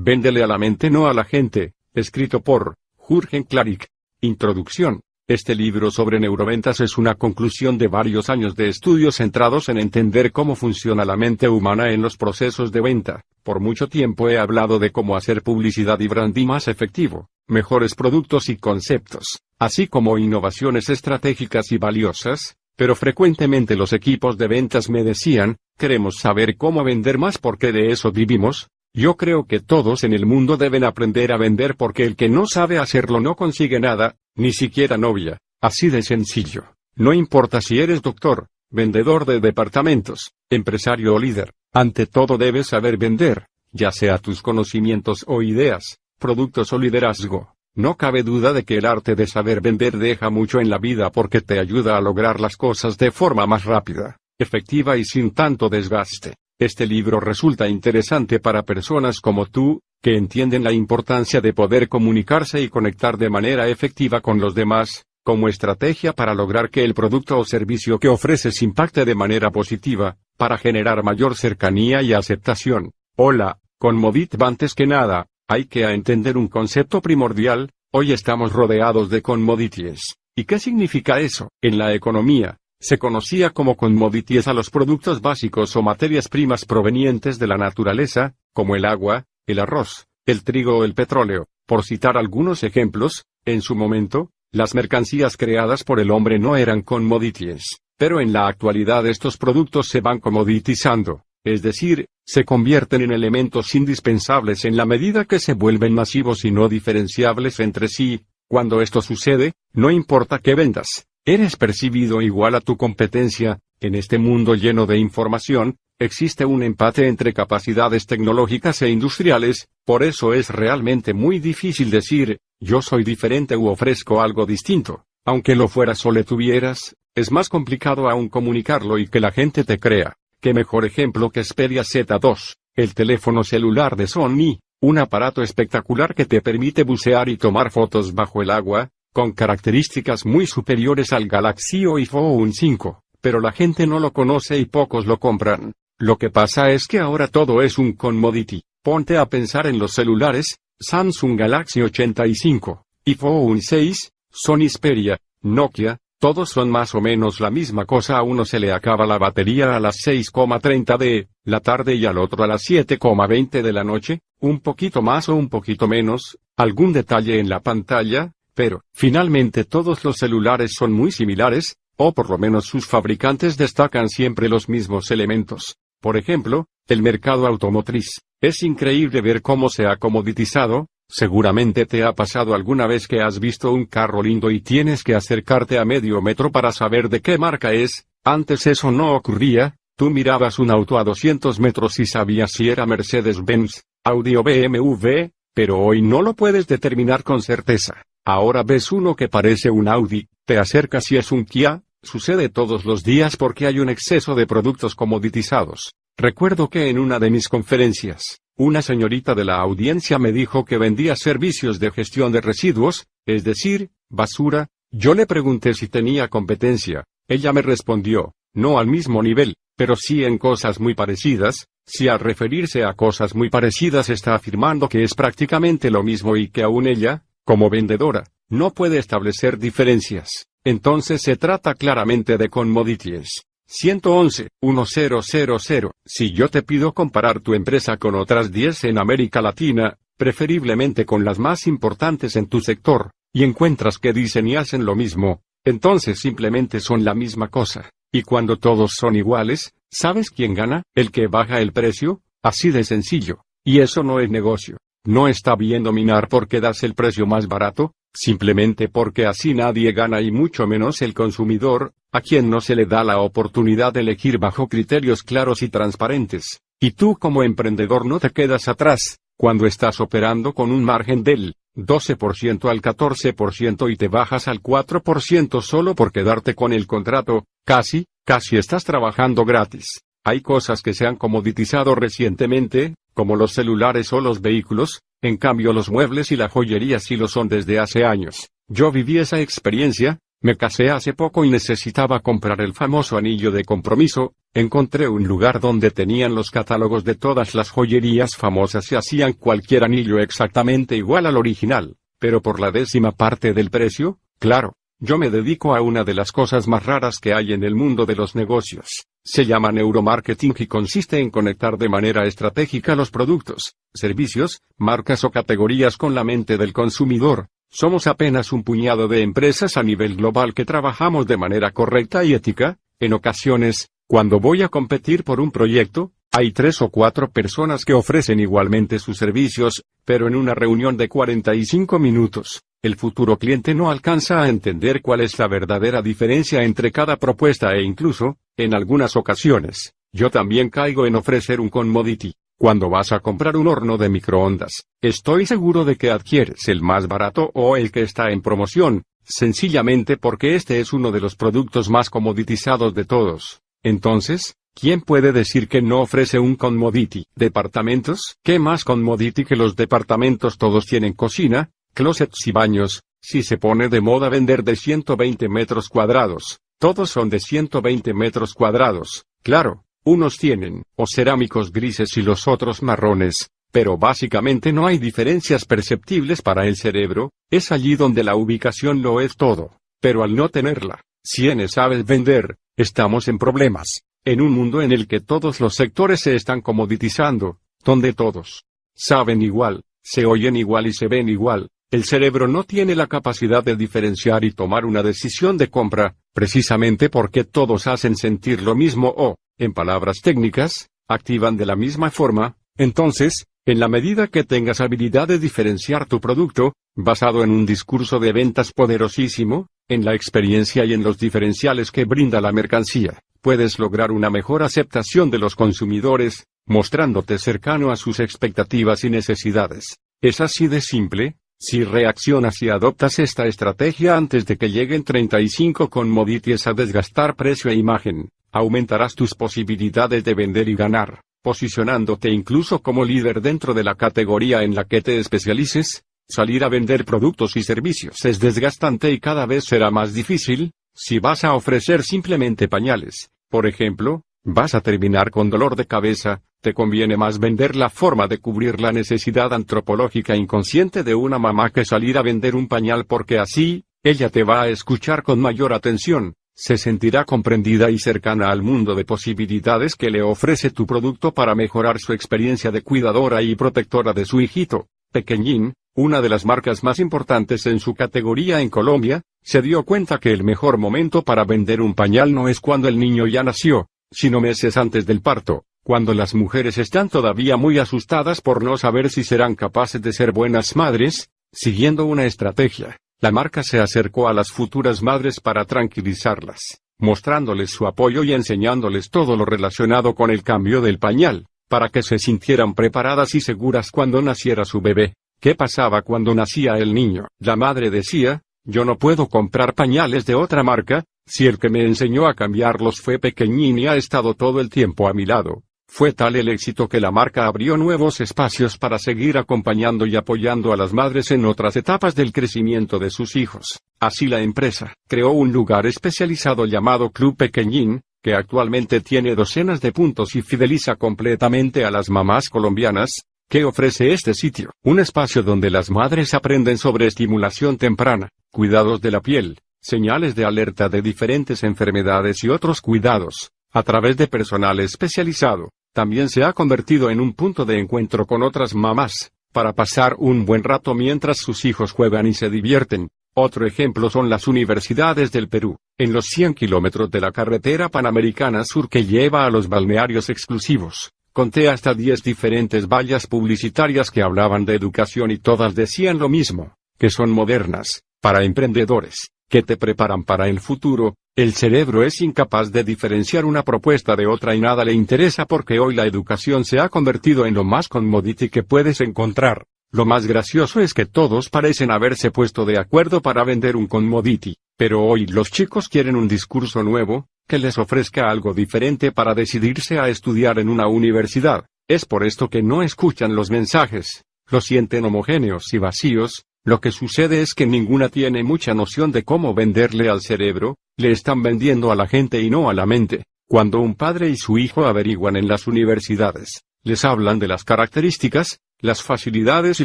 Véndele a la mente no a la gente, escrito por Jurgen Klarik. Introducción. Este libro sobre neuroventas es una conclusión de varios años de estudios centrados en entender cómo funciona la mente humana en los procesos de venta. Por mucho tiempo he hablado de cómo hacer publicidad y branding más efectivo, mejores productos y conceptos, así como innovaciones estratégicas y valiosas, pero frecuentemente los equipos de ventas me decían, queremos saber cómo vender más porque de eso vivimos, yo creo que todos en el mundo deben aprender a vender porque el que no sabe hacerlo no consigue nada, ni siquiera novia. Así de sencillo. No importa si eres doctor, vendedor de departamentos, empresario o líder, ante todo debes saber vender, ya sea tus conocimientos o ideas, productos o liderazgo. No cabe duda de que el arte de saber vender deja mucho en la vida porque te ayuda a lograr las cosas de forma más rápida, efectiva y sin tanto desgaste. Este libro resulta interesante para personas como tú, que entienden la importancia de poder comunicarse y conectar de manera efectiva con los demás, como estrategia para lograr que el producto o servicio que ofreces impacte de manera positiva, para generar mayor cercanía y aceptación. Hola, va antes que nada, hay que entender un concepto primordial, hoy estamos rodeados de conmodities. ¿Y qué significa eso? En la economía, se conocía como commodities a los productos básicos o materias primas provenientes de la naturaleza, como el agua, el arroz, el trigo o el petróleo. Por citar algunos ejemplos, en su momento, las mercancías creadas por el hombre no eran commodities, pero en la actualidad estos productos se van comoditizando, es decir, se convierten en elementos indispensables en la medida que se vuelven masivos y no diferenciables entre sí. Cuando esto sucede, no importa qué vendas, Eres percibido igual a tu competencia, en este mundo lleno de información, existe un empate entre capacidades tecnológicas e industriales, por eso es realmente muy difícil decir, yo soy diferente u ofrezco algo distinto. Aunque lo fueras o le tuvieras, es más complicado aún comunicarlo y que la gente te crea. que mejor ejemplo que Xperia Z2, el teléfono celular de Sony, un aparato espectacular que te permite bucear y tomar fotos bajo el agua, con características muy superiores al Galaxy o iPhone 5, pero la gente no lo conoce y pocos lo compran. Lo que pasa es que ahora todo es un commodity. Ponte a pensar en los celulares, Samsung Galaxy 85, iPhone 6, Sony Xperia, Nokia, todos son más o menos la misma cosa. A uno se le acaba la batería a las 6,30 de la tarde y al otro a las 7,20 de la noche, un poquito más o un poquito menos, algún detalle en la pantalla, pero, finalmente todos los celulares son muy similares, o por lo menos sus fabricantes destacan siempre los mismos elementos. Por ejemplo, el mercado automotriz. Es increíble ver cómo se ha comoditizado, seguramente te ha pasado alguna vez que has visto un carro lindo y tienes que acercarte a medio metro para saber de qué marca es, antes eso no ocurría, tú mirabas un auto a 200 metros y sabías si era Mercedes-Benz, Audi o BMW, pero hoy no lo puedes determinar con certeza. Ahora ves uno que parece un Audi, te acercas y es un Kia, sucede todos los días porque hay un exceso de productos comoditizados. Recuerdo que en una de mis conferencias, una señorita de la audiencia me dijo que vendía servicios de gestión de residuos, es decir, basura. Yo le pregunté si tenía competencia. Ella me respondió, no al mismo nivel, pero sí en cosas muy parecidas, si al referirse a cosas muy parecidas está afirmando que es prácticamente lo mismo y que aún ella, como vendedora, no puede establecer diferencias, entonces se trata claramente de commodities. 111, 1000, si yo te pido comparar tu empresa con otras 10 en América Latina, preferiblemente con las más importantes en tu sector, y encuentras que dicen y hacen lo mismo, entonces simplemente son la misma cosa. Y cuando todos son iguales, ¿sabes quién gana? El que baja el precio, así de sencillo. Y eso no es negocio. ¿No está bien dominar porque das el precio más barato? Simplemente porque así nadie gana y mucho menos el consumidor, a quien no se le da la oportunidad de elegir bajo criterios claros y transparentes. Y tú como emprendedor no te quedas atrás, cuando estás operando con un margen del 12% al 14% y te bajas al 4% solo por quedarte con el contrato, casi, casi estás trabajando gratis. Hay cosas que se han comoditizado recientemente, como los celulares o los vehículos, en cambio los muebles y la joyería sí lo son desde hace años. Yo viví esa experiencia, me casé hace poco y necesitaba comprar el famoso anillo de compromiso, encontré un lugar donde tenían los catálogos de todas las joyerías famosas y hacían cualquier anillo exactamente igual al original, pero por la décima parte del precio, claro. Yo me dedico a una de las cosas más raras que hay en el mundo de los negocios. Se llama neuromarketing y consiste en conectar de manera estratégica los productos, servicios, marcas o categorías con la mente del consumidor. Somos apenas un puñado de empresas a nivel global que trabajamos de manera correcta y ética. En ocasiones, cuando voy a competir por un proyecto, hay tres o cuatro personas que ofrecen igualmente sus servicios, pero en una reunión de 45 minutos, el futuro cliente no alcanza a entender cuál es la verdadera diferencia entre cada propuesta e incluso, en algunas ocasiones, yo también caigo en ofrecer un commodity. Cuando vas a comprar un horno de microondas, estoy seguro de que adquieres el más barato o el que está en promoción, sencillamente porque este es uno de los productos más comoditizados de todos. Entonces, ¿quién puede decir que no ofrece un commodity? ¿Departamentos? ¿Qué más commodity que los departamentos todos tienen cocina? closets y baños, si se pone de moda vender de 120 metros cuadrados, todos son de 120 metros cuadrados, claro, unos tienen, o cerámicos grises y los otros marrones, pero básicamente no hay diferencias perceptibles para el cerebro, es allí donde la ubicación lo es todo, pero al no tenerla, si N sabes vender, estamos en problemas, en un mundo en el que todos los sectores se están comoditizando, donde todos saben igual, se oyen igual y se ven igual, el cerebro no tiene la capacidad de diferenciar y tomar una decisión de compra, precisamente porque todos hacen sentir lo mismo o, en palabras técnicas, activan de la misma forma, entonces, en la medida que tengas habilidad de diferenciar tu producto, basado en un discurso de ventas poderosísimo, en la experiencia y en los diferenciales que brinda la mercancía, puedes lograr una mejor aceptación de los consumidores, mostrándote cercano a sus expectativas y necesidades. Es así de simple, si reaccionas y adoptas esta estrategia antes de que lleguen 35 commodities a desgastar precio e imagen, aumentarás tus posibilidades de vender y ganar, posicionándote incluso como líder dentro de la categoría en la que te especialices, salir a vender productos y servicios es desgastante y cada vez será más difícil, si vas a ofrecer simplemente pañales, por ejemplo, vas a terminar con dolor de cabeza, te conviene más vender la forma de cubrir la necesidad antropológica inconsciente de una mamá que salir a vender un pañal porque así, ella te va a escuchar con mayor atención, se sentirá comprendida y cercana al mundo de posibilidades que le ofrece tu producto para mejorar su experiencia de cuidadora y protectora de su hijito. Pequeñín, una de las marcas más importantes en su categoría en Colombia, se dio cuenta que el mejor momento para vender un pañal no es cuando el niño ya nació, sino meses antes del parto. Cuando las mujeres están todavía muy asustadas por no saber si serán capaces de ser buenas madres, siguiendo una estrategia, la marca se acercó a las futuras madres para tranquilizarlas, mostrándoles su apoyo y enseñándoles todo lo relacionado con el cambio del pañal, para que se sintieran preparadas y seguras cuando naciera su bebé. ¿Qué pasaba cuando nacía el niño? La madre decía, yo no puedo comprar pañales de otra marca, si el que me enseñó a cambiarlos fue pequeñín y ha estado todo el tiempo a mi lado. Fue tal el éxito que la marca abrió nuevos espacios para seguir acompañando y apoyando a las madres en otras etapas del crecimiento de sus hijos. Así la empresa creó un lugar especializado llamado Club Pequeñín, que actualmente tiene docenas de puntos y fideliza completamente a las mamás colombianas, que ofrece este sitio? Un espacio donde las madres aprenden sobre estimulación temprana, cuidados de la piel, señales de alerta de diferentes enfermedades y otros cuidados, a través de personal especializado, también se ha convertido en un punto de encuentro con otras mamás, para pasar un buen rato mientras sus hijos juegan y se divierten. Otro ejemplo son las universidades del Perú, en los 100 kilómetros de la carretera panamericana sur que lleva a los balnearios exclusivos. Conté hasta 10 diferentes vallas publicitarias que hablaban de educación y todas decían lo mismo, que son modernas, para emprendedores, que te preparan para el futuro, el cerebro es incapaz de diferenciar una propuesta de otra y nada le interesa porque hoy la educación se ha convertido en lo más commodity que puedes encontrar. Lo más gracioso es que todos parecen haberse puesto de acuerdo para vender un commodity, pero hoy los chicos quieren un discurso nuevo, que les ofrezca algo diferente para decidirse a estudiar en una universidad. Es por esto que no escuchan los mensajes, los sienten homogéneos y vacíos, lo que sucede es que ninguna tiene mucha noción de cómo venderle al cerebro, le están vendiendo a la gente y no a la mente. Cuando un padre y su hijo averiguan en las universidades, les hablan de las características, las facilidades y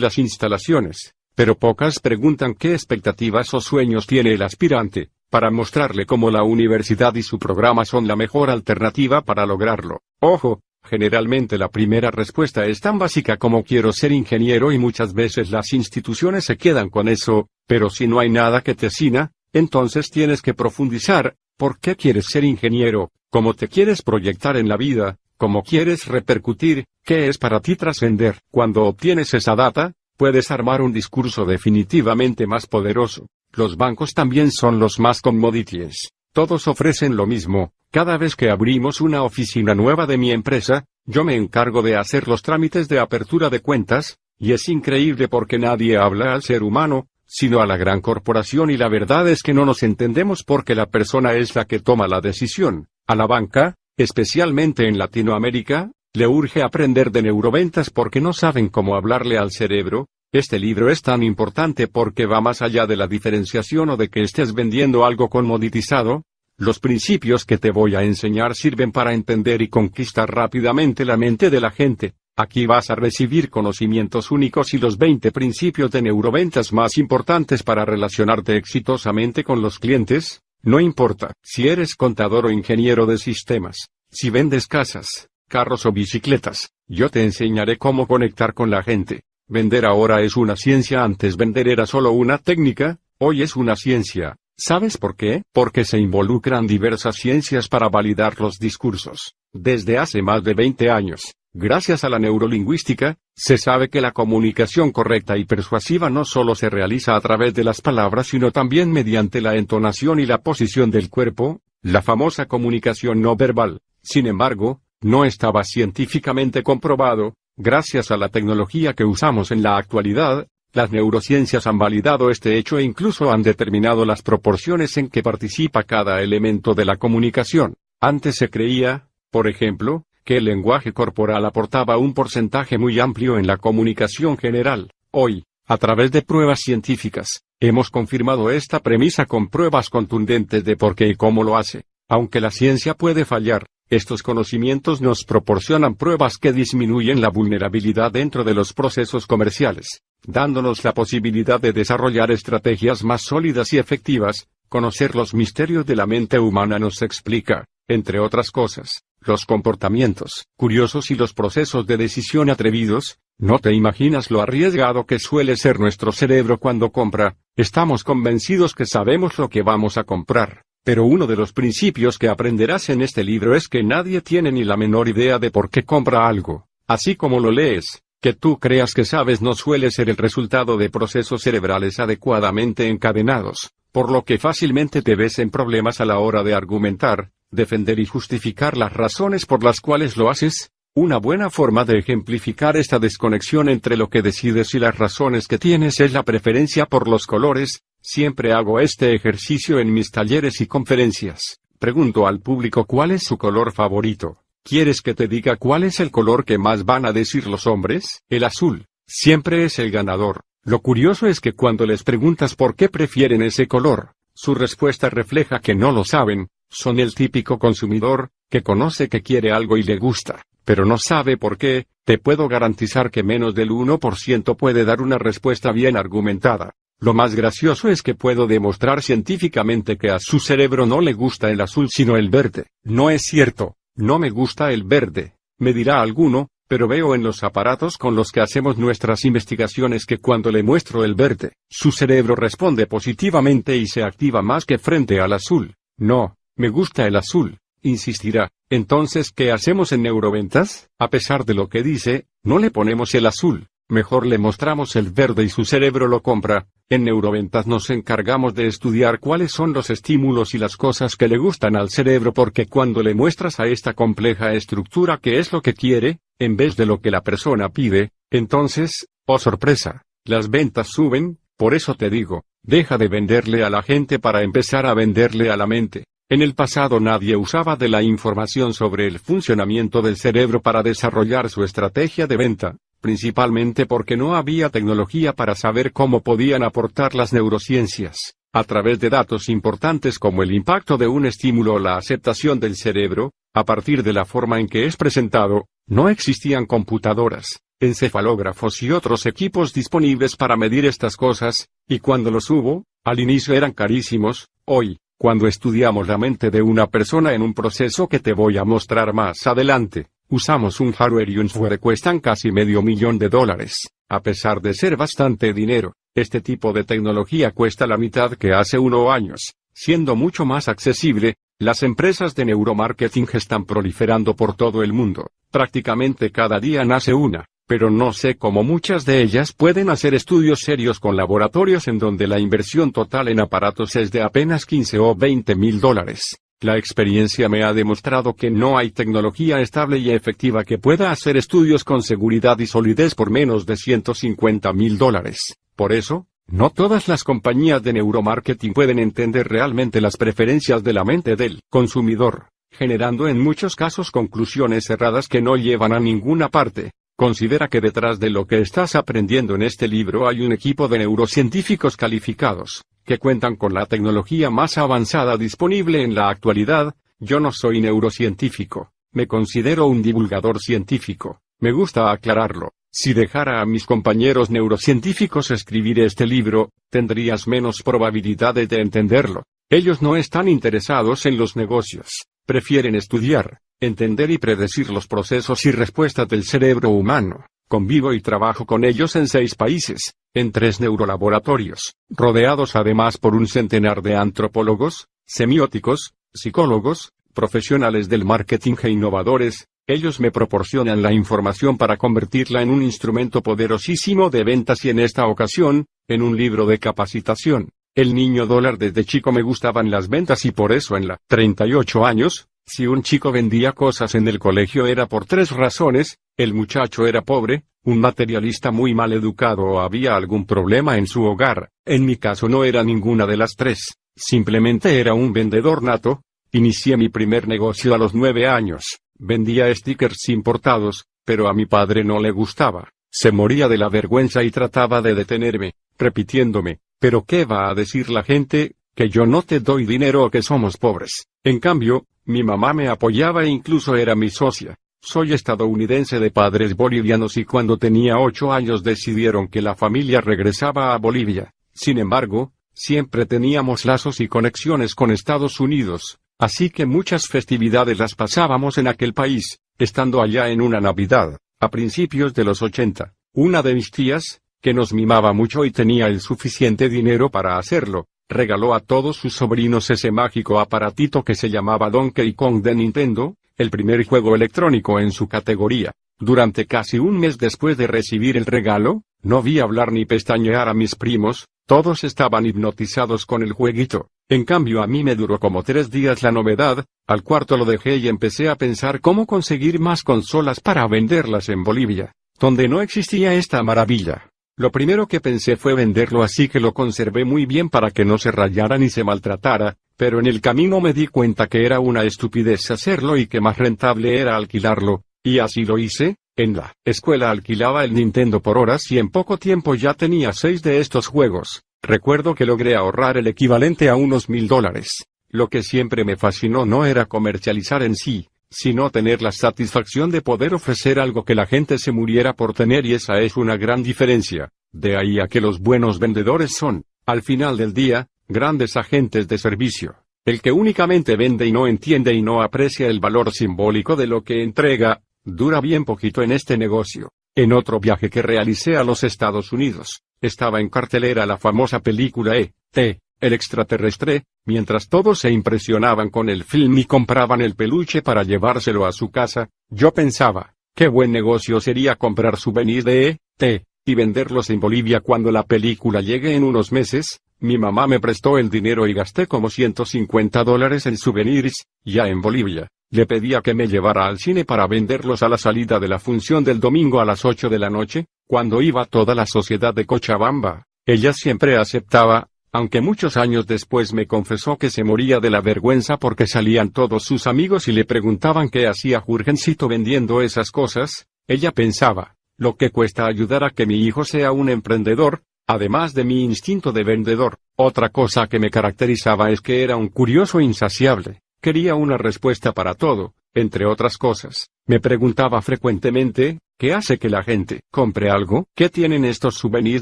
las instalaciones, pero pocas preguntan qué expectativas o sueños tiene el aspirante, para mostrarle cómo la universidad y su programa son la mejor alternativa para lograrlo. Ojo, Generalmente la primera respuesta es tan básica como quiero ser ingeniero y muchas veces las instituciones se quedan con eso, pero si no hay nada que te sina, entonces tienes que profundizar, ¿por qué quieres ser ingeniero? ¿Cómo te quieres proyectar en la vida? ¿Cómo quieres repercutir? ¿Qué es para ti trascender? Cuando obtienes esa data, puedes armar un discurso definitivamente más poderoso. Los bancos también son los más commodities. Todos ofrecen lo mismo, cada vez que abrimos una oficina nueva de mi empresa, yo me encargo de hacer los trámites de apertura de cuentas, y es increíble porque nadie habla al ser humano, sino a la gran corporación y la verdad es que no nos entendemos porque la persona es la que toma la decisión. A la banca, especialmente en Latinoamérica, le urge aprender de neuroventas porque no saben cómo hablarle al cerebro, este libro es tan importante porque va más allá de la diferenciación o de que estés vendiendo algo comoditizado. Los principios que te voy a enseñar sirven para entender y conquistar rápidamente la mente de la gente. Aquí vas a recibir conocimientos únicos y los 20 principios de neuroventas más importantes para relacionarte exitosamente con los clientes, no importa si eres contador o ingeniero de sistemas, si vendes casas, carros o bicicletas, yo te enseñaré cómo conectar con la gente, Vender ahora es una ciencia, antes vender era solo una técnica, hoy es una ciencia. ¿Sabes por qué? Porque se involucran diversas ciencias para validar los discursos. Desde hace más de 20 años, gracias a la neurolingüística, se sabe que la comunicación correcta y persuasiva no solo se realiza a través de las palabras, sino también mediante la entonación y la posición del cuerpo, la famosa comunicación no verbal. Sin embargo, no estaba científicamente comprobado, Gracias a la tecnología que usamos en la actualidad, las neurociencias han validado este hecho e incluso han determinado las proporciones en que participa cada elemento de la comunicación. Antes se creía, por ejemplo, que el lenguaje corporal aportaba un porcentaje muy amplio en la comunicación general. Hoy, a través de pruebas científicas, hemos confirmado esta premisa con pruebas contundentes de por qué y cómo lo hace. Aunque la ciencia puede fallar, estos conocimientos nos proporcionan pruebas que disminuyen la vulnerabilidad dentro de los procesos comerciales, dándonos la posibilidad de desarrollar estrategias más sólidas y efectivas. Conocer los misterios de la mente humana nos explica, entre otras cosas, los comportamientos curiosos y los procesos de decisión atrevidos, no te imaginas lo arriesgado que suele ser nuestro cerebro cuando compra, estamos convencidos que sabemos lo que vamos a comprar, pero uno de los principios que aprenderás en este libro es que nadie tiene ni la menor idea de por qué compra algo. Así como lo lees, que tú creas que sabes no suele ser el resultado de procesos cerebrales adecuadamente encadenados, por lo que fácilmente te ves en problemas a la hora de argumentar, defender y justificar las razones por las cuales lo haces, una buena forma de ejemplificar esta desconexión entre lo que decides y las razones que tienes es la preferencia por los colores, siempre hago este ejercicio en mis talleres y conferencias. Pregunto al público cuál es su color favorito. ¿Quieres que te diga cuál es el color que más van a decir los hombres? El azul. Siempre es el ganador. Lo curioso es que cuando les preguntas por qué prefieren ese color, su respuesta refleja que no lo saben, son el típico consumidor, que conoce que quiere algo y le gusta, pero no sabe por qué, te puedo garantizar que menos del 1% puede dar una respuesta bien argumentada. Lo más gracioso es que puedo demostrar científicamente que a su cerebro no le gusta el azul sino el verde. No es cierto, no me gusta el verde, me dirá alguno, pero veo en los aparatos con los que hacemos nuestras investigaciones que cuando le muestro el verde, su cerebro responde positivamente y se activa más que frente al azul. No, me gusta el azul insistirá, entonces ¿qué hacemos en neuroventas? A pesar de lo que dice, no le ponemos el azul, mejor le mostramos el verde y su cerebro lo compra. En neuroventas nos encargamos de estudiar cuáles son los estímulos y las cosas que le gustan al cerebro porque cuando le muestras a esta compleja estructura que es lo que quiere, en vez de lo que la persona pide, entonces, oh sorpresa, las ventas suben, por eso te digo, deja de venderle a la gente para empezar a venderle a la mente. En el pasado nadie usaba de la información sobre el funcionamiento del cerebro para desarrollar su estrategia de venta, principalmente porque no había tecnología para saber cómo podían aportar las neurociencias, a través de datos importantes como el impacto de un estímulo o la aceptación del cerebro, a partir de la forma en que es presentado, no existían computadoras, encefalógrafos y otros equipos disponibles para medir estas cosas, y cuando los hubo, al inicio eran carísimos, hoy, cuando estudiamos la mente de una persona en un proceso que te voy a mostrar más adelante, usamos un hardware y un software que cuestan casi medio millón de dólares. A pesar de ser bastante dinero, este tipo de tecnología cuesta la mitad que hace uno años, siendo mucho más accesible, las empresas de neuromarketing están proliferando por todo el mundo. Prácticamente cada día nace una pero no sé cómo muchas de ellas pueden hacer estudios serios con laboratorios en donde la inversión total en aparatos es de apenas 15 o 20 mil dólares. La experiencia me ha demostrado que no hay tecnología estable y efectiva que pueda hacer estudios con seguridad y solidez por menos de 150 mil dólares. Por eso, no todas las compañías de neuromarketing pueden entender realmente las preferencias de la mente del consumidor, generando en muchos casos conclusiones erradas que no llevan a ninguna parte. Considera que detrás de lo que estás aprendiendo en este libro hay un equipo de neurocientíficos calificados, que cuentan con la tecnología más avanzada disponible en la actualidad, yo no soy neurocientífico, me considero un divulgador científico, me gusta aclararlo. Si dejara a mis compañeros neurocientíficos escribir este libro, tendrías menos probabilidades de entenderlo. Ellos no están interesados en los negocios, prefieren estudiar, entender y predecir los procesos y respuestas del cerebro humano. Convivo y trabajo con ellos en seis países, en tres neurolaboratorios, rodeados además por un centenar de antropólogos, semióticos, psicólogos, profesionales del marketing e innovadores, ellos me proporcionan la información para convertirla en un instrumento poderosísimo de ventas y en esta ocasión, en un libro de capacitación. El niño dólar desde chico me gustaban las ventas y por eso en la 38 años, si un chico vendía cosas en el colegio era por tres razones, el muchacho era pobre, un materialista muy mal educado o había algún problema en su hogar, en mi caso no era ninguna de las tres, simplemente era un vendedor nato, inicié mi primer negocio a los nueve años, vendía stickers importados, pero a mi padre no le gustaba, se moría de la vergüenza y trataba de detenerme, repitiéndome, pero ¿qué va a decir la gente? Que yo no te doy dinero o que somos pobres. En cambio, mi mamá me apoyaba e incluso era mi socia. Soy estadounidense de padres bolivianos y cuando tenía ocho años decidieron que la familia regresaba a Bolivia. Sin embargo, siempre teníamos lazos y conexiones con Estados Unidos, así que muchas festividades las pasábamos en aquel país, estando allá en una Navidad, a principios de los 80. Una de mis tías, que nos mimaba mucho y tenía el suficiente dinero para hacerlo, regaló a todos sus sobrinos ese mágico aparatito que se llamaba Donkey Kong de Nintendo, el primer juego electrónico en su categoría. Durante casi un mes después de recibir el regalo, no vi hablar ni pestañear a mis primos, todos estaban hipnotizados con el jueguito. En cambio a mí me duró como tres días la novedad, al cuarto lo dejé y empecé a pensar cómo conseguir más consolas para venderlas en Bolivia, donde no existía esta maravilla. Lo primero que pensé fue venderlo así que lo conservé muy bien para que no se rayara ni se maltratara, pero en el camino me di cuenta que era una estupidez hacerlo y que más rentable era alquilarlo, y así lo hice, en la escuela alquilaba el Nintendo por horas y en poco tiempo ya tenía seis de estos juegos, recuerdo que logré ahorrar el equivalente a unos mil dólares. Lo que siempre me fascinó no era comercializar en sí, sino tener la satisfacción de poder ofrecer algo que la gente se muriera por tener y esa es una gran diferencia. De ahí a que los buenos vendedores son, al final del día, grandes agentes de servicio. El que únicamente vende y no entiende y no aprecia el valor simbólico de lo que entrega, dura bien poquito en este negocio. En otro viaje que realicé a los Estados Unidos, estaba en cartelera la famosa película E.T., el extraterrestre, mientras todos se impresionaban con el film y compraban el peluche para llevárselo a su casa, yo pensaba, qué buen negocio sería comprar souvenirs de e T y venderlos en Bolivia cuando la película llegue en unos meses, mi mamá me prestó el dinero y gasté como 150 dólares en souvenirs, ya en Bolivia. Le pedía que me llevara al cine para venderlos a la salida de la función del domingo a las 8 de la noche, cuando iba toda la sociedad de Cochabamba. Ella siempre aceptaba, aunque muchos años después me confesó que se moría de la vergüenza porque salían todos sus amigos y le preguntaban qué hacía Jurgencito vendiendo esas cosas, ella pensaba, lo que cuesta ayudar a que mi hijo sea un emprendedor, además de mi instinto de vendedor, otra cosa que me caracterizaba es que era un curioso insaciable, quería una respuesta para todo, entre otras cosas, me preguntaba frecuentemente, ¿qué hace que la gente compre algo? ¿Qué tienen estos souvenirs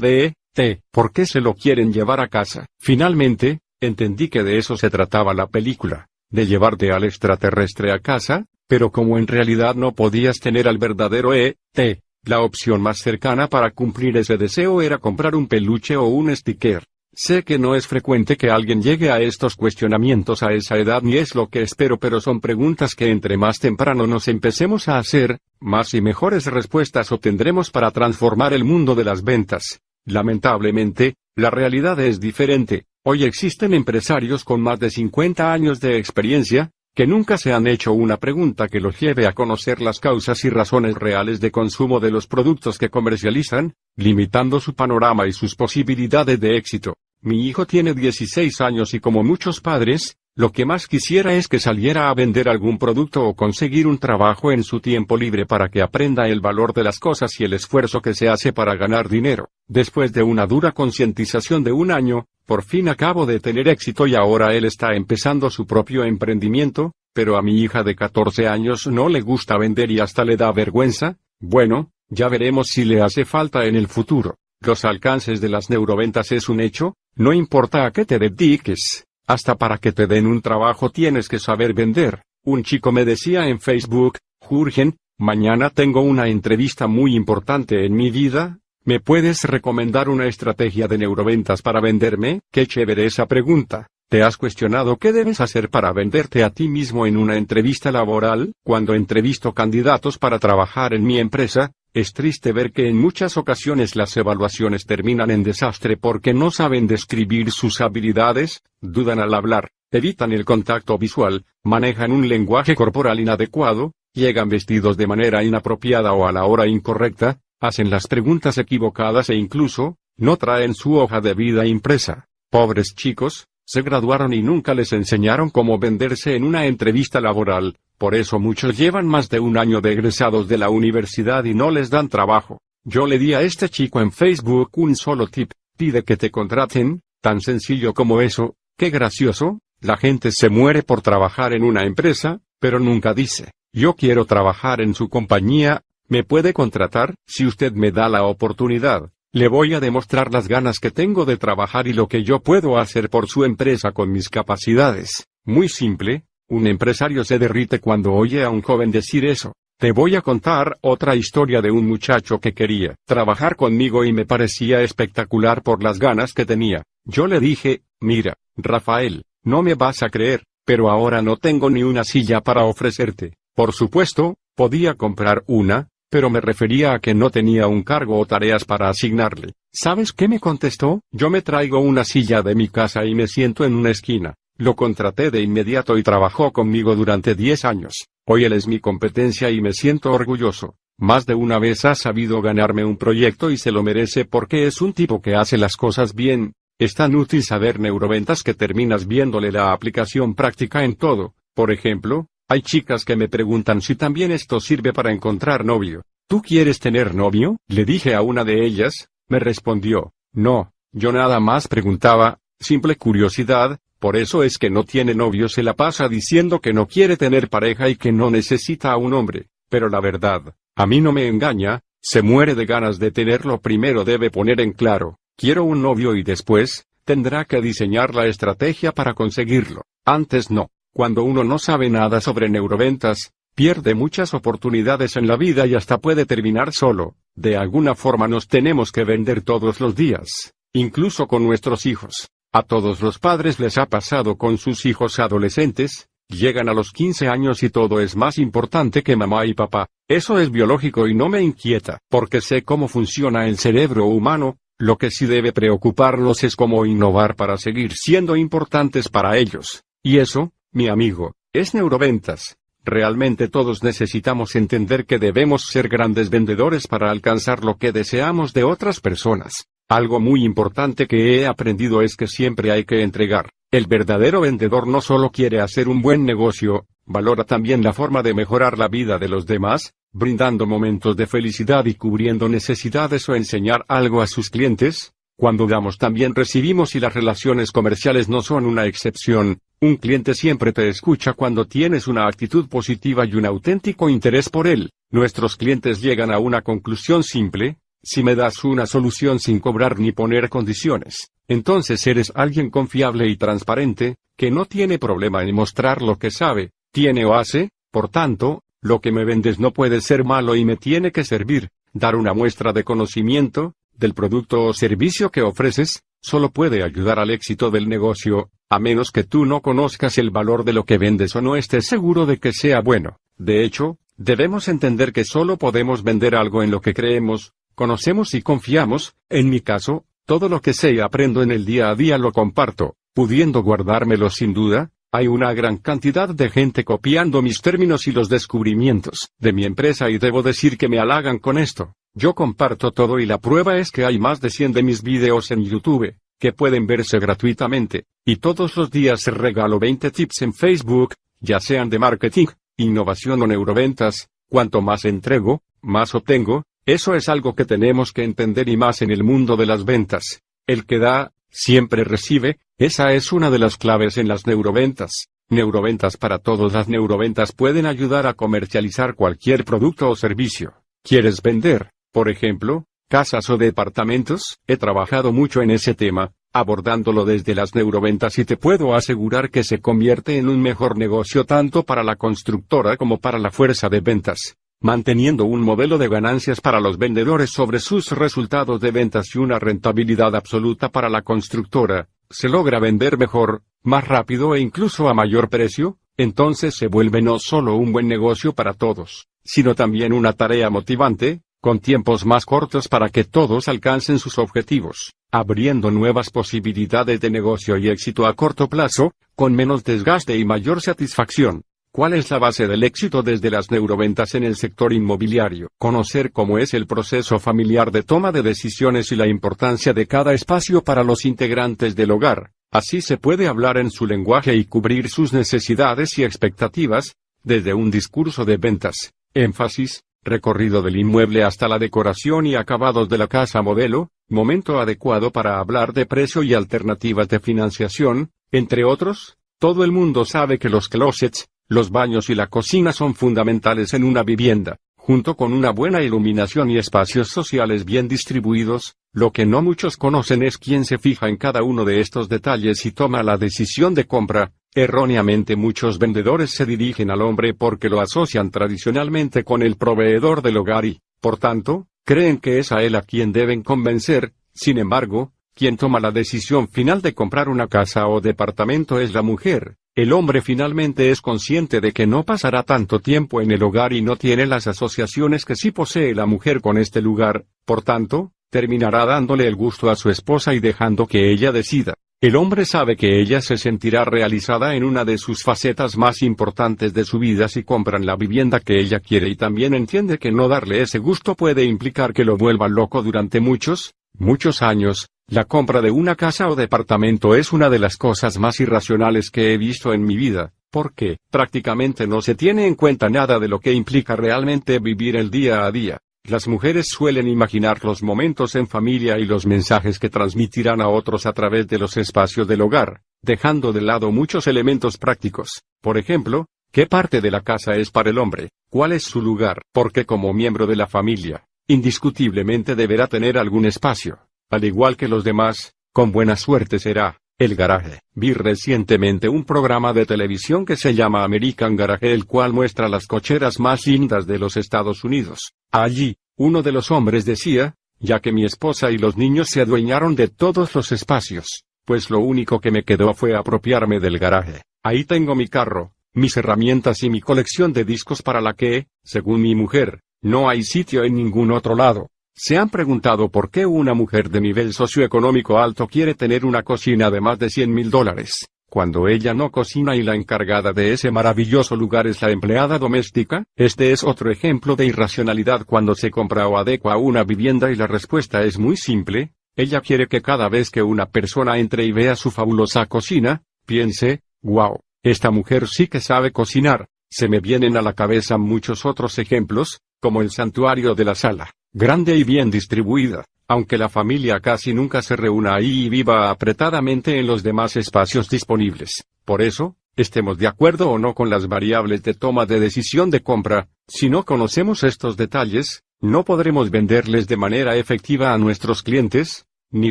de T. ¿Por qué se lo quieren llevar a casa? Finalmente, entendí que de eso se trataba la película, de llevarte al extraterrestre a casa, pero como en realidad no podías tener al verdadero E. T. La opción más cercana para cumplir ese deseo era comprar un peluche o un sticker. Sé que no es frecuente que alguien llegue a estos cuestionamientos a esa edad ni es lo que espero, pero son preguntas que entre más temprano nos empecemos a hacer, más y mejores respuestas obtendremos para transformar el mundo de las ventas. Lamentablemente, la realidad es diferente. Hoy existen empresarios con más de 50 años de experiencia, que nunca se han hecho una pregunta que los lleve a conocer las causas y razones reales de consumo de los productos que comercializan, limitando su panorama y sus posibilidades de éxito. Mi hijo tiene 16 años y como muchos padres, lo que más quisiera es que saliera a vender algún producto o conseguir un trabajo en su tiempo libre para que aprenda el valor de las cosas y el esfuerzo que se hace para ganar dinero. Después de una dura concientización de un año, por fin acabo de tener éxito y ahora él está empezando su propio emprendimiento, pero a mi hija de 14 años no le gusta vender y hasta le da vergüenza. Bueno, ya veremos si le hace falta en el futuro. Los alcances de las neuroventas es un hecho, no importa a qué te dediques. Hasta para que te den un trabajo tienes que saber vender. Un chico me decía en Facebook, Jurgen, mañana tengo una entrevista muy importante en mi vida, ¿me puedes recomendar una estrategia de neuroventas para venderme? Qué chévere esa pregunta. ¿Te has cuestionado qué debes hacer para venderte a ti mismo en una entrevista laboral? Cuando entrevisto candidatos para trabajar en mi empresa, es triste ver que en muchas ocasiones las evaluaciones terminan en desastre porque no saben describir sus habilidades, dudan al hablar, evitan el contacto visual, manejan un lenguaje corporal inadecuado, llegan vestidos de manera inapropiada o a la hora incorrecta, hacen las preguntas equivocadas e incluso, no traen su hoja de vida impresa. Pobres chicos, se graduaron y nunca les enseñaron cómo venderse en una entrevista laboral, por eso muchos llevan más de un año de egresados de la universidad y no les dan trabajo. Yo le di a este chico en Facebook un solo tip, pide que te contraten, tan sencillo como eso, qué gracioso, la gente se muere por trabajar en una empresa, pero nunca dice, yo quiero trabajar en su compañía, me puede contratar, si usted me da la oportunidad. Le voy a demostrar las ganas que tengo de trabajar y lo que yo puedo hacer por su empresa con mis capacidades. Muy simple, un empresario se derrite cuando oye a un joven decir eso. Te voy a contar otra historia de un muchacho que quería trabajar conmigo y me parecía espectacular por las ganas que tenía. Yo le dije, mira, Rafael, no me vas a creer, pero ahora no tengo ni una silla para ofrecerte. Por supuesto, podía comprar una, pero me refería a que no tenía un cargo o tareas para asignarle. ¿Sabes qué me contestó? Yo me traigo una silla de mi casa y me siento en una esquina. Lo contraté de inmediato y trabajó conmigo durante 10 años. Hoy él es mi competencia y me siento orgulloso. Más de una vez ha sabido ganarme un proyecto y se lo merece porque es un tipo que hace las cosas bien. Es tan útil saber neuroventas que terminas viéndole la aplicación práctica en todo. Por ejemplo, hay chicas que me preguntan si también esto sirve para encontrar novio. ¿Tú quieres tener novio? Le dije a una de ellas, me respondió, no, yo nada más preguntaba, simple curiosidad, por eso es que no tiene novio se la pasa diciendo que no quiere tener pareja y que no necesita a un hombre, pero la verdad, a mí no me engaña, se muere de ganas de tenerlo primero debe poner en claro, quiero un novio y después, tendrá que diseñar la estrategia para conseguirlo, antes no. Cuando uno no sabe nada sobre neuroventas, pierde muchas oportunidades en la vida y hasta puede terminar solo. De alguna forma nos tenemos que vender todos los días, incluso con nuestros hijos. A todos los padres les ha pasado con sus hijos adolescentes, llegan a los 15 años y todo es más importante que mamá y papá. Eso es biológico y no me inquieta, porque sé cómo funciona el cerebro humano, lo que sí debe preocuparlos es cómo innovar para seguir siendo importantes para ellos. Y eso, mi amigo, es neuroventas. Realmente todos necesitamos entender que debemos ser grandes vendedores para alcanzar lo que deseamos de otras personas. Algo muy importante que he aprendido es que siempre hay que entregar. El verdadero vendedor no solo quiere hacer un buen negocio, valora también la forma de mejorar la vida de los demás, brindando momentos de felicidad y cubriendo necesidades o enseñar algo a sus clientes, cuando damos también recibimos y las relaciones comerciales no son una excepción, un cliente siempre te escucha cuando tienes una actitud positiva y un auténtico interés por él. Nuestros clientes llegan a una conclusión simple, si me das una solución sin cobrar ni poner condiciones, entonces eres alguien confiable y transparente, que no tiene problema en mostrar lo que sabe, tiene o hace, por tanto, lo que me vendes no puede ser malo y me tiene que servir, dar una muestra de conocimiento, del producto o servicio que ofreces, solo puede ayudar al éxito del negocio, a menos que tú no conozcas el valor de lo que vendes o no estés seguro de que sea bueno. De hecho, debemos entender que solo podemos vender algo en lo que creemos, conocemos y confiamos, en mi caso, todo lo que sé y aprendo en el día a día lo comparto, pudiendo guardármelo sin duda, hay una gran cantidad de gente copiando mis términos y los descubrimientos de mi empresa y debo decir que me halagan con esto. Yo comparto todo y la prueba es que hay más de 100 de mis videos en YouTube, que pueden verse gratuitamente, y todos los días regalo 20 tips en Facebook, ya sean de marketing, innovación o neuroventas, cuanto más entrego, más obtengo, eso es algo que tenemos que entender y más en el mundo de las ventas. El que da, siempre recibe, esa es una de las claves en las neuroventas. Neuroventas para todos las neuroventas pueden ayudar a comercializar cualquier producto o servicio. ¿Quieres vender? Por ejemplo, casas o departamentos, he trabajado mucho en ese tema, abordándolo desde las neuroventas y te puedo asegurar que se convierte en un mejor negocio tanto para la constructora como para la fuerza de ventas, manteniendo un modelo de ganancias para los vendedores sobre sus resultados de ventas y una rentabilidad absoluta para la constructora, se logra vender mejor, más rápido e incluso a mayor precio, entonces se vuelve no solo un buen negocio para todos, sino también una tarea motivante, con tiempos más cortos para que todos alcancen sus objetivos, abriendo nuevas posibilidades de negocio y éxito a corto plazo, con menos desgaste y mayor satisfacción. ¿Cuál es la base del éxito desde las neuroventas en el sector inmobiliario? Conocer cómo es el proceso familiar de toma de decisiones y la importancia de cada espacio para los integrantes del hogar. Así se puede hablar en su lenguaje y cubrir sus necesidades y expectativas, desde un discurso de ventas, énfasis, recorrido del inmueble hasta la decoración y acabados de la casa modelo, momento adecuado para hablar de precio y alternativas de financiación, entre otros, todo el mundo sabe que los closets, los baños y la cocina son fundamentales en una vivienda, junto con una buena iluminación y espacios sociales bien distribuidos, lo que no muchos conocen es quién se fija en cada uno de estos detalles y toma la decisión de compra. Erróneamente muchos vendedores se dirigen al hombre porque lo asocian tradicionalmente con el proveedor del hogar y, por tanto, creen que es a él a quien deben convencer, sin embargo, quien toma la decisión final de comprar una casa o departamento es la mujer. El hombre finalmente es consciente de que no pasará tanto tiempo en el hogar y no tiene las asociaciones que sí posee la mujer con este lugar, por tanto, terminará dándole el gusto a su esposa y dejando que ella decida. El hombre sabe que ella se sentirá realizada en una de sus facetas más importantes de su vida si compran la vivienda que ella quiere y también entiende que no darle ese gusto puede implicar que lo vuelva loco durante muchos, muchos años. La compra de una casa o departamento es una de las cosas más irracionales que he visto en mi vida, porque prácticamente no se tiene en cuenta nada de lo que implica realmente vivir el día a día. Las mujeres suelen imaginar los momentos en familia y los mensajes que transmitirán a otros a través de los espacios del hogar, dejando de lado muchos elementos prácticos. Por ejemplo, ¿qué parte de la casa es para el hombre? ¿Cuál es su lugar? Porque como miembro de la familia, indiscutiblemente deberá tener algún espacio. Al igual que los demás, con buena suerte será, el Garaje. Vi recientemente un programa de televisión que se llama American Garage el cual muestra las cocheras más lindas de los Estados Unidos. Allí, uno de los hombres decía, ya que mi esposa y los niños se adueñaron de todos los espacios, pues lo único que me quedó fue apropiarme del garaje. Ahí tengo mi carro, mis herramientas y mi colección de discos para la que, según mi mujer, no hay sitio en ningún otro lado. ¿Se han preguntado por qué una mujer de nivel socioeconómico alto quiere tener una cocina de más de 100 mil dólares, cuando ella no cocina y la encargada de ese maravilloso lugar es la empleada doméstica? Este es otro ejemplo de irracionalidad cuando se compra o adecua una vivienda y la respuesta es muy simple, ella quiere que cada vez que una persona entre y vea su fabulosa cocina, piense, wow, esta mujer sí que sabe cocinar. Se me vienen a la cabeza muchos otros ejemplos, como el santuario de la sala grande y bien distribuida, aunque la familia casi nunca se reúna ahí y viva apretadamente en los demás espacios disponibles. Por eso, estemos de acuerdo o no con las variables de toma de decisión de compra, si no conocemos estos detalles, no podremos venderles de manera efectiva a nuestros clientes, ni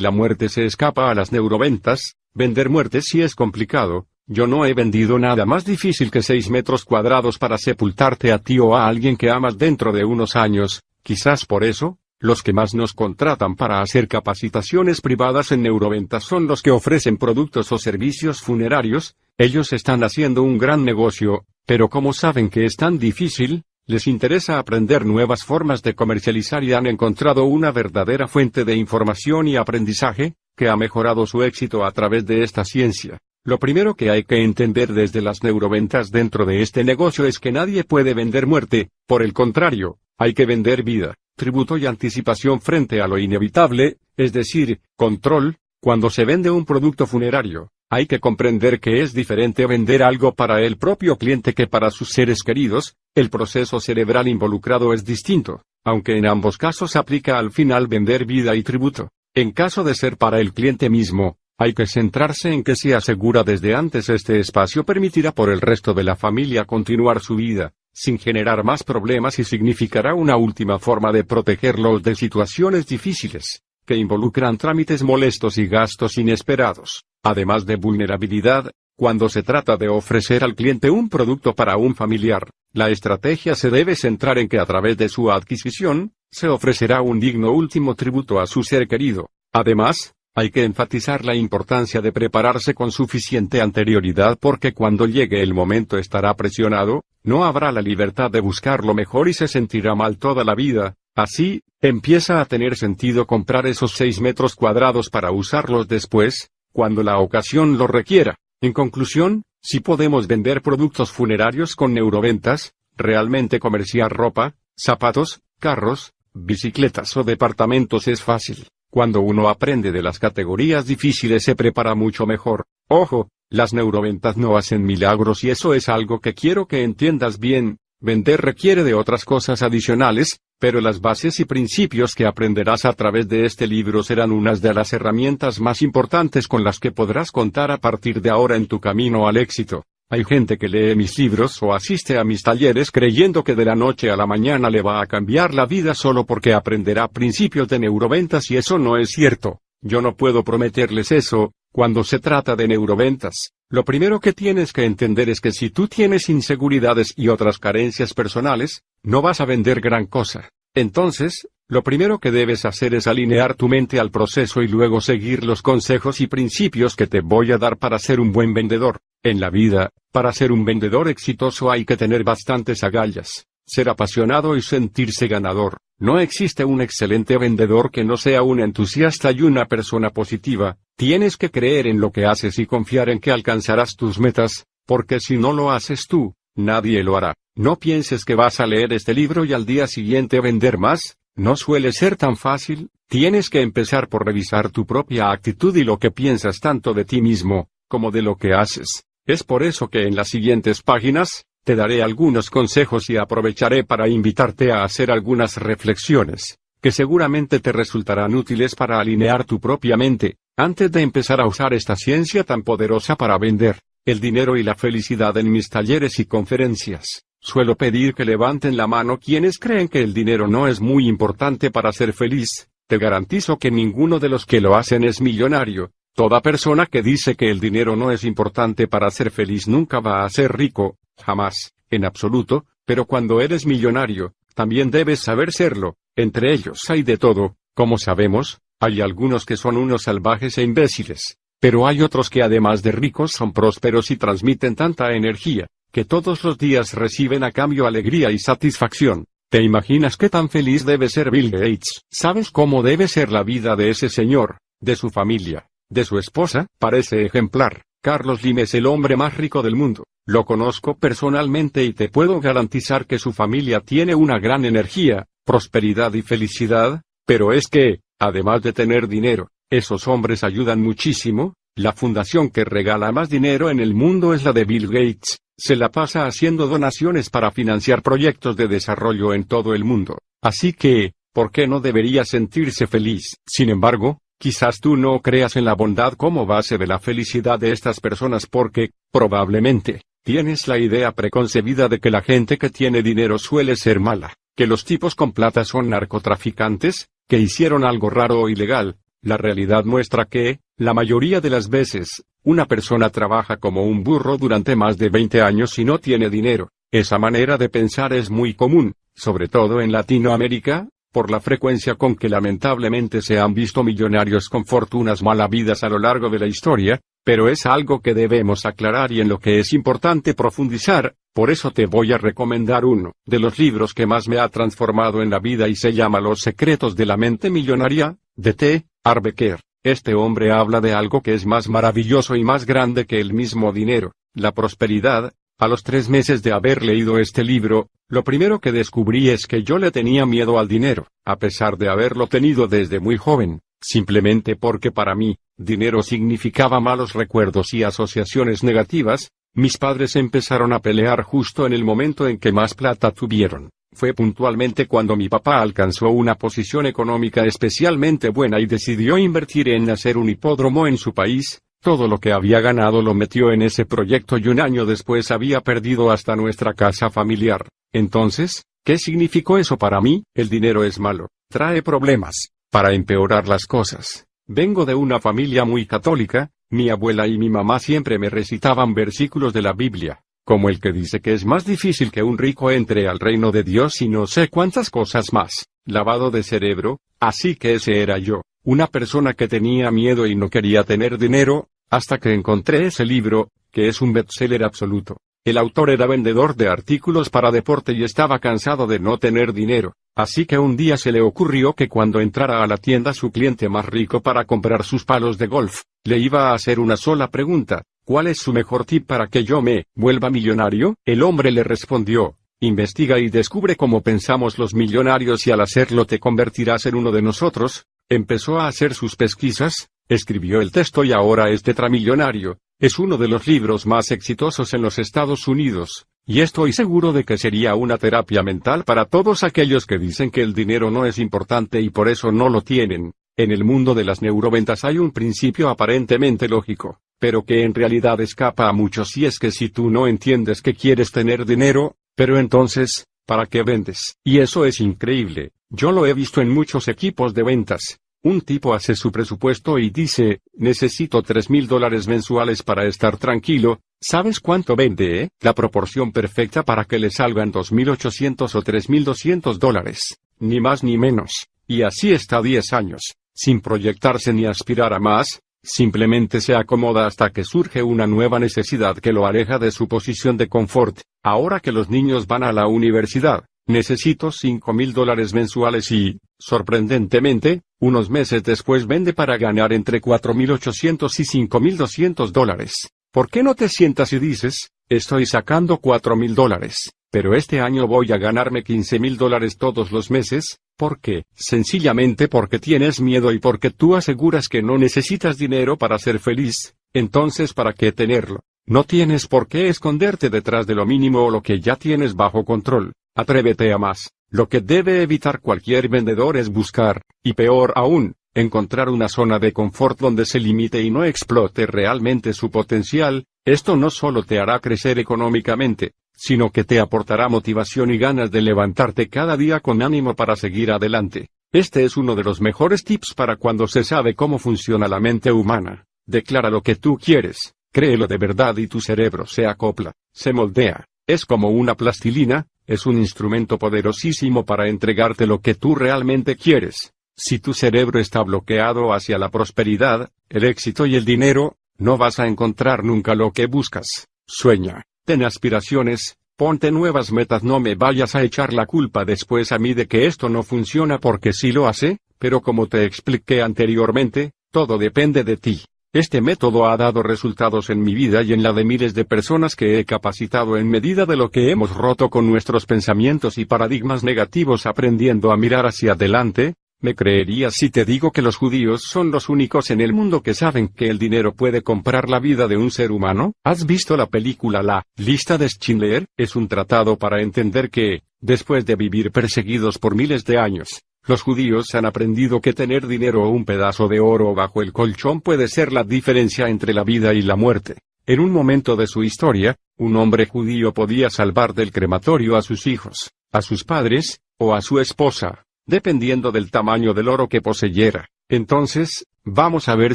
la muerte se escapa a las neuroventas, vender muerte sí es complicado, yo no he vendido nada más difícil que 6 metros cuadrados para sepultarte a ti o a alguien que amas dentro de unos años, Quizás por eso, los que más nos contratan para hacer capacitaciones privadas en neuroventas son los que ofrecen productos o servicios funerarios, ellos están haciendo un gran negocio, pero como saben que es tan difícil, les interesa aprender nuevas formas de comercializar y han encontrado una verdadera fuente de información y aprendizaje, que ha mejorado su éxito a través de esta ciencia. Lo primero que hay que entender desde las neuroventas dentro de este negocio es que nadie puede vender muerte, por el contrario, hay que vender vida, tributo y anticipación frente a lo inevitable, es decir, control, cuando se vende un producto funerario, hay que comprender que es diferente vender algo para el propio cliente que para sus seres queridos, el proceso cerebral involucrado es distinto, aunque en ambos casos aplica al final vender vida y tributo. En caso de ser para el cliente mismo, hay que centrarse en que se asegura desde antes este espacio permitirá por el resto de la familia continuar su vida, sin generar más problemas y significará una última forma de protegerlos de situaciones difíciles, que involucran trámites molestos y gastos inesperados, además de vulnerabilidad, cuando se trata de ofrecer al cliente un producto para un familiar, la estrategia se debe centrar en que a través de su adquisición, se ofrecerá un digno último tributo a su ser querido. Además, hay que enfatizar la importancia de prepararse con suficiente anterioridad porque cuando llegue el momento estará presionado, no habrá la libertad de buscar lo mejor y se sentirá mal toda la vida. Así, empieza a tener sentido comprar esos 6 metros cuadrados para usarlos después, cuando la ocasión lo requiera. En conclusión, si podemos vender productos funerarios con neuroventas, realmente comerciar ropa, zapatos, carros, bicicletas o departamentos es fácil. Cuando uno aprende de las categorías difíciles se prepara mucho mejor. Ojo, las neuroventas no hacen milagros y eso es algo que quiero que entiendas bien. Vender requiere de otras cosas adicionales, pero las bases y principios que aprenderás a través de este libro serán unas de las herramientas más importantes con las que podrás contar a partir de ahora en tu camino al éxito. Hay gente que lee mis libros o asiste a mis talleres creyendo que de la noche a la mañana le va a cambiar la vida solo porque aprenderá principios de neuroventas y eso no es cierto. Yo no puedo prometerles eso, cuando se trata de neuroventas. Lo primero que tienes que entender es que si tú tienes inseguridades y otras carencias personales, no vas a vender gran cosa. Entonces, lo primero que debes hacer es alinear tu mente al proceso y luego seguir los consejos y principios que te voy a dar para ser un buen vendedor. En la vida, para ser un vendedor exitoso hay que tener bastantes agallas, ser apasionado y sentirse ganador. No existe un excelente vendedor que no sea un entusiasta y una persona positiva, tienes que creer en lo que haces y confiar en que alcanzarás tus metas, porque si no lo haces tú, nadie lo hará. No pienses que vas a leer este libro y al día siguiente vender más, no suele ser tan fácil, tienes que empezar por revisar tu propia actitud y lo que piensas tanto de ti mismo, como de lo que haces. Es por eso que en las siguientes páginas, te daré algunos consejos y aprovecharé para invitarte a hacer algunas reflexiones, que seguramente te resultarán útiles para alinear tu propia mente, antes de empezar a usar esta ciencia tan poderosa para vender, el dinero y la felicidad en mis talleres y conferencias. Suelo pedir que levanten la mano quienes creen que el dinero no es muy importante para ser feliz, te garantizo que ninguno de los que lo hacen es millonario, Toda persona que dice que el dinero no es importante para ser feliz nunca va a ser rico, jamás, en absoluto, pero cuando eres millonario, también debes saber serlo, entre ellos hay de todo, como sabemos, hay algunos que son unos salvajes e imbéciles, pero hay otros que además de ricos son prósperos y transmiten tanta energía, que todos los días reciben a cambio alegría y satisfacción. ¿Te imaginas qué tan feliz debe ser Bill Gates? ¿Sabes cómo debe ser la vida de ese señor, de su familia, de su esposa, parece ejemplar. Carlos Lim es el hombre más rico del mundo. Lo conozco personalmente y te puedo garantizar que su familia tiene una gran energía, prosperidad y felicidad, pero es que, además de tener dinero, esos hombres ayudan muchísimo, la fundación que regala más dinero en el mundo es la de Bill Gates, se la pasa haciendo donaciones para financiar proyectos de desarrollo en todo el mundo. Así que, ¿por qué no debería sentirse feliz? Sin embargo, Quizás tú no creas en la bondad como base de la felicidad de estas personas porque, probablemente, tienes la idea preconcebida de que la gente que tiene dinero suele ser mala, que los tipos con plata son narcotraficantes, que hicieron algo raro o ilegal. La realidad muestra que, la mayoría de las veces, una persona trabaja como un burro durante más de 20 años y no tiene dinero. Esa manera de pensar es muy común, sobre todo en Latinoamérica, por la frecuencia con que lamentablemente se han visto millonarios con fortunas malavidas a lo largo de la historia, pero es algo que debemos aclarar y en lo que es importante profundizar, por eso te voy a recomendar uno de los libros que más me ha transformado en la vida y se llama Los secretos de la mente millonaria, de T. Arbequer, Este hombre habla de algo que es más maravilloso y más grande que el mismo dinero, la prosperidad, a los tres meses de haber leído este libro, lo primero que descubrí es que yo le tenía miedo al dinero, a pesar de haberlo tenido desde muy joven, simplemente porque para mí, dinero significaba malos recuerdos y asociaciones negativas, mis padres empezaron a pelear justo en el momento en que más plata tuvieron. Fue puntualmente cuando mi papá alcanzó una posición económica especialmente buena y decidió invertir en hacer un hipódromo en su país, todo lo que había ganado lo metió en ese proyecto y un año después había perdido hasta nuestra casa familiar. Entonces, ¿qué significó eso para mí? El dinero es malo, trae problemas, para empeorar las cosas. Vengo de una familia muy católica, mi abuela y mi mamá siempre me recitaban versículos de la Biblia, como el que dice que es más difícil que un rico entre al reino de Dios y no sé cuántas cosas más, lavado de cerebro, así que ese era yo. Una persona que tenía miedo y no quería tener dinero, hasta que encontré ese libro, que es un bestseller absoluto. El autor era vendedor de artículos para deporte y estaba cansado de no tener dinero, así que un día se le ocurrió que cuando entrara a la tienda su cliente más rico para comprar sus palos de golf, le iba a hacer una sola pregunta, ¿cuál es su mejor tip para que yo me vuelva millonario? El hombre le respondió, investiga y descubre cómo pensamos los millonarios y al hacerlo te convertirás en uno de nosotros, Empezó a hacer sus pesquisas, escribió el texto y ahora es tetramillonario, es uno de los libros más exitosos en los Estados Unidos, y estoy seguro de que sería una terapia mental para todos aquellos que dicen que el dinero no es importante y por eso no lo tienen. En el mundo de las neuroventas hay un principio aparentemente lógico, pero que en realidad escapa a muchos y es que si tú no entiendes que quieres tener dinero, pero entonces, ¿para qué vendes? Y eso es increíble, yo lo he visto en muchos equipos de ventas. Un tipo hace su presupuesto y dice, necesito tres mil dólares mensuales para estar tranquilo, ¿sabes cuánto vende, eh? La proporción perfecta para que le salgan 2.800 o 3.200 dólares, ni más ni menos. Y así está 10 años, sin proyectarse ni aspirar a más, simplemente se acomoda hasta que surge una nueva necesidad que lo aleja de su posición de confort, ahora que los niños van a la universidad Necesito 5 mil dólares mensuales y, sorprendentemente, unos meses después vende para ganar entre 4.800 y 5.200 dólares. ¿Por qué no te sientas y dices, estoy sacando mil dólares, pero este año voy a ganarme 15 mil dólares todos los meses? ¿Por qué? Sencillamente porque tienes miedo y porque tú aseguras que no necesitas dinero para ser feliz, entonces ¿para qué tenerlo? No tienes por qué esconderte detrás de lo mínimo o lo que ya tienes bajo control. Atrévete a más. Lo que debe evitar cualquier vendedor es buscar, y peor aún, encontrar una zona de confort donde se limite y no explote realmente su potencial, esto no solo te hará crecer económicamente, sino que te aportará motivación y ganas de levantarte cada día con ánimo para seguir adelante. Este es uno de los mejores tips para cuando se sabe cómo funciona la mente humana. Declara lo que tú quieres, créelo de verdad y tu cerebro se acopla, se moldea. Es como una plastilina, es un instrumento poderosísimo para entregarte lo que tú realmente quieres. Si tu cerebro está bloqueado hacia la prosperidad, el éxito y el dinero, no vas a encontrar nunca lo que buscas. Sueña, ten aspiraciones, ponte nuevas metas, no me vayas a echar la culpa después a mí de que esto no funciona porque sí lo hace, pero como te expliqué anteriormente, todo depende de ti. Este método ha dado resultados en mi vida y en la de miles de personas que he capacitado en medida de lo que hemos roto con nuestros pensamientos y paradigmas negativos aprendiendo a mirar hacia adelante. ¿Me creerías si te digo que los judíos son los únicos en el mundo que saben que el dinero puede comprar la vida de un ser humano? ¿Has visto la película La lista de Schindler? Es un tratado para entender que, después de vivir perseguidos por miles de años, los judíos han aprendido que tener dinero o un pedazo de oro bajo el colchón puede ser la diferencia entre la vida y la muerte. En un momento de su historia, un hombre judío podía salvar del crematorio a sus hijos, a sus padres, o a su esposa, dependiendo del tamaño del oro que poseyera. Entonces, vamos a ver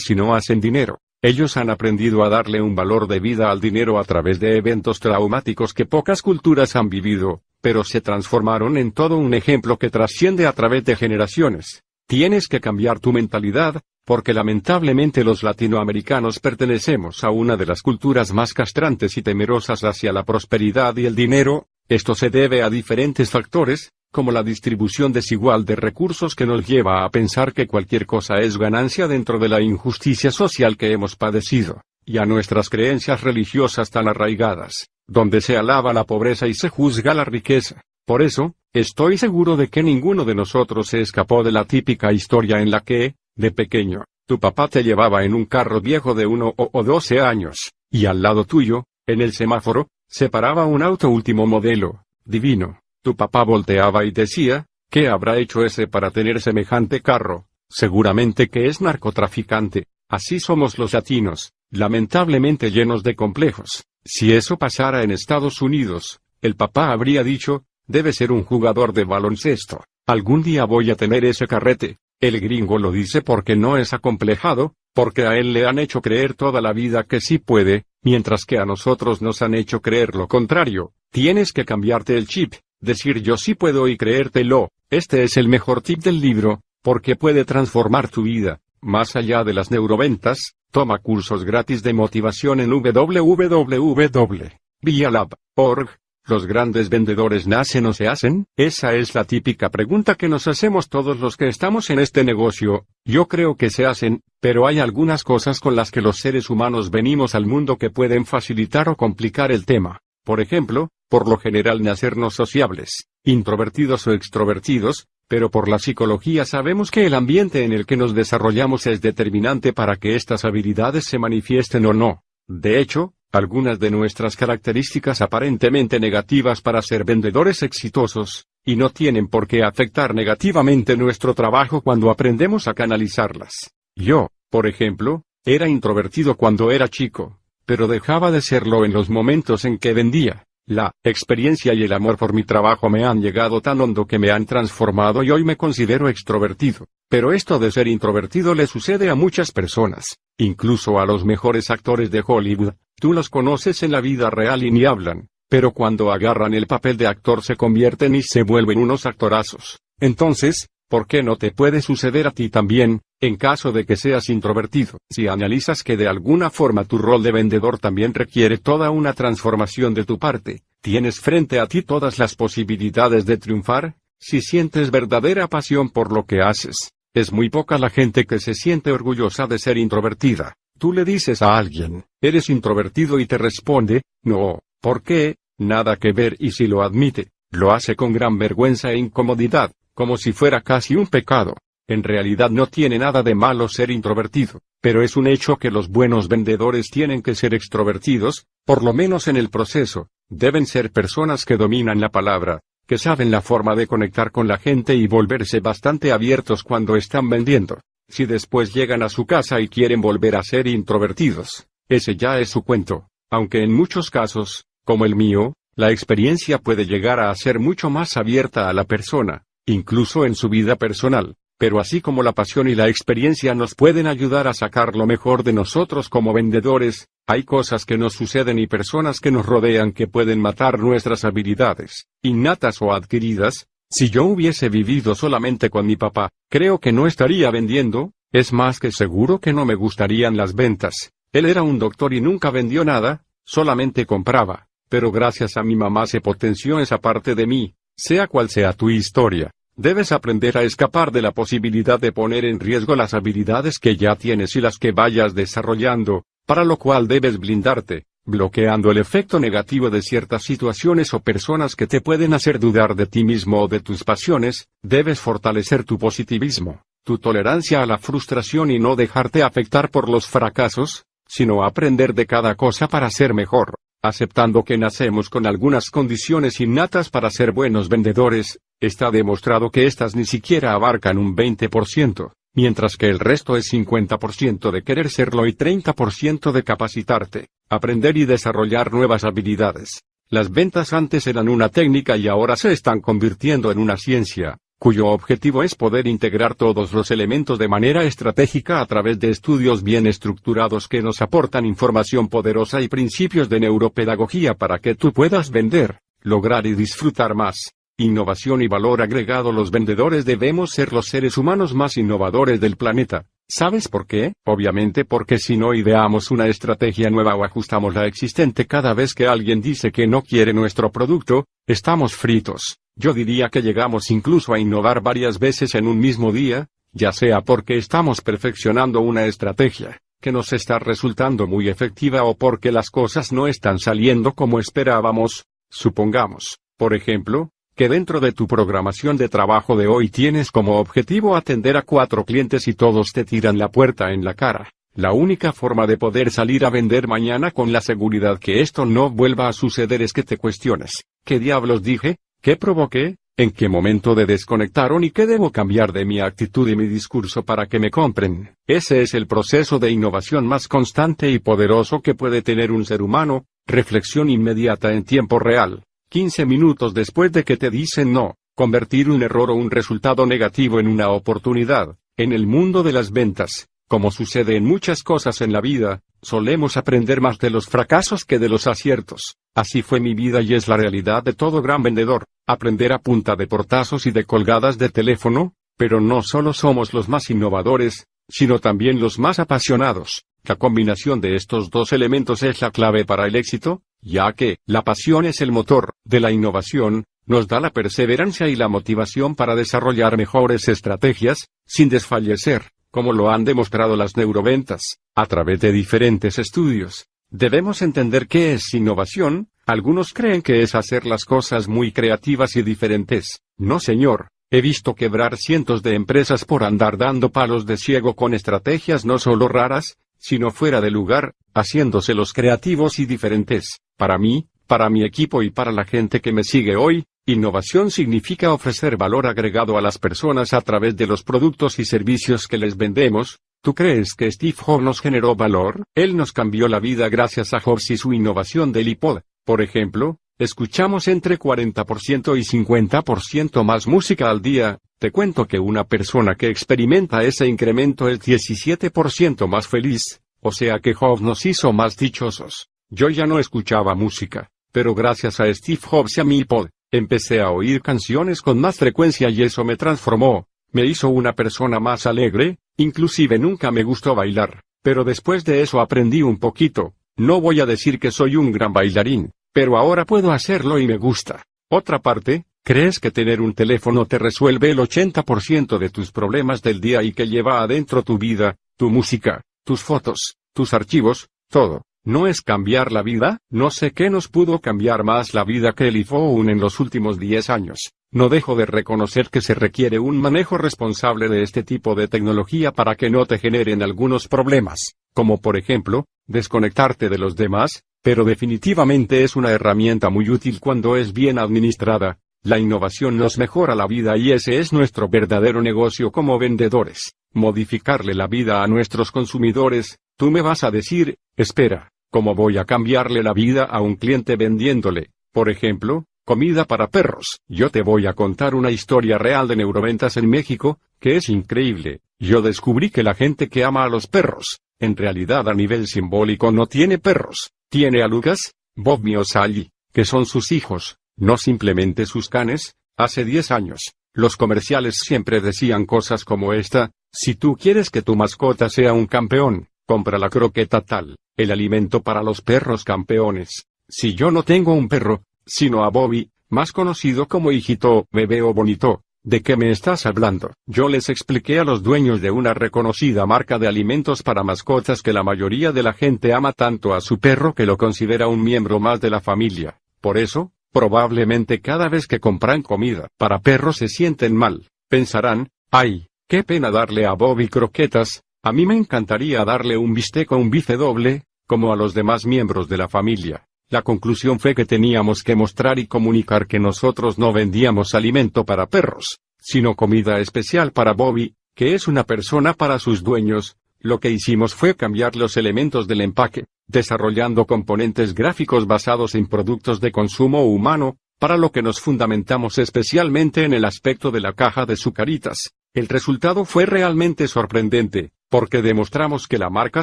si no hacen dinero. Ellos han aprendido a darle un valor de vida al dinero a través de eventos traumáticos que pocas culturas han vivido, pero se transformaron en todo un ejemplo que trasciende a través de generaciones. Tienes que cambiar tu mentalidad, porque lamentablemente los latinoamericanos pertenecemos a una de las culturas más castrantes y temerosas hacia la prosperidad y el dinero, esto se debe a diferentes factores, como la distribución desigual de recursos que nos lleva a pensar que cualquier cosa es ganancia dentro de la injusticia social que hemos padecido, y a nuestras creencias religiosas tan arraigadas, donde se alaba la pobreza y se juzga la riqueza. Por eso, estoy seguro de que ninguno de nosotros se escapó de la típica historia en la que, de pequeño, tu papá te llevaba en un carro viejo de uno o doce años, y al lado tuyo, en el semáforo, se paraba un auto último modelo, divino, tu papá volteaba y decía, ¿qué habrá hecho ese para tener semejante carro? Seguramente que es narcotraficante. Así somos los latinos, lamentablemente llenos de complejos. Si eso pasara en Estados Unidos, el papá habría dicho, debe ser un jugador de baloncesto. Algún día voy a tener ese carrete. El gringo lo dice porque no es acomplejado, porque a él le han hecho creer toda la vida que sí puede, mientras que a nosotros nos han hecho creer lo contrario. Tienes que cambiarte el chip, Decir yo sí puedo y creértelo, este es el mejor tip del libro, porque puede transformar tu vida. Más allá de las neuroventas, toma cursos gratis de motivación en www.vialab.org. ¿Los grandes vendedores nacen o se hacen? Esa es la típica pregunta que nos hacemos todos los que estamos en este negocio. Yo creo que se hacen, pero hay algunas cosas con las que los seres humanos venimos al mundo que pueden facilitar o complicar el tema. Por ejemplo, por lo general nacernos sociables, introvertidos o extrovertidos, pero por la psicología sabemos que el ambiente en el que nos desarrollamos es determinante para que estas habilidades se manifiesten o no. De hecho, algunas de nuestras características aparentemente negativas para ser vendedores exitosos, y no tienen por qué afectar negativamente nuestro trabajo cuando aprendemos a canalizarlas. Yo, por ejemplo, era introvertido cuando era chico, pero dejaba de serlo en los momentos en que vendía. La experiencia y el amor por mi trabajo me han llegado tan hondo que me han transformado y hoy me considero extrovertido. Pero esto de ser introvertido le sucede a muchas personas, incluso a los mejores actores de Hollywood. Tú los conoces en la vida real y ni hablan, pero cuando agarran el papel de actor se convierten y se vuelven unos actorazos. Entonces, ¿Por qué no te puede suceder a ti también, en caso de que seas introvertido? Si analizas que de alguna forma tu rol de vendedor también requiere toda una transformación de tu parte, tienes frente a ti todas las posibilidades de triunfar, si sientes verdadera pasión por lo que haces. Es muy poca la gente que se siente orgullosa de ser introvertida. Tú le dices a alguien, eres introvertido y te responde, no, ¿por qué? Nada que ver y si lo admite, lo hace con gran vergüenza e incomodidad como si fuera casi un pecado. En realidad no tiene nada de malo ser introvertido, pero es un hecho que los buenos vendedores tienen que ser extrovertidos, por lo menos en el proceso, deben ser personas que dominan la palabra, que saben la forma de conectar con la gente y volverse bastante abiertos cuando están vendiendo. Si después llegan a su casa y quieren volver a ser introvertidos, ese ya es su cuento, aunque en muchos casos, como el mío, la experiencia puede llegar a ser mucho más abierta a la persona, incluso en su vida personal, pero así como la pasión y la experiencia nos pueden ayudar a sacar lo mejor de nosotros como vendedores, hay cosas que nos suceden y personas que nos rodean que pueden matar nuestras habilidades, innatas o adquiridas. Si yo hubiese vivido solamente con mi papá, creo que no estaría vendiendo, es más que seguro que no me gustarían las ventas. Él era un doctor y nunca vendió nada, solamente compraba, pero gracias a mi mamá se potenció esa parte de mí, sea cual sea tu historia, debes aprender a escapar de la posibilidad de poner en riesgo las habilidades que ya tienes y las que vayas desarrollando, para lo cual debes blindarte, bloqueando el efecto negativo de ciertas situaciones o personas que te pueden hacer dudar de ti mismo o de tus pasiones, debes fortalecer tu positivismo, tu tolerancia a la frustración y no dejarte afectar por los fracasos, sino aprender de cada cosa para ser mejor aceptando que nacemos con algunas condiciones innatas para ser buenos vendedores, está demostrado que estas ni siquiera abarcan un 20%, mientras que el resto es 50% de querer serlo y 30% de capacitarte, aprender y desarrollar nuevas habilidades. Las ventas antes eran una técnica y ahora se están convirtiendo en una ciencia, cuyo objetivo es poder integrar todos los elementos de manera estratégica a través de estudios bien estructurados que nos aportan información poderosa y principios de neuropedagogía para que tú puedas vender, lograr y disfrutar más. Innovación y valor agregado Los vendedores debemos ser los seres humanos más innovadores del planeta. ¿Sabes por qué? Obviamente porque si no ideamos una estrategia nueva o ajustamos la existente cada vez que alguien dice que no quiere nuestro producto, estamos fritos. Yo diría que llegamos incluso a innovar varias veces en un mismo día, ya sea porque estamos perfeccionando una estrategia, que nos está resultando muy efectiva o porque las cosas no están saliendo como esperábamos, supongamos, por ejemplo, que dentro de tu programación de trabajo de hoy tienes como objetivo atender a cuatro clientes y todos te tiran la puerta en la cara. La única forma de poder salir a vender mañana con la seguridad que esto no vuelva a suceder es que te cuestiones. ¿Qué diablos dije? ¿Qué provoqué? ¿En qué momento de desconectaron y qué debo cambiar de mi actitud y mi discurso para que me compren? Ese es el proceso de innovación más constante y poderoso que puede tener un ser humano, reflexión inmediata en tiempo real. 15 minutos después de que te dicen no, convertir un error o un resultado negativo en una oportunidad. En el mundo de las ventas, como sucede en muchas cosas en la vida, solemos aprender más de los fracasos que de los aciertos. Así fue mi vida y es la realidad de todo gran vendedor, aprender a punta de portazos y de colgadas de teléfono, pero no solo somos los más innovadores, sino también los más apasionados. La combinación de estos dos elementos es la clave para el éxito, ya que, la pasión es el motor, de la innovación, nos da la perseverancia y la motivación para desarrollar mejores estrategias, sin desfallecer, como lo han demostrado las neuroventas, a través de diferentes estudios. Debemos entender qué es innovación, algunos creen que es hacer las cosas muy creativas y diferentes. No señor, he visto quebrar cientos de empresas por andar dando palos de ciego con estrategias no solo raras, sino fuera de lugar, haciéndoselos creativos y diferentes. Para mí, para mi equipo y para la gente que me sigue hoy, innovación significa ofrecer valor agregado a las personas a través de los productos y servicios que les vendemos. ¿Tú crees que Steve Jobs nos generó valor? Él nos cambió la vida gracias a Jobs y su innovación del iPod. Por ejemplo, escuchamos entre 40% y 50% más música al día. Te cuento que una persona que experimenta ese incremento es 17% más feliz, o sea que Jobs nos hizo más dichosos. Yo ya no escuchaba música, pero gracias a Steve Jobs y a mi iPod, empecé a oír canciones con más frecuencia y eso me transformó, me hizo una persona más alegre, inclusive nunca me gustó bailar, pero después de eso aprendí un poquito, no voy a decir que soy un gran bailarín, pero ahora puedo hacerlo y me gusta. Otra parte, ¿crees que tener un teléfono te resuelve el 80% de tus problemas del día y que lleva adentro tu vida, tu música, tus fotos, tus archivos, todo? ¿No es cambiar la vida? No sé qué nos pudo cambiar más la vida que el iPhone en los últimos 10 años. No dejo de reconocer que se requiere un manejo responsable de este tipo de tecnología para que no te generen algunos problemas, como por ejemplo, desconectarte de los demás, pero definitivamente es una herramienta muy útil cuando es bien administrada. La innovación nos mejora la vida y ese es nuestro verdadero negocio como vendedores, modificarle la vida a nuestros consumidores, tú me vas a decir, espera, ¿Cómo voy a cambiarle la vida a un cliente vendiéndole, por ejemplo, comida para perros? Yo te voy a contar una historia real de neuroventas en México, que es increíble. Yo descubrí que la gente que ama a los perros, en realidad a nivel simbólico no tiene perros, tiene a Lucas, Bob y que son sus hijos, no simplemente sus canes, hace 10 años. Los comerciales siempre decían cosas como esta, si tú quieres que tu mascota sea un campeón, compra la croqueta tal. El alimento para los perros campeones. Si yo no tengo un perro, sino a Bobby, más conocido como hijito, bebé o bonito, ¿de qué me estás hablando? Yo les expliqué a los dueños de una reconocida marca de alimentos para mascotas que la mayoría de la gente ama tanto a su perro que lo considera un miembro más de la familia. Por eso, probablemente cada vez que compran comida para perros se sienten mal, pensarán, ay, qué pena darle a Bobby croquetas, a mí me encantaría darle un bistec o un bife doble, como a los demás miembros de la familia. La conclusión fue que teníamos que mostrar y comunicar que nosotros no vendíamos alimento para perros, sino comida especial para Bobby, que es una persona para sus dueños. Lo que hicimos fue cambiar los elementos del empaque, desarrollando componentes gráficos basados en productos de consumo humano, para lo que nos fundamentamos especialmente en el aspecto de la caja de sucaritas. El resultado fue realmente sorprendente porque demostramos que la marca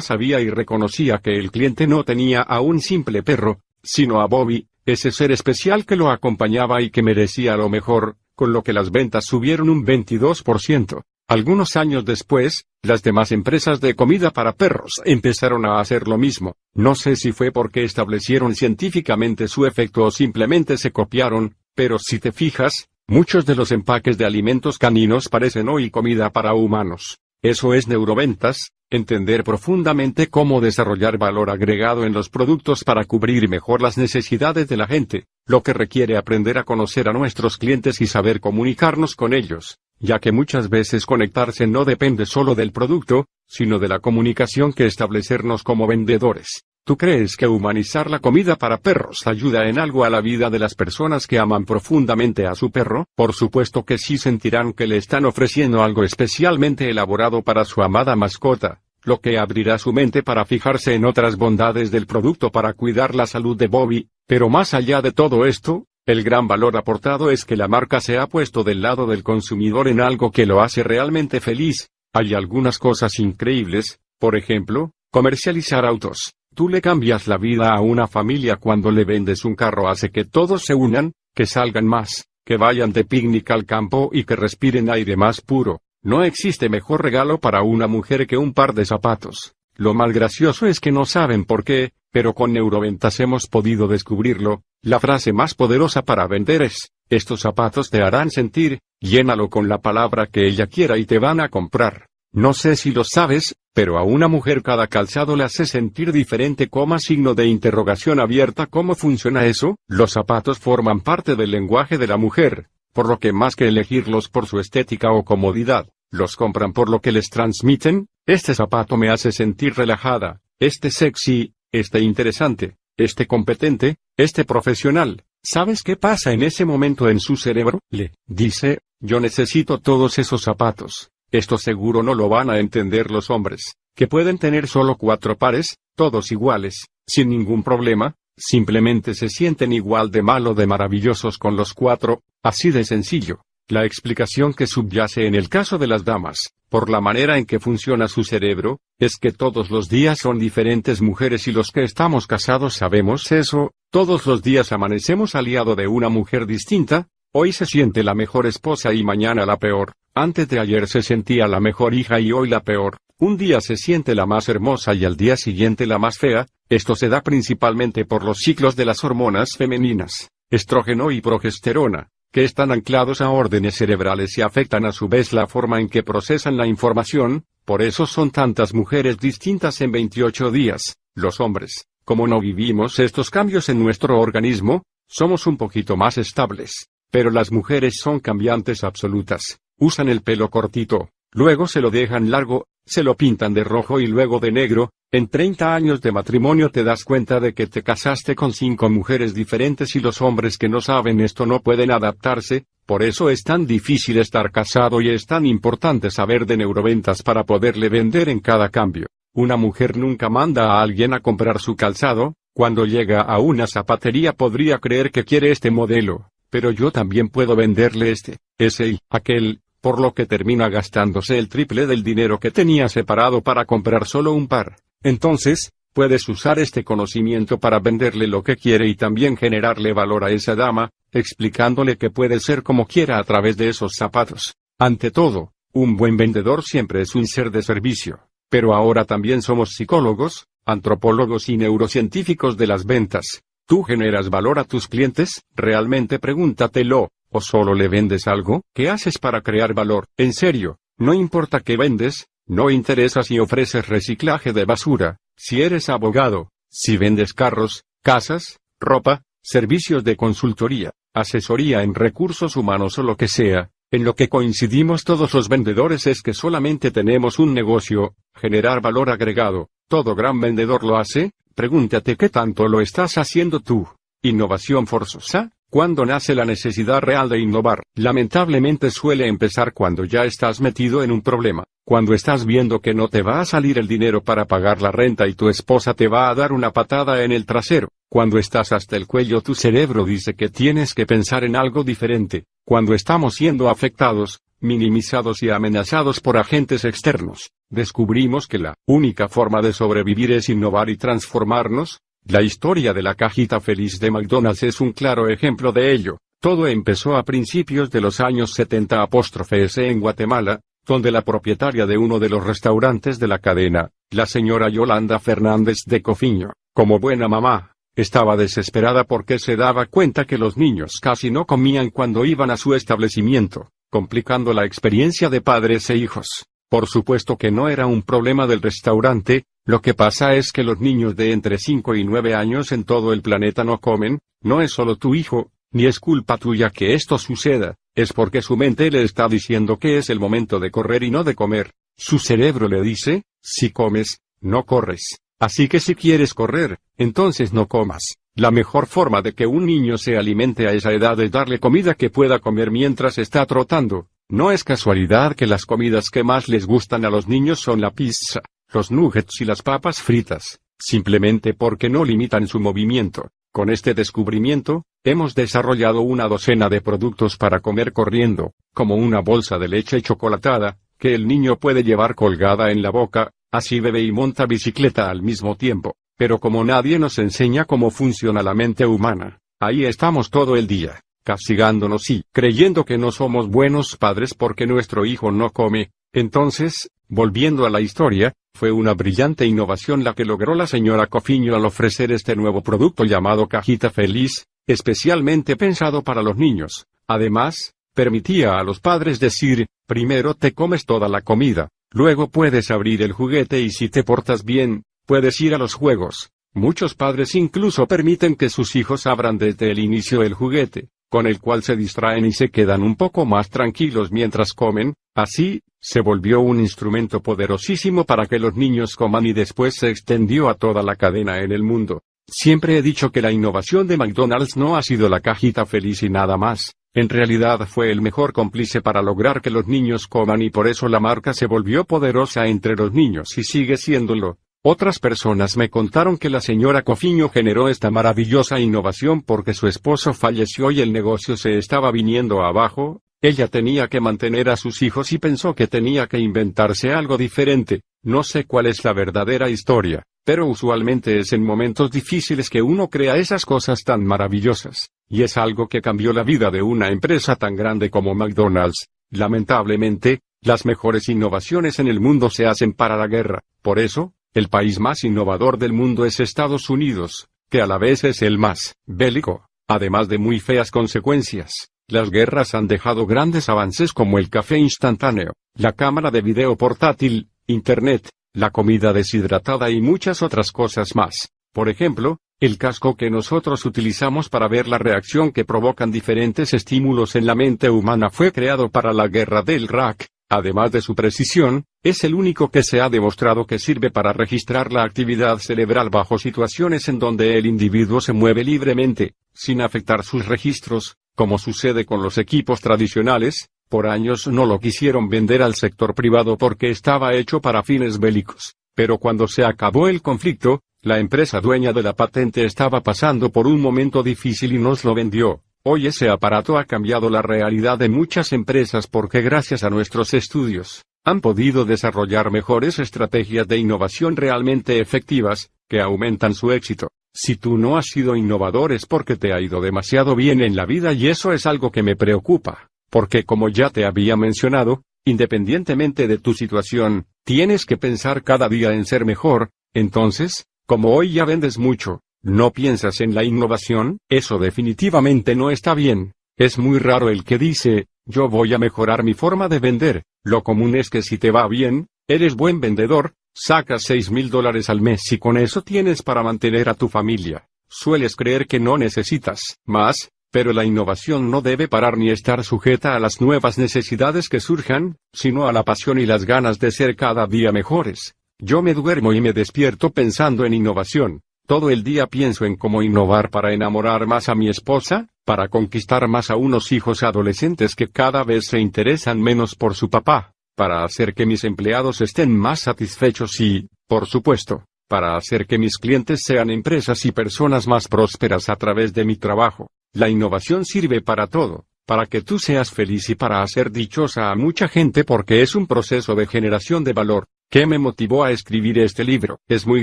sabía y reconocía que el cliente no tenía a un simple perro, sino a Bobby, ese ser especial que lo acompañaba y que merecía lo mejor, con lo que las ventas subieron un 22%. Algunos años después, las demás empresas de comida para perros empezaron a hacer lo mismo. No sé si fue porque establecieron científicamente su efecto o simplemente se copiaron, pero si te fijas, muchos de los empaques de alimentos caninos parecen hoy comida para humanos. Eso es neuroventas, entender profundamente cómo desarrollar valor agregado en los productos para cubrir mejor las necesidades de la gente, lo que requiere aprender a conocer a nuestros clientes y saber comunicarnos con ellos, ya que muchas veces conectarse no depende solo del producto, sino de la comunicación que establecernos como vendedores. ¿Tú crees que humanizar la comida para perros ayuda en algo a la vida de las personas que aman profundamente a su perro? Por supuesto que sí sentirán que le están ofreciendo algo especialmente elaborado para su amada mascota, lo que abrirá su mente para fijarse en otras bondades del producto para cuidar la salud de Bobby, pero más allá de todo esto, el gran valor aportado es que la marca se ha puesto del lado del consumidor en algo que lo hace realmente feliz. Hay algunas cosas increíbles, por ejemplo, comercializar autos. Tú le cambias la vida a una familia cuando le vendes un carro, hace que todos se unan, que salgan más, que vayan de picnic al campo y que respiren aire más puro. No existe mejor regalo para una mujer que un par de zapatos. Lo mal gracioso es que no saben por qué, pero con Neuroventas hemos podido descubrirlo. La frase más poderosa para vender es, estos zapatos te harán sentir, llénalo con la palabra que ella quiera y te van a comprar. No sé si lo sabes, pero a una mujer cada calzado le hace sentir diferente, coma signo de interrogación abierta. ¿Cómo funciona eso? Los zapatos forman parte del lenguaje de la mujer, por lo que más que elegirlos por su estética o comodidad, los compran por lo que les transmiten. Este zapato me hace sentir relajada, este sexy, este interesante, este competente, este profesional. ¿Sabes qué pasa en ese momento en su cerebro? Le dice, yo necesito todos esos zapatos. Esto seguro no lo van a entender los hombres, que pueden tener solo cuatro pares, todos iguales, sin ningún problema, simplemente se sienten igual de malo de maravillosos con los cuatro, así de sencillo. La explicación que subyace en el caso de las damas, por la manera en que funciona su cerebro, es que todos los días son diferentes mujeres y los que estamos casados sabemos eso, todos los días amanecemos aliado de una mujer distinta, hoy se siente la mejor esposa y mañana la peor, antes de ayer se sentía la mejor hija y hoy la peor. Un día se siente la más hermosa y al día siguiente la más fea. Esto se da principalmente por los ciclos de las hormonas femeninas, estrógeno y progesterona, que están anclados a órdenes cerebrales y afectan a su vez la forma en que procesan la información, por eso son tantas mujeres distintas en 28 días. Los hombres, como no vivimos estos cambios en nuestro organismo, somos un poquito más estables, pero las mujeres son cambiantes absolutas. Usan el pelo cortito, luego se lo dejan largo, se lo pintan de rojo y luego de negro, en 30 años de matrimonio te das cuenta de que te casaste con cinco mujeres diferentes y los hombres que no saben esto no pueden adaptarse, por eso es tan difícil estar casado y es tan importante saber de neuroventas para poderle vender en cada cambio. Una mujer nunca manda a alguien a comprar su calzado, cuando llega a una zapatería podría creer que quiere este modelo, pero yo también puedo venderle este, ese y aquel, por lo que termina gastándose el triple del dinero que tenía separado para comprar solo un par. Entonces, puedes usar este conocimiento para venderle lo que quiere y también generarle valor a esa dama, explicándole que puede ser como quiera a través de esos zapatos. Ante todo, un buen vendedor siempre es un ser de servicio. Pero ahora también somos psicólogos, antropólogos y neurocientíficos de las ventas. ¿Tú generas valor a tus clientes? Realmente pregúntatelo, ¿O solo le vendes algo? ¿Qué haces para crear valor? En serio, no importa qué vendes, no interesa si ofreces reciclaje de basura, si eres abogado, si vendes carros, casas, ropa, servicios de consultoría, asesoría en recursos humanos o lo que sea, en lo que coincidimos todos los vendedores es que solamente tenemos un negocio, generar valor agregado, todo gran vendedor lo hace, pregúntate qué tanto lo estás haciendo tú. Innovación forzosa, cuando nace la necesidad real de innovar, lamentablemente suele empezar cuando ya estás metido en un problema, cuando estás viendo que no te va a salir el dinero para pagar la renta y tu esposa te va a dar una patada en el trasero, cuando estás hasta el cuello tu cerebro dice que tienes que pensar en algo diferente, cuando estamos siendo afectados, minimizados y amenazados por agentes externos, descubrimos que la única forma de sobrevivir es innovar y transformarnos, la historia de la cajita feliz de McDonald's es un claro ejemplo de ello. Todo empezó a principios de los años 70 S en Guatemala, donde la propietaria de uno de los restaurantes de la cadena, la señora Yolanda Fernández de Cofiño, como buena mamá, estaba desesperada porque se daba cuenta que los niños casi no comían cuando iban a su establecimiento, complicando la experiencia de padres e hijos. Por supuesto que no era un problema del restaurante, lo que pasa es que los niños de entre 5 y 9 años en todo el planeta no comen, no es solo tu hijo, ni es culpa tuya que esto suceda, es porque su mente le está diciendo que es el momento de correr y no de comer. Su cerebro le dice, si comes, no corres. Así que si quieres correr, entonces no comas. La mejor forma de que un niño se alimente a esa edad es darle comida que pueda comer mientras está trotando. No es casualidad que las comidas que más les gustan a los niños son la pizza, los nuggets y las papas fritas, simplemente porque no limitan su movimiento. Con este descubrimiento, hemos desarrollado una docena de productos para comer corriendo, como una bolsa de leche chocolatada, que el niño puede llevar colgada en la boca, así bebe y monta bicicleta al mismo tiempo. Pero como nadie nos enseña cómo funciona la mente humana, ahí estamos todo el día castigándonos y creyendo que no somos buenos padres porque nuestro hijo no come. Entonces, volviendo a la historia, fue una brillante innovación la que logró la señora Cofiño al ofrecer este nuevo producto llamado Cajita Feliz, especialmente pensado para los niños. Además, permitía a los padres decir, primero te comes toda la comida, luego puedes abrir el juguete y si te portas bien, puedes ir a los juegos. Muchos padres incluso permiten que sus hijos abran desde el inicio el juguete con el cual se distraen y se quedan un poco más tranquilos mientras comen, así, se volvió un instrumento poderosísimo para que los niños coman y después se extendió a toda la cadena en el mundo. Siempre he dicho que la innovación de McDonald's no ha sido la cajita feliz y nada más, en realidad fue el mejor cómplice para lograr que los niños coman y por eso la marca se volvió poderosa entre los niños y sigue siéndolo, otras personas me contaron que la señora Cofiño generó esta maravillosa innovación porque su esposo falleció y el negocio se estaba viniendo abajo, ella tenía que mantener a sus hijos y pensó que tenía que inventarse algo diferente, no sé cuál es la verdadera historia, pero usualmente es en momentos difíciles que uno crea esas cosas tan maravillosas, y es algo que cambió la vida de una empresa tan grande como McDonald's. Lamentablemente, las mejores innovaciones en el mundo se hacen para la guerra, por eso, el país más innovador del mundo es Estados Unidos, que a la vez es el más bélico, además de muy feas consecuencias. Las guerras han dejado grandes avances como el café instantáneo, la cámara de video portátil, Internet, la comida deshidratada y muchas otras cosas más. Por ejemplo, el casco que nosotros utilizamos para ver la reacción que provocan diferentes estímulos en la mente humana fue creado para la guerra del RAC. Además de su precisión, es el único que se ha demostrado que sirve para registrar la actividad cerebral bajo situaciones en donde el individuo se mueve libremente, sin afectar sus registros, como sucede con los equipos tradicionales, por años no lo quisieron vender al sector privado porque estaba hecho para fines bélicos. Pero cuando se acabó el conflicto, la empresa dueña de la patente estaba pasando por un momento difícil y nos lo vendió. Hoy ese aparato ha cambiado la realidad de muchas empresas porque gracias a nuestros estudios, han podido desarrollar mejores estrategias de innovación realmente efectivas, que aumentan su éxito. Si tú no has sido innovador es porque te ha ido demasiado bien en la vida y eso es algo que me preocupa, porque como ya te había mencionado, independientemente de tu situación, tienes que pensar cada día en ser mejor, entonces, como hoy ya vendes mucho, ¿No piensas en la innovación? Eso definitivamente no está bien. Es muy raro el que dice, yo voy a mejorar mi forma de vender. Lo común es que si te va bien, eres buen vendedor, sacas 6 mil dólares al mes y con eso tienes para mantener a tu familia. Sueles creer que no necesitas más, pero la innovación no debe parar ni estar sujeta a las nuevas necesidades que surjan, sino a la pasión y las ganas de ser cada día mejores. Yo me duermo y me despierto pensando en innovación. Todo el día pienso en cómo innovar para enamorar más a mi esposa, para conquistar más a unos hijos adolescentes que cada vez se interesan menos por su papá, para hacer que mis empleados estén más satisfechos y, por supuesto, para hacer que mis clientes sean empresas y personas más prósperas a través de mi trabajo. La innovación sirve para todo, para que tú seas feliz y para hacer dichosa a mucha gente porque es un proceso de generación de valor, que me motivó a escribir este libro. Es muy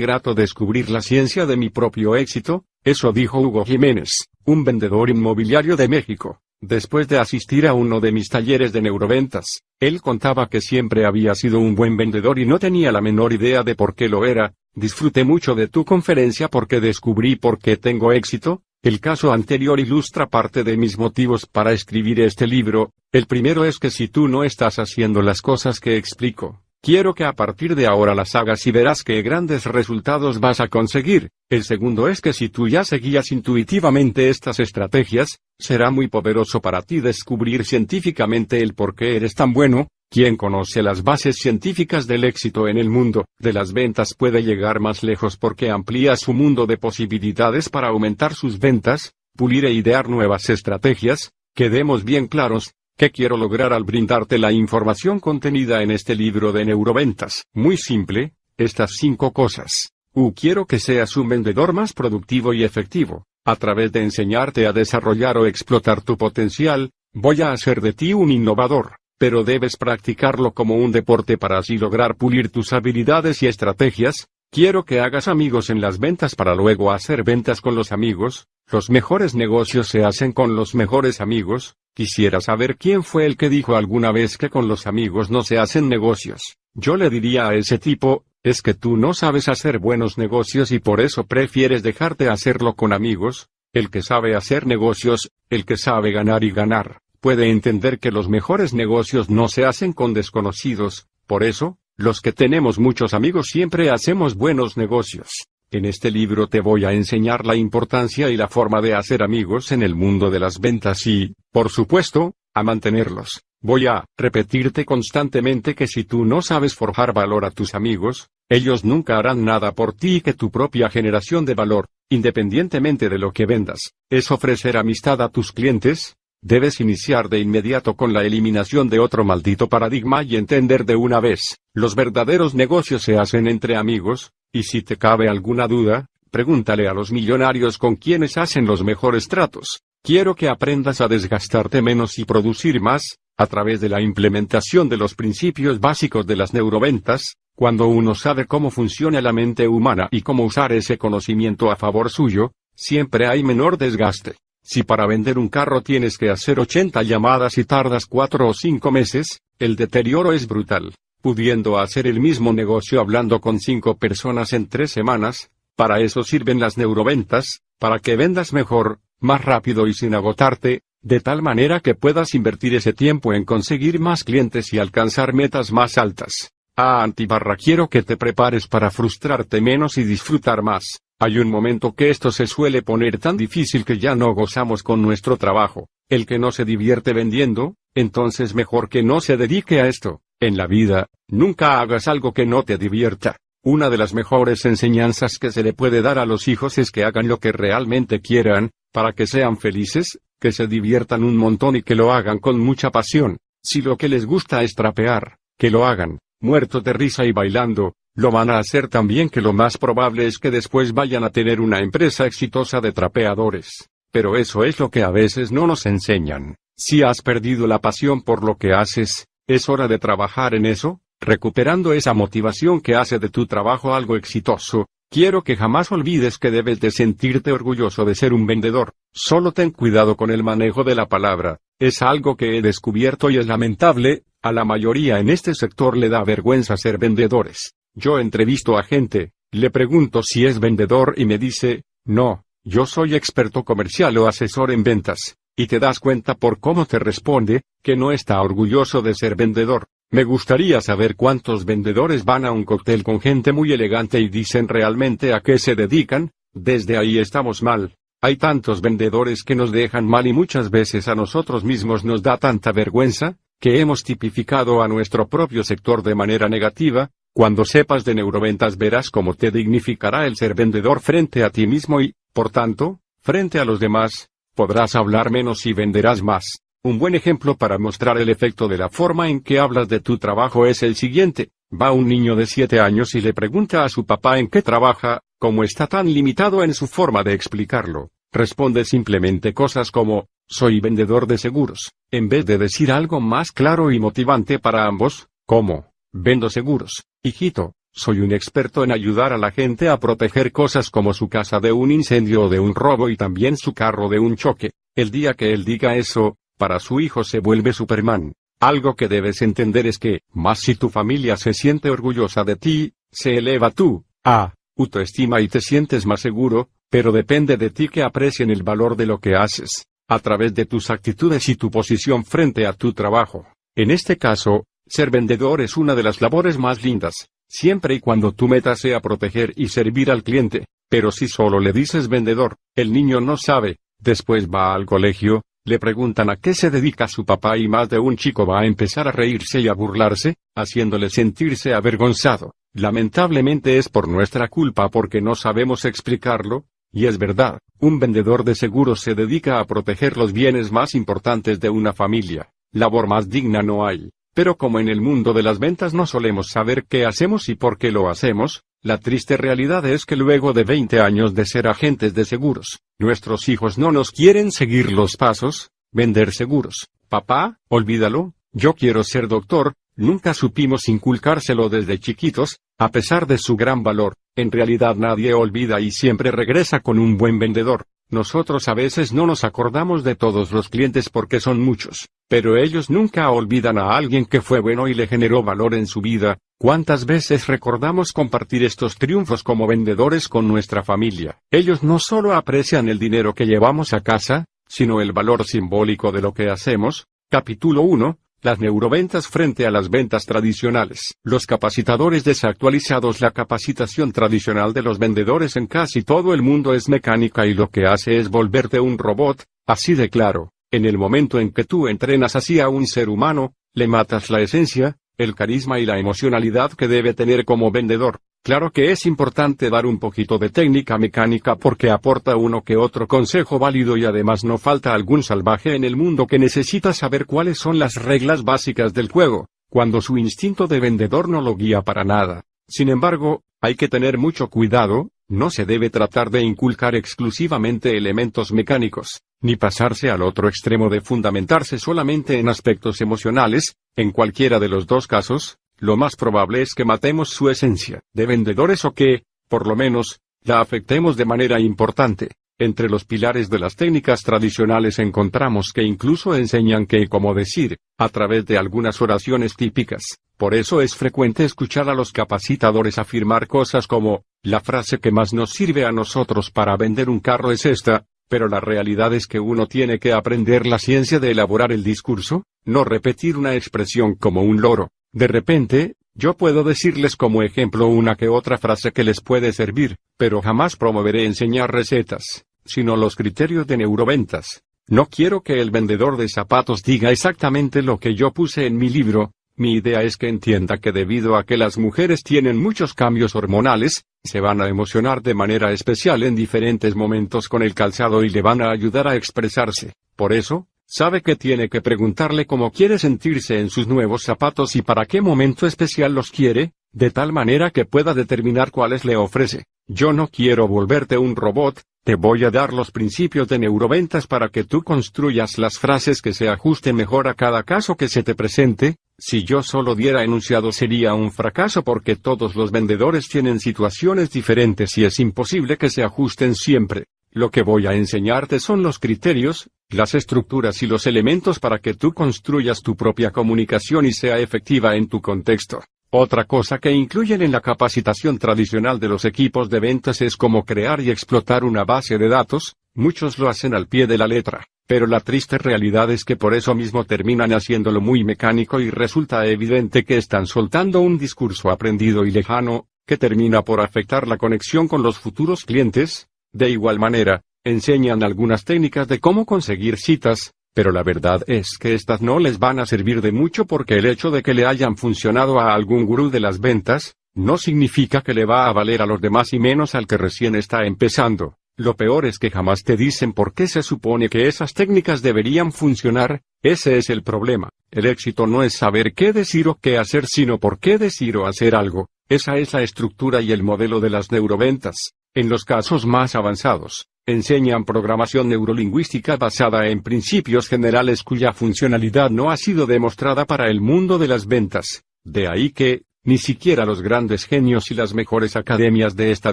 grato descubrir la ciencia de mi propio éxito, eso dijo Hugo Jiménez, un vendedor inmobiliario de México. Después de asistir a uno de mis talleres de neuroventas, él contaba que siempre había sido un buen vendedor y no tenía la menor idea de por qué lo era. Disfruté mucho de tu conferencia porque descubrí por qué tengo éxito, el caso anterior ilustra parte de mis motivos para escribir este libro. El primero es que si tú no estás haciendo las cosas que explico, quiero que a partir de ahora las hagas y verás qué grandes resultados vas a conseguir. El segundo es que si tú ya seguías intuitivamente estas estrategias, será muy poderoso para ti descubrir científicamente el por qué eres tan bueno, quien conoce las bases científicas del éxito en el mundo de las ventas puede llegar más lejos porque amplía su mundo de posibilidades para aumentar sus ventas, pulir e idear nuevas estrategias, quedemos bien claros, que quiero lograr al brindarte la información contenida en este libro de neuroventas? Muy simple, estas cinco cosas. U uh, quiero que seas un vendedor más productivo y efectivo, a través de enseñarte a desarrollar o explotar tu potencial, voy a hacer de ti un innovador pero debes practicarlo como un deporte para así lograr pulir tus habilidades y estrategias. Quiero que hagas amigos en las ventas para luego hacer ventas con los amigos. Los mejores negocios se hacen con los mejores amigos. Quisiera saber quién fue el que dijo alguna vez que con los amigos no se hacen negocios. Yo le diría a ese tipo, es que tú no sabes hacer buenos negocios y por eso prefieres dejarte hacerlo con amigos, el que sabe hacer negocios, el que sabe ganar y ganar, puede entender que los mejores negocios no se hacen con desconocidos, por eso, los que tenemos muchos amigos siempre hacemos buenos negocios. En este libro te voy a enseñar la importancia y la forma de hacer amigos en el mundo de las ventas y, por supuesto, a mantenerlos. Voy a repetirte constantemente que si tú no sabes forjar valor a tus amigos, ellos nunca harán nada por ti y que tu propia generación de valor, independientemente de lo que vendas, es ofrecer amistad a tus clientes, Debes iniciar de inmediato con la eliminación de otro maldito paradigma y entender de una vez, los verdaderos negocios se hacen entre amigos, y si te cabe alguna duda, pregúntale a los millonarios con quienes hacen los mejores tratos. Quiero que aprendas a desgastarte menos y producir más, a través de la implementación de los principios básicos de las neuroventas, cuando uno sabe cómo funciona la mente humana y cómo usar ese conocimiento a favor suyo, siempre hay menor desgaste. Si para vender un carro tienes que hacer 80 llamadas y tardas 4 o 5 meses, el deterioro es brutal, pudiendo hacer el mismo negocio hablando con 5 personas en 3 semanas, para eso sirven las neuroventas, para que vendas mejor, más rápido y sin agotarte, de tal manera que puedas invertir ese tiempo en conseguir más clientes y alcanzar metas más altas. Ah, antibarra quiero que te prepares para frustrarte menos y disfrutar más. Hay un momento que esto se suele poner tan difícil que ya no gozamos con nuestro trabajo. El que no se divierte vendiendo, entonces mejor que no se dedique a esto. En la vida, nunca hagas algo que no te divierta. Una de las mejores enseñanzas que se le puede dar a los hijos es que hagan lo que realmente quieran, para que sean felices, que se diviertan un montón y que lo hagan con mucha pasión. Si lo que les gusta es trapear, que lo hagan, muerto de risa y bailando, lo van a hacer también que lo más probable es que después vayan a tener una empresa exitosa de trapeadores. Pero eso es lo que a veces no nos enseñan. Si has perdido la pasión por lo que haces, es hora de trabajar en eso, recuperando esa motivación que hace de tu trabajo algo exitoso. Quiero que jamás olvides que debes de sentirte orgulloso de ser un vendedor. Solo ten cuidado con el manejo de la palabra. Es algo que he descubierto y es lamentable, a la mayoría en este sector le da vergüenza ser vendedores. Yo entrevisto a gente, le pregunto si es vendedor y me dice, no, yo soy experto comercial o asesor en ventas, y te das cuenta por cómo te responde, que no está orgulloso de ser vendedor. Me gustaría saber cuántos vendedores van a un cóctel con gente muy elegante y dicen realmente a qué se dedican, desde ahí estamos mal. Hay tantos vendedores que nos dejan mal y muchas veces a nosotros mismos nos da tanta vergüenza, que hemos tipificado a nuestro propio sector de manera negativa, cuando sepas de neuroventas verás cómo te dignificará el ser vendedor frente a ti mismo y, por tanto, frente a los demás, podrás hablar menos y venderás más. Un buen ejemplo para mostrar el efecto de la forma en que hablas de tu trabajo es el siguiente. Va un niño de 7 años y le pregunta a su papá en qué trabaja, como está tan limitado en su forma de explicarlo. Responde simplemente cosas como, soy vendedor de seguros, en vez de decir algo más claro y motivante para ambos, como, Vendo seguros, hijito, soy un experto en ayudar a la gente a proteger cosas como su casa de un incendio o de un robo y también su carro de un choque. El día que él diga eso, para su hijo se vuelve Superman. Algo que debes entender es que, más si tu familia se siente orgullosa de ti, se eleva tú a autoestima y te sientes más seguro, pero depende de ti que aprecien el valor de lo que haces, a través de tus actitudes y tu posición frente a tu trabajo. En este caso, ser vendedor es una de las labores más lindas, siempre y cuando tu meta sea proteger y servir al cliente, pero si solo le dices vendedor, el niño no sabe, después va al colegio, le preguntan a qué se dedica su papá y más de un chico va a empezar a reírse y a burlarse, haciéndole sentirse avergonzado. Lamentablemente es por nuestra culpa porque no sabemos explicarlo, y es verdad, un vendedor de seguros se dedica a proteger los bienes más importantes de una familia, labor más digna no hay. Pero como en el mundo de las ventas no solemos saber qué hacemos y por qué lo hacemos, la triste realidad es que luego de 20 años de ser agentes de seguros, nuestros hijos no nos quieren seguir los pasos, vender seguros. Papá, olvídalo, yo quiero ser doctor, nunca supimos inculcárselo desde chiquitos, a pesar de su gran valor, en realidad nadie olvida y siempre regresa con un buen vendedor. Nosotros a veces no nos acordamos de todos los clientes porque son muchos, pero ellos nunca olvidan a alguien que fue bueno y le generó valor en su vida. ¿Cuántas veces recordamos compartir estos triunfos como vendedores con nuestra familia? Ellos no solo aprecian el dinero que llevamos a casa, sino el valor simbólico de lo que hacemos. Capítulo 1 las neuroventas frente a las ventas tradicionales. Los capacitadores desactualizados La capacitación tradicional de los vendedores en casi todo el mundo es mecánica y lo que hace es volverte un robot, así de claro. En el momento en que tú entrenas así a un ser humano, le matas la esencia, el carisma y la emocionalidad que debe tener como vendedor. Claro que es importante dar un poquito de técnica mecánica porque aporta uno que otro consejo válido y además no falta algún salvaje en el mundo que necesita saber cuáles son las reglas básicas del juego, cuando su instinto de vendedor no lo guía para nada. Sin embargo, hay que tener mucho cuidado, no se debe tratar de inculcar exclusivamente elementos mecánicos, ni pasarse al otro extremo de fundamentarse solamente en aspectos emocionales, en cualquiera de los dos casos, lo más probable es que matemos su esencia, de vendedores o que, por lo menos, la afectemos de manera importante. Entre los pilares de las técnicas tradicionales encontramos que incluso enseñan que, como decir, a través de algunas oraciones típicas. Por eso es frecuente escuchar a los capacitadores afirmar cosas como, la frase que más nos sirve a nosotros para vender un carro es esta, pero la realidad es que uno tiene que aprender la ciencia de elaborar el discurso, no repetir una expresión como un loro. De repente, yo puedo decirles como ejemplo una que otra frase que les puede servir, pero jamás promoveré enseñar recetas, sino los criterios de neuroventas. No quiero que el vendedor de zapatos diga exactamente lo que yo puse en mi libro, mi idea es que entienda que debido a que las mujeres tienen muchos cambios hormonales, se van a emocionar de manera especial en diferentes momentos con el calzado y le van a ayudar a expresarse. Por eso, Sabe que tiene que preguntarle cómo quiere sentirse en sus nuevos zapatos y para qué momento especial los quiere, de tal manera que pueda determinar cuáles le ofrece. Yo no quiero volverte un robot, te voy a dar los principios de neuroventas para que tú construyas las frases que se ajusten mejor a cada caso que se te presente. Si yo solo diera enunciado sería un fracaso porque todos los vendedores tienen situaciones diferentes y es imposible que se ajusten siempre. Lo que voy a enseñarte son los criterios, las estructuras y los elementos para que tú construyas tu propia comunicación y sea efectiva en tu contexto. Otra cosa que incluyen en la capacitación tradicional de los equipos de ventas es cómo crear y explotar una base de datos, muchos lo hacen al pie de la letra, pero la triste realidad es que por eso mismo terminan haciéndolo muy mecánico y resulta evidente que están soltando un discurso aprendido y lejano, que termina por afectar la conexión con los futuros clientes, de igual manera, enseñan algunas técnicas de cómo conseguir citas, pero la verdad es que estas no les van a servir de mucho porque el hecho de que le hayan funcionado a algún gurú de las ventas, no significa que le va a valer a los demás y menos al que recién está empezando. Lo peor es que jamás te dicen por qué se supone que esas técnicas deberían funcionar, ese es el problema. El éxito no es saber qué decir o qué hacer, sino por qué decir o hacer algo. Esa es la estructura y el modelo de las neuroventas. En los casos más avanzados, enseñan programación neurolingüística basada en principios generales cuya funcionalidad no ha sido demostrada para el mundo de las ventas. De ahí que, ni siquiera los grandes genios y las mejores academias de esta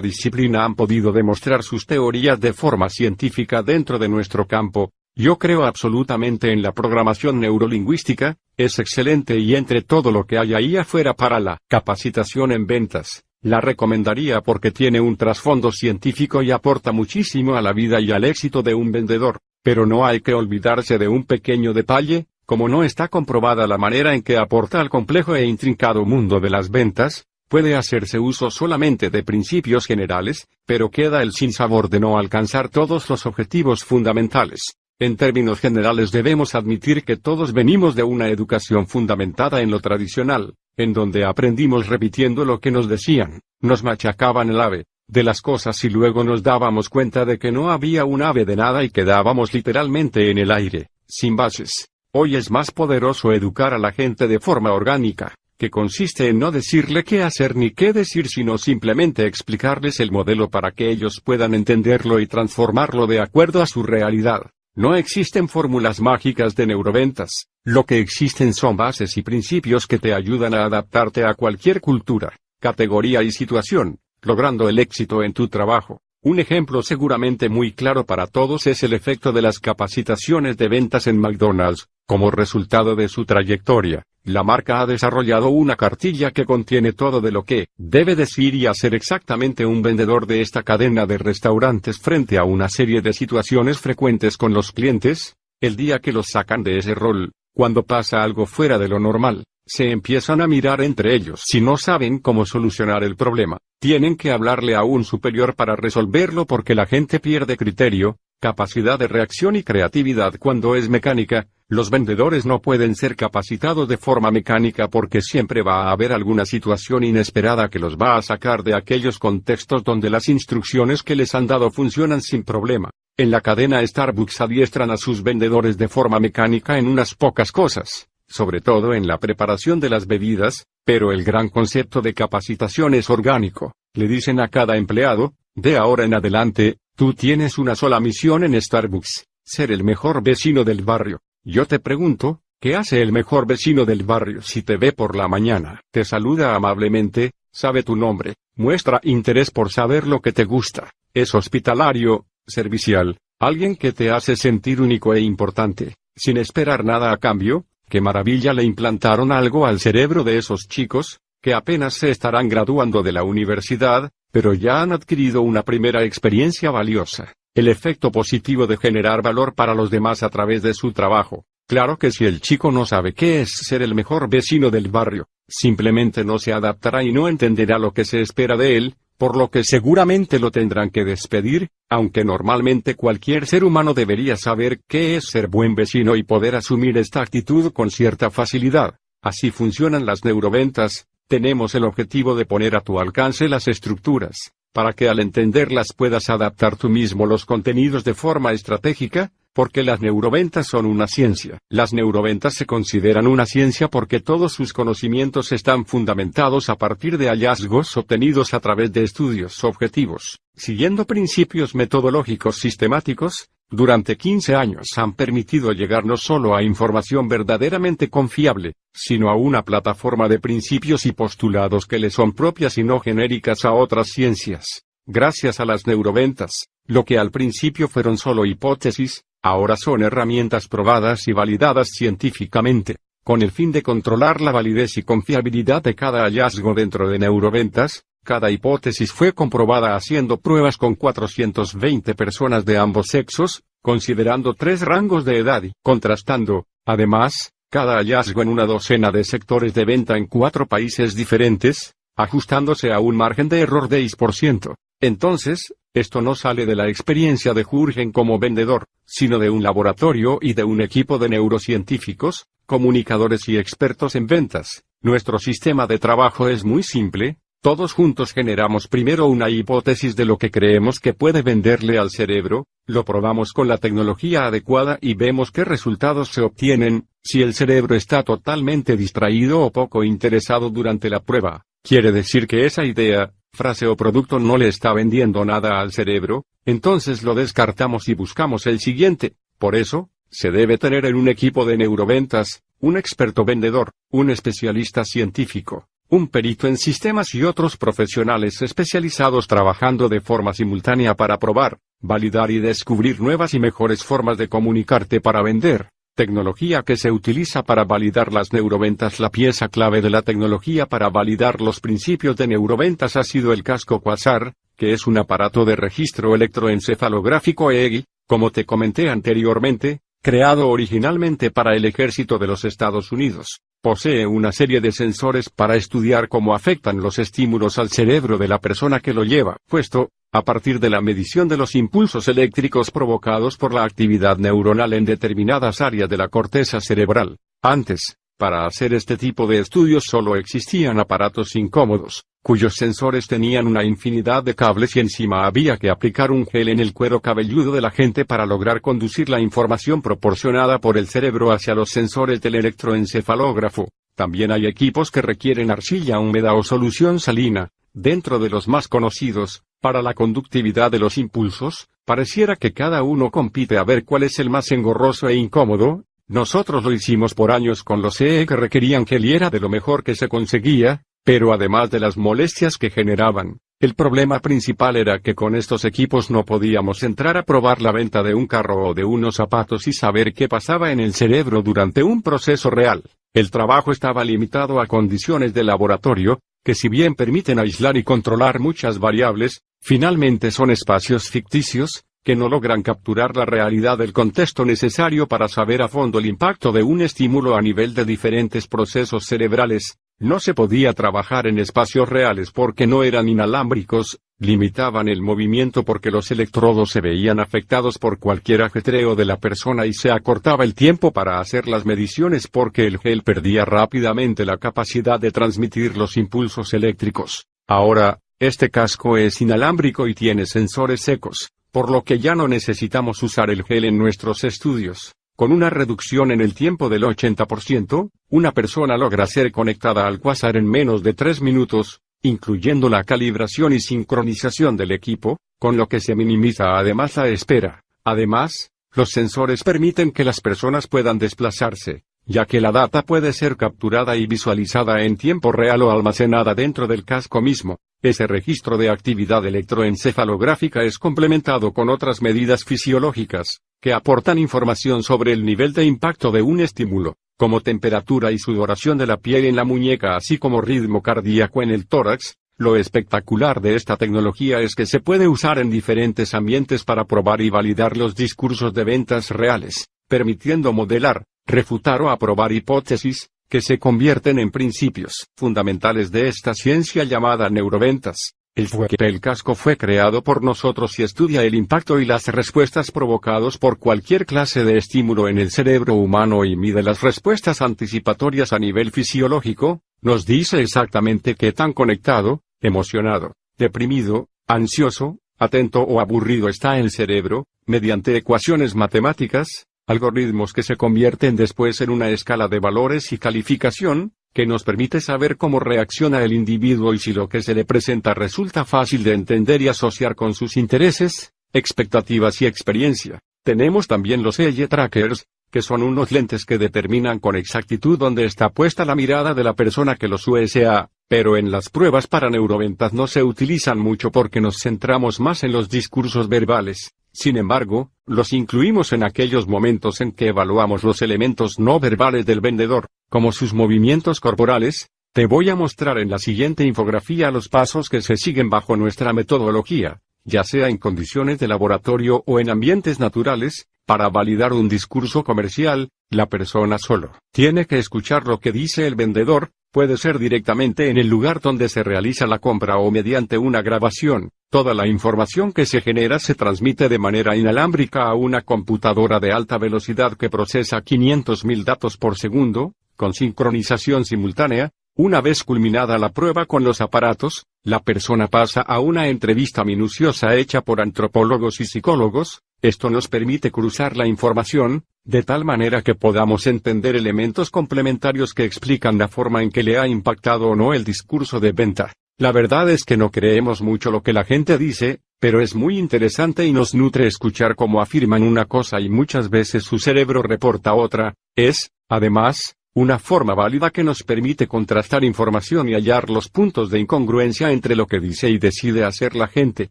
disciplina han podido demostrar sus teorías de forma científica dentro de nuestro campo. Yo creo absolutamente en la programación neurolingüística, es excelente y entre todo lo que hay ahí afuera para la capacitación en ventas, la recomendaría porque tiene un trasfondo científico y aporta muchísimo a la vida y al éxito de un vendedor, pero no hay que olvidarse de un pequeño detalle, como no está comprobada la manera en que aporta al complejo e intrincado mundo de las ventas, puede hacerse uso solamente de principios generales, pero queda el sinsabor de no alcanzar todos los objetivos fundamentales. En términos generales debemos admitir que todos venimos de una educación fundamentada en lo tradicional, en donde aprendimos repitiendo lo que nos decían, nos machacaban el ave, de las cosas y luego nos dábamos cuenta de que no había un ave de nada y quedábamos literalmente en el aire, sin bases. Hoy es más poderoso educar a la gente de forma orgánica, que consiste en no decirle qué hacer ni qué decir, sino simplemente explicarles el modelo para que ellos puedan entenderlo y transformarlo de acuerdo a su realidad. No existen fórmulas mágicas de neuroventas, lo que existen son bases y principios que te ayudan a adaptarte a cualquier cultura, categoría y situación, logrando el éxito en tu trabajo. Un ejemplo seguramente muy claro para todos es el efecto de las capacitaciones de ventas en McDonald's. Como resultado de su trayectoria, la marca ha desarrollado una cartilla que contiene todo de lo que debe decir y hacer exactamente un vendedor de esta cadena de restaurantes frente a una serie de situaciones frecuentes con los clientes, el día que los sacan de ese rol, cuando pasa algo fuera de lo normal, se empiezan a mirar entre ellos. Si no saben cómo solucionar el problema, tienen que hablarle a un superior para resolverlo porque la gente pierde criterio, capacidad de reacción y creatividad cuando es mecánica, los vendedores no pueden ser capacitados de forma mecánica porque siempre va a haber alguna situación inesperada que los va a sacar de aquellos contextos donde las instrucciones que les han dado funcionan sin problema. En la cadena Starbucks adiestran a sus vendedores de forma mecánica en unas pocas cosas sobre todo en la preparación de las bebidas, pero el gran concepto de capacitación es orgánico. Le dicen a cada empleado, de ahora en adelante, tú tienes una sola misión en Starbucks, ser el mejor vecino del barrio. Yo te pregunto, ¿qué hace el mejor vecino del barrio si te ve por la mañana? Te saluda amablemente, sabe tu nombre, muestra interés por saber lo que te gusta, es hospitalario, servicial, alguien que te hace sentir único e importante, sin esperar nada a cambio, ¿Qué maravilla le implantaron algo al cerebro de esos chicos, que apenas se estarán graduando de la universidad, pero ya han adquirido una primera experiencia valiosa? El efecto positivo de generar valor para los demás a través de su trabajo. Claro que si el chico no sabe qué es ser el mejor vecino del barrio, simplemente no se adaptará y no entenderá lo que se espera de él, por lo que seguramente lo tendrán que despedir, aunque normalmente cualquier ser humano debería saber qué es ser buen vecino y poder asumir esta actitud con cierta facilidad. Así funcionan las neuroventas, tenemos el objetivo de poner a tu alcance las estructuras, para que al entenderlas puedas adaptar tú mismo los contenidos de forma estratégica, porque las neuroventas son una ciencia. Las neuroventas se consideran una ciencia porque todos sus conocimientos están fundamentados a partir de hallazgos obtenidos a través de estudios objetivos, siguiendo principios metodológicos sistemáticos, durante 15 años han permitido llegar no solo a información verdaderamente confiable, sino a una plataforma de principios y postulados que le son propias y no genéricas a otras ciencias. Gracias a las neuroventas, lo que al principio fueron solo hipótesis, ahora son herramientas probadas y validadas científicamente, con el fin de controlar la validez y confiabilidad de cada hallazgo dentro de neuroventas, cada hipótesis fue comprobada haciendo pruebas con 420 personas de ambos sexos, considerando tres rangos de edad y contrastando, además, cada hallazgo en una docena de sectores de venta en cuatro países diferentes, ajustándose a un margen de error de 10%. Entonces, esto no sale de la experiencia de Jurgen como vendedor, sino de un laboratorio y de un equipo de neurocientíficos, comunicadores y expertos en ventas. Nuestro sistema de trabajo es muy simple, todos juntos generamos primero una hipótesis de lo que creemos que puede venderle al cerebro, lo probamos con la tecnología adecuada y vemos qué resultados se obtienen, si el cerebro está totalmente distraído o poco interesado durante la prueba. Quiere decir que esa idea, frase o producto no le está vendiendo nada al cerebro, entonces lo descartamos y buscamos el siguiente. Por eso, se debe tener en un equipo de neuroventas, un experto vendedor, un especialista científico, un perito en sistemas y otros profesionales especializados trabajando de forma simultánea para probar, validar y descubrir nuevas y mejores formas de comunicarte para vender tecnología que se utiliza para validar las neuroventas. La pieza clave de la tecnología para validar los principios de neuroventas ha sido el casco quasar, que es un aparato de registro electroencefalográfico EEG, como te comenté anteriormente, creado originalmente para el ejército de los Estados Unidos. Posee una serie de sensores para estudiar cómo afectan los estímulos al cerebro de la persona que lo lleva, puesto, a partir de la medición de los impulsos eléctricos provocados por la actividad neuronal en determinadas áreas de la corteza cerebral. Antes, para hacer este tipo de estudios solo existían aparatos incómodos, cuyos sensores tenían una infinidad de cables y encima había que aplicar un gel en el cuero cabelludo de la gente para lograr conducir la información proporcionada por el cerebro hacia los sensores del electroencefalógrafo. También hay equipos que requieren arcilla húmeda o solución salina, dentro de los más conocidos, para la conductividad de los impulsos, pareciera que cada uno compite a ver cuál es el más engorroso e incómodo, nosotros lo hicimos por años con los EE. E que requerían que liera de lo mejor que se conseguía, pero además de las molestias que generaban, el problema principal era que con estos equipos no podíamos entrar a probar la venta de un carro o de unos zapatos y saber qué pasaba en el cerebro durante un proceso real. El trabajo estaba limitado a condiciones de laboratorio, que si bien permiten aislar y controlar muchas variables, finalmente son espacios ficticios, que no logran capturar la realidad del contexto necesario para saber a fondo el impacto de un estímulo a nivel de diferentes procesos cerebrales, no se podía trabajar en espacios reales porque no eran inalámbricos, limitaban el movimiento porque los electrodos se veían afectados por cualquier ajetreo de la persona y se acortaba el tiempo para hacer las mediciones porque el gel perdía rápidamente la capacidad de transmitir los impulsos eléctricos. Ahora, este casco es inalámbrico y tiene sensores secos por lo que ya no necesitamos usar el gel en nuestros estudios. Con una reducción en el tiempo del 80%, una persona logra ser conectada al quasar en menos de 3 minutos, incluyendo la calibración y sincronización del equipo, con lo que se minimiza además la espera. Además, los sensores permiten que las personas puedan desplazarse, ya que la data puede ser capturada y visualizada en tiempo real o almacenada dentro del casco mismo. Ese registro de actividad electroencefalográfica es complementado con otras medidas fisiológicas, que aportan información sobre el nivel de impacto de un estímulo, como temperatura y sudoración de la piel en la muñeca así como ritmo cardíaco en el tórax. Lo espectacular de esta tecnología es que se puede usar en diferentes ambientes para probar y validar los discursos de ventas reales, permitiendo modelar, refutar o aprobar hipótesis, que se convierten en principios fundamentales de esta ciencia llamada neuroventas. El fue que el casco fue creado por nosotros y estudia el impacto y las respuestas provocados por cualquier clase de estímulo en el cerebro humano y mide las respuestas anticipatorias a nivel fisiológico, nos dice exactamente qué tan conectado, emocionado, deprimido, ansioso, atento o aburrido está el cerebro, mediante ecuaciones matemáticas, algoritmos que se convierten después en una escala de valores y calificación, que nos permite saber cómo reacciona el individuo y si lo que se le presenta resulta fácil de entender y asociar con sus intereses, expectativas y experiencia. Tenemos también los EY trackers, que son unos lentes que determinan con exactitud dónde está puesta la mirada de la persona que los USA, pero en las pruebas para neuroventas no se utilizan mucho porque nos centramos más en los discursos verbales. Sin embargo, los incluimos en aquellos momentos en que evaluamos los elementos no verbales del vendedor, como sus movimientos corporales. Te voy a mostrar en la siguiente infografía los pasos que se siguen bajo nuestra metodología, ya sea en condiciones de laboratorio o en ambientes naturales, para validar un discurso comercial, la persona solo tiene que escuchar lo que dice el vendedor, puede ser directamente en el lugar donde se realiza la compra o mediante una grabación. Toda la información que se genera se transmite de manera inalámbrica a una computadora de alta velocidad que procesa 500.000 datos por segundo, con sincronización simultánea, una vez culminada la prueba con los aparatos, la persona pasa a una entrevista minuciosa hecha por antropólogos y psicólogos, esto nos permite cruzar la información, de tal manera que podamos entender elementos complementarios que explican la forma en que le ha impactado o no el discurso de venta. La verdad es que no creemos mucho lo que la gente dice, pero es muy interesante y nos nutre escuchar cómo afirman una cosa y muchas veces su cerebro reporta otra, es, además, una forma válida que nos permite contrastar información y hallar los puntos de incongruencia entre lo que dice y decide hacer la gente.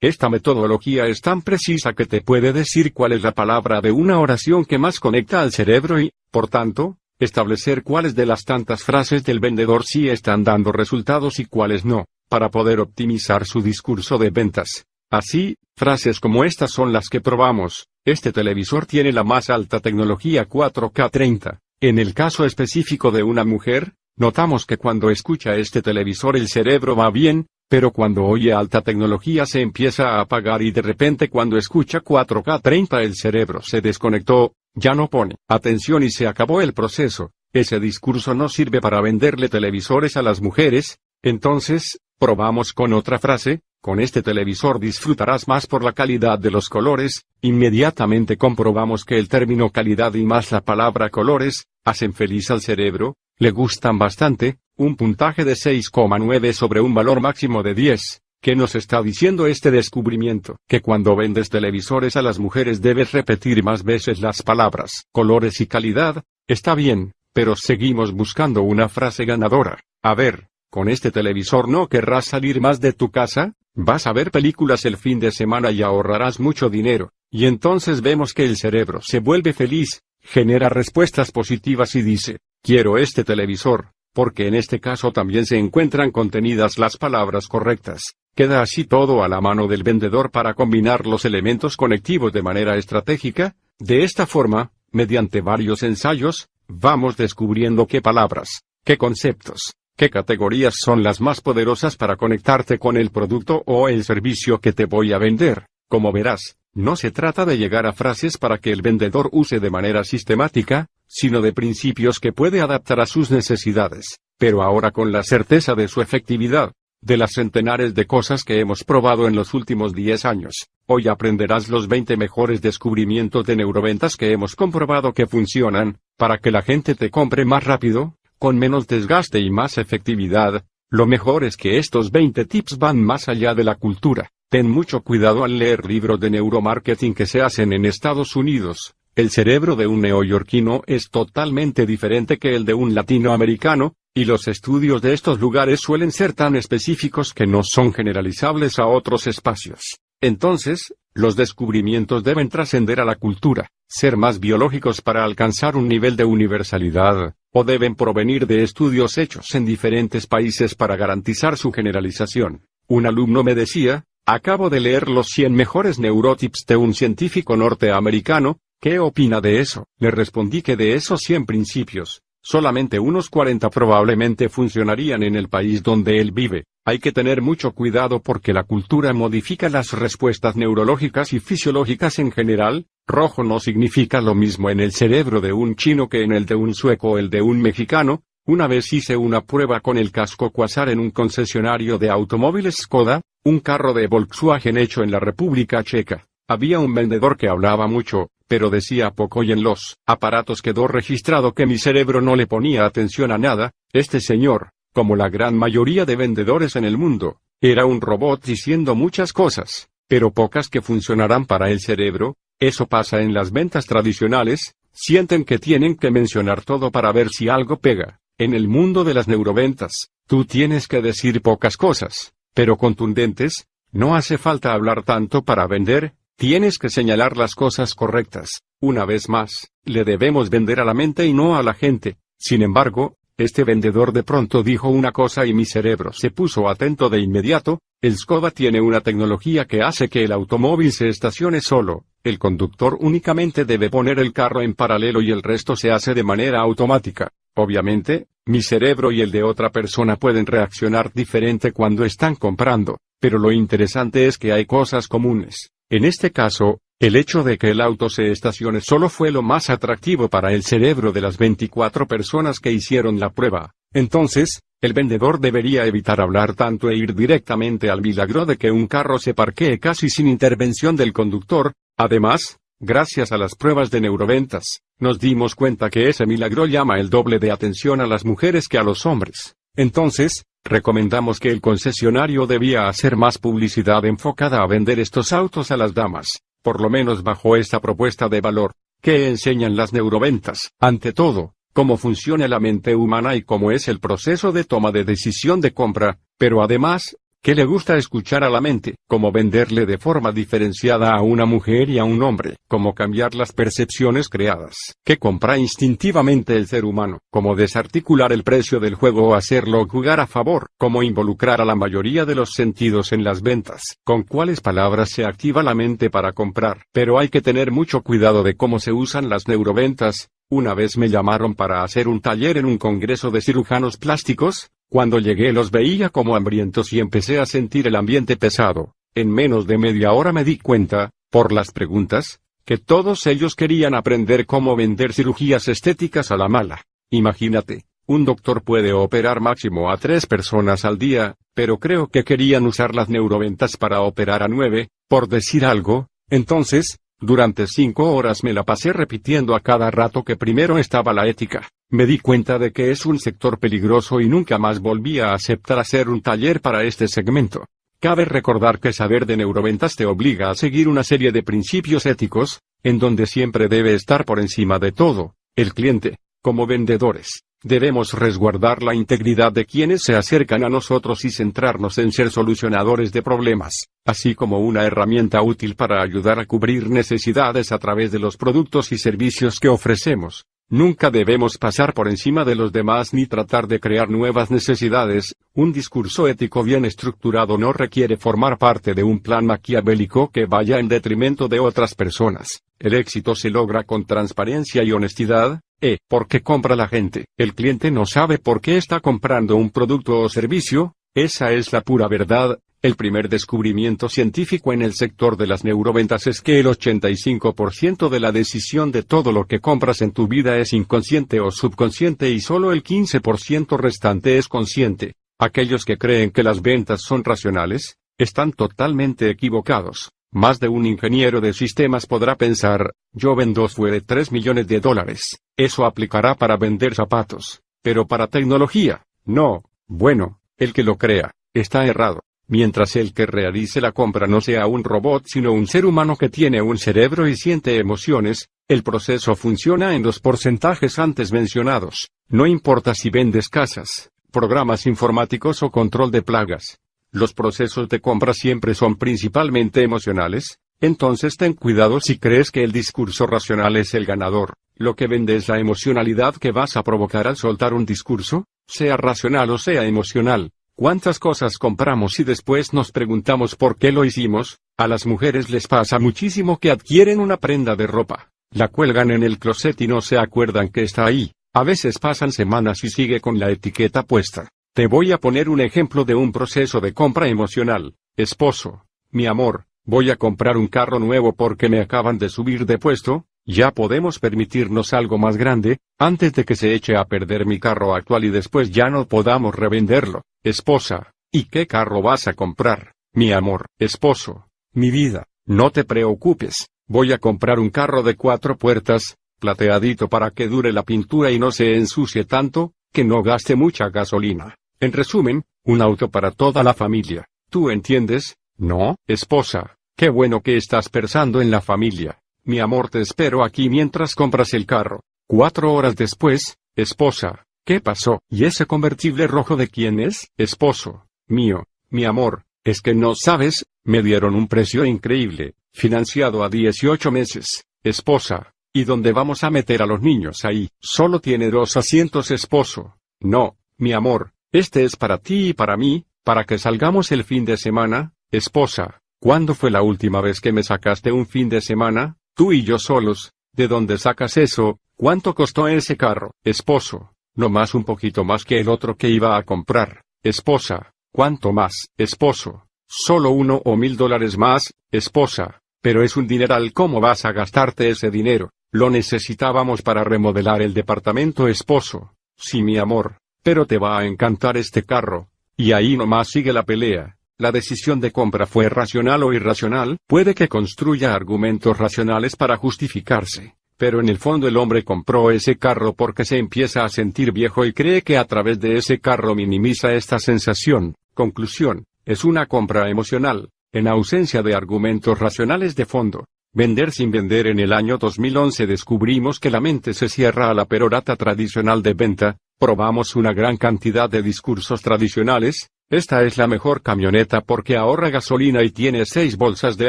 Esta metodología es tan precisa que te puede decir cuál es la palabra de una oración que más conecta al cerebro y, por tanto, establecer cuáles de las tantas frases del vendedor sí están dando resultados y cuáles no, para poder optimizar su discurso de ventas. Así, frases como estas son las que probamos. Este televisor tiene la más alta tecnología 4K30. En el caso específico de una mujer, notamos que cuando escucha este televisor el cerebro va bien, pero cuando oye alta tecnología se empieza a apagar y de repente cuando escucha 4K30 el cerebro se desconectó, ya no pone atención y se acabó el proceso. Ese discurso no sirve para venderle televisores a las mujeres, entonces, probamos con otra frase, con este televisor disfrutarás más por la calidad de los colores, inmediatamente comprobamos que el término calidad y más la palabra colores, hacen feliz al cerebro, le gustan bastante, un puntaje de 6,9 sobre un valor máximo de 10. ¿Qué nos está diciendo este descubrimiento? Que cuando vendes televisores a las mujeres debes repetir más veces las palabras colores y calidad, está bien, pero seguimos buscando una frase ganadora. A ver, ¿Con este televisor no querrás salir más de tu casa? Vas a ver películas el fin de semana y ahorrarás mucho dinero. Y entonces vemos que el cerebro se vuelve feliz, genera respuestas positivas y dice, quiero este televisor, porque en este caso también se encuentran contenidas las palabras correctas. Queda así todo a la mano del vendedor para combinar los elementos conectivos de manera estratégica. De esta forma, mediante varios ensayos, vamos descubriendo qué palabras, qué conceptos, ¿Qué categorías son las más poderosas para conectarte con el producto o el servicio que te voy a vender? Como verás, no se trata de llegar a frases para que el vendedor use de manera sistemática, sino de principios que puede adaptar a sus necesidades, pero ahora con la certeza de su efectividad. De las centenares de cosas que hemos probado en los últimos 10 años, hoy aprenderás los 20 mejores descubrimientos de neuroventas que hemos comprobado que funcionan, para que la gente te compre más rápido, con menos desgaste y más efectividad, lo mejor es que estos 20 tips van más allá de la cultura. Ten mucho cuidado al leer libros de neuromarketing que se hacen en Estados Unidos. El cerebro de un neoyorquino es totalmente diferente que el de un latinoamericano, y los estudios de estos lugares suelen ser tan específicos que no son generalizables a otros espacios. Entonces, los descubrimientos deben trascender a la cultura, ser más biológicos para alcanzar un nivel de universalidad, o deben provenir de estudios hechos en diferentes países para garantizar su generalización. Un alumno me decía, acabo de leer los 100 mejores neurotips de un científico norteamericano, ¿qué opina de eso? Le respondí que de esos 100 principios, solamente unos 40 probablemente funcionarían en el país donde él vive. Hay que tener mucho cuidado porque la cultura modifica las respuestas neurológicas y fisiológicas en general, rojo no significa lo mismo en el cerebro de un chino que en el de un sueco o el de un mexicano, una vez hice una prueba con el casco cuasar en un concesionario de automóviles Skoda, un carro de Volkswagen hecho en la República Checa. Había un vendedor que hablaba mucho, pero decía poco y en los aparatos quedó registrado que mi cerebro no le ponía atención a nada, este señor, como la gran mayoría de vendedores en el mundo, era un robot diciendo muchas cosas, pero pocas que funcionarán para el cerebro, eso pasa en las ventas tradicionales, sienten que tienen que mencionar todo para ver si algo pega. En el mundo de las neuroventas, tú tienes que decir pocas cosas, pero contundentes, no hace falta hablar tanto para vender, tienes que señalar las cosas correctas. Una vez más, le debemos vender a la mente y no a la gente. Sin embargo, este vendedor de pronto dijo una cosa y mi cerebro se puso atento de inmediato, el Skoda tiene una tecnología que hace que el automóvil se estacione solo, el conductor únicamente debe poner el carro en paralelo y el resto se hace de manera automática. Obviamente, mi cerebro y el de otra persona pueden reaccionar diferente cuando están comprando, pero lo interesante es que hay cosas comunes. En este caso, el hecho de que el auto se estacione solo fue lo más atractivo para el cerebro de las 24 personas que hicieron la prueba. Entonces, el vendedor debería evitar hablar tanto e ir directamente al milagro de que un carro se parquee casi sin intervención del conductor. Además, gracias a las pruebas de neuroventas, nos dimos cuenta que ese milagro llama el doble de atención a las mujeres que a los hombres. Entonces, Recomendamos que el concesionario debía hacer más publicidad enfocada a vender estos autos a las damas, por lo menos bajo esta propuesta de valor. que enseñan las neuroventas? Ante todo, cómo funciona la mente humana y cómo es el proceso de toma de decisión de compra, pero además, Qué le gusta escuchar a la mente, como venderle de forma diferenciada a una mujer y a un hombre, cómo cambiar las percepciones creadas, que compra instintivamente el ser humano, como desarticular el precio del juego o hacerlo jugar a favor, como involucrar a la mayoría de los sentidos en las ventas, con cuáles palabras se activa la mente para comprar, pero hay que tener mucho cuidado de cómo se usan las neuroventas, una vez me llamaron para hacer un taller en un congreso de cirujanos plásticos, cuando llegué los veía como hambrientos y empecé a sentir el ambiente pesado. En menos de media hora me di cuenta, por las preguntas, que todos ellos querían aprender cómo vender cirugías estéticas a la mala. Imagínate, un doctor puede operar máximo a tres personas al día, pero creo que querían usar las neuroventas para operar a nueve, por decir algo, entonces, durante cinco horas me la pasé repitiendo a cada rato que primero estaba la ética. Me di cuenta de que es un sector peligroso y nunca más volví a aceptar hacer un taller para este segmento. Cabe recordar que saber de neuroventas te obliga a seguir una serie de principios éticos, en donde siempre debe estar por encima de todo, el cliente, como vendedores. Debemos resguardar la integridad de quienes se acercan a nosotros y centrarnos en ser solucionadores de problemas, así como una herramienta útil para ayudar a cubrir necesidades a través de los productos y servicios que ofrecemos. Nunca debemos pasar por encima de los demás ni tratar de crear nuevas necesidades, un discurso ético bien estructurado no requiere formar parte de un plan maquiavélico que vaya en detrimento de otras personas. El éxito se logra con transparencia y honestidad, e, qué compra la gente. El cliente no sabe por qué está comprando un producto o servicio, esa es la pura verdad, el primer descubrimiento científico en el sector de las neuroventas es que el 85% de la decisión de todo lo que compras en tu vida es inconsciente o subconsciente y solo el 15% restante es consciente. Aquellos que creen que las ventas son racionales, están totalmente equivocados. Más de un ingeniero de sistemas podrá pensar, yo vendo fue de 3 millones de dólares, eso aplicará para vender zapatos, pero para tecnología, no. Bueno, el que lo crea, está errado mientras el que realice la compra no sea un robot sino un ser humano que tiene un cerebro y siente emociones, el proceso funciona en los porcentajes antes mencionados, no importa si vendes casas, programas informáticos o control de plagas. Los procesos de compra siempre son principalmente emocionales, entonces ten cuidado si crees que el discurso racional es el ganador. Lo que vende es la emocionalidad que vas a provocar al soltar un discurso, sea racional o sea emocional. ¿Cuántas cosas compramos y después nos preguntamos por qué lo hicimos? A las mujeres les pasa muchísimo que adquieren una prenda de ropa, la cuelgan en el closet y no se acuerdan que está ahí. A veces pasan semanas y sigue con la etiqueta puesta. Te voy a poner un ejemplo de un proceso de compra emocional. Esposo, mi amor, voy a comprar un carro nuevo porque me acaban de subir de puesto, ya podemos permitirnos algo más grande, antes de que se eche a perder mi carro actual y después ya no podamos revenderlo, esposa. ¿Y qué carro vas a comprar? Mi amor, esposo. Mi vida, no te preocupes, voy a comprar un carro de cuatro puertas, plateadito para que dure la pintura y no se ensucie tanto, que no gaste mucha gasolina. En resumen, un auto para toda la familia. ¿Tú entiendes? No, esposa. Qué bueno que estás pensando en la familia. Mi amor, te espero aquí mientras compras el carro. Cuatro horas después, esposa, ¿qué pasó? ¿Y ese convertible rojo de quién es? Esposo, mío, mi amor, es que no sabes, me dieron un precio increíble, financiado a 18 meses. Esposa, ¿y dónde vamos a meter a los niños ahí? Solo tiene dos asientos, esposo. No, mi amor, este es para ti y para mí, para que salgamos el fin de semana, esposa. ¿Cuándo fue la última vez que me sacaste un fin de semana? Tú y yo solos, ¿de dónde sacas eso? ¿Cuánto costó ese carro, esposo? No más un poquito más que el otro que iba a comprar, esposa. ¿Cuánto más, esposo? Solo uno o mil dólares más, esposa. Pero es un dineral, ¿cómo vas a gastarte ese dinero? Lo necesitábamos para remodelar el departamento, esposo. Sí, mi amor, pero te va a encantar este carro. Y ahí nomás sigue la pelea. La decisión de compra fue racional o irracional, puede que construya argumentos racionales para justificarse. Pero en el fondo el hombre compró ese carro porque se empieza a sentir viejo y cree que a través de ese carro minimiza esta sensación. Conclusión, es una compra emocional, en ausencia de argumentos racionales de fondo. Vender sin vender En el año 2011 descubrimos que la mente se cierra a la perorata tradicional de venta, probamos una gran cantidad de discursos tradicionales, esta es la mejor camioneta porque ahorra gasolina y tiene seis bolsas de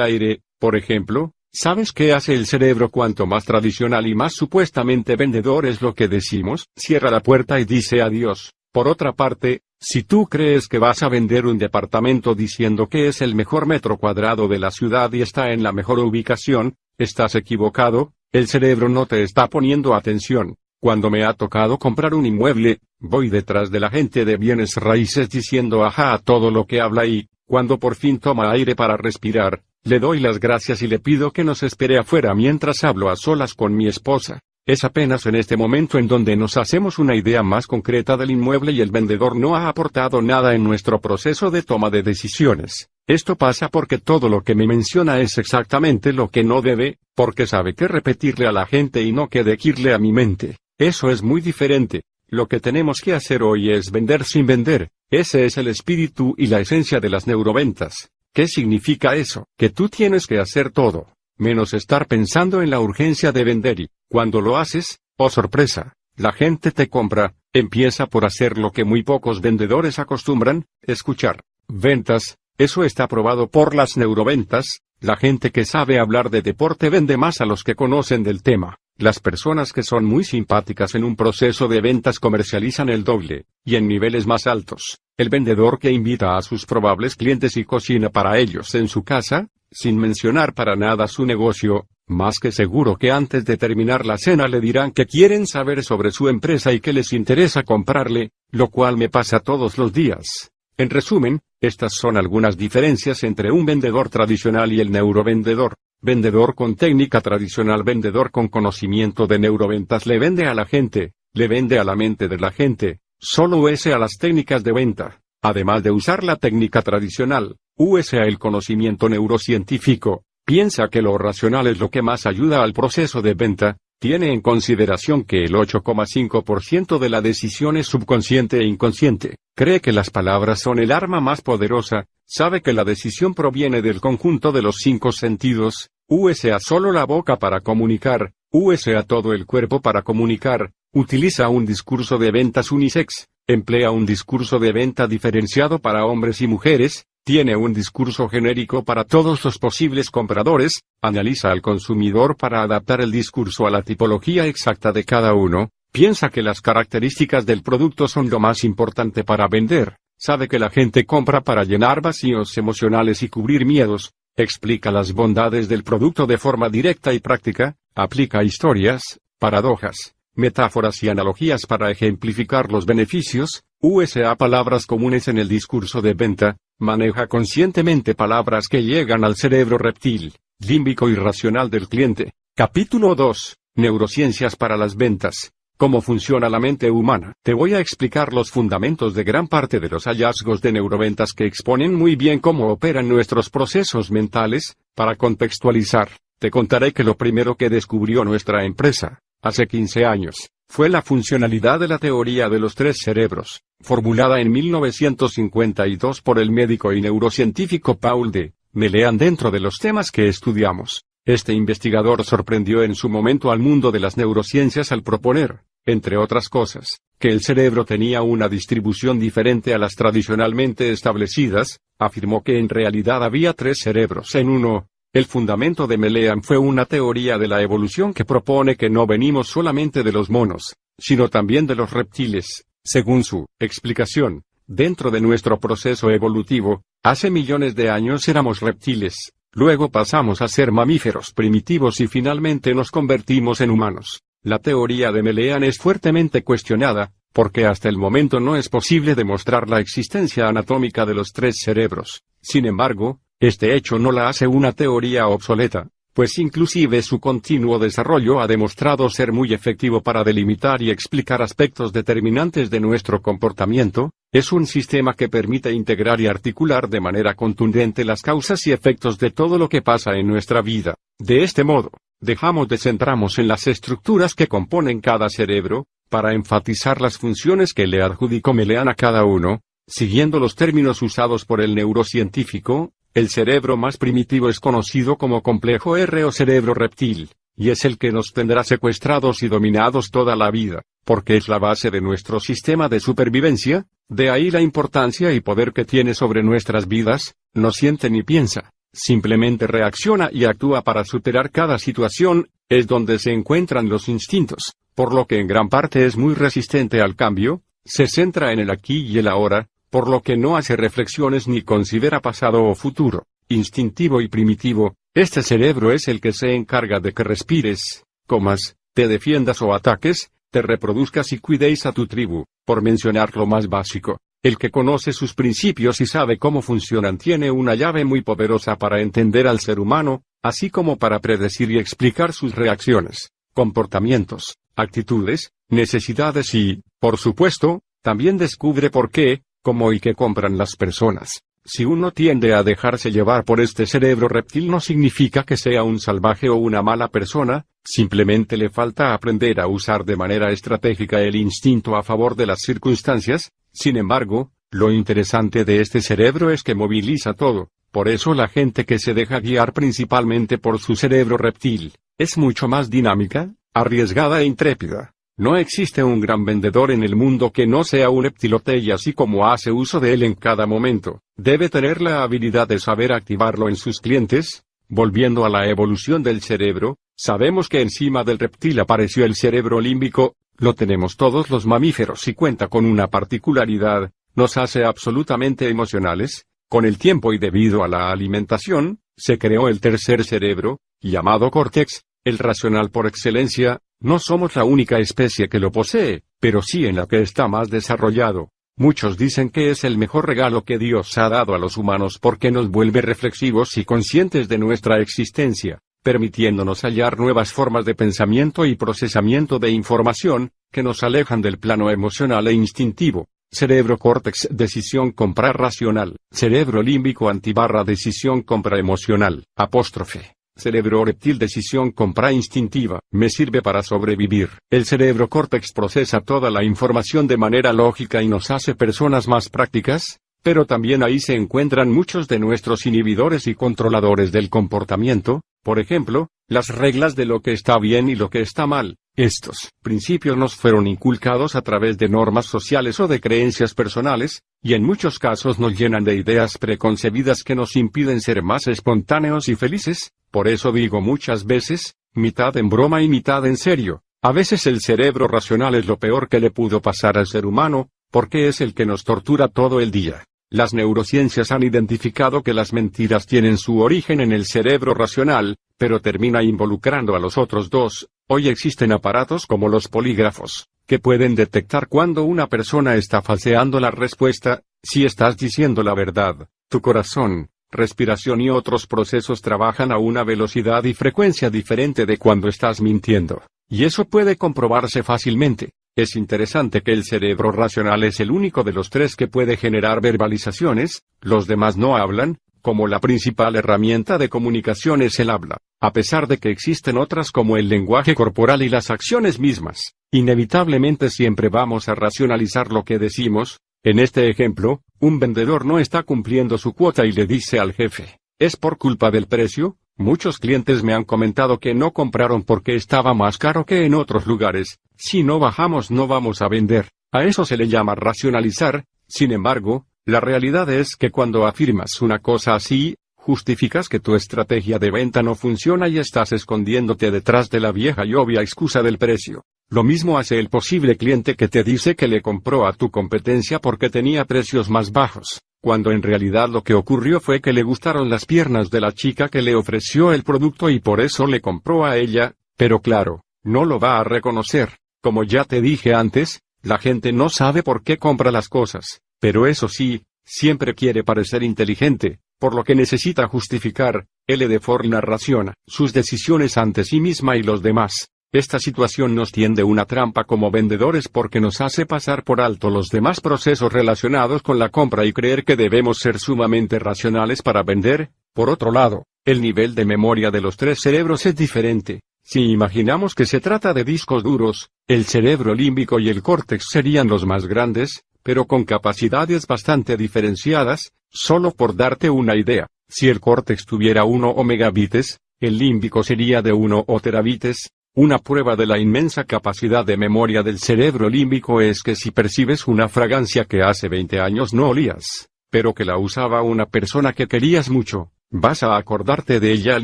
aire, por ejemplo, ¿Sabes qué hace el cerebro cuanto más tradicional y más supuestamente vendedor es lo que decimos? Cierra la puerta y dice adiós. Por otra parte, si tú crees que vas a vender un departamento diciendo que es el mejor metro cuadrado de la ciudad y está en la mejor ubicación, estás equivocado, el cerebro no te está poniendo atención. Cuando me ha tocado comprar un inmueble, voy detrás de la gente de bienes raíces diciendo ajá a todo lo que habla y, cuando por fin toma aire para respirar, le doy las gracias y le pido que nos espere afuera mientras hablo a solas con mi esposa. Es apenas en este momento en donde nos hacemos una idea más concreta del inmueble y el vendedor no ha aportado nada en nuestro proceso de toma de decisiones. Esto pasa porque todo lo que me menciona es exactamente lo que no debe, porque sabe que repetirle a la gente y no que decirle a mi mente. Eso es muy diferente. Lo que tenemos que hacer hoy es vender sin vender. Ese es el espíritu y la esencia de las neuroventas. ¿Qué significa eso? Que tú tienes que hacer todo, menos estar pensando en la urgencia de vender y, cuando lo haces, oh sorpresa, la gente te compra, empieza por hacer lo que muy pocos vendedores acostumbran, escuchar. Ventas, eso está probado por las neuroventas, la gente que sabe hablar de deporte vende más a los que conocen del tema. Las personas que son muy simpáticas en un proceso de ventas comercializan el doble, y en niveles más altos. El vendedor que invita a sus probables clientes y cocina para ellos en su casa, sin mencionar para nada su negocio, más que seguro que antes de terminar la cena le dirán que quieren saber sobre su empresa y que les interesa comprarle, lo cual me pasa todos los días. En resumen, estas son algunas diferencias entre un vendedor tradicional y el neurovendedor. Vendedor con técnica tradicional, vendedor con conocimiento de neuroventas le vende a la gente, le vende a la mente de la gente, solo usa a las técnicas de venta. Además de usar la técnica tradicional, usa el conocimiento neurocientífico, piensa que lo racional es lo que más ayuda al proceso de venta, tiene en consideración que el 8,5% de la decisión es subconsciente e inconsciente. Cree que las palabras son el arma más poderosa, sabe que la decisión proviene del conjunto de los cinco sentidos, USA solo la boca para comunicar, USA todo el cuerpo para comunicar, utiliza un discurso de ventas unisex, emplea un discurso de venta diferenciado para hombres y mujeres, tiene un discurso genérico para todos los posibles compradores, analiza al consumidor para adaptar el discurso a la tipología exacta de cada uno, piensa que las características del producto son lo más importante para vender, sabe que la gente compra para llenar vacíos emocionales y cubrir miedos, explica las bondades del producto de forma directa y práctica, aplica historias, paradojas, metáforas y analogías para ejemplificar los beneficios, usa palabras comunes en el discurso de venta, maneja conscientemente palabras que llegan al cerebro reptil, límbico y racional del cliente. Capítulo 2. Neurociencias para las ventas cómo funciona la mente humana. Te voy a explicar los fundamentos de gran parte de los hallazgos de neuroventas que exponen muy bien cómo operan nuestros procesos mentales, para contextualizar. Te contaré que lo primero que descubrió nuestra empresa, hace 15 años, fue la funcionalidad de la teoría de los tres cerebros, formulada en 1952 por el médico y neurocientífico Paul de lean dentro de los temas que estudiamos. Este investigador sorprendió en su momento al mundo de las neurociencias al proponer, entre otras cosas, que el cerebro tenía una distribución diferente a las tradicionalmente establecidas, afirmó que en realidad había tres cerebros en uno. El fundamento de Melean fue una teoría de la evolución que propone que no venimos solamente de los monos, sino también de los reptiles. Según su explicación, dentro de nuestro proceso evolutivo, hace millones de años éramos reptiles, Luego pasamos a ser mamíferos primitivos y finalmente nos convertimos en humanos. La teoría de Melean es fuertemente cuestionada, porque hasta el momento no es posible demostrar la existencia anatómica de los tres cerebros. Sin embargo, este hecho no la hace una teoría obsoleta, pues inclusive su continuo desarrollo ha demostrado ser muy efectivo para delimitar y explicar aspectos determinantes de nuestro comportamiento, es un sistema que permite integrar y articular de manera contundente las causas y efectos de todo lo que pasa en nuestra vida. De este modo, dejamos de centrarnos en las estructuras que componen cada cerebro, para enfatizar las funciones que le adjudicó Meleana a cada uno, siguiendo los términos usados por el neurocientífico, el cerebro más primitivo es conocido como complejo R o cerebro reptil, y es el que nos tendrá secuestrados y dominados toda la vida, porque es la base de nuestro sistema de supervivencia, de ahí la importancia y poder que tiene sobre nuestras vidas, no siente ni piensa, simplemente reacciona y actúa para superar cada situación, es donde se encuentran los instintos, por lo que en gran parte es muy resistente al cambio, se centra en el aquí y el ahora, por lo que no hace reflexiones ni considera pasado o futuro, instintivo y primitivo, este cerebro es el que se encarga de que respires, comas, te defiendas o ataques, te reproduzcas y cuidéis a tu tribu, por mencionar lo más básico. El que conoce sus principios y sabe cómo funcionan tiene una llave muy poderosa para entender al ser humano, así como para predecir y explicar sus reacciones, comportamientos, actitudes, necesidades y, por supuesto, también descubre por qué, cómo y qué compran las personas. Si uno tiende a dejarse llevar por este cerebro reptil no significa que sea un salvaje o una mala persona, simplemente le falta aprender a usar de manera estratégica el instinto a favor de las circunstancias, sin embargo, lo interesante de este cerebro es que moviliza todo, por eso la gente que se deja guiar principalmente por su cerebro reptil, es mucho más dinámica, arriesgada e intrépida. No existe un gran vendedor en el mundo que no sea un reptilote y así como hace uso de él en cada momento, debe tener la habilidad de saber activarlo en sus clientes. Volviendo a la evolución del cerebro, sabemos que encima del reptil apareció el cerebro límbico, lo tenemos todos los mamíferos y cuenta con una particularidad, nos hace absolutamente emocionales, con el tiempo y debido a la alimentación, se creó el tercer cerebro, llamado córtex, el racional por excelencia, no somos la única especie que lo posee, pero sí en la que está más desarrollado. Muchos dicen que es el mejor regalo que Dios ha dado a los humanos porque nos vuelve reflexivos y conscientes de nuestra existencia, permitiéndonos hallar nuevas formas de pensamiento y procesamiento de información, que nos alejan del plano emocional e instintivo. Cerebro córtex decisión compra racional, cerebro límbico antibarra decisión compra emocional, apóstrofe. Cerebro reptil decisión compra instintiva, me sirve para sobrevivir. El cerebro córtex procesa toda la información de manera lógica y nos hace personas más prácticas, pero también ahí se encuentran muchos de nuestros inhibidores y controladores del comportamiento, por ejemplo, las reglas de lo que está bien y lo que está mal. Estos principios nos fueron inculcados a través de normas sociales o de creencias personales, y en muchos casos nos llenan de ideas preconcebidas que nos impiden ser más espontáneos y felices, por eso digo muchas veces, mitad en broma y mitad en serio, a veces el cerebro racional es lo peor que le pudo pasar al ser humano, porque es el que nos tortura todo el día. Las neurociencias han identificado que las mentiras tienen su origen en el cerebro racional, pero termina involucrando a los otros dos. Hoy existen aparatos como los polígrafos, que pueden detectar cuando una persona está falseando la respuesta, si estás diciendo la verdad, tu corazón, respiración y otros procesos trabajan a una velocidad y frecuencia diferente de cuando estás mintiendo, y eso puede comprobarse fácilmente. Es interesante que el cerebro racional es el único de los tres que puede generar verbalizaciones, los demás no hablan, como la principal herramienta de comunicación es el habla, a pesar de que existen otras como el lenguaje corporal y las acciones mismas. Inevitablemente siempre vamos a racionalizar lo que decimos, en este ejemplo, un vendedor no está cumpliendo su cuota y le dice al jefe, ¿es por culpa del precio? Muchos clientes me han comentado que no compraron porque estaba más caro que en otros lugares, si no bajamos no vamos a vender. A eso se le llama racionalizar, sin embargo, la realidad es que cuando afirmas una cosa así, justificas que tu estrategia de venta no funciona y estás escondiéndote detrás de la vieja y obvia excusa del precio. Lo mismo hace el posible cliente que te dice que le compró a tu competencia porque tenía precios más bajos, cuando en realidad lo que ocurrió fue que le gustaron las piernas de la chica que le ofreció el producto y por eso le compró a ella, pero claro, no lo va a reconocer. Como ya te dije antes, la gente no sabe por qué compra las cosas, pero eso sí, siempre quiere parecer inteligente, por lo que necesita justificar, L. de Ford narración, sus decisiones ante sí misma y los demás. Esta situación nos tiende una trampa como vendedores porque nos hace pasar por alto los demás procesos relacionados con la compra y creer que debemos ser sumamente racionales para vender. Por otro lado, el nivel de memoria de los tres cerebros es diferente. Si imaginamos que se trata de discos duros, el cerebro límbico y el córtex serían los más grandes, pero con capacidades bastante diferenciadas, solo por darte una idea. Si el córtex tuviera 1 o megabytes, el límbico sería de 1 o terabites, una prueba de la inmensa capacidad de memoria del cerebro límbico es que si percibes una fragancia que hace 20 años no olías, pero que la usaba una persona que querías mucho, vas a acordarte de ella al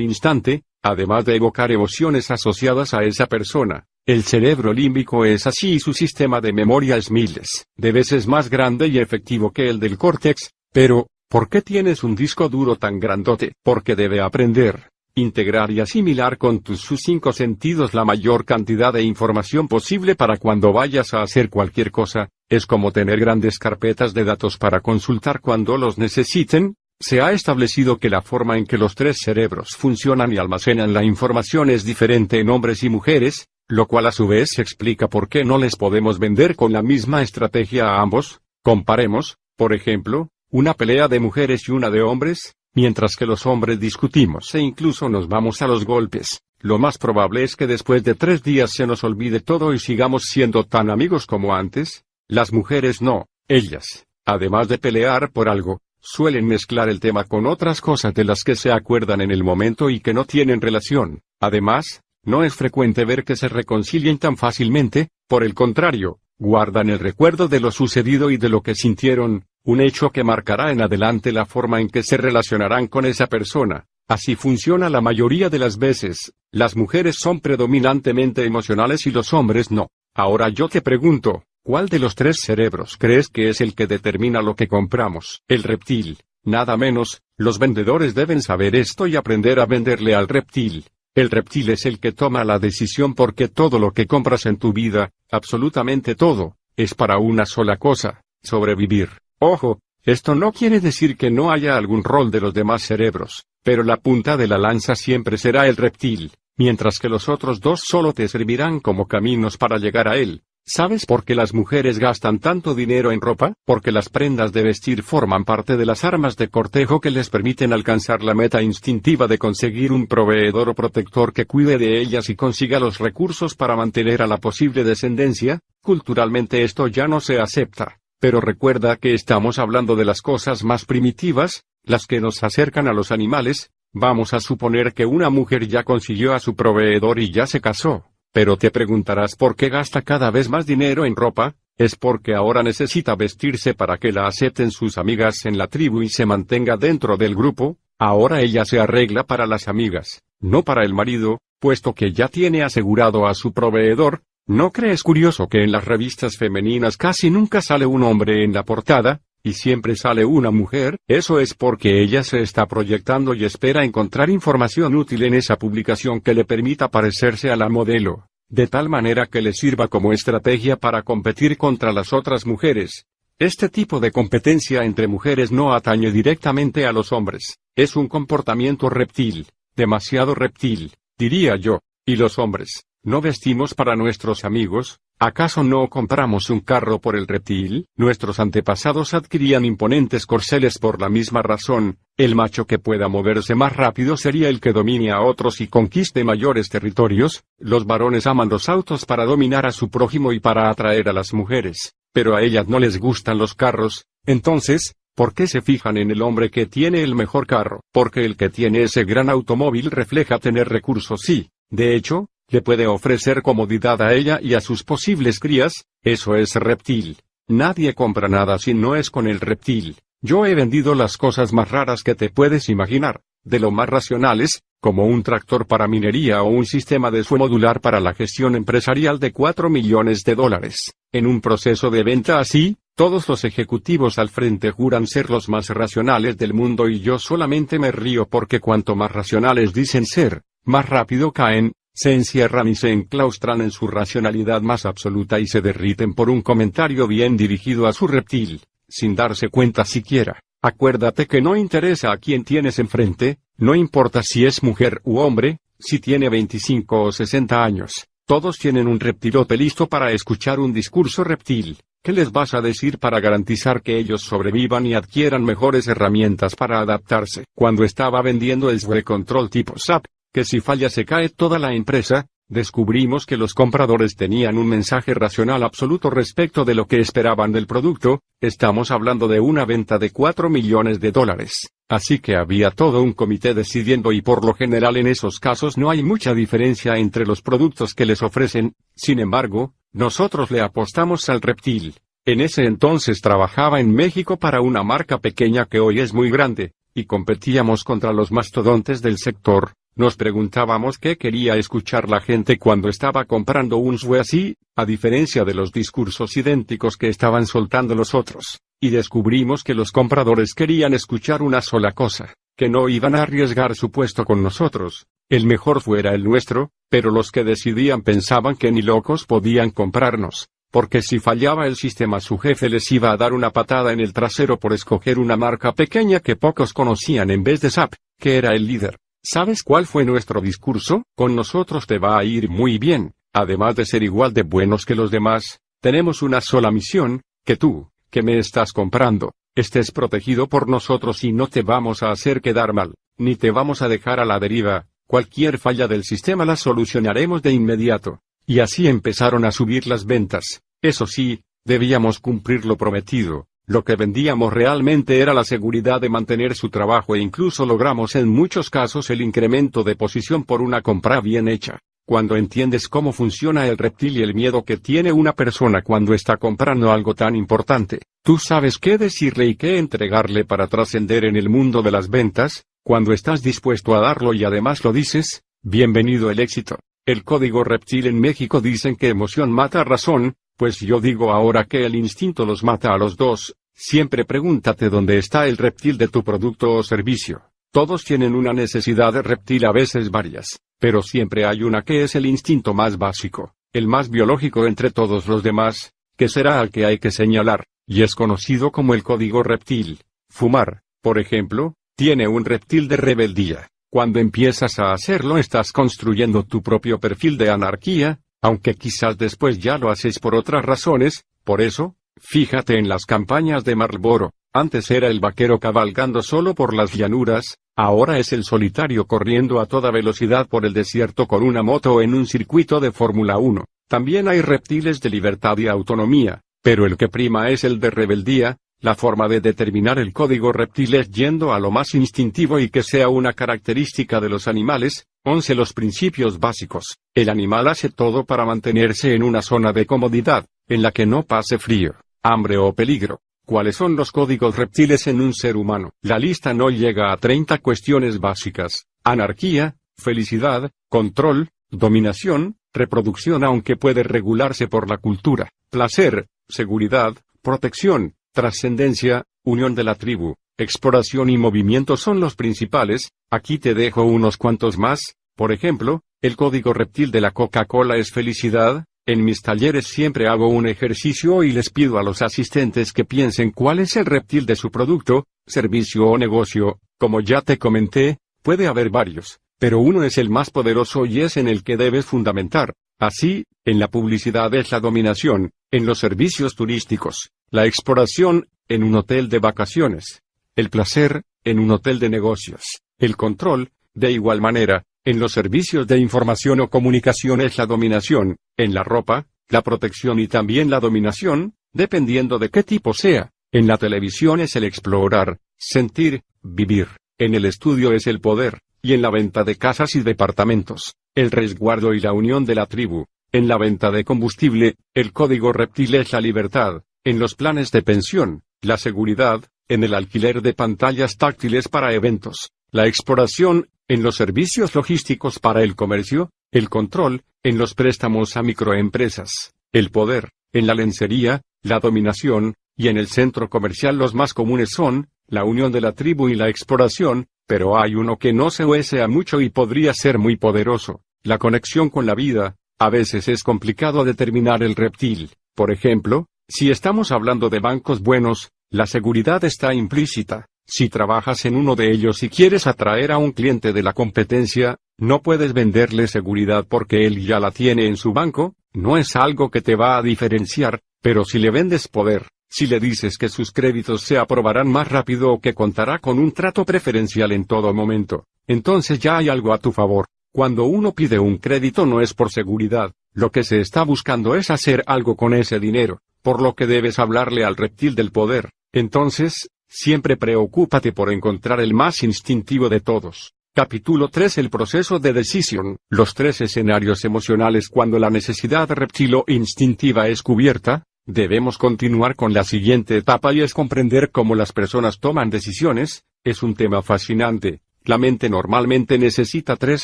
instante, además de evocar emociones asociadas a esa persona. El cerebro límbico es así y su sistema de memoria es miles de veces más grande y efectivo que el del córtex, pero, ¿por qué tienes un disco duro tan grandote? Porque debe aprender integrar y asimilar con tus sus cinco sentidos la mayor cantidad de información posible para cuando vayas a hacer cualquier cosa, es como tener grandes carpetas de datos para consultar cuando los necesiten, se ha establecido que la forma en que los tres cerebros funcionan y almacenan la información es diferente en hombres y mujeres, lo cual a su vez explica por qué no les podemos vender con la misma estrategia a ambos, comparemos, por ejemplo, una pelea de mujeres y una de hombres, Mientras que los hombres discutimos e incluso nos vamos a los golpes, lo más probable es que después de tres días se nos olvide todo y sigamos siendo tan amigos como antes. Las mujeres no, ellas, además de pelear por algo, suelen mezclar el tema con otras cosas de las que se acuerdan en el momento y que no tienen relación. Además, no es frecuente ver que se reconcilien tan fácilmente, por el contrario, guardan el recuerdo de lo sucedido y de lo que sintieron, un hecho que marcará en adelante la forma en que se relacionarán con esa persona. Así funciona la mayoría de las veces, las mujeres son predominantemente emocionales y los hombres no. Ahora yo te pregunto, ¿cuál de los tres cerebros crees que es el que determina lo que compramos? El reptil. Nada menos, los vendedores deben saber esto y aprender a venderle al reptil. El reptil es el que toma la decisión porque todo lo que compras en tu vida, absolutamente todo, es para una sola cosa, sobrevivir. Ojo, esto no quiere decir que no haya algún rol de los demás cerebros, pero la punta de la lanza siempre será el reptil, mientras que los otros dos solo te servirán como caminos para llegar a él. ¿Sabes por qué las mujeres gastan tanto dinero en ropa? Porque las prendas de vestir forman parte de las armas de cortejo que les permiten alcanzar la meta instintiva de conseguir un proveedor o protector que cuide de ellas y consiga los recursos para mantener a la posible descendencia. Culturalmente esto ya no se acepta. Pero recuerda que estamos hablando de las cosas más primitivas, las que nos acercan a los animales, vamos a suponer que una mujer ya consiguió a su proveedor y ya se casó, pero te preguntarás por qué gasta cada vez más dinero en ropa, es porque ahora necesita vestirse para que la acepten sus amigas en la tribu y se mantenga dentro del grupo, ahora ella se arregla para las amigas, no para el marido, puesto que ya tiene asegurado a su proveedor, ¿No crees curioso que en las revistas femeninas casi nunca sale un hombre en la portada, y siempre sale una mujer? Eso es porque ella se está proyectando y espera encontrar información útil en esa publicación que le permita parecerse a la modelo, de tal manera que le sirva como estrategia para competir contra las otras mujeres. Este tipo de competencia entre mujeres no atañe directamente a los hombres, es un comportamiento reptil, demasiado reptil, diría yo, y los hombres, ¿No vestimos para nuestros amigos? ¿Acaso no compramos un carro por el reptil? Nuestros antepasados adquirían imponentes corceles por la misma razón, el macho que pueda moverse más rápido sería el que domine a otros y conquiste mayores territorios, los varones aman los autos para dominar a su prójimo y para atraer a las mujeres, pero a ellas no les gustan los carros, entonces, ¿Por qué se fijan en el hombre que tiene el mejor carro? Porque el que tiene ese gran automóvil refleja tener recursos y, de hecho, le puede ofrecer comodidad a ella y a sus posibles crías, eso es reptil. Nadie compra nada si no es con el reptil. Yo he vendido las cosas más raras que te puedes imaginar, de lo más racionales, como un tractor para minería o un sistema de su modular para la gestión empresarial de 4 millones de dólares. En un proceso de venta así, todos los ejecutivos al frente juran ser los más racionales del mundo y yo solamente me río porque cuanto más racionales dicen ser, más rápido caen, se encierran y se enclaustran en su racionalidad más absoluta y se derriten por un comentario bien dirigido a su reptil, sin darse cuenta siquiera. Acuérdate que no interesa a quién tienes enfrente, no importa si es mujer u hombre, si tiene 25 o 60 años, todos tienen un reptilote listo para escuchar un discurso reptil. ¿Qué les vas a decir para garantizar que ellos sobrevivan y adquieran mejores herramientas para adaptarse? Cuando estaba vendiendo el Control tipo SAP, que si falla se cae toda la empresa, descubrimos que los compradores tenían un mensaje racional absoluto respecto de lo que esperaban del producto, estamos hablando de una venta de 4 millones de dólares. Así que había todo un comité decidiendo y por lo general en esos casos no hay mucha diferencia entre los productos que les ofrecen, sin embargo, nosotros le apostamos al reptil. En ese entonces trabajaba en México para una marca pequeña que hoy es muy grande, y competíamos contra los mastodontes del sector, nos preguntábamos qué quería escuchar la gente cuando estaba comprando un SUE así, a diferencia de los discursos idénticos que estaban soltando los otros, y descubrimos que los compradores querían escuchar una sola cosa, que no iban a arriesgar su puesto con nosotros, el mejor fuera el nuestro, pero los que decidían pensaban que ni locos podían comprarnos, porque si fallaba el sistema su jefe les iba a dar una patada en el trasero por escoger una marca pequeña que pocos conocían en vez de SAP, que era el líder. ¿Sabes cuál fue nuestro discurso? Con nosotros te va a ir muy bien, además de ser igual de buenos que los demás, tenemos una sola misión, que tú, que me estás comprando, estés protegido por nosotros y no te vamos a hacer quedar mal, ni te vamos a dejar a la deriva, cualquier falla del sistema la solucionaremos de inmediato. Y así empezaron a subir las ventas. Eso sí, debíamos cumplir lo prometido. Lo que vendíamos realmente era la seguridad de mantener su trabajo e incluso logramos en muchos casos el incremento de posición por una compra bien hecha. Cuando entiendes cómo funciona el reptil y el miedo que tiene una persona cuando está comprando algo tan importante, tú sabes qué decirle y qué entregarle para trascender en el mundo de las ventas, cuando estás dispuesto a darlo y además lo dices, bienvenido el éxito. El código reptil en México dicen que emoción mata razón, pues yo digo ahora que el instinto los mata a los dos, siempre pregúntate dónde está el reptil de tu producto o servicio. Todos tienen una necesidad de reptil a veces varias, pero siempre hay una que es el instinto más básico, el más biológico entre todos los demás, que será al que hay que señalar, y es conocido como el código reptil. Fumar, por ejemplo, tiene un reptil de rebeldía. Cuando empiezas a hacerlo estás construyendo tu propio perfil de anarquía, aunque quizás después ya lo haces por otras razones, por eso, fíjate en las campañas de Marlboro, antes era el vaquero cabalgando solo por las llanuras, ahora es el solitario corriendo a toda velocidad por el desierto con una moto en un circuito de Fórmula 1. También hay reptiles de libertad y autonomía, pero el que prima es el de rebeldía, la forma de determinar el código reptil es yendo a lo más instintivo y que sea una característica de los animales. 11. Los principios básicos. El animal hace todo para mantenerse en una zona de comodidad, en la que no pase frío, hambre o peligro. ¿Cuáles son los códigos reptiles en un ser humano? La lista no llega a 30 cuestiones básicas. Anarquía, felicidad, control, dominación, reproducción aunque puede regularse por la cultura, placer, seguridad, protección, Trascendencia, unión de la tribu, exploración y movimiento son los principales, aquí te dejo unos cuantos más, por ejemplo, el código reptil de la Coca-Cola es felicidad, en mis talleres siempre hago un ejercicio y les pido a los asistentes que piensen cuál es el reptil de su producto, servicio o negocio, como ya te comenté, puede haber varios, pero uno es el más poderoso y es en el que debes fundamentar. Así, en la publicidad es la dominación, en los servicios turísticos, la exploración, en un hotel de vacaciones, el placer, en un hotel de negocios, el control, de igual manera, en los servicios de información o comunicación es la dominación, en la ropa, la protección y también la dominación, dependiendo de qué tipo sea, en la televisión es el explorar, sentir, vivir, en el estudio es el poder, y en la venta de casas y departamentos, el resguardo y la unión de la tribu, en la venta de combustible, el código reptil es la libertad, en los planes de pensión, la seguridad, en el alquiler de pantallas táctiles para eventos, la exploración, en los servicios logísticos para el comercio, el control, en los préstamos a microempresas, el poder, en la lencería, la dominación, y en el centro comercial los más comunes son, la unión de la tribu y la exploración, pero hay uno que no se a mucho y podría ser muy poderoso, la conexión con la vida, a veces es complicado determinar el reptil, por ejemplo, si estamos hablando de bancos buenos, la seguridad está implícita. Si trabajas en uno de ellos y quieres atraer a un cliente de la competencia, no puedes venderle seguridad porque él ya la tiene en su banco, no es algo que te va a diferenciar, pero si le vendes poder, si le dices que sus créditos se aprobarán más rápido o que contará con un trato preferencial en todo momento, entonces ya hay algo a tu favor. Cuando uno pide un crédito no es por seguridad, lo que se está buscando es hacer algo con ese dinero por lo que debes hablarle al reptil del poder, entonces, siempre preocúpate por encontrar el más instintivo de todos. Capítulo 3 El proceso de decisión, los tres escenarios emocionales cuando la necesidad reptilo instintiva es cubierta, debemos continuar con la siguiente etapa y es comprender cómo las personas toman decisiones, es un tema fascinante. La mente normalmente necesita tres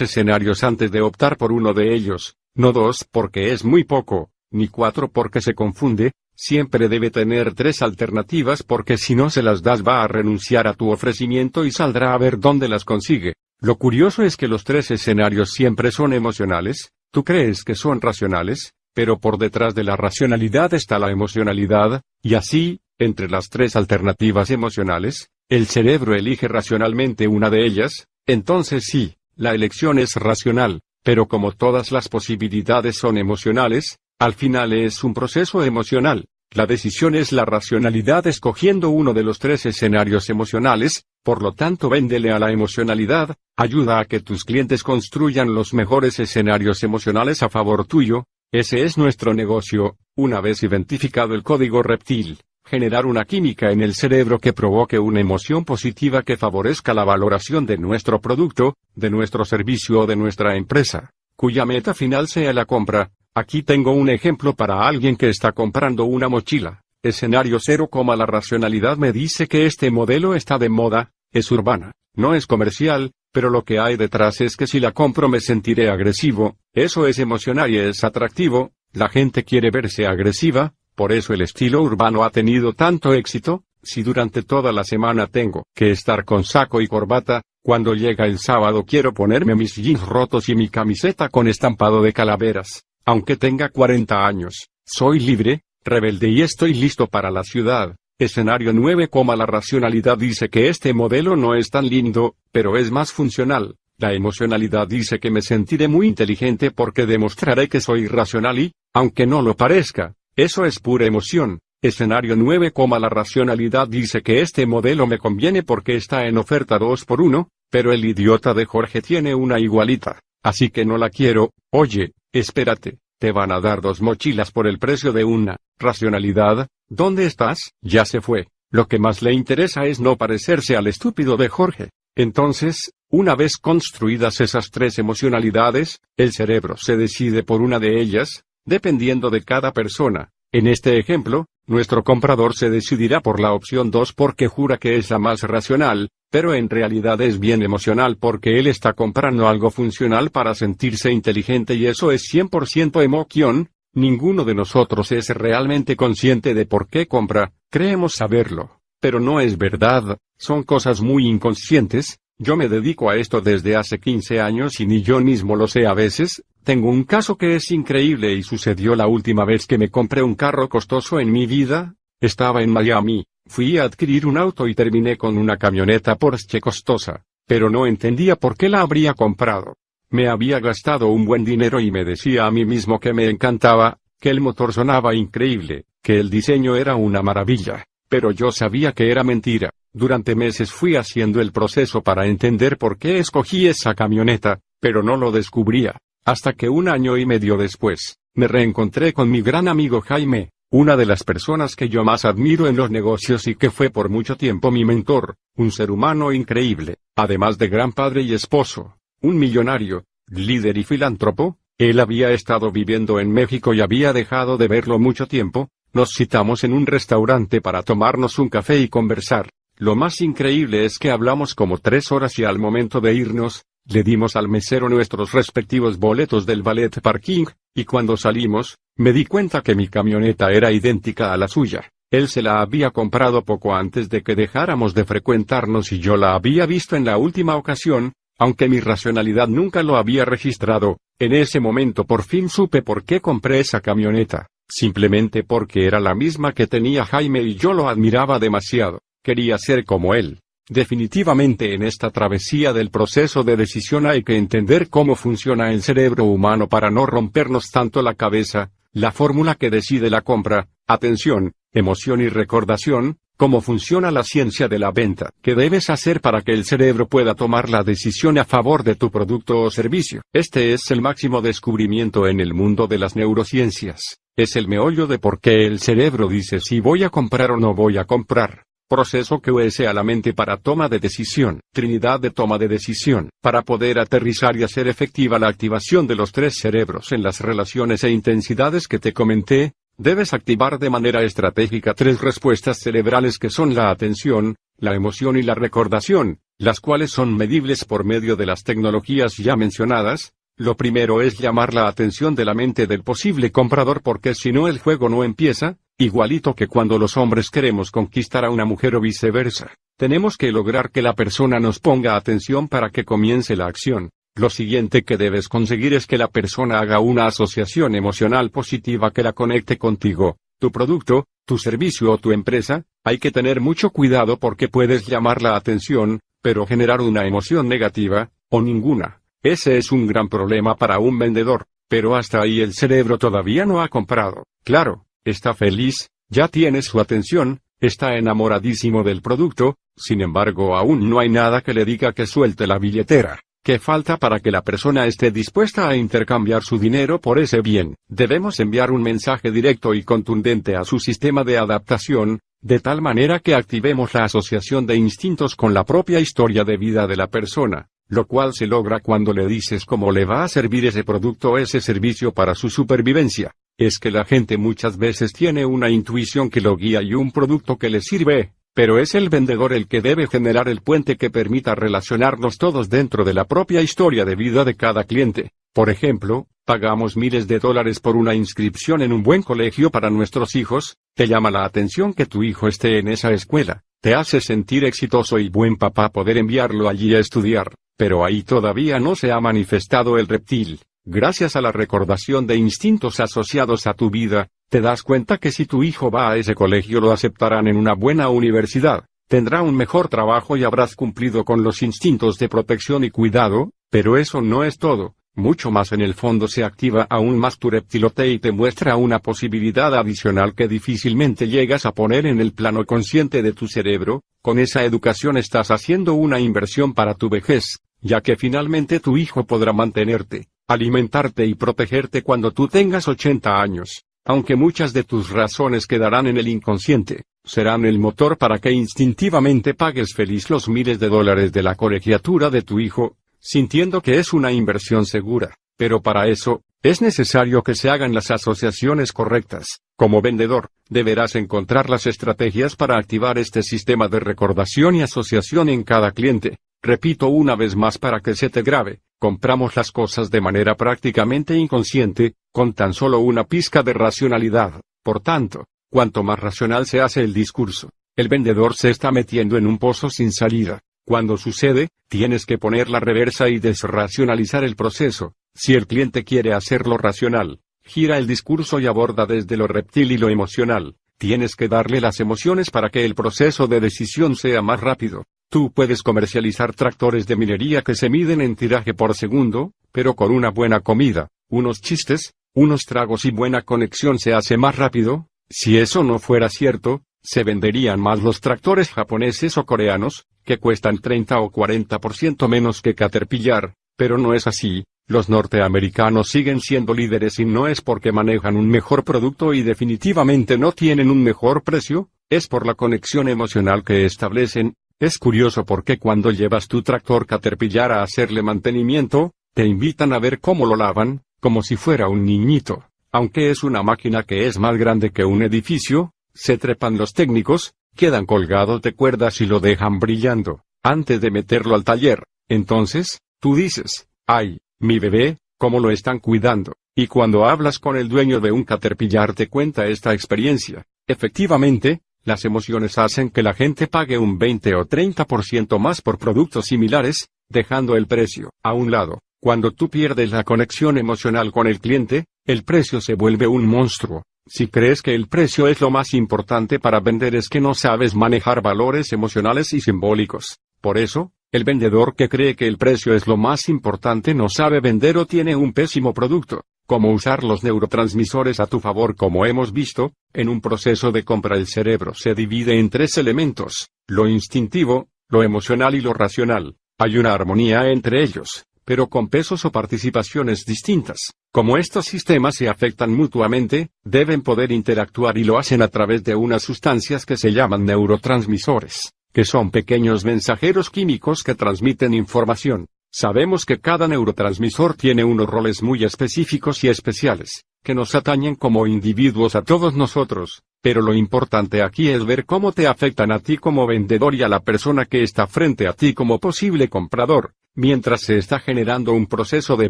escenarios antes de optar por uno de ellos, no dos porque es muy poco, ni cuatro porque se confunde, Siempre debe tener tres alternativas porque si no se las das va a renunciar a tu ofrecimiento y saldrá a ver dónde las consigue. Lo curioso es que los tres escenarios siempre son emocionales, tú crees que son racionales, pero por detrás de la racionalidad está la emocionalidad, y así, entre las tres alternativas emocionales, el cerebro elige racionalmente una de ellas, entonces sí, la elección es racional, pero como todas las posibilidades son emocionales, al final es un proceso emocional. La decisión es la racionalidad escogiendo uno de los tres escenarios emocionales, por lo tanto véndele a la emocionalidad, ayuda a que tus clientes construyan los mejores escenarios emocionales a favor tuyo, ese es nuestro negocio, una vez identificado el código reptil, generar una química en el cerebro que provoque una emoción positiva que favorezca la valoración de nuestro producto, de nuestro servicio o de nuestra empresa, cuya meta final sea la compra, Aquí tengo un ejemplo para alguien que está comprando una mochila. Escenario 0, la racionalidad me dice que este modelo está de moda, es urbana, no es comercial, pero lo que hay detrás es que si la compro me sentiré agresivo, eso es emocional y es atractivo, la gente quiere verse agresiva, por eso el estilo urbano ha tenido tanto éxito, si durante toda la semana tengo que estar con saco y corbata, cuando llega el sábado quiero ponerme mis jeans rotos y mi camiseta con estampado de calaveras. Aunque tenga 40 años, soy libre, rebelde y estoy listo para la ciudad. Escenario 9, la racionalidad dice que este modelo no es tan lindo, pero es más funcional. La emocionalidad dice que me sentiré muy inteligente porque demostraré que soy racional y, aunque no lo parezca, eso es pura emoción. Escenario 9, la racionalidad dice que este modelo me conviene porque está en oferta 2 por 1, pero el idiota de Jorge tiene una igualita, así que no la quiero. Oye, Espérate, te van a dar dos mochilas por el precio de una. Racionalidad, ¿dónde estás? Ya se fue. Lo que más le interesa es no parecerse al estúpido de Jorge. Entonces, una vez construidas esas tres emocionalidades, el cerebro se decide por una de ellas, dependiendo de cada persona. En este ejemplo, nuestro comprador se decidirá por la opción 2 porque jura que es la más racional, pero en realidad es bien emocional porque él está comprando algo funcional para sentirse inteligente y eso es 100% emoción. Ninguno de nosotros es realmente consciente de por qué compra, creemos saberlo, pero no es verdad, son cosas muy inconscientes, yo me dedico a esto desde hace 15 años y ni yo mismo lo sé a veces, tengo un caso que es increíble y sucedió la última vez que me compré un carro costoso en mi vida. Estaba en Miami, fui a adquirir un auto y terminé con una camioneta Porsche costosa, pero no entendía por qué la habría comprado. Me había gastado un buen dinero y me decía a mí mismo que me encantaba, que el motor sonaba increíble, que el diseño era una maravilla, pero yo sabía que era mentira. Durante meses fui haciendo el proceso para entender por qué escogí esa camioneta, pero no lo descubría. Hasta que un año y medio después, me reencontré con mi gran amigo Jaime, una de las personas que yo más admiro en los negocios y que fue por mucho tiempo mi mentor, un ser humano increíble, además de gran padre y esposo, un millonario, líder y filántropo, él había estado viviendo en México y había dejado de verlo mucho tiempo, nos citamos en un restaurante para tomarnos un café y conversar. Lo más increíble es que hablamos como tres horas y al momento de irnos, le dimos al mesero nuestros respectivos boletos del ballet parking, y cuando salimos, me di cuenta que mi camioneta era idéntica a la suya. Él se la había comprado poco antes de que dejáramos de frecuentarnos y yo la había visto en la última ocasión, aunque mi racionalidad nunca lo había registrado, en ese momento por fin supe por qué compré esa camioneta, simplemente porque era la misma que tenía Jaime y yo lo admiraba demasiado, quería ser como él. Definitivamente en esta travesía del proceso de decisión hay que entender cómo funciona el cerebro humano para no rompernos tanto la cabeza, la fórmula que decide la compra, atención, emoción y recordación, cómo funciona la ciencia de la venta, qué debes hacer para que el cerebro pueda tomar la decisión a favor de tu producto o servicio. Este es el máximo descubrimiento en el mundo de las neurociencias. Es el meollo de por qué el cerebro dice si voy a comprar o no voy a comprar proceso que use a la mente para toma de decisión, trinidad de toma de decisión, para poder aterrizar y hacer efectiva la activación de los tres cerebros en las relaciones e intensidades que te comenté, debes activar de manera estratégica tres respuestas cerebrales que son la atención, la emoción y la recordación, las cuales son medibles por medio de las tecnologías ya mencionadas, lo primero es llamar la atención de la mente del posible comprador porque si no el juego no empieza, Igualito que cuando los hombres queremos conquistar a una mujer o viceversa, tenemos que lograr que la persona nos ponga atención para que comience la acción. Lo siguiente que debes conseguir es que la persona haga una asociación emocional positiva que la conecte contigo, tu producto, tu servicio o tu empresa, hay que tener mucho cuidado porque puedes llamar la atención, pero generar una emoción negativa, o ninguna. Ese es un gran problema para un vendedor, pero hasta ahí el cerebro todavía no ha comprado. Claro, está feliz, ya tiene su atención, está enamoradísimo del producto, sin embargo aún no hay nada que le diga que suelte la billetera. ¿Qué falta para que la persona esté dispuesta a intercambiar su dinero por ese bien? Debemos enviar un mensaje directo y contundente a su sistema de adaptación, de tal manera que activemos la asociación de instintos con la propia historia de vida de la persona, lo cual se logra cuando le dices cómo le va a servir ese producto o ese servicio para su supervivencia. Es que la gente muchas veces tiene una intuición que lo guía y un producto que le sirve, pero es el vendedor el que debe generar el puente que permita relacionarnos todos dentro de la propia historia de vida de cada cliente. Por ejemplo, pagamos miles de dólares por una inscripción en un buen colegio para nuestros hijos, te llama la atención que tu hijo esté en esa escuela, te hace sentir exitoso y buen papá poder enviarlo allí a estudiar, pero ahí todavía no se ha manifestado el reptil, Gracias a la recordación de instintos asociados a tu vida, te das cuenta que si tu hijo va a ese colegio lo aceptarán en una buena universidad, tendrá un mejor trabajo y habrás cumplido con los instintos de protección y cuidado, pero eso no es todo, mucho más en el fondo se activa aún más tu reptilote y te muestra una posibilidad adicional que difícilmente llegas a poner en el plano consciente de tu cerebro, con esa educación estás haciendo una inversión para tu vejez, ya que finalmente tu hijo podrá mantenerte alimentarte y protegerte cuando tú tengas 80 años, aunque muchas de tus razones quedarán en el inconsciente, serán el motor para que instintivamente pagues feliz los miles de dólares de la colegiatura de tu hijo, sintiendo que es una inversión segura. Pero para eso, es necesario que se hagan las asociaciones correctas. Como vendedor, deberás encontrar las estrategias para activar este sistema de recordación y asociación en cada cliente. Repito una vez más para que se te grabe, compramos las cosas de manera prácticamente inconsciente, con tan solo una pizca de racionalidad. Por tanto, cuanto más racional se hace el discurso, el vendedor se está metiendo en un pozo sin salida. Cuando sucede, tienes que poner la reversa y desracionalizar el proceso. Si el cliente quiere hacerlo racional, gira el discurso y aborda desde lo reptil y lo emocional. Tienes que darle las emociones para que el proceso de decisión sea más rápido. Tú puedes comercializar tractores de minería que se miden en tiraje por segundo, pero con una buena comida, unos chistes, unos tragos y buena conexión se hace más rápido. Si eso no fuera cierto, se venderían más los tractores japoneses o coreanos, que cuestan 30 o 40% menos que Caterpillar, pero no es así, los norteamericanos siguen siendo líderes y no es porque manejan un mejor producto y definitivamente no tienen un mejor precio, es por la conexión emocional que establecen, es curioso porque cuando llevas tu tractor Caterpillar a hacerle mantenimiento, te invitan a ver cómo lo lavan, como si fuera un niñito. Aunque es una máquina que es más grande que un edificio, se trepan los técnicos, quedan colgados de cuerdas y lo dejan brillando, antes de meterlo al taller. Entonces, tú dices, ay, mi bebé, cómo lo están cuidando. Y cuando hablas con el dueño de un Caterpillar te cuenta esta experiencia. Efectivamente, las emociones hacen que la gente pague un 20 o 30% más por productos similares, dejando el precio a un lado. Cuando tú pierdes la conexión emocional con el cliente, el precio se vuelve un monstruo. Si crees que el precio es lo más importante para vender es que no sabes manejar valores emocionales y simbólicos. Por eso, el vendedor que cree que el precio es lo más importante no sabe vender o tiene un pésimo producto cómo usar los neurotransmisores a tu favor como hemos visto, en un proceso de compra el cerebro se divide en tres elementos, lo instintivo, lo emocional y lo racional. Hay una armonía entre ellos, pero con pesos o participaciones distintas. Como estos sistemas se afectan mutuamente, deben poder interactuar y lo hacen a través de unas sustancias que se llaman neurotransmisores, que son pequeños mensajeros químicos que transmiten información. Sabemos que cada neurotransmisor tiene unos roles muy específicos y especiales, que nos atañen como individuos a todos nosotros, pero lo importante aquí es ver cómo te afectan a ti como vendedor y a la persona que está frente a ti como posible comprador, mientras se está generando un proceso de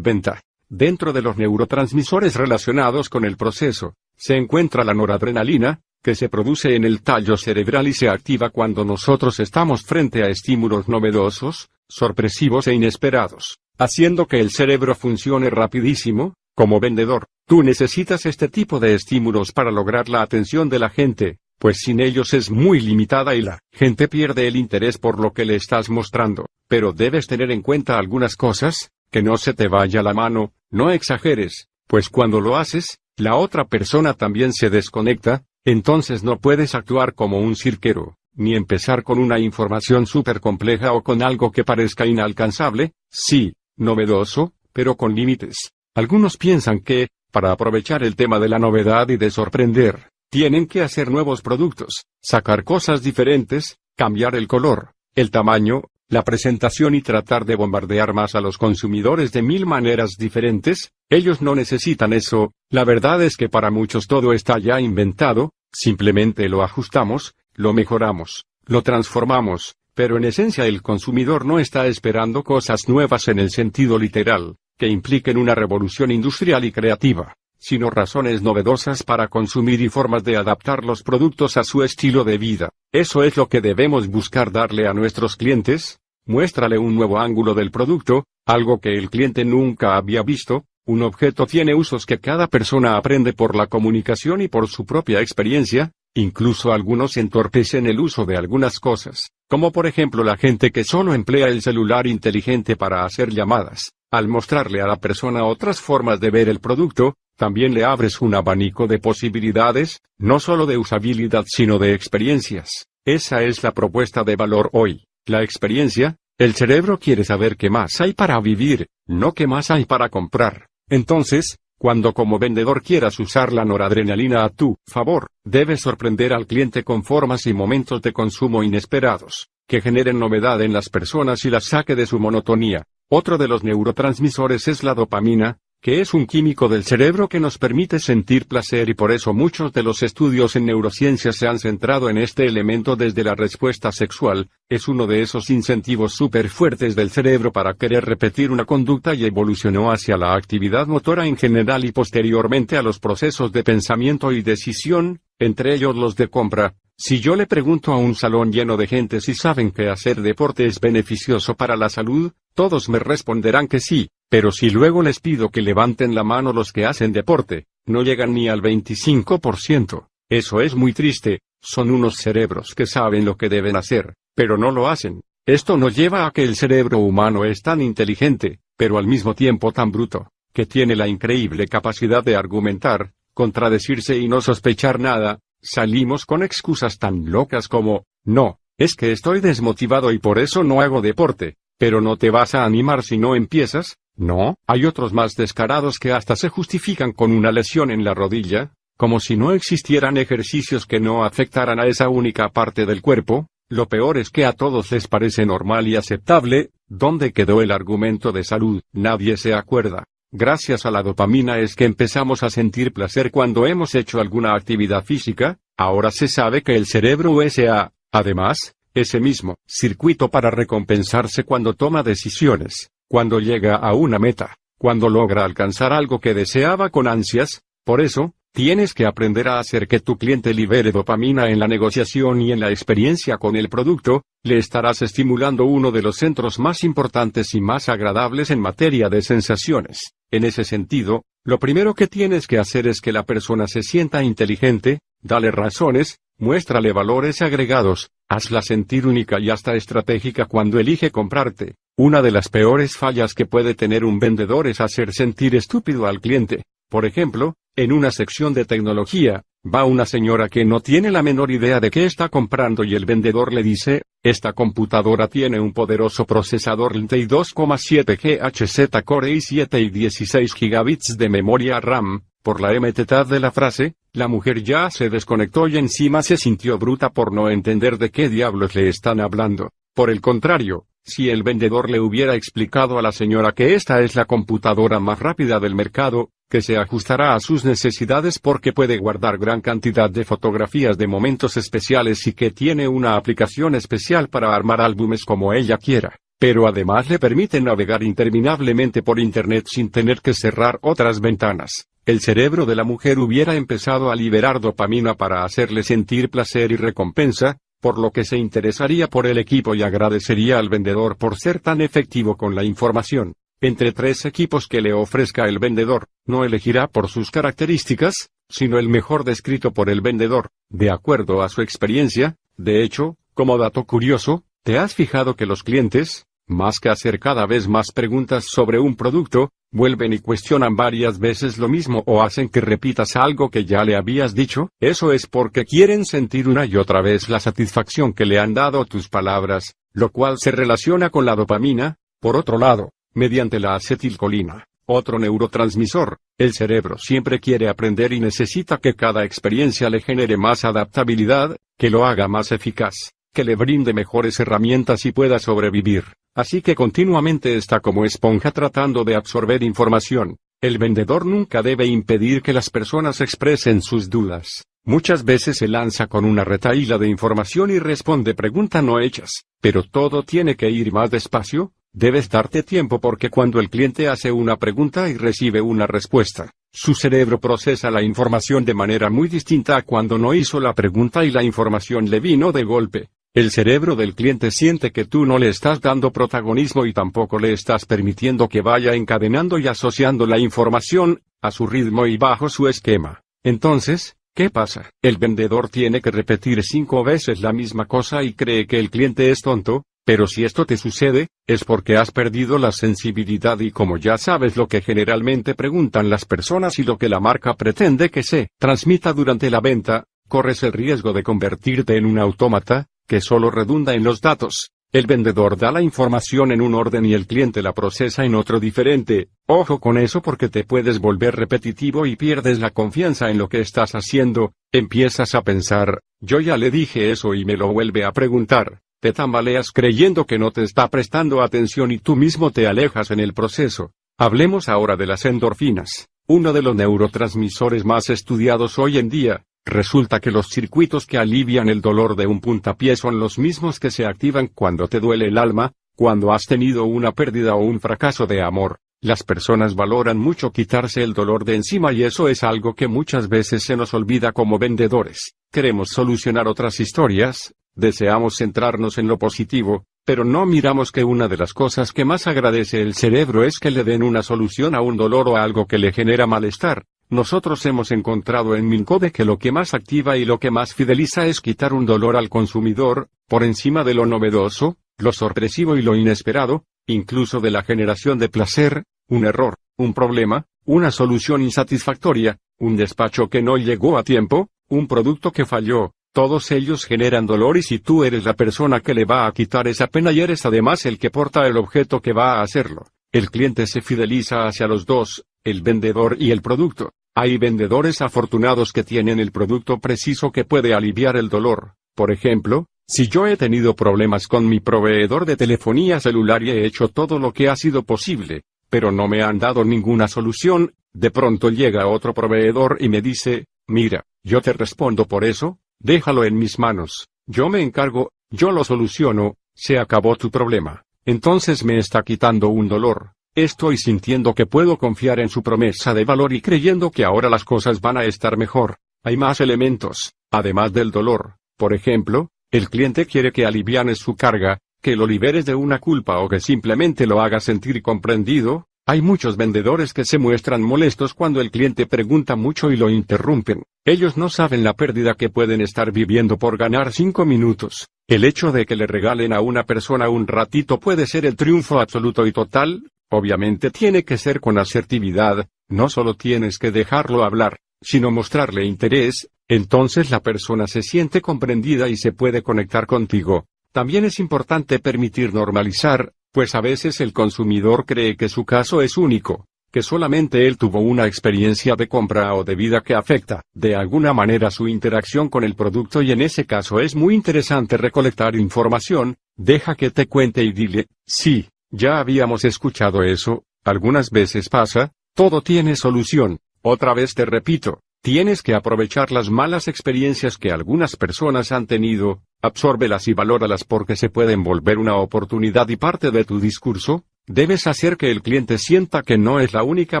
venta. Dentro de los neurotransmisores relacionados con el proceso, se encuentra la noradrenalina, que se produce en el tallo cerebral y se activa cuando nosotros estamos frente a estímulos novedosos, sorpresivos e inesperados, haciendo que el cerebro funcione rapidísimo, como vendedor, tú necesitas este tipo de estímulos para lograr la atención de la gente, pues sin ellos es muy limitada y la gente pierde el interés por lo que le estás mostrando, pero debes tener en cuenta algunas cosas, que no se te vaya la mano, no exageres, pues cuando lo haces, la otra persona también se desconecta, entonces no puedes actuar como un cirquero ni empezar con una información súper compleja o con algo que parezca inalcanzable, sí, novedoso, pero con límites. Algunos piensan que, para aprovechar el tema de la novedad y de sorprender, tienen que hacer nuevos productos, sacar cosas diferentes, cambiar el color, el tamaño, la presentación y tratar de bombardear más a los consumidores de mil maneras diferentes, ellos no necesitan eso, la verdad es que para muchos todo está ya inventado, simplemente lo ajustamos, lo mejoramos, lo transformamos, pero en esencia el consumidor no está esperando cosas nuevas en el sentido literal, que impliquen una revolución industrial y creativa, sino razones novedosas para consumir y formas de adaptar los productos a su estilo de vida. Eso es lo que debemos buscar darle a nuestros clientes. Muéstrale un nuevo ángulo del producto, algo que el cliente nunca había visto, un objeto tiene usos que cada persona aprende por la comunicación y por su propia experiencia, Incluso algunos entorpecen el uso de algunas cosas, como por ejemplo la gente que solo emplea el celular inteligente para hacer llamadas. Al mostrarle a la persona otras formas de ver el producto, también le abres un abanico de posibilidades, no solo de usabilidad sino de experiencias. Esa es la propuesta de valor hoy. La experiencia, el cerebro quiere saber qué más hay para vivir, no qué más hay para comprar. Entonces, cuando como vendedor quieras usar la noradrenalina a tu favor, debes sorprender al cliente con formas y momentos de consumo inesperados, que generen novedad en las personas y las saque de su monotonía. Otro de los neurotransmisores es la dopamina, que es un químico del cerebro que nos permite sentir placer y por eso muchos de los estudios en neurociencia se han centrado en este elemento desde la respuesta sexual, es uno de esos incentivos súper fuertes del cerebro para querer repetir una conducta y evolucionó hacia la actividad motora en general y posteriormente a los procesos de pensamiento y decisión, entre ellos los de compra, si yo le pregunto a un salón lleno de gente si saben que hacer deporte es beneficioso para la salud, todos me responderán que sí, pero si luego les pido que levanten la mano los que hacen deporte, no llegan ni al 25%. Eso es muy triste, son unos cerebros que saben lo que deben hacer, pero no lo hacen. Esto nos lleva a que el cerebro humano es tan inteligente, pero al mismo tiempo tan bruto, que tiene la increíble capacidad de argumentar, contradecirse y no sospechar nada, salimos con excusas tan locas como, no, es que estoy desmotivado y por eso no hago deporte, pero no te vas a animar si no empiezas, no, hay otros más descarados que hasta se justifican con una lesión en la rodilla, como si no existieran ejercicios que no afectaran a esa única parte del cuerpo, lo peor es que a todos les parece normal y aceptable, ¿dónde quedó el argumento de salud? Nadie se acuerda. Gracias a la dopamina es que empezamos a sentir placer cuando hemos hecho alguna actividad física, ahora se sabe que el cerebro usa, además, ese mismo circuito para recompensarse cuando toma decisiones cuando llega a una meta, cuando logra alcanzar algo que deseaba con ansias, por eso, tienes que aprender a hacer que tu cliente libere dopamina en la negociación y en la experiencia con el producto, le estarás estimulando uno de los centros más importantes y más agradables en materia de sensaciones. En ese sentido, lo primero que tienes que hacer es que la persona se sienta inteligente, dale razones, muéstrale valores agregados, hazla sentir única y hasta estratégica cuando elige comprarte. Una de las peores fallas que puede tener un vendedor es hacer sentir estúpido al cliente. Por ejemplo, en una sección de tecnología, va una señora que no tiene la menor idea de qué está comprando y el vendedor le dice, esta computadora tiene un poderoso procesador Intel 2,7 GHz Core i7 y 16 GB de memoria RAM. Por la mitad de la frase, la mujer ya se desconectó y encima se sintió bruta por no entender de qué diablos le están hablando. Por el contrario, si el vendedor le hubiera explicado a la señora que esta es la computadora más rápida del mercado, que se ajustará a sus necesidades porque puede guardar gran cantidad de fotografías de momentos especiales y que tiene una aplicación especial para armar álbumes como ella quiera, pero además le permite navegar interminablemente por Internet sin tener que cerrar otras ventanas. El cerebro de la mujer hubiera empezado a liberar dopamina para hacerle sentir placer y recompensa, por lo que se interesaría por el equipo y agradecería al vendedor por ser tan efectivo con la información. Entre tres equipos que le ofrezca el vendedor, no elegirá por sus características, sino el mejor descrito por el vendedor, de acuerdo a su experiencia. De hecho, como dato curioso, ¿te has fijado que los clientes, más que hacer cada vez más preguntas sobre un producto, vuelven y cuestionan varias veces lo mismo o hacen que repitas algo que ya le habías dicho, eso es porque quieren sentir una y otra vez la satisfacción que le han dado tus palabras, lo cual se relaciona con la dopamina, por otro lado, mediante la acetilcolina otro neurotransmisor. El cerebro siempre quiere aprender y necesita que cada experiencia le genere más adaptabilidad, que lo haga más eficaz, que le brinde mejores herramientas y pueda sobrevivir. Así que continuamente está como esponja tratando de absorber información. El vendedor nunca debe impedir que las personas expresen sus dudas. Muchas veces se lanza con una retaíla de información y responde pregunta no hechas, pero todo tiene que ir más despacio, Debes darte tiempo porque cuando el cliente hace una pregunta y recibe una respuesta, su cerebro procesa la información de manera muy distinta a cuando no hizo la pregunta y la información le vino de golpe. El cerebro del cliente siente que tú no le estás dando protagonismo y tampoco le estás permitiendo que vaya encadenando y asociando la información, a su ritmo y bajo su esquema. Entonces, ¿qué pasa? El vendedor tiene que repetir cinco veces la misma cosa y cree que el cliente es tonto, pero si esto te sucede, es porque has perdido la sensibilidad y como ya sabes lo que generalmente preguntan las personas y lo que la marca pretende que se transmita durante la venta, corres el riesgo de convertirte en un autómata, que solo redunda en los datos. El vendedor da la información en un orden y el cliente la procesa en otro diferente. Ojo con eso porque te puedes volver repetitivo y pierdes la confianza en lo que estás haciendo. Empiezas a pensar, yo ya le dije eso y me lo vuelve a preguntar. Te tambaleas creyendo que no te está prestando atención y tú mismo te alejas en el proceso. Hablemos ahora de las endorfinas, uno de los neurotransmisores más estudiados hoy en día. Resulta que los circuitos que alivian el dolor de un puntapié son los mismos que se activan cuando te duele el alma, cuando has tenido una pérdida o un fracaso de amor. Las personas valoran mucho quitarse el dolor de encima y eso es algo que muchas veces se nos olvida como vendedores. Queremos solucionar otras historias, deseamos centrarnos en lo positivo, pero no miramos que una de las cosas que más agradece el cerebro es que le den una solución a un dolor o a algo que le genera malestar. Nosotros hemos encontrado en Mincode que lo que más activa y lo que más fideliza es quitar un dolor al consumidor, por encima de lo novedoso, lo sorpresivo y lo inesperado, incluso de la generación de placer, un error, un problema, una solución insatisfactoria, un despacho que no llegó a tiempo, un producto que falló, todos ellos generan dolor y si tú eres la persona que le va a quitar esa pena y eres además el que porta el objeto que va a hacerlo, el cliente se fideliza hacia los dos, el vendedor y el producto. Hay vendedores afortunados que tienen el producto preciso que puede aliviar el dolor. Por ejemplo, si yo he tenido problemas con mi proveedor de telefonía celular y he hecho todo lo que ha sido posible, pero no me han dado ninguna solución, de pronto llega otro proveedor y me dice, mira, yo te respondo por eso, déjalo en mis manos, yo me encargo, yo lo soluciono, se acabó tu problema. Entonces me está quitando un dolor, Estoy sintiendo que puedo confiar en su promesa de valor y creyendo que ahora las cosas van a estar mejor. Hay más elementos, además del dolor. Por ejemplo, el cliente quiere que alivianes su carga, que lo liberes de una culpa o que simplemente lo haga sentir comprendido. Hay muchos vendedores que se muestran molestos cuando el cliente pregunta mucho y lo interrumpen. Ellos no saben la pérdida que pueden estar viviendo por ganar cinco minutos. El hecho de que le regalen a una persona un ratito puede ser el triunfo absoluto y total, Obviamente tiene que ser con asertividad, no solo tienes que dejarlo hablar, sino mostrarle interés, entonces la persona se siente comprendida y se puede conectar contigo. También es importante permitir normalizar, pues a veces el consumidor cree que su caso es único, que solamente él tuvo una experiencia de compra o de vida que afecta, de alguna manera su interacción con el producto y en ese caso es muy interesante recolectar información, deja que te cuente y dile, sí, ya habíamos escuchado eso, algunas veces pasa, todo tiene solución. Otra vez te repito, tienes que aprovechar las malas experiencias que algunas personas han tenido, absórbelas y valóralas porque se pueden volver una oportunidad y parte de tu discurso, debes hacer que el cliente sienta que no es la única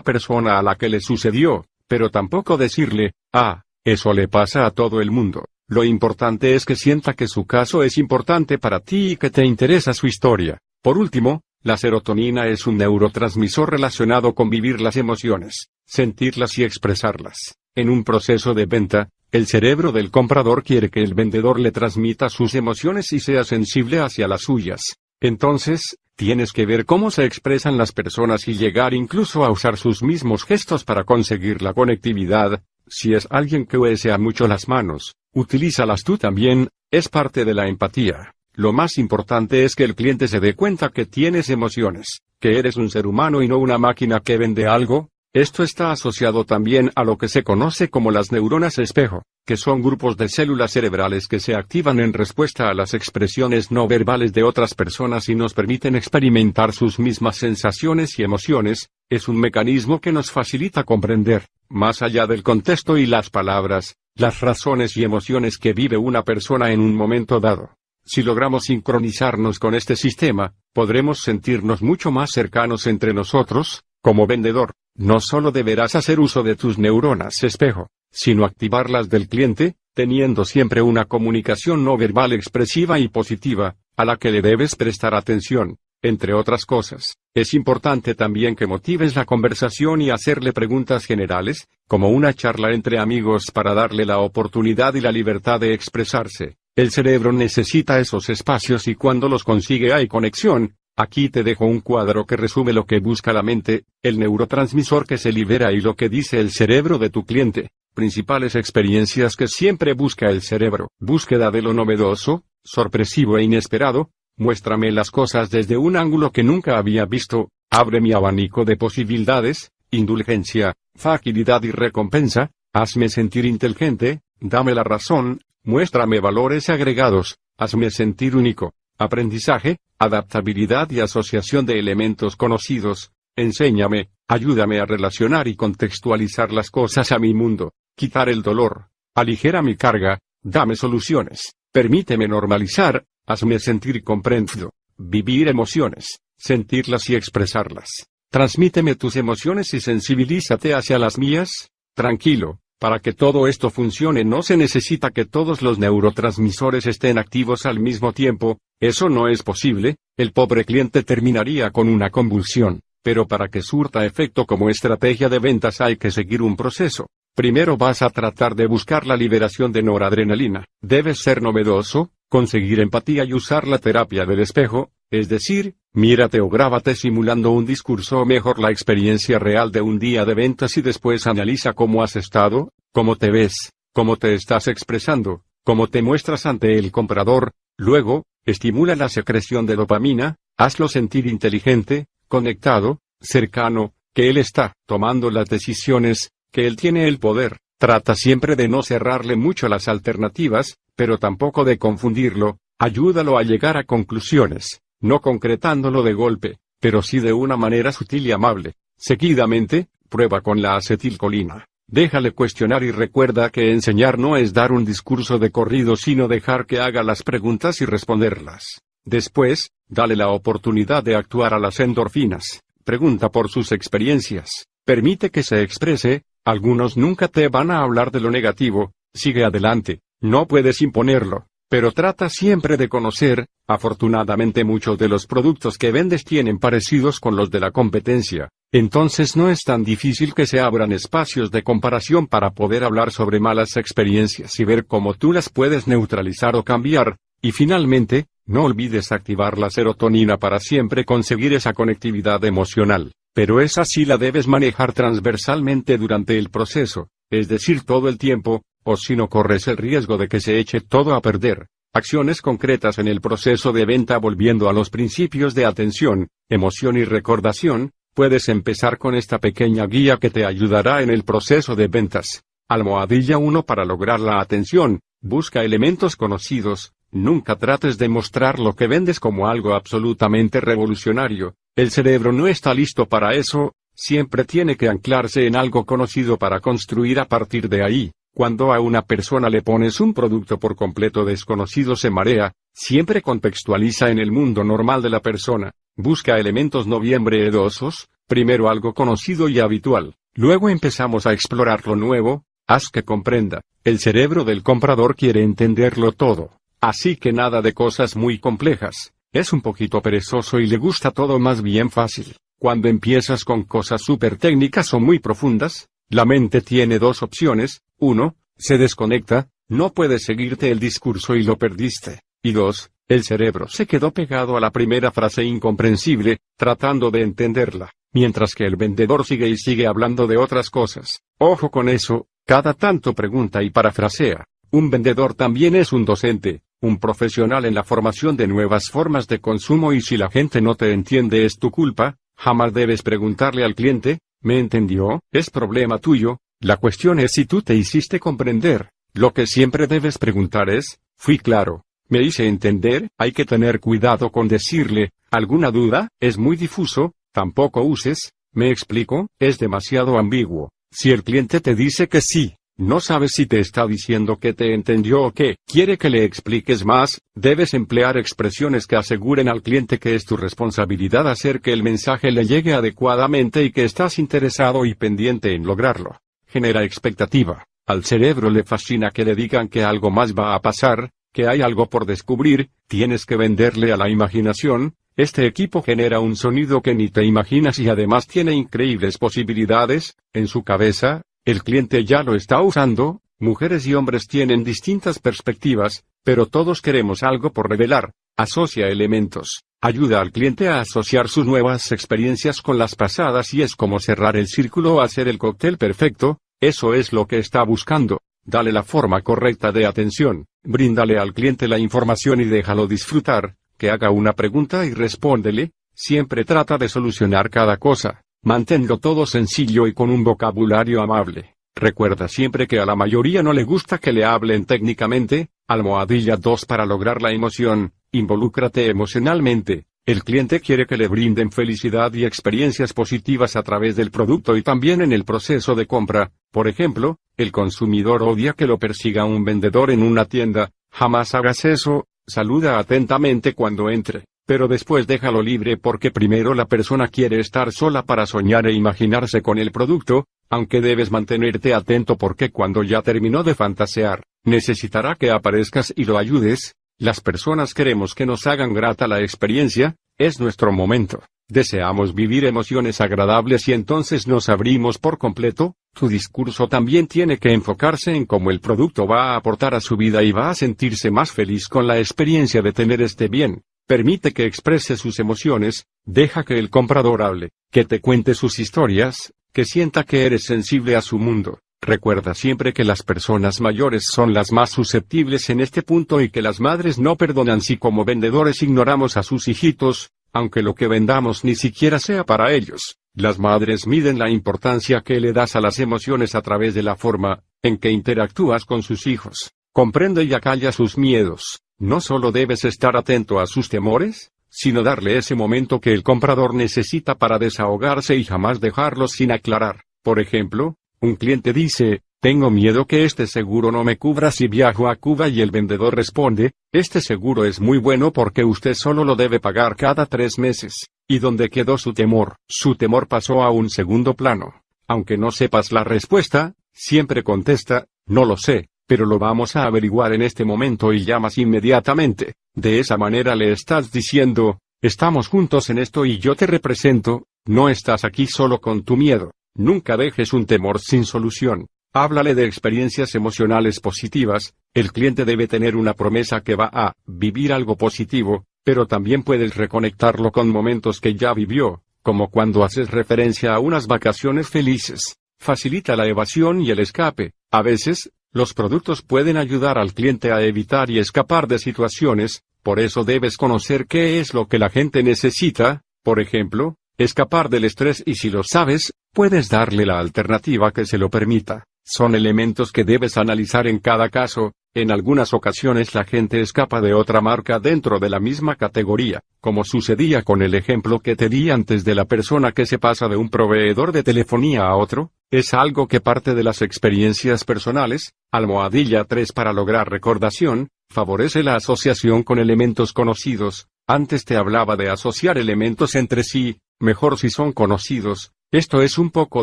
persona a la que le sucedió, pero tampoco decirle, ah, eso le pasa a todo el mundo. Lo importante es que sienta que su caso es importante para ti y que te interesa su historia. Por último, la serotonina es un neurotransmisor relacionado con vivir las emociones, sentirlas y expresarlas. En un proceso de venta, el cerebro del comprador quiere que el vendedor le transmita sus emociones y sea sensible hacia las suyas. Entonces, tienes que ver cómo se expresan las personas y llegar incluso a usar sus mismos gestos para conseguir la conectividad. Si es alguien que a mucho las manos, utilízalas tú también, es parte de la empatía. Lo más importante es que el cliente se dé cuenta que tienes emociones, que eres un ser humano y no una máquina que vende algo. Esto está asociado también a lo que se conoce como las neuronas espejo, que son grupos de células cerebrales que se activan en respuesta a las expresiones no verbales de otras personas y nos permiten experimentar sus mismas sensaciones y emociones, es un mecanismo que nos facilita comprender, más allá del contexto y las palabras, las razones y emociones que vive una persona en un momento dado. Si logramos sincronizarnos con este sistema, podremos sentirnos mucho más cercanos entre nosotros, como vendedor. No solo deberás hacer uso de tus neuronas espejo, sino activarlas del cliente, teniendo siempre una comunicación no verbal expresiva y positiva, a la que le debes prestar atención. Entre otras cosas, es importante también que motives la conversación y hacerle preguntas generales, como una charla entre amigos para darle la oportunidad y la libertad de expresarse. El cerebro necesita esos espacios y cuando los consigue hay conexión. Aquí te dejo un cuadro que resume lo que busca la mente, el neurotransmisor que se libera y lo que dice el cerebro de tu cliente. Principales experiencias que siempre busca el cerebro. Búsqueda de lo novedoso, sorpresivo e inesperado. Muéstrame las cosas desde un ángulo que nunca había visto. Abre mi abanico de posibilidades, indulgencia, facilidad y recompensa. Hazme sentir inteligente, dame la razón, Muéstrame valores agregados, hazme sentir único, aprendizaje, adaptabilidad y asociación de elementos conocidos, enséñame, ayúdame a relacionar y contextualizar las cosas a mi mundo, quitar el dolor, aligera mi carga, dame soluciones, permíteme normalizar, hazme sentir comprendido, vivir emociones, sentirlas y expresarlas. Transmíteme tus emociones y sensibilízate hacia las mías, tranquilo, para que todo esto funcione no se necesita que todos los neurotransmisores estén activos al mismo tiempo, eso no es posible, el pobre cliente terminaría con una convulsión, pero para que surta efecto como estrategia de ventas hay que seguir un proceso. Primero vas a tratar de buscar la liberación de noradrenalina, debes ser novedoso, conseguir empatía y usar la terapia del espejo. Es decir, mírate o grábate simulando un discurso o mejor la experiencia real de un día de ventas y después analiza cómo has estado, cómo te ves, cómo te estás expresando, cómo te muestras ante el comprador, luego, estimula la secreción de dopamina, hazlo sentir inteligente, conectado, cercano, que él está tomando las decisiones, que él tiene el poder. Trata siempre de no cerrarle mucho las alternativas, pero tampoco de confundirlo, ayúdalo a llegar a conclusiones no concretándolo de golpe, pero sí de una manera sutil y amable. Seguidamente, prueba con la acetilcolina. Déjale cuestionar y recuerda que enseñar no es dar un discurso de corrido sino dejar que haga las preguntas y responderlas. Después, dale la oportunidad de actuar a las endorfinas. Pregunta por sus experiencias. Permite que se exprese, algunos nunca te van a hablar de lo negativo, sigue adelante, no puedes imponerlo pero trata siempre de conocer, afortunadamente muchos de los productos que vendes tienen parecidos con los de la competencia, entonces no es tan difícil que se abran espacios de comparación para poder hablar sobre malas experiencias y ver cómo tú las puedes neutralizar o cambiar, y finalmente, no olvides activar la serotonina para siempre conseguir esa conectividad emocional, pero esa sí la debes manejar transversalmente durante el proceso, es decir, todo el tiempo, o si no corres el riesgo de que se eche todo a perder. Acciones concretas en el proceso de venta volviendo a los principios de atención, emoción y recordación, puedes empezar con esta pequeña guía que te ayudará en el proceso de ventas. Almohadilla 1 para lograr la atención, busca elementos conocidos, nunca trates de mostrar lo que vendes como algo absolutamente revolucionario, el cerebro no está listo para eso, siempre tiene que anclarse en algo conocido para construir a partir de ahí. Cuando a una persona le pones un producto por completo desconocido se marea, siempre contextualiza en el mundo normal de la persona, busca elementos noviembre edosos primero algo conocido y habitual, luego empezamos a explorar lo nuevo, haz que comprenda, el cerebro del comprador quiere entenderlo todo, así que nada de cosas muy complejas, es un poquito perezoso y le gusta todo más bien fácil. Cuando empiezas con cosas súper técnicas o muy profundas, la mente tiene dos opciones, uno, se desconecta, no puede seguirte el discurso y lo perdiste, y dos, el cerebro se quedó pegado a la primera frase incomprensible, tratando de entenderla, mientras que el vendedor sigue y sigue hablando de otras cosas. Ojo con eso, cada tanto pregunta y parafrasea. Un vendedor también es un docente, un profesional en la formación de nuevas formas de consumo y si la gente no te entiende es tu culpa, jamás debes preguntarle al cliente, ¿Me entendió? Es problema tuyo, la cuestión es si tú te hiciste comprender. Lo que siempre debes preguntar es, fui claro, me hice entender, hay que tener cuidado con decirle, ¿alguna duda? Es muy difuso, tampoco uses, me explico, es demasiado ambiguo. Si el cliente te dice que sí, no sabes si te está diciendo que te entendió o que quiere que le expliques más, debes emplear expresiones que aseguren al cliente que es tu responsabilidad hacer que el mensaje le llegue adecuadamente y que estás interesado y pendiente en lograrlo. Genera expectativa. Al cerebro le fascina que le digan que algo más va a pasar, que hay algo por descubrir, tienes que venderle a la imaginación, este equipo genera un sonido que ni te imaginas y además tiene increíbles posibilidades, en su cabeza, el cliente ya lo está usando, mujeres y hombres tienen distintas perspectivas, pero todos queremos algo por revelar. Asocia elementos. Ayuda al cliente a asociar sus nuevas experiencias con las pasadas y es como cerrar el círculo o hacer el cóctel perfecto, eso es lo que está buscando. Dale la forma correcta de atención, bríndale al cliente la información y déjalo disfrutar, que haga una pregunta y respóndele, siempre trata de solucionar cada cosa. Manténlo todo sencillo y con un vocabulario amable. Recuerda siempre que a la mayoría no le gusta que le hablen técnicamente, almohadilla 2 para lograr la emoción, involúcrate emocionalmente. El cliente quiere que le brinden felicidad y experiencias positivas a través del producto y también en el proceso de compra. Por ejemplo, el consumidor odia que lo persiga un vendedor en una tienda. Jamás hagas eso, saluda atentamente cuando entre. Pero después déjalo libre porque primero la persona quiere estar sola para soñar e imaginarse con el producto, aunque debes mantenerte atento porque cuando ya terminó de fantasear, necesitará que aparezcas y lo ayudes, las personas queremos que nos hagan grata la experiencia, es nuestro momento. Deseamos vivir emociones agradables y entonces nos abrimos por completo, tu discurso también tiene que enfocarse en cómo el producto va a aportar a su vida y va a sentirse más feliz con la experiencia de tener este bien permite que exprese sus emociones, deja que el comprador hable, que te cuente sus historias, que sienta que eres sensible a su mundo. Recuerda siempre que las personas mayores son las más susceptibles en este punto y que las madres no perdonan si como vendedores ignoramos a sus hijitos, aunque lo que vendamos ni siquiera sea para ellos. Las madres miden la importancia que le das a las emociones a través de la forma en que interactúas con sus hijos. Comprende y acalla sus miedos. No solo debes estar atento a sus temores, sino darle ese momento que el comprador necesita para desahogarse y jamás dejarlo sin aclarar. Por ejemplo, un cliente dice, tengo miedo que este seguro no me cubra si viajo a Cuba y el vendedor responde, este seguro es muy bueno porque usted solo lo debe pagar cada tres meses. ¿Y donde quedó su temor? Su temor pasó a un segundo plano. Aunque no sepas la respuesta, siempre contesta, no lo sé, pero lo vamos a averiguar en este momento y llamas inmediatamente. De esa manera le estás diciendo, estamos juntos en esto y yo te represento, no estás aquí solo con tu miedo, nunca dejes un temor sin solución. Háblale de experiencias emocionales positivas, el cliente debe tener una promesa que va a vivir algo positivo, pero también puedes reconectarlo con momentos que ya vivió, como cuando haces referencia a unas vacaciones felices. Facilita la evasión y el escape. A veces, los productos pueden ayudar al cliente a evitar y escapar de situaciones, por eso debes conocer qué es lo que la gente necesita, por ejemplo, escapar del estrés y si lo sabes, puedes darle la alternativa que se lo permita. Son elementos que debes analizar en cada caso, en algunas ocasiones la gente escapa de otra marca dentro de la misma categoría, como sucedía con el ejemplo que te di antes de la persona que se pasa de un proveedor de telefonía a otro, es algo que parte de las experiencias personales, almohadilla 3 para lograr recordación, favorece la asociación con elementos conocidos, antes te hablaba de asociar elementos entre sí, mejor si son conocidos, esto es un poco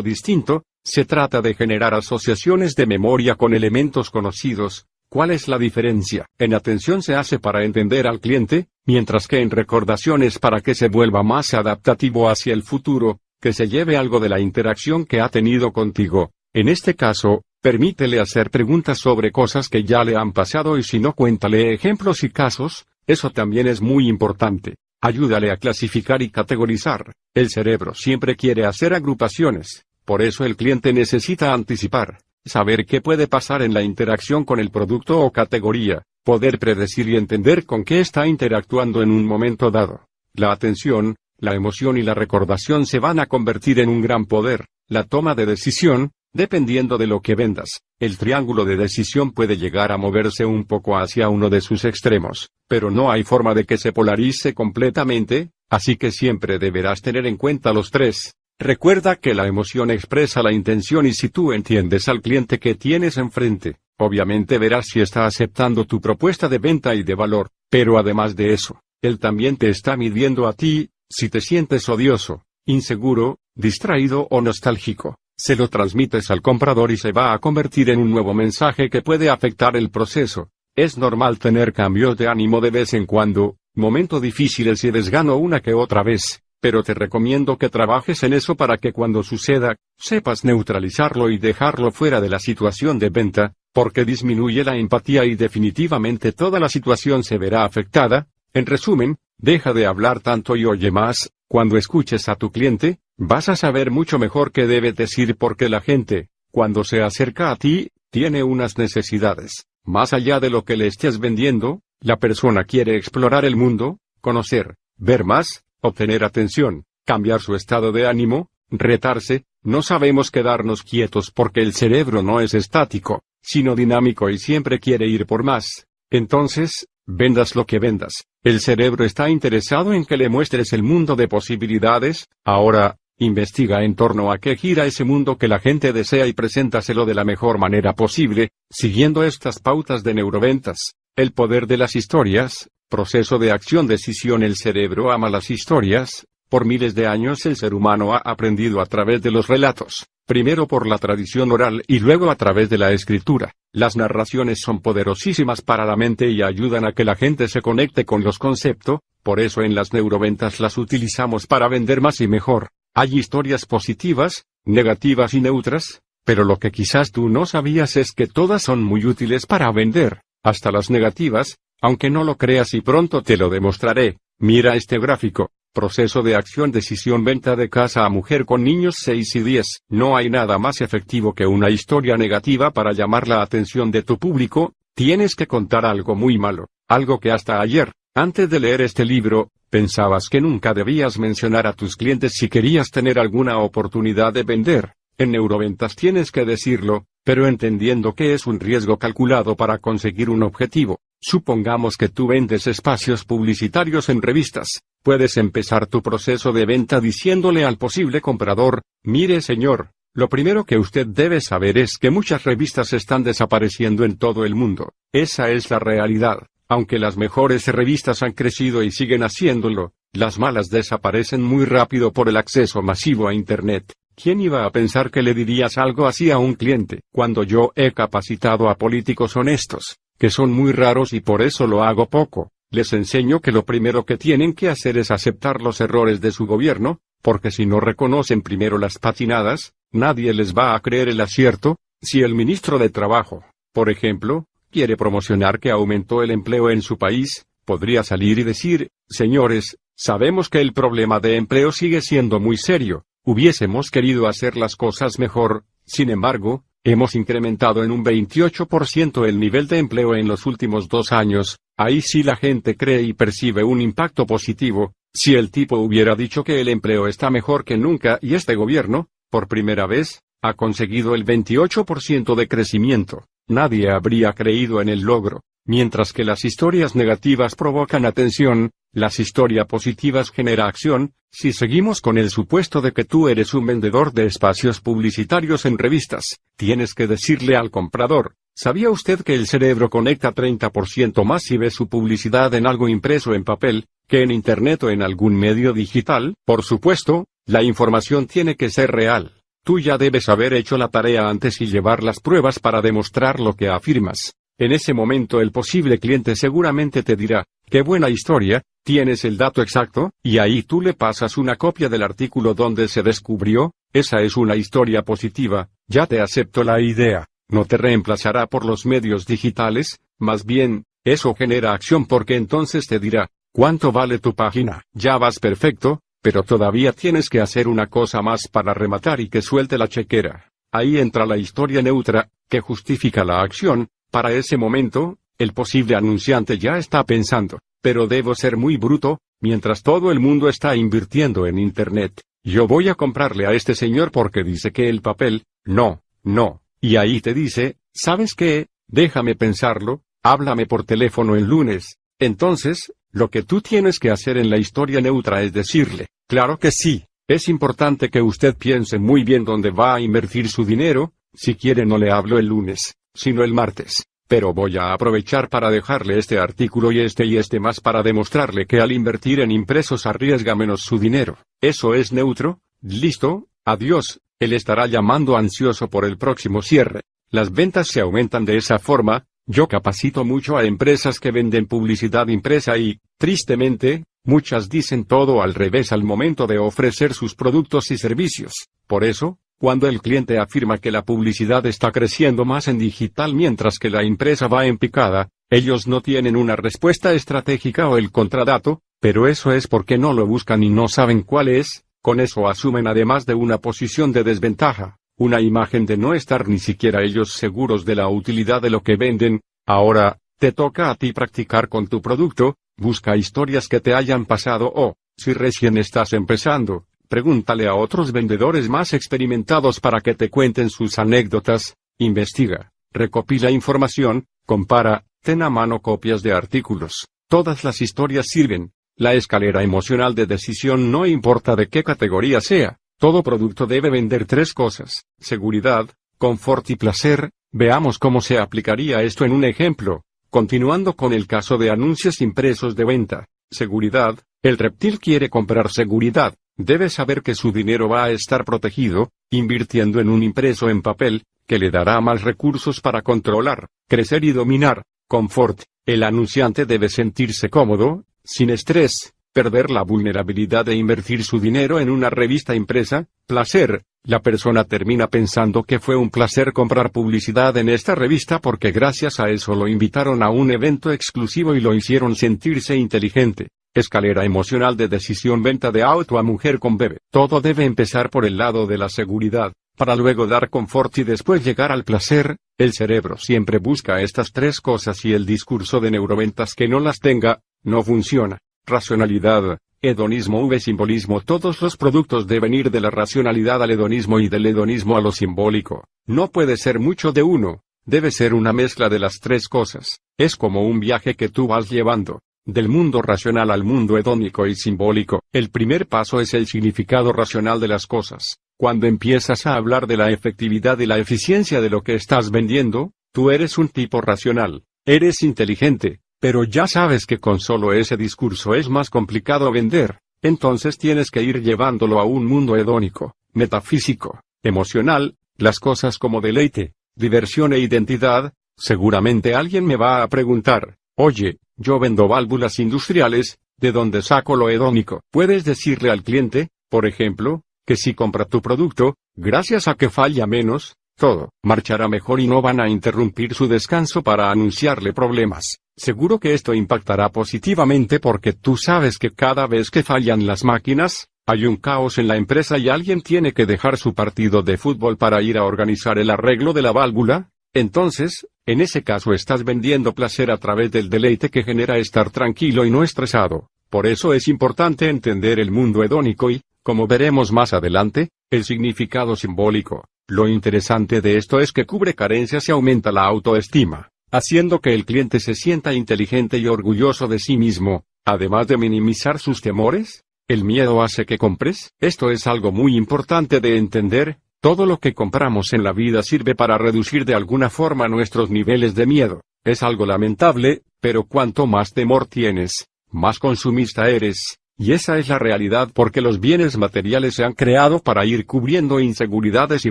distinto, se trata de generar asociaciones de memoria con elementos conocidos, ¿Cuál es la diferencia? En atención se hace para entender al cliente, mientras que en recordación es para que se vuelva más adaptativo hacia el futuro, que se lleve algo de la interacción que ha tenido contigo. En este caso, permítele hacer preguntas sobre cosas que ya le han pasado y si no cuéntale ejemplos y casos, eso también es muy importante. Ayúdale a clasificar y categorizar. El cerebro siempre quiere hacer agrupaciones, por eso el cliente necesita anticipar saber qué puede pasar en la interacción con el producto o categoría, poder predecir y entender con qué está interactuando en un momento dado. La atención, la emoción y la recordación se van a convertir en un gran poder, la toma de decisión, dependiendo de lo que vendas, el triángulo de decisión puede llegar a moverse un poco hacia uno de sus extremos, pero no hay forma de que se polarice completamente, así que siempre deberás tener en cuenta los tres, Recuerda que la emoción expresa la intención y si tú entiendes al cliente que tienes enfrente, obviamente verás si está aceptando tu propuesta de venta y de valor, pero además de eso, él también te está midiendo a ti, si te sientes odioso, inseguro, distraído o nostálgico. Se lo transmites al comprador y se va a convertir en un nuevo mensaje que puede afectar el proceso. Es normal tener cambios de ánimo de vez en cuando, momentos difíciles y desgano una que otra vez, pero te recomiendo que trabajes en eso para que cuando suceda, sepas neutralizarlo y dejarlo fuera de la situación de venta, porque disminuye la empatía y definitivamente toda la situación se verá afectada. En resumen, deja de hablar tanto y oye más, cuando escuches a tu cliente, vas a saber mucho mejor qué debe decir porque la gente, cuando se acerca a ti, tiene unas necesidades. Más allá de lo que le estés vendiendo, la persona quiere explorar el mundo, conocer, ver más, obtener atención, cambiar su estado de ánimo, retarse, no sabemos quedarnos quietos porque el cerebro no es estático, sino dinámico y siempre quiere ir por más. Entonces, vendas lo que vendas, el cerebro está interesado en que le muestres el mundo de posibilidades, ahora, investiga en torno a qué gira ese mundo que la gente desea y preséntaselo de la mejor manera posible, siguiendo estas pautas de neuroventas. El poder de las historias, Proceso de acción-decisión El cerebro ama las historias, por miles de años el ser humano ha aprendido a través de los relatos, primero por la tradición oral y luego a través de la escritura. Las narraciones son poderosísimas para la mente y ayudan a que la gente se conecte con los conceptos, por eso en las neuroventas las utilizamos para vender más y mejor. Hay historias positivas, negativas y neutras, pero lo que quizás tú no sabías es que todas son muy útiles para vender, hasta las negativas, aunque no lo creas y pronto te lo demostraré, mira este gráfico. Proceso de acción decisión venta de casa a mujer con niños 6 y 10. No hay nada más efectivo que una historia negativa para llamar la atención de tu público, tienes que contar algo muy malo, algo que hasta ayer, antes de leer este libro, pensabas que nunca debías mencionar a tus clientes si querías tener alguna oportunidad de vender. En neuroventas tienes que decirlo, pero entendiendo que es un riesgo calculado para conseguir un objetivo. Supongamos que tú vendes espacios publicitarios en revistas. Puedes empezar tu proceso de venta diciéndole al posible comprador, mire señor, lo primero que usted debe saber es que muchas revistas están desapareciendo en todo el mundo. Esa es la realidad. Aunque las mejores revistas han crecido y siguen haciéndolo, las malas desaparecen muy rápido por el acceso masivo a Internet. ¿Quién iba a pensar que le dirías algo así a un cliente? Cuando yo he capacitado a políticos honestos, que son muy raros y por eso lo hago poco, les enseño que lo primero que tienen que hacer es aceptar los errores de su gobierno, porque si no reconocen primero las patinadas, nadie les va a creer el acierto, si el ministro de Trabajo, por ejemplo, quiere promocionar que aumentó el empleo en su país, podría salir y decir, señores, sabemos que el problema de empleo sigue siendo muy serio, hubiésemos querido hacer las cosas mejor, sin embargo, Hemos incrementado en un 28% el nivel de empleo en los últimos dos años, ahí sí la gente cree y percibe un impacto positivo, si el tipo hubiera dicho que el empleo está mejor que nunca y este gobierno, por primera vez, ha conseguido el 28% de crecimiento, nadie habría creído en el logro. Mientras que las historias negativas provocan atención, las historias positivas genera acción, si seguimos con el supuesto de que tú eres un vendedor de espacios publicitarios en revistas, tienes que decirle al comprador, ¿sabía usted que el cerebro conecta 30% más si ve su publicidad en algo impreso en papel, que en Internet o en algún medio digital? Por supuesto, la información tiene que ser real. Tú ya debes haber hecho la tarea antes y llevar las pruebas para demostrar lo que afirmas. En ese momento el posible cliente seguramente te dirá, qué buena historia, tienes el dato exacto, y ahí tú le pasas una copia del artículo donde se descubrió, esa es una historia positiva, ya te acepto la idea, no te reemplazará por los medios digitales, más bien, eso genera acción porque entonces te dirá, ¿cuánto vale tu página? Ya vas perfecto, pero todavía tienes que hacer una cosa más para rematar y que suelte la chequera. Ahí entra la historia neutra, que justifica la acción, para ese momento, el posible anunciante ya está pensando, pero debo ser muy bruto, mientras todo el mundo está invirtiendo en Internet, yo voy a comprarle a este señor porque dice que el papel, no, no, y ahí te dice, ¿sabes qué? Déjame pensarlo, háblame por teléfono el lunes. Entonces, lo que tú tienes que hacer en la historia neutra es decirle, claro que sí, es importante que usted piense muy bien dónde va a invertir su dinero, si quiere no le hablo el lunes, sino el martes. Pero voy a aprovechar para dejarle este artículo y este y este más para demostrarle que al invertir en impresos arriesga menos su dinero. Eso es neutro. Listo, adiós. Él estará llamando ansioso por el próximo cierre. Las ventas se aumentan de esa forma. Yo capacito mucho a empresas que venden publicidad impresa y, tristemente, muchas dicen todo al revés al momento de ofrecer sus productos y servicios. Por eso, cuando el cliente afirma que la publicidad está creciendo más en digital mientras que la empresa va en picada, ellos no tienen una respuesta estratégica o el contradato, pero eso es porque no lo buscan y no saben cuál es, con eso asumen además de una posición de desventaja, una imagen de no estar ni siquiera ellos seguros de la utilidad de lo que venden, ahora, te toca a ti practicar con tu producto, busca historias que te hayan pasado o, si recién estás empezando, pregúntale a otros vendedores más experimentados para que te cuenten sus anécdotas, investiga, recopila información, compara, ten a mano copias de artículos, todas las historias sirven, la escalera emocional de decisión no importa de qué categoría sea, todo producto debe vender tres cosas, seguridad, confort y placer, veamos cómo se aplicaría esto en un ejemplo, continuando con el caso de anuncios impresos de venta, seguridad, el reptil quiere comprar seguridad, Debe saber que su dinero va a estar protegido, invirtiendo en un impreso en papel, que le dará más recursos para controlar, crecer y dominar. Confort, el anunciante debe sentirse cómodo, sin estrés, perder la vulnerabilidad de invertir su dinero en una revista impresa, placer, la persona termina pensando que fue un placer comprar publicidad en esta revista porque gracias a eso lo invitaron a un evento exclusivo y lo hicieron sentirse inteligente. Escalera emocional de decisión venta de auto a mujer con bebé. Todo debe empezar por el lado de la seguridad, para luego dar confort y después llegar al placer. El cerebro siempre busca estas tres cosas y el discurso de neuroventas que no las tenga, no funciona. Racionalidad, hedonismo v simbolismo Todos los productos deben ir de la racionalidad al hedonismo y del hedonismo a lo simbólico. No puede ser mucho de uno, debe ser una mezcla de las tres cosas. Es como un viaje que tú vas llevando. Del mundo racional al mundo hedónico y simbólico, el primer paso es el significado racional de las cosas. Cuando empiezas a hablar de la efectividad y la eficiencia de lo que estás vendiendo, tú eres un tipo racional, eres inteligente, pero ya sabes que con solo ese discurso es más complicado vender, entonces tienes que ir llevándolo a un mundo hedónico, metafísico, emocional, las cosas como deleite, diversión e identidad, seguramente alguien me va a preguntar, Oye, yo vendo válvulas industriales, ¿de dónde saco lo edónico Puedes decirle al cliente, por ejemplo, que si compra tu producto, gracias a que falla menos, todo marchará mejor y no van a interrumpir su descanso para anunciarle problemas. Seguro que esto impactará positivamente porque tú sabes que cada vez que fallan las máquinas, hay un caos en la empresa y alguien tiene que dejar su partido de fútbol para ir a organizar el arreglo de la válvula, entonces, en ese caso estás vendiendo placer a través del deleite que genera estar tranquilo y no estresado. Por eso es importante entender el mundo hedónico y, como veremos más adelante, el significado simbólico. Lo interesante de esto es que cubre carencias y aumenta la autoestima, haciendo que el cliente se sienta inteligente y orgulloso de sí mismo, además de minimizar sus temores. El miedo hace que compres, esto es algo muy importante de entender, todo lo que compramos en la vida sirve para reducir de alguna forma nuestros niveles de miedo. Es algo lamentable, pero cuanto más temor tienes, más consumista eres, y esa es la realidad porque los bienes materiales se han creado para ir cubriendo inseguridades y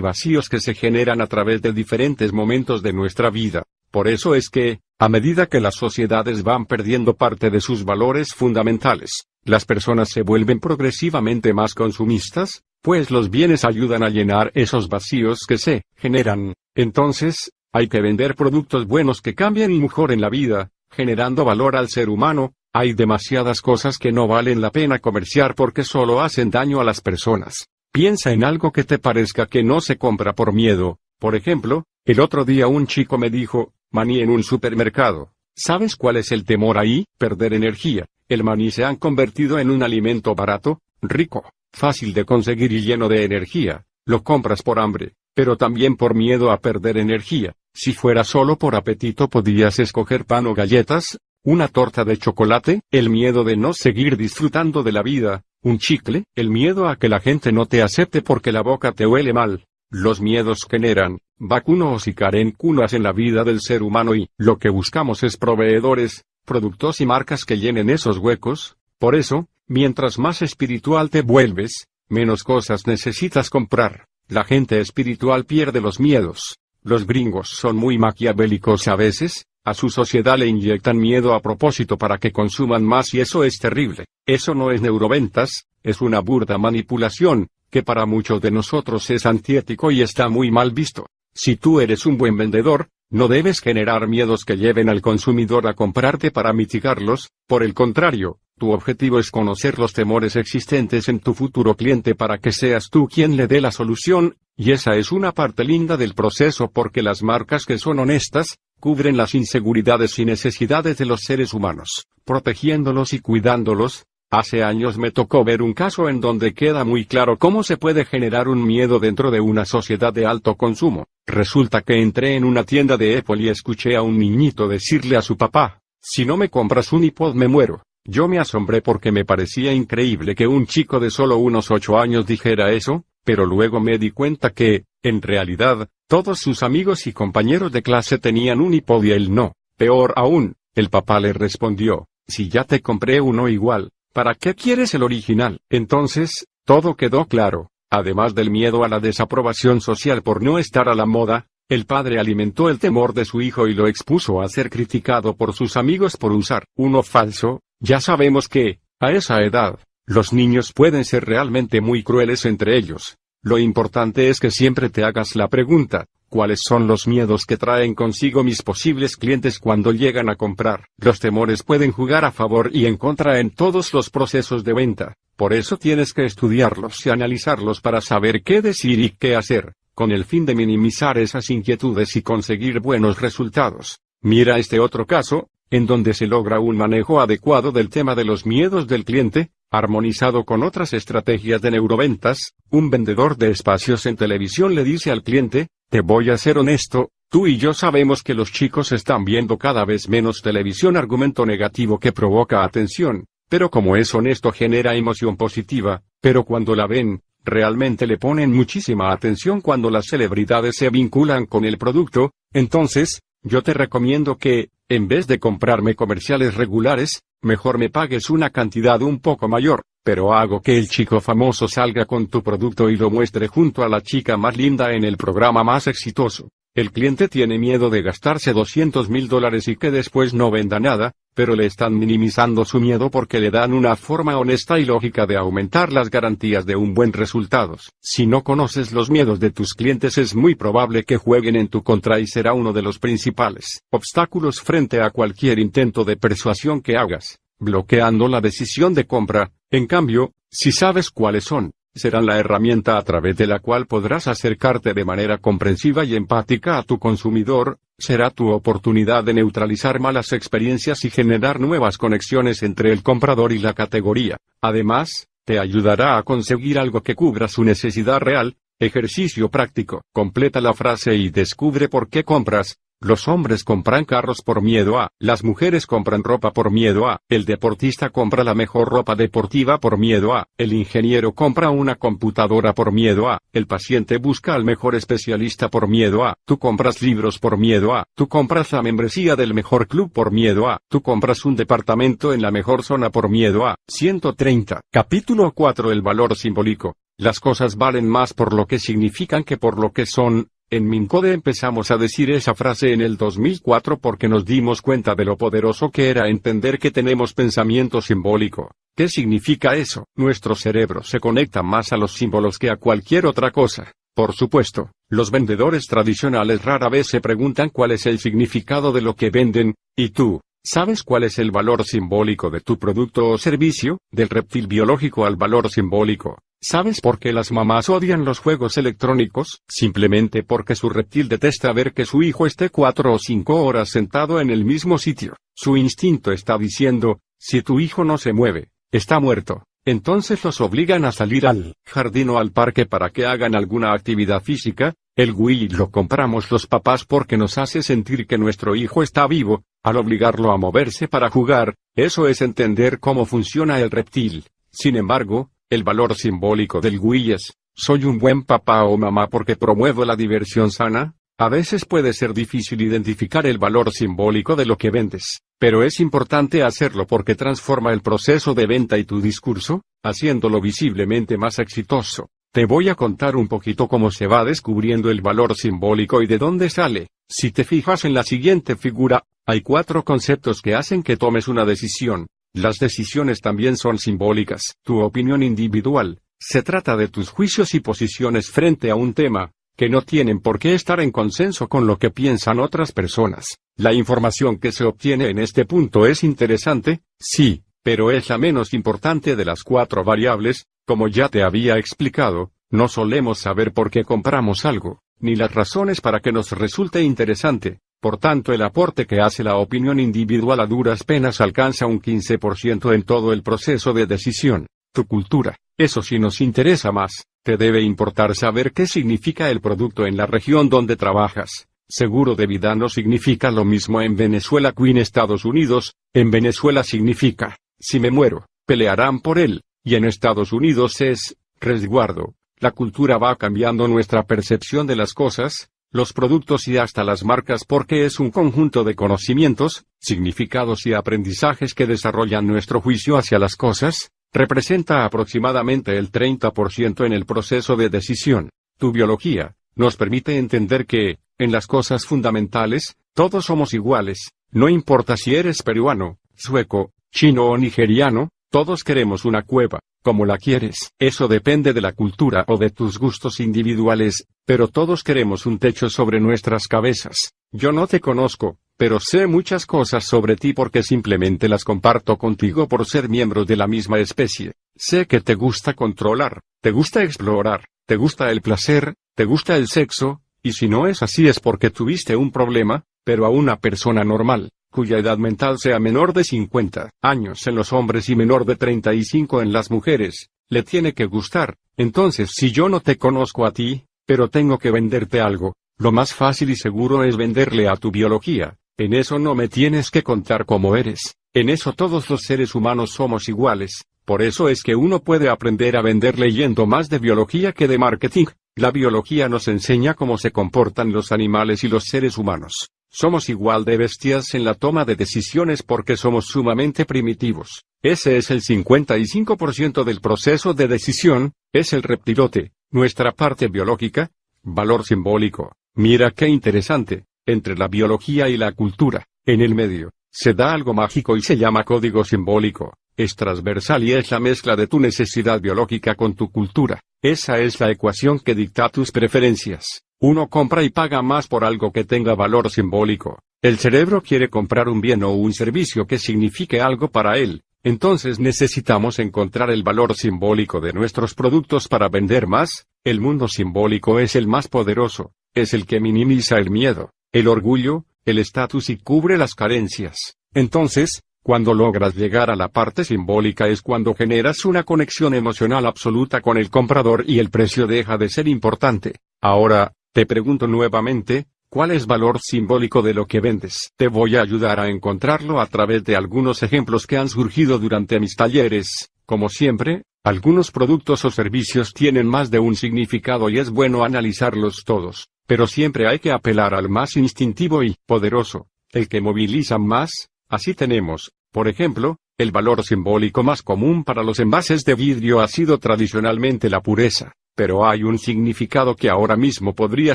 vacíos que se generan a través de diferentes momentos de nuestra vida. Por eso es que, a medida que las sociedades van perdiendo parte de sus valores fundamentales, las personas se vuelven progresivamente más consumistas, pues los bienes ayudan a llenar esos vacíos que se generan. Entonces, hay que vender productos buenos que cambien y mejoren la vida, generando valor al ser humano. Hay demasiadas cosas que no valen la pena comerciar porque solo hacen daño a las personas. Piensa en algo que te parezca que no se compra por miedo. Por ejemplo, el otro día un chico me dijo, maní en un supermercado. ¿Sabes cuál es el temor ahí? Perder energía. El maní se han convertido en un alimento barato, rico, fácil de conseguir y lleno de energía, lo compras por hambre, pero también por miedo a perder energía. Si fuera solo por apetito podías escoger pan o galletas, una torta de chocolate, el miedo de no seguir disfrutando de la vida, un chicle, el miedo a que la gente no te acepte porque la boca te huele mal. Los miedos generan, vacunos y carencunas en la vida del ser humano y, lo que buscamos es proveedores, productos y marcas que llenen esos huecos, por eso, Mientras más espiritual te vuelves, menos cosas necesitas comprar. La gente espiritual pierde los miedos. Los gringos son muy maquiavélicos a veces, a su sociedad le inyectan miedo a propósito para que consuman más y eso es terrible. Eso no es neuroventas, es una burda manipulación, que para muchos de nosotros es antiético y está muy mal visto. Si tú eres un buen vendedor, no debes generar miedos que lleven al consumidor a comprarte para mitigarlos, por el contrario, tu objetivo es conocer los temores existentes en tu futuro cliente para que seas tú quien le dé la solución, y esa es una parte linda del proceso porque las marcas que son honestas, cubren las inseguridades y necesidades de los seres humanos, protegiéndolos y cuidándolos, Hace años me tocó ver un caso en donde queda muy claro cómo se puede generar un miedo dentro de una sociedad de alto consumo. Resulta que entré en una tienda de Apple y escuché a un niñito decirle a su papá, si no me compras un iPod me muero. Yo me asombré porque me parecía increíble que un chico de solo unos ocho años dijera eso, pero luego me di cuenta que, en realidad, todos sus amigos y compañeros de clase tenían un iPod y él no. Peor aún, el papá le respondió, si ya te compré uno igual, ¿Para qué quieres el original? Entonces, todo quedó claro. Además del miedo a la desaprobación social por no estar a la moda, el padre alimentó el temor de su hijo y lo expuso a ser criticado por sus amigos por usar uno falso, ya sabemos que, a esa edad, los niños pueden ser realmente muy crueles entre ellos. Lo importante es que siempre te hagas la pregunta, cuáles son los miedos que traen consigo mis posibles clientes cuando llegan a comprar. Los temores pueden jugar a favor y en contra en todos los procesos de venta, por eso tienes que estudiarlos y analizarlos para saber qué decir y qué hacer, con el fin de minimizar esas inquietudes y conseguir buenos resultados. Mira este otro caso, en donde se logra un manejo adecuado del tema de los miedos del cliente, armonizado con otras estrategias de neuroventas, un vendedor de espacios en televisión le dice al cliente, te voy a ser honesto, tú y yo sabemos que los chicos están viendo cada vez menos televisión argumento negativo que provoca atención, pero como es honesto genera emoción positiva, pero cuando la ven, realmente le ponen muchísima atención cuando las celebridades se vinculan con el producto, entonces, yo te recomiendo que, en vez de comprarme comerciales regulares, mejor me pagues una cantidad un poco mayor, pero hago que el chico famoso salga con tu producto y lo muestre junto a la chica más linda en el programa más exitoso. El cliente tiene miedo de gastarse 200 mil dólares y que después no venda nada, pero le están minimizando su miedo porque le dan una forma honesta y lógica de aumentar las garantías de un buen resultado. Si no conoces los miedos de tus clientes es muy probable que jueguen en tu contra y será uno de los principales obstáculos frente a cualquier intento de persuasión que hagas bloqueando la decisión de compra, en cambio, si sabes cuáles son, serán la herramienta a través de la cual podrás acercarte de manera comprensiva y empática a tu consumidor, será tu oportunidad de neutralizar malas experiencias y generar nuevas conexiones entre el comprador y la categoría. Además, te ayudará a conseguir algo que cubra su necesidad real, Ejercicio práctico. Completa la frase y descubre por qué compras. Los hombres compran carros por miedo a, las mujeres compran ropa por miedo a, el deportista compra la mejor ropa deportiva por miedo a, el ingeniero compra una computadora por miedo a, el paciente busca al mejor especialista por miedo a, tú compras libros por miedo a, tú compras la membresía del mejor club por miedo a, tú compras un departamento en la mejor zona por miedo a. 130. Capítulo 4 El valor simbólico. Las cosas valen más por lo que significan que por lo que son. En Mincode empezamos a decir esa frase en el 2004 porque nos dimos cuenta de lo poderoso que era entender que tenemos pensamiento simbólico. ¿Qué significa eso? Nuestro cerebro se conecta más a los símbolos que a cualquier otra cosa. Por supuesto, los vendedores tradicionales rara vez se preguntan cuál es el significado de lo que venden, y tú, ¿Sabes cuál es el valor simbólico de tu producto o servicio, del reptil biológico al valor simbólico? ¿Sabes por qué las mamás odian los juegos electrónicos? Simplemente porque su reptil detesta ver que su hijo esté cuatro o cinco horas sentado en el mismo sitio. Su instinto está diciendo, si tu hijo no se mueve, está muerto. Entonces los obligan a salir al jardín o al parque para que hagan alguna actividad física, el Wii lo compramos los papás porque nos hace sentir que nuestro hijo está vivo, al obligarlo a moverse para jugar, eso es entender cómo funciona el reptil. Sin embargo, el valor simbólico del Wii es, soy un buen papá o mamá porque promuevo la diversión sana, a veces puede ser difícil identificar el valor simbólico de lo que vendes, pero es importante hacerlo porque transforma el proceso de venta y tu discurso, haciéndolo visiblemente más exitoso. Te voy a contar un poquito cómo se va descubriendo el valor simbólico y de dónde sale. Si te fijas en la siguiente figura, hay cuatro conceptos que hacen que tomes una decisión. Las decisiones también son simbólicas. Tu opinión individual, se trata de tus juicios y posiciones frente a un tema, que no tienen por qué estar en consenso con lo que piensan otras personas. La información que se obtiene en este punto es interesante, sí, pero es la menos importante de las cuatro variables, como ya te había explicado, no solemos saber por qué compramos algo, ni las razones para que nos resulte interesante, por tanto el aporte que hace la opinión individual a duras penas alcanza un 15% en todo el proceso de decisión. Tu cultura, eso sí nos interesa más, te debe importar saber qué significa el producto en la región donde trabajas. Seguro de vida no significa lo mismo en Venezuela que en Estados Unidos, en Venezuela significa si me muero, pelearán por él, y en Estados Unidos es, resguardo. La cultura va cambiando nuestra percepción de las cosas, los productos y hasta las marcas porque es un conjunto de conocimientos, significados y aprendizajes que desarrollan nuestro juicio hacia las cosas, representa aproximadamente el 30% en el proceso de decisión. Tu biología, nos permite entender que, en las cosas fundamentales, todos somos iguales, no importa si eres peruano, sueco, chino o nigeriano, todos queremos una cueva, como la quieres. Eso depende de la cultura o de tus gustos individuales, pero todos queremos un techo sobre nuestras cabezas. Yo no te conozco, pero sé muchas cosas sobre ti porque simplemente las comparto contigo por ser miembro de la misma especie. Sé que te gusta controlar, te gusta explorar, te gusta el placer, te gusta el sexo, y si no es así es porque tuviste un problema, pero a una persona normal, cuya edad mental sea menor de 50 años en los hombres y menor de 35 en las mujeres, le tiene que gustar. Entonces si yo no te conozco a ti, pero tengo que venderte algo, lo más fácil y seguro es venderle a tu biología. En eso no me tienes que contar cómo eres. En eso todos los seres humanos somos iguales. Por eso es que uno puede aprender a vender leyendo más de biología que de marketing. La biología nos enseña cómo se comportan los animales y los seres humanos. Somos igual de bestias en la toma de decisiones porque somos sumamente primitivos. Ese es el 55% del proceso de decisión, es el reptilote, nuestra parte biológica. Valor simbólico. Mira qué interesante, entre la biología y la cultura, en el medio, se da algo mágico y se llama código simbólico. Es transversal y es la mezcla de tu necesidad biológica con tu cultura. Esa es la ecuación que dicta tus preferencias. Uno compra y paga más por algo que tenga valor simbólico. El cerebro quiere comprar un bien o un servicio que signifique algo para él, entonces necesitamos encontrar el valor simbólico de nuestros productos para vender más, el mundo simbólico es el más poderoso, es el que minimiza el miedo, el orgullo, el estatus y cubre las carencias. Entonces, cuando logras llegar a la parte simbólica es cuando generas una conexión emocional absoluta con el comprador y el precio deja de ser importante. Ahora, te pregunto nuevamente, ¿cuál es valor simbólico de lo que vendes? Te voy a ayudar a encontrarlo a través de algunos ejemplos que han surgido durante mis talleres. Como siempre, algunos productos o servicios tienen más de un significado y es bueno analizarlos todos, pero siempre hay que apelar al más instintivo y poderoso, el que moviliza más, así tenemos, por ejemplo, el valor simbólico más común para los envases de vidrio ha sido tradicionalmente la pureza pero hay un significado que ahora mismo podría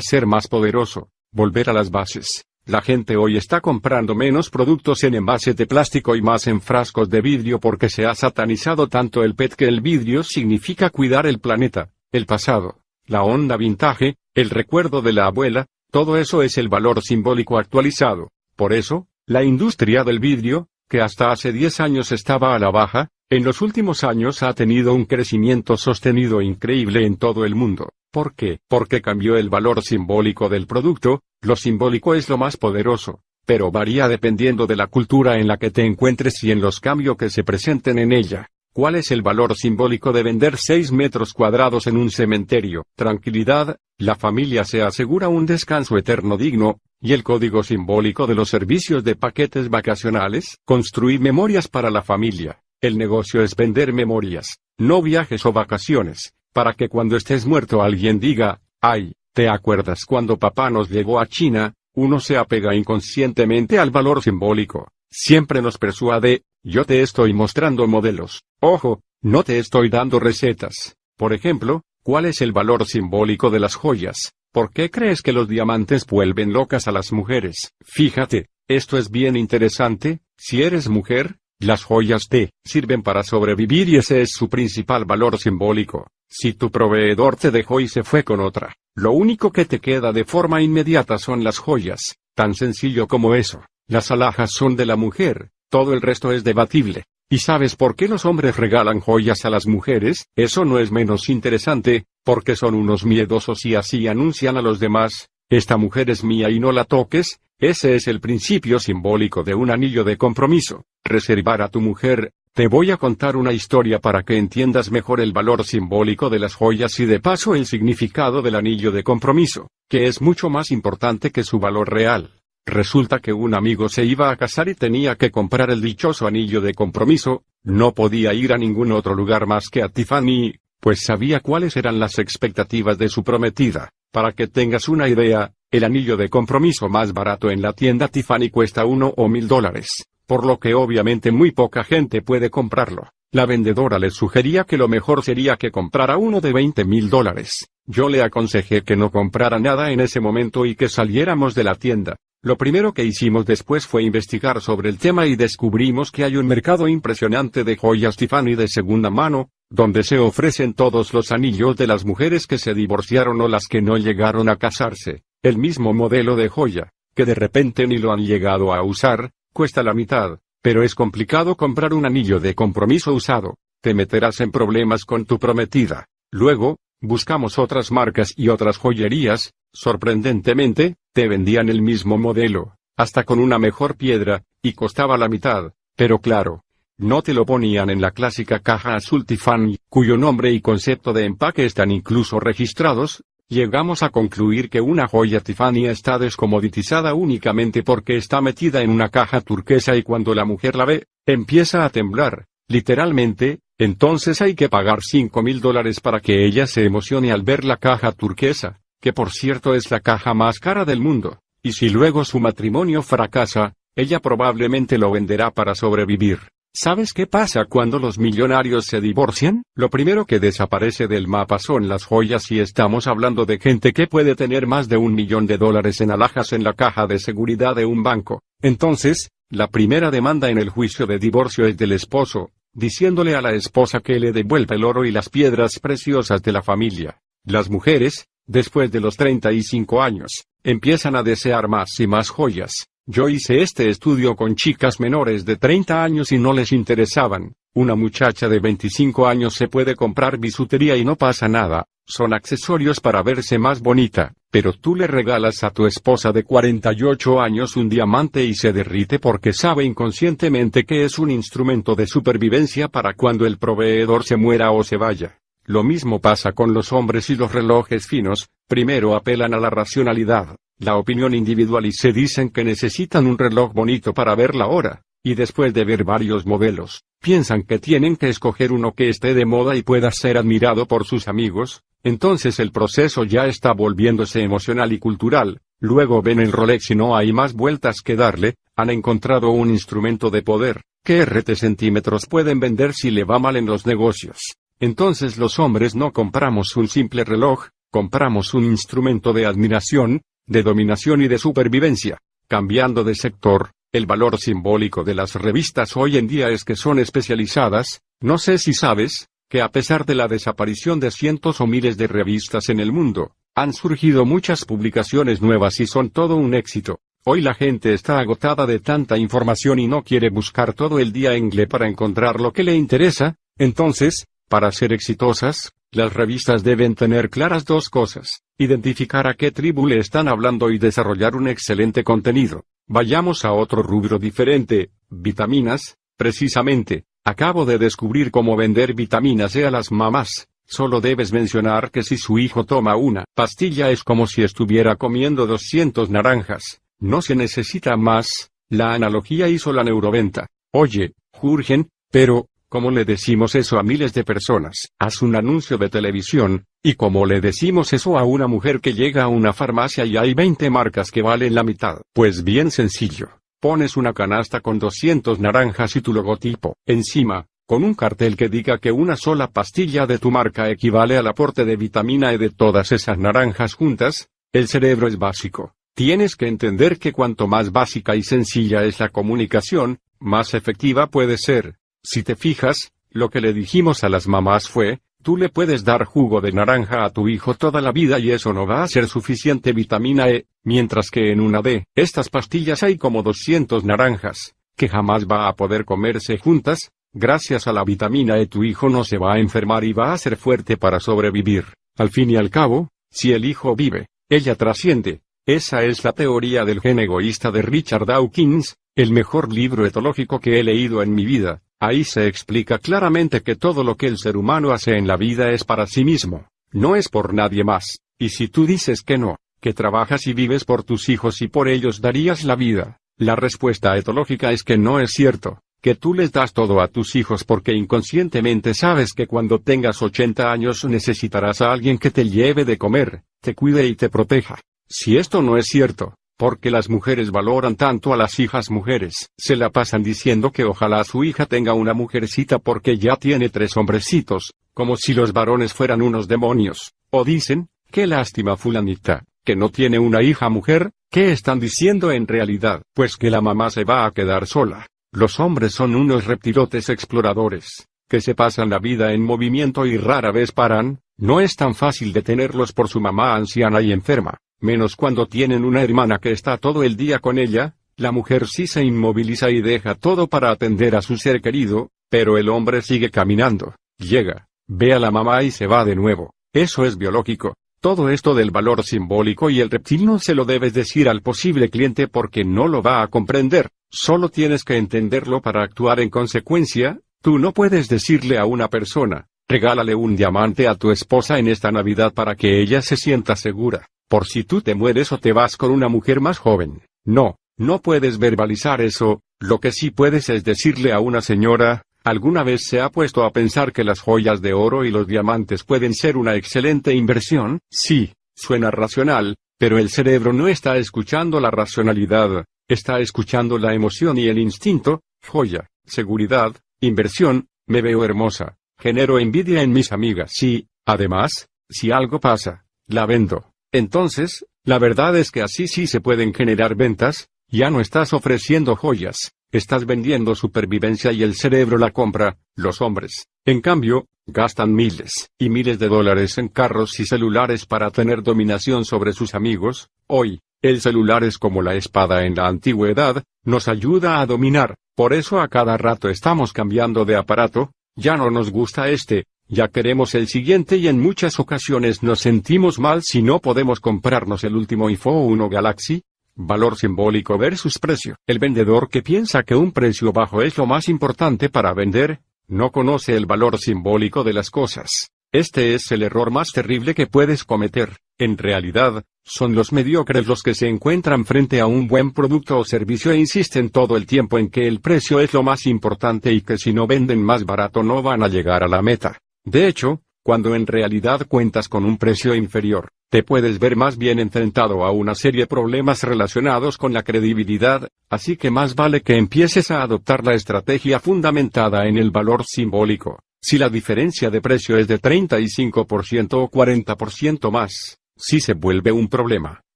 ser más poderoso, volver a las bases. La gente hoy está comprando menos productos en envases de plástico y más en frascos de vidrio porque se ha satanizado tanto el PET que el vidrio significa cuidar el planeta, el pasado, la onda vintage, el recuerdo de la abuela, todo eso es el valor simbólico actualizado. Por eso, la industria del vidrio, que hasta hace 10 años estaba a la baja, en los últimos años ha tenido un crecimiento sostenido increíble en todo el mundo. ¿Por qué? Porque cambió el valor simbólico del producto, lo simbólico es lo más poderoso, pero varía dependiendo de la cultura en la que te encuentres y en los cambios que se presenten en ella. ¿Cuál es el valor simbólico de vender 6 metros cuadrados en un cementerio? Tranquilidad, la familia se asegura un descanso eterno digno, y el código simbólico de los servicios de paquetes vacacionales, construir memorias para la familia. El negocio es vender memorias, no viajes o vacaciones, para que cuando estés muerto alguien diga, ay, ¿te acuerdas cuando papá nos llevó a China? Uno se apega inconscientemente al valor simbólico. Siempre nos persuade, yo te estoy mostrando modelos. Ojo, no te estoy dando recetas. Por ejemplo, ¿cuál es el valor simbólico de las joyas? ¿Por qué crees que los diamantes vuelven locas a las mujeres? Fíjate, esto es bien interesante, si eres mujer, las joyas te sirven para sobrevivir y ese es su principal valor simbólico. Si tu proveedor te dejó y se fue con otra, lo único que te queda de forma inmediata son las joyas, tan sencillo como eso. Las alhajas son de la mujer, todo el resto es debatible. ¿Y sabes por qué los hombres regalan joyas a las mujeres? Eso no es menos interesante, porque son unos miedosos y así anuncian a los demás, esta mujer es mía y no la toques, ese es el principio simbólico de un anillo de compromiso. Reservar a tu mujer, te voy a contar una historia para que entiendas mejor el valor simbólico de las joyas y de paso el significado del anillo de compromiso, que es mucho más importante que su valor real. Resulta que un amigo se iba a casar y tenía que comprar el dichoso anillo de compromiso, no podía ir a ningún otro lugar más que a Tiffany, pues sabía cuáles eran las expectativas de su prometida. Para que tengas una idea, el anillo de compromiso más barato en la tienda Tiffany cuesta uno o mil dólares, por lo que obviamente muy poca gente puede comprarlo. La vendedora le sugería que lo mejor sería que comprara uno de 20 mil dólares. Yo le aconsejé que no comprara nada en ese momento y que saliéramos de la tienda. Lo primero que hicimos después fue investigar sobre el tema y descubrimos que hay un mercado impresionante de joyas Tiffany de segunda mano, donde se ofrecen todos los anillos de las mujeres que se divorciaron o las que no llegaron a casarse, el mismo modelo de joya, que de repente ni lo han llegado a usar, cuesta la mitad, pero es complicado comprar un anillo de compromiso usado, te meterás en problemas con tu prometida. Luego, Buscamos otras marcas y otras joyerías, sorprendentemente, te vendían el mismo modelo, hasta con una mejor piedra, y costaba la mitad, pero claro, no te lo ponían en la clásica caja azul Tiffany, cuyo nombre y concepto de empaque están incluso registrados, llegamos a concluir que una joya Tiffany está descomoditizada únicamente porque está metida en una caja turquesa y cuando la mujer la ve, empieza a temblar, Literalmente, entonces hay que pagar cinco mil dólares para que ella se emocione al ver la caja turquesa, que por cierto es la caja más cara del mundo, y si luego su matrimonio fracasa, ella probablemente lo venderá para sobrevivir. ¿Sabes qué pasa cuando los millonarios se divorcian? Lo primero que desaparece del mapa son las joyas y estamos hablando de gente que puede tener más de un millón de dólares en alhajas en la caja de seguridad de un banco. Entonces, la primera demanda en el juicio de divorcio es del esposo, diciéndole a la esposa que le devuelva el oro y las piedras preciosas de la familia. Las mujeres, después de los 35 años, empiezan a desear más y más joyas. Yo hice este estudio con chicas menores de 30 años y no les interesaban. Una muchacha de 25 años se puede comprar bisutería y no pasa nada, son accesorios para verse más bonita pero tú le regalas a tu esposa de 48 años un diamante y se derrite porque sabe inconscientemente que es un instrumento de supervivencia para cuando el proveedor se muera o se vaya. Lo mismo pasa con los hombres y los relojes finos, primero apelan a la racionalidad, la opinión individual y se dicen que necesitan un reloj bonito para ver la hora, y después de ver varios modelos, piensan que tienen que escoger uno que esté de moda y pueda ser admirado por sus amigos, entonces el proceso ya está volviéndose emocional y cultural, luego ven el Rolex y no hay más vueltas que darle, han encontrado un instrumento de poder, que RT centímetros pueden vender si le va mal en los negocios. Entonces los hombres no compramos un simple reloj, compramos un instrumento de admiración, de dominación y de supervivencia. Cambiando de sector, el valor simbólico de las revistas hoy en día es que son especializadas, no sé si sabes, que a pesar de la desaparición de cientos o miles de revistas en el mundo, han surgido muchas publicaciones nuevas y son todo un éxito. Hoy la gente está agotada de tanta información y no quiere buscar todo el día en Gle para encontrar lo que le interesa, entonces, para ser exitosas, las revistas deben tener claras dos cosas, identificar a qué tribu le están hablando y desarrollar un excelente contenido. Vayamos a otro rubro diferente, vitaminas, precisamente, acabo de descubrir cómo vender vitaminas e a las mamás, solo debes mencionar que si su hijo toma una pastilla es como si estuviera comiendo 200 naranjas, no se necesita más, la analogía hizo la neuroventa. Oye, Jurgen, pero, ¿Cómo le decimos eso a miles de personas, haz un anuncio de televisión, y como le decimos eso a una mujer que llega a una farmacia y hay 20 marcas que valen la mitad, pues bien sencillo, pones una canasta con 200 naranjas y tu logotipo, encima, con un cartel que diga que una sola pastilla de tu marca equivale al aporte de vitamina E de todas esas naranjas juntas, el cerebro es básico. Tienes que entender que cuanto más básica y sencilla es la comunicación, más efectiva puede ser, si te fijas, lo que le dijimos a las mamás fue, tú le puedes dar jugo de naranja a tu hijo toda la vida y eso no va a ser suficiente vitamina E, mientras que en una de estas pastillas hay como 200 naranjas, que jamás va a poder comerse juntas, gracias a la vitamina E tu hijo no se va a enfermar y va a ser fuerte para sobrevivir. Al fin y al cabo, si el hijo vive, ella trasciende. Esa es la teoría del gen egoísta de Richard Dawkins, el mejor libro etológico que he leído en mi vida. Ahí se explica claramente que todo lo que el ser humano hace en la vida es para sí mismo, no es por nadie más, y si tú dices que no, que trabajas y vives por tus hijos y por ellos darías la vida, la respuesta etológica es que no es cierto, que tú les das todo a tus hijos porque inconscientemente sabes que cuando tengas 80 años necesitarás a alguien que te lleve de comer, te cuide y te proteja. Si esto no es cierto, porque las mujeres valoran tanto a las hijas mujeres, se la pasan diciendo que ojalá su hija tenga una mujercita porque ya tiene tres hombrecitos, como si los varones fueran unos demonios, o dicen, qué lástima fulanita, que no tiene una hija mujer, ¿qué están diciendo en realidad? Pues que la mamá se va a quedar sola. Los hombres son unos reptilotes exploradores, que se pasan la vida en movimiento y rara vez paran, no es tan fácil detenerlos por su mamá anciana y enferma. Menos cuando tienen una hermana que está todo el día con ella, la mujer sí se inmoviliza y deja todo para atender a su ser querido, pero el hombre sigue caminando, llega, ve a la mamá y se va de nuevo. Eso es biológico. Todo esto del valor simbólico y el reptil no se lo debes decir al posible cliente porque no lo va a comprender, solo tienes que entenderlo para actuar en consecuencia, tú no puedes decirle a una persona, regálale un diamante a tu esposa en esta Navidad para que ella se sienta segura. Por si tú te mueres o te vas con una mujer más joven. No, no puedes verbalizar eso, lo que sí puedes es decirle a una señora, ¿alguna vez se ha puesto a pensar que las joyas de oro y los diamantes pueden ser una excelente inversión? Sí, suena racional, pero el cerebro no está escuchando la racionalidad, está escuchando la emoción y el instinto, joya, seguridad, inversión, me veo hermosa, genero envidia en mis amigas y, además, si algo pasa, la vendo. Entonces, la verdad es que así sí se pueden generar ventas, ya no estás ofreciendo joyas, estás vendiendo supervivencia y el cerebro la compra, los hombres, en cambio, gastan miles y miles de dólares en carros y celulares para tener dominación sobre sus amigos, hoy, el celular es como la espada en la antigüedad, nos ayuda a dominar, por eso a cada rato estamos cambiando de aparato, ya no nos gusta este, ya queremos el siguiente y en muchas ocasiones nos sentimos mal si no podemos comprarnos el último iPhone 1 Galaxy. Valor simbólico versus precio. El vendedor que piensa que un precio bajo es lo más importante para vender, no conoce el valor simbólico de las cosas. Este es el error más terrible que puedes cometer. En realidad, son los mediocres los que se encuentran frente a un buen producto o servicio e insisten todo el tiempo en que el precio es lo más importante y que si no venden más barato no van a llegar a la meta. De hecho, cuando en realidad cuentas con un precio inferior, te puedes ver más bien enfrentado a una serie de problemas relacionados con la credibilidad, así que más vale que empieces a adoptar la estrategia fundamentada en el valor simbólico. Si la diferencia de precio es de 35% o 40% más, sí se vuelve un problema.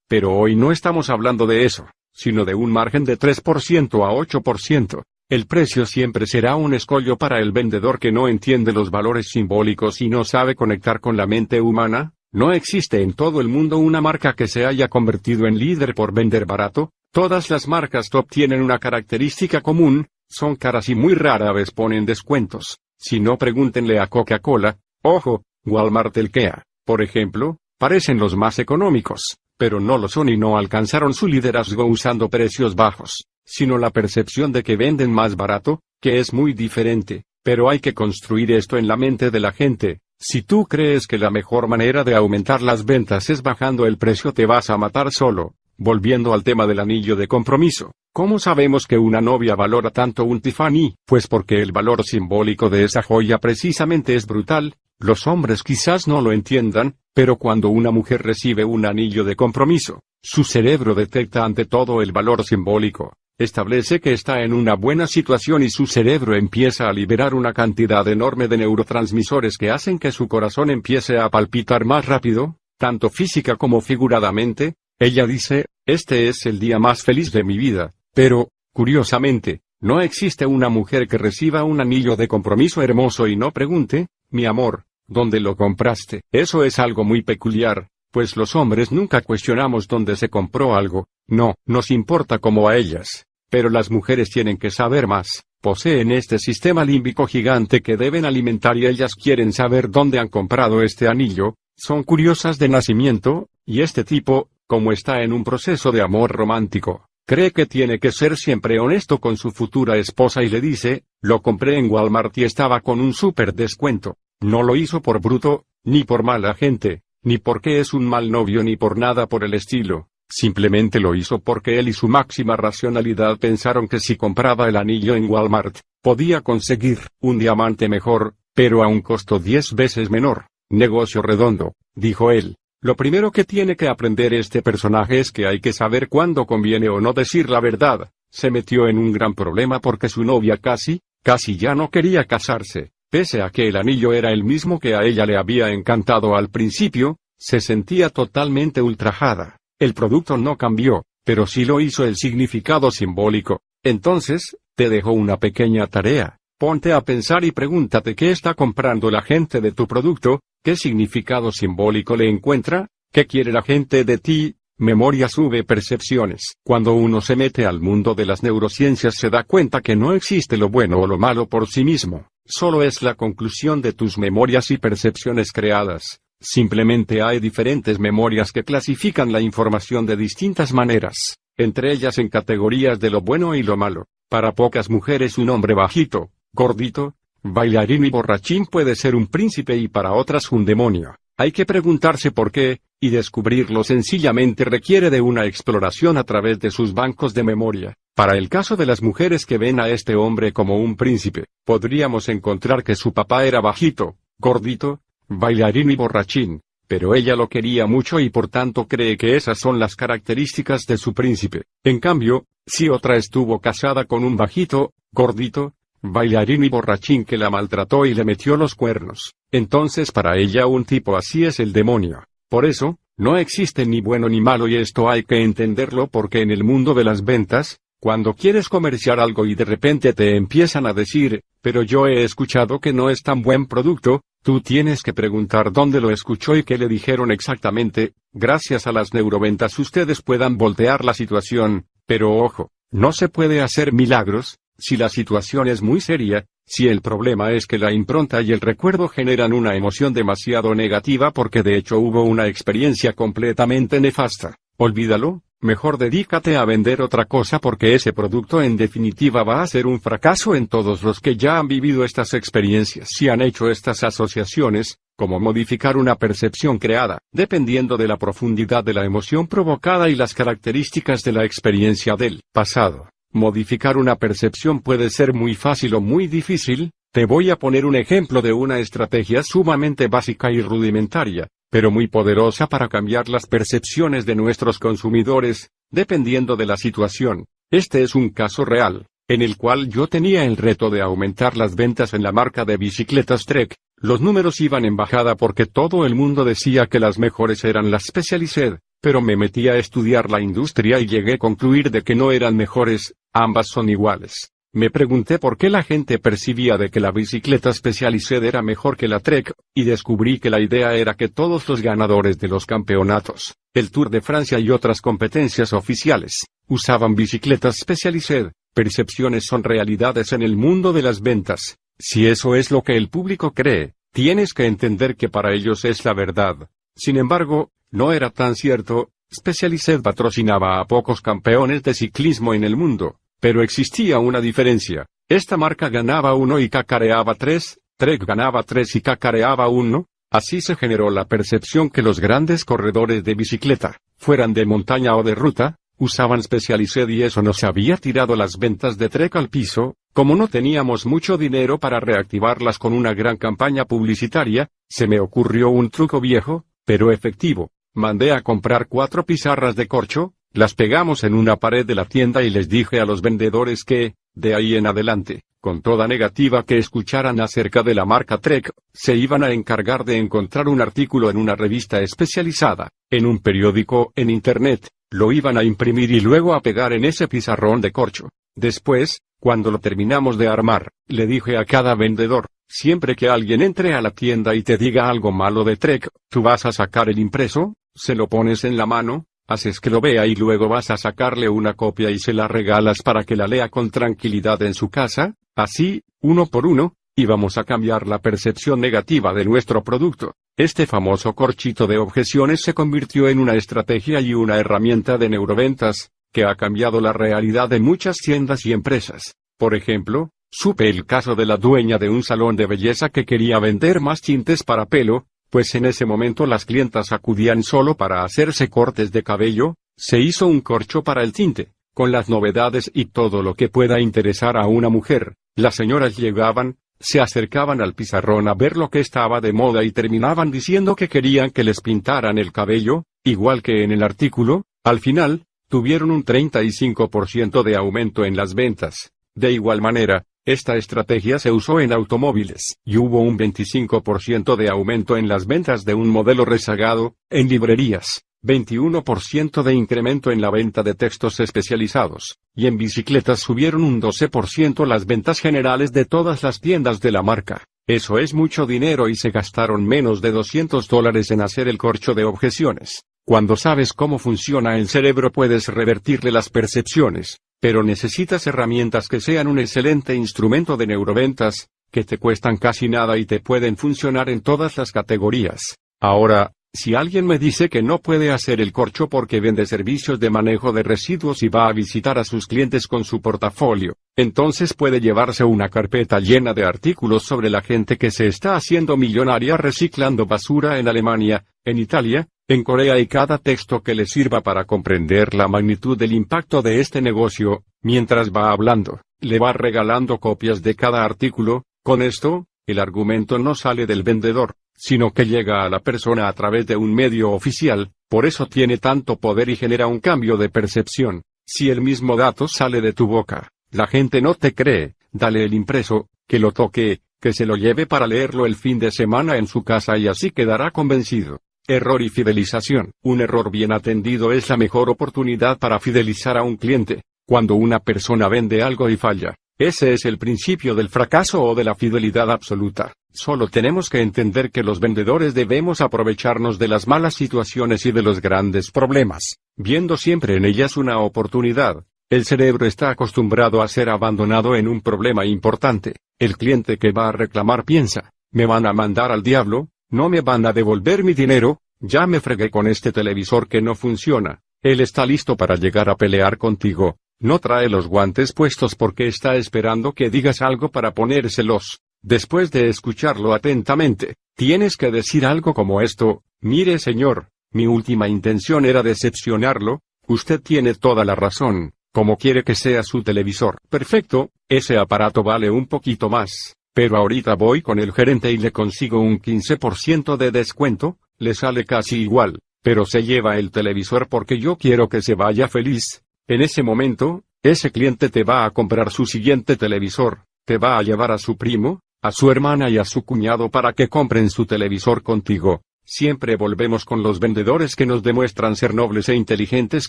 Pero hoy no estamos hablando de eso, sino de un margen de 3% a 8%, el precio siempre será un escollo para el vendedor que no entiende los valores simbólicos y no sabe conectar con la mente humana. No existe en todo el mundo una marca que se haya convertido en líder por vender barato. Todas las marcas top tienen una característica común, son caras y muy rara vez ponen descuentos. Si no pregúntenle a Coca-Cola, ojo, Walmart el e por ejemplo, parecen los más económicos, pero no lo son y no alcanzaron su liderazgo usando precios bajos sino la percepción de que venden más barato, que es muy diferente, pero hay que construir esto en la mente de la gente. Si tú crees que la mejor manera de aumentar las ventas es bajando el precio te vas a matar solo. Volviendo al tema del anillo de compromiso, ¿cómo sabemos que una novia valora tanto un Tiffany? Pues porque el valor simbólico de esa joya precisamente es brutal, los hombres quizás no lo entiendan, pero cuando una mujer recibe un anillo de compromiso, su cerebro detecta ante todo el valor simbólico, establece que está en una buena situación y su cerebro empieza a liberar una cantidad enorme de neurotransmisores que hacen que su corazón empiece a palpitar más rápido, tanto física como figuradamente, ella dice, este es el día más feliz de mi vida, pero, curiosamente, no existe una mujer que reciba un anillo de compromiso hermoso y no pregunte, mi amor, ¿dónde lo compraste? Eso es algo muy peculiar, pues los hombres nunca cuestionamos dónde se compró algo, no, nos importa como a ellas. Pero las mujeres tienen que saber más, poseen este sistema límbico gigante que deben alimentar y ellas quieren saber dónde han comprado este anillo, son curiosas de nacimiento, y este tipo, como está en un proceso de amor romántico, cree que tiene que ser siempre honesto con su futura esposa y le dice, lo compré en Walmart y estaba con un súper descuento. No lo hizo por bruto, ni por mala gente, ni porque es un mal novio ni por nada por el estilo. Simplemente lo hizo porque él y su máxima racionalidad pensaron que si compraba el anillo en Walmart, podía conseguir un diamante mejor, pero a un costo diez veces menor. Negocio redondo, dijo él. Lo primero que tiene que aprender este personaje es que hay que saber cuándo conviene o no decir la verdad. Se metió en un gran problema porque su novia casi, casi ya no quería casarse. Pese a que el anillo era el mismo que a ella le había encantado al principio, se sentía totalmente ultrajada. El producto no cambió, pero sí lo hizo el significado simbólico. Entonces, te dejo una pequeña tarea. Ponte a pensar y pregúntate qué está comprando la gente de tu producto, qué significado simbólico le encuentra, qué quiere la gente de ti, Memoria sube percepciones. Cuando uno se mete al mundo de las neurociencias se da cuenta que no existe lo bueno o lo malo por sí mismo, solo es la conclusión de tus memorias y percepciones creadas. Simplemente hay diferentes memorias que clasifican la información de distintas maneras, entre ellas en categorías de lo bueno y lo malo. Para pocas mujeres un hombre bajito, gordito, bailarín y borrachín puede ser un príncipe y para otras un demonio. Hay que preguntarse por qué, y descubrirlo sencillamente requiere de una exploración a través de sus bancos de memoria. Para el caso de las mujeres que ven a este hombre como un príncipe, podríamos encontrar que su papá era bajito, gordito, Bailarín y borrachín, pero ella lo quería mucho y por tanto cree que esas son las características de su príncipe. En cambio, si otra estuvo casada con un bajito, gordito, bailarín y borrachín que la maltrató y le metió los cuernos, entonces para ella un tipo así es el demonio. Por eso, no existe ni bueno ni malo y esto hay que entenderlo porque en el mundo de las ventas, cuando quieres comerciar algo y de repente te empiezan a decir, pero yo he escuchado que no es tan buen producto, Tú tienes que preguntar dónde lo escuchó y qué le dijeron exactamente, gracias a las neuroventas ustedes puedan voltear la situación, pero ojo, no se puede hacer milagros, si la situación es muy seria, si el problema es que la impronta y el recuerdo generan una emoción demasiado negativa porque de hecho hubo una experiencia completamente nefasta. Olvídalo, mejor dedícate a vender otra cosa porque ese producto en definitiva va a ser un fracaso en todos los que ya han vivido estas experiencias y han hecho estas asociaciones, como modificar una percepción creada, dependiendo de la profundidad de la emoción provocada y las características de la experiencia del pasado. Modificar una percepción puede ser muy fácil o muy difícil, te voy a poner un ejemplo de una estrategia sumamente básica y rudimentaria, pero muy poderosa para cambiar las percepciones de nuestros consumidores, dependiendo de la situación. Este es un caso real, en el cual yo tenía el reto de aumentar las ventas en la marca de bicicletas Trek. Los números iban en bajada porque todo el mundo decía que las mejores eran las Specialized, pero me metí a estudiar la industria y llegué a concluir de que no eran mejores, ambas son iguales. Me pregunté por qué la gente percibía de que la bicicleta Specialized era mejor que la Trek, y descubrí que la idea era que todos los ganadores de los campeonatos, el Tour de Francia y otras competencias oficiales, usaban bicicletas Specialized. Percepciones son realidades en el mundo de las ventas. Si eso es lo que el público cree, tienes que entender que para ellos es la verdad. Sin embargo, no era tan cierto, Specialized patrocinaba a pocos campeones de ciclismo en el mundo pero existía una diferencia. Esta marca ganaba uno y cacareaba tres, Trek ganaba tres y cacareaba uno. Así se generó la percepción que los grandes corredores de bicicleta, fueran de montaña o de ruta, usaban Specialized y eso nos había tirado las ventas de Trek al piso, como no teníamos mucho dinero para reactivarlas con una gran campaña publicitaria, se me ocurrió un truco viejo, pero efectivo. Mandé a comprar cuatro pizarras de corcho, las pegamos en una pared de la tienda y les dije a los vendedores que, de ahí en adelante, con toda negativa que escucharan acerca de la marca Trek, se iban a encargar de encontrar un artículo en una revista especializada, en un periódico, en Internet, lo iban a imprimir y luego a pegar en ese pizarrón de corcho. Después, cuando lo terminamos de armar, le dije a cada vendedor, siempre que alguien entre a la tienda y te diga algo malo de Trek, tú vas a sacar el impreso, se lo pones en la mano, haces que lo vea y luego vas a sacarle una copia y se la regalas para que la lea con tranquilidad en su casa, así, uno por uno, y vamos a cambiar la percepción negativa de nuestro producto. Este famoso corchito de objeciones se convirtió en una estrategia y una herramienta de neuroventas, que ha cambiado la realidad de muchas tiendas y empresas. Por ejemplo, supe el caso de la dueña de un salón de belleza que quería vender más tintes para pelo, pues en ese momento las clientas acudían solo para hacerse cortes de cabello, se hizo un corcho para el tinte, con las novedades y todo lo que pueda interesar a una mujer, las señoras llegaban, se acercaban al pizarrón a ver lo que estaba de moda y terminaban diciendo que querían que les pintaran el cabello, igual que en el artículo, al final, tuvieron un 35% de aumento en las ventas. De igual manera, esta estrategia se usó en automóviles, y hubo un 25% de aumento en las ventas de un modelo rezagado, en librerías, 21% de incremento en la venta de textos especializados, y en bicicletas subieron un 12% las ventas generales de todas las tiendas de la marca. Eso es mucho dinero y se gastaron menos de 200 dólares en hacer el corcho de objeciones. Cuando sabes cómo funciona el cerebro puedes revertirle las percepciones, pero necesitas herramientas que sean un excelente instrumento de neuroventas, que te cuestan casi nada y te pueden funcionar en todas las categorías. Ahora, si alguien me dice que no puede hacer el corcho porque vende servicios de manejo de residuos y va a visitar a sus clientes con su portafolio, entonces puede llevarse una carpeta llena de artículos sobre la gente que se está haciendo millonaria reciclando basura en Alemania, en Italia, en Corea y cada texto que le sirva para comprender la magnitud del impacto de este negocio, mientras va hablando, le va regalando copias de cada artículo, con esto, el argumento no sale del vendedor, sino que llega a la persona a través de un medio oficial, por eso tiene tanto poder y genera un cambio de percepción. Si el mismo dato sale de tu boca, la gente no te cree, dale el impreso, que lo toque, que se lo lleve para leerlo el fin de semana en su casa y así quedará convencido. Error y fidelización. Un error bien atendido es la mejor oportunidad para fidelizar a un cliente. Cuando una persona vende algo y falla, ese es el principio del fracaso o de la fidelidad absoluta. Solo tenemos que entender que los vendedores debemos aprovecharnos de las malas situaciones y de los grandes problemas, viendo siempre en ellas una oportunidad. El cerebro está acostumbrado a ser abandonado en un problema importante. El cliente que va a reclamar piensa, me van a mandar al diablo, no me van a devolver mi dinero, ya me fregué con este televisor que no funciona. Él está listo para llegar a pelear contigo. No trae los guantes puestos porque está esperando que digas algo para ponérselos. Después de escucharlo atentamente, tienes que decir algo como esto, mire señor, mi última intención era decepcionarlo, usted tiene toda la razón, como quiere que sea su televisor. Perfecto, ese aparato vale un poquito más. Pero ahorita voy con el gerente y le consigo un 15% de descuento, le sale casi igual, pero se lleva el televisor porque yo quiero que se vaya feliz. En ese momento, ese cliente te va a comprar su siguiente televisor, te va a llevar a su primo, a su hermana y a su cuñado para que compren su televisor contigo. Siempre volvemos con los vendedores que nos demuestran ser nobles e inteligentes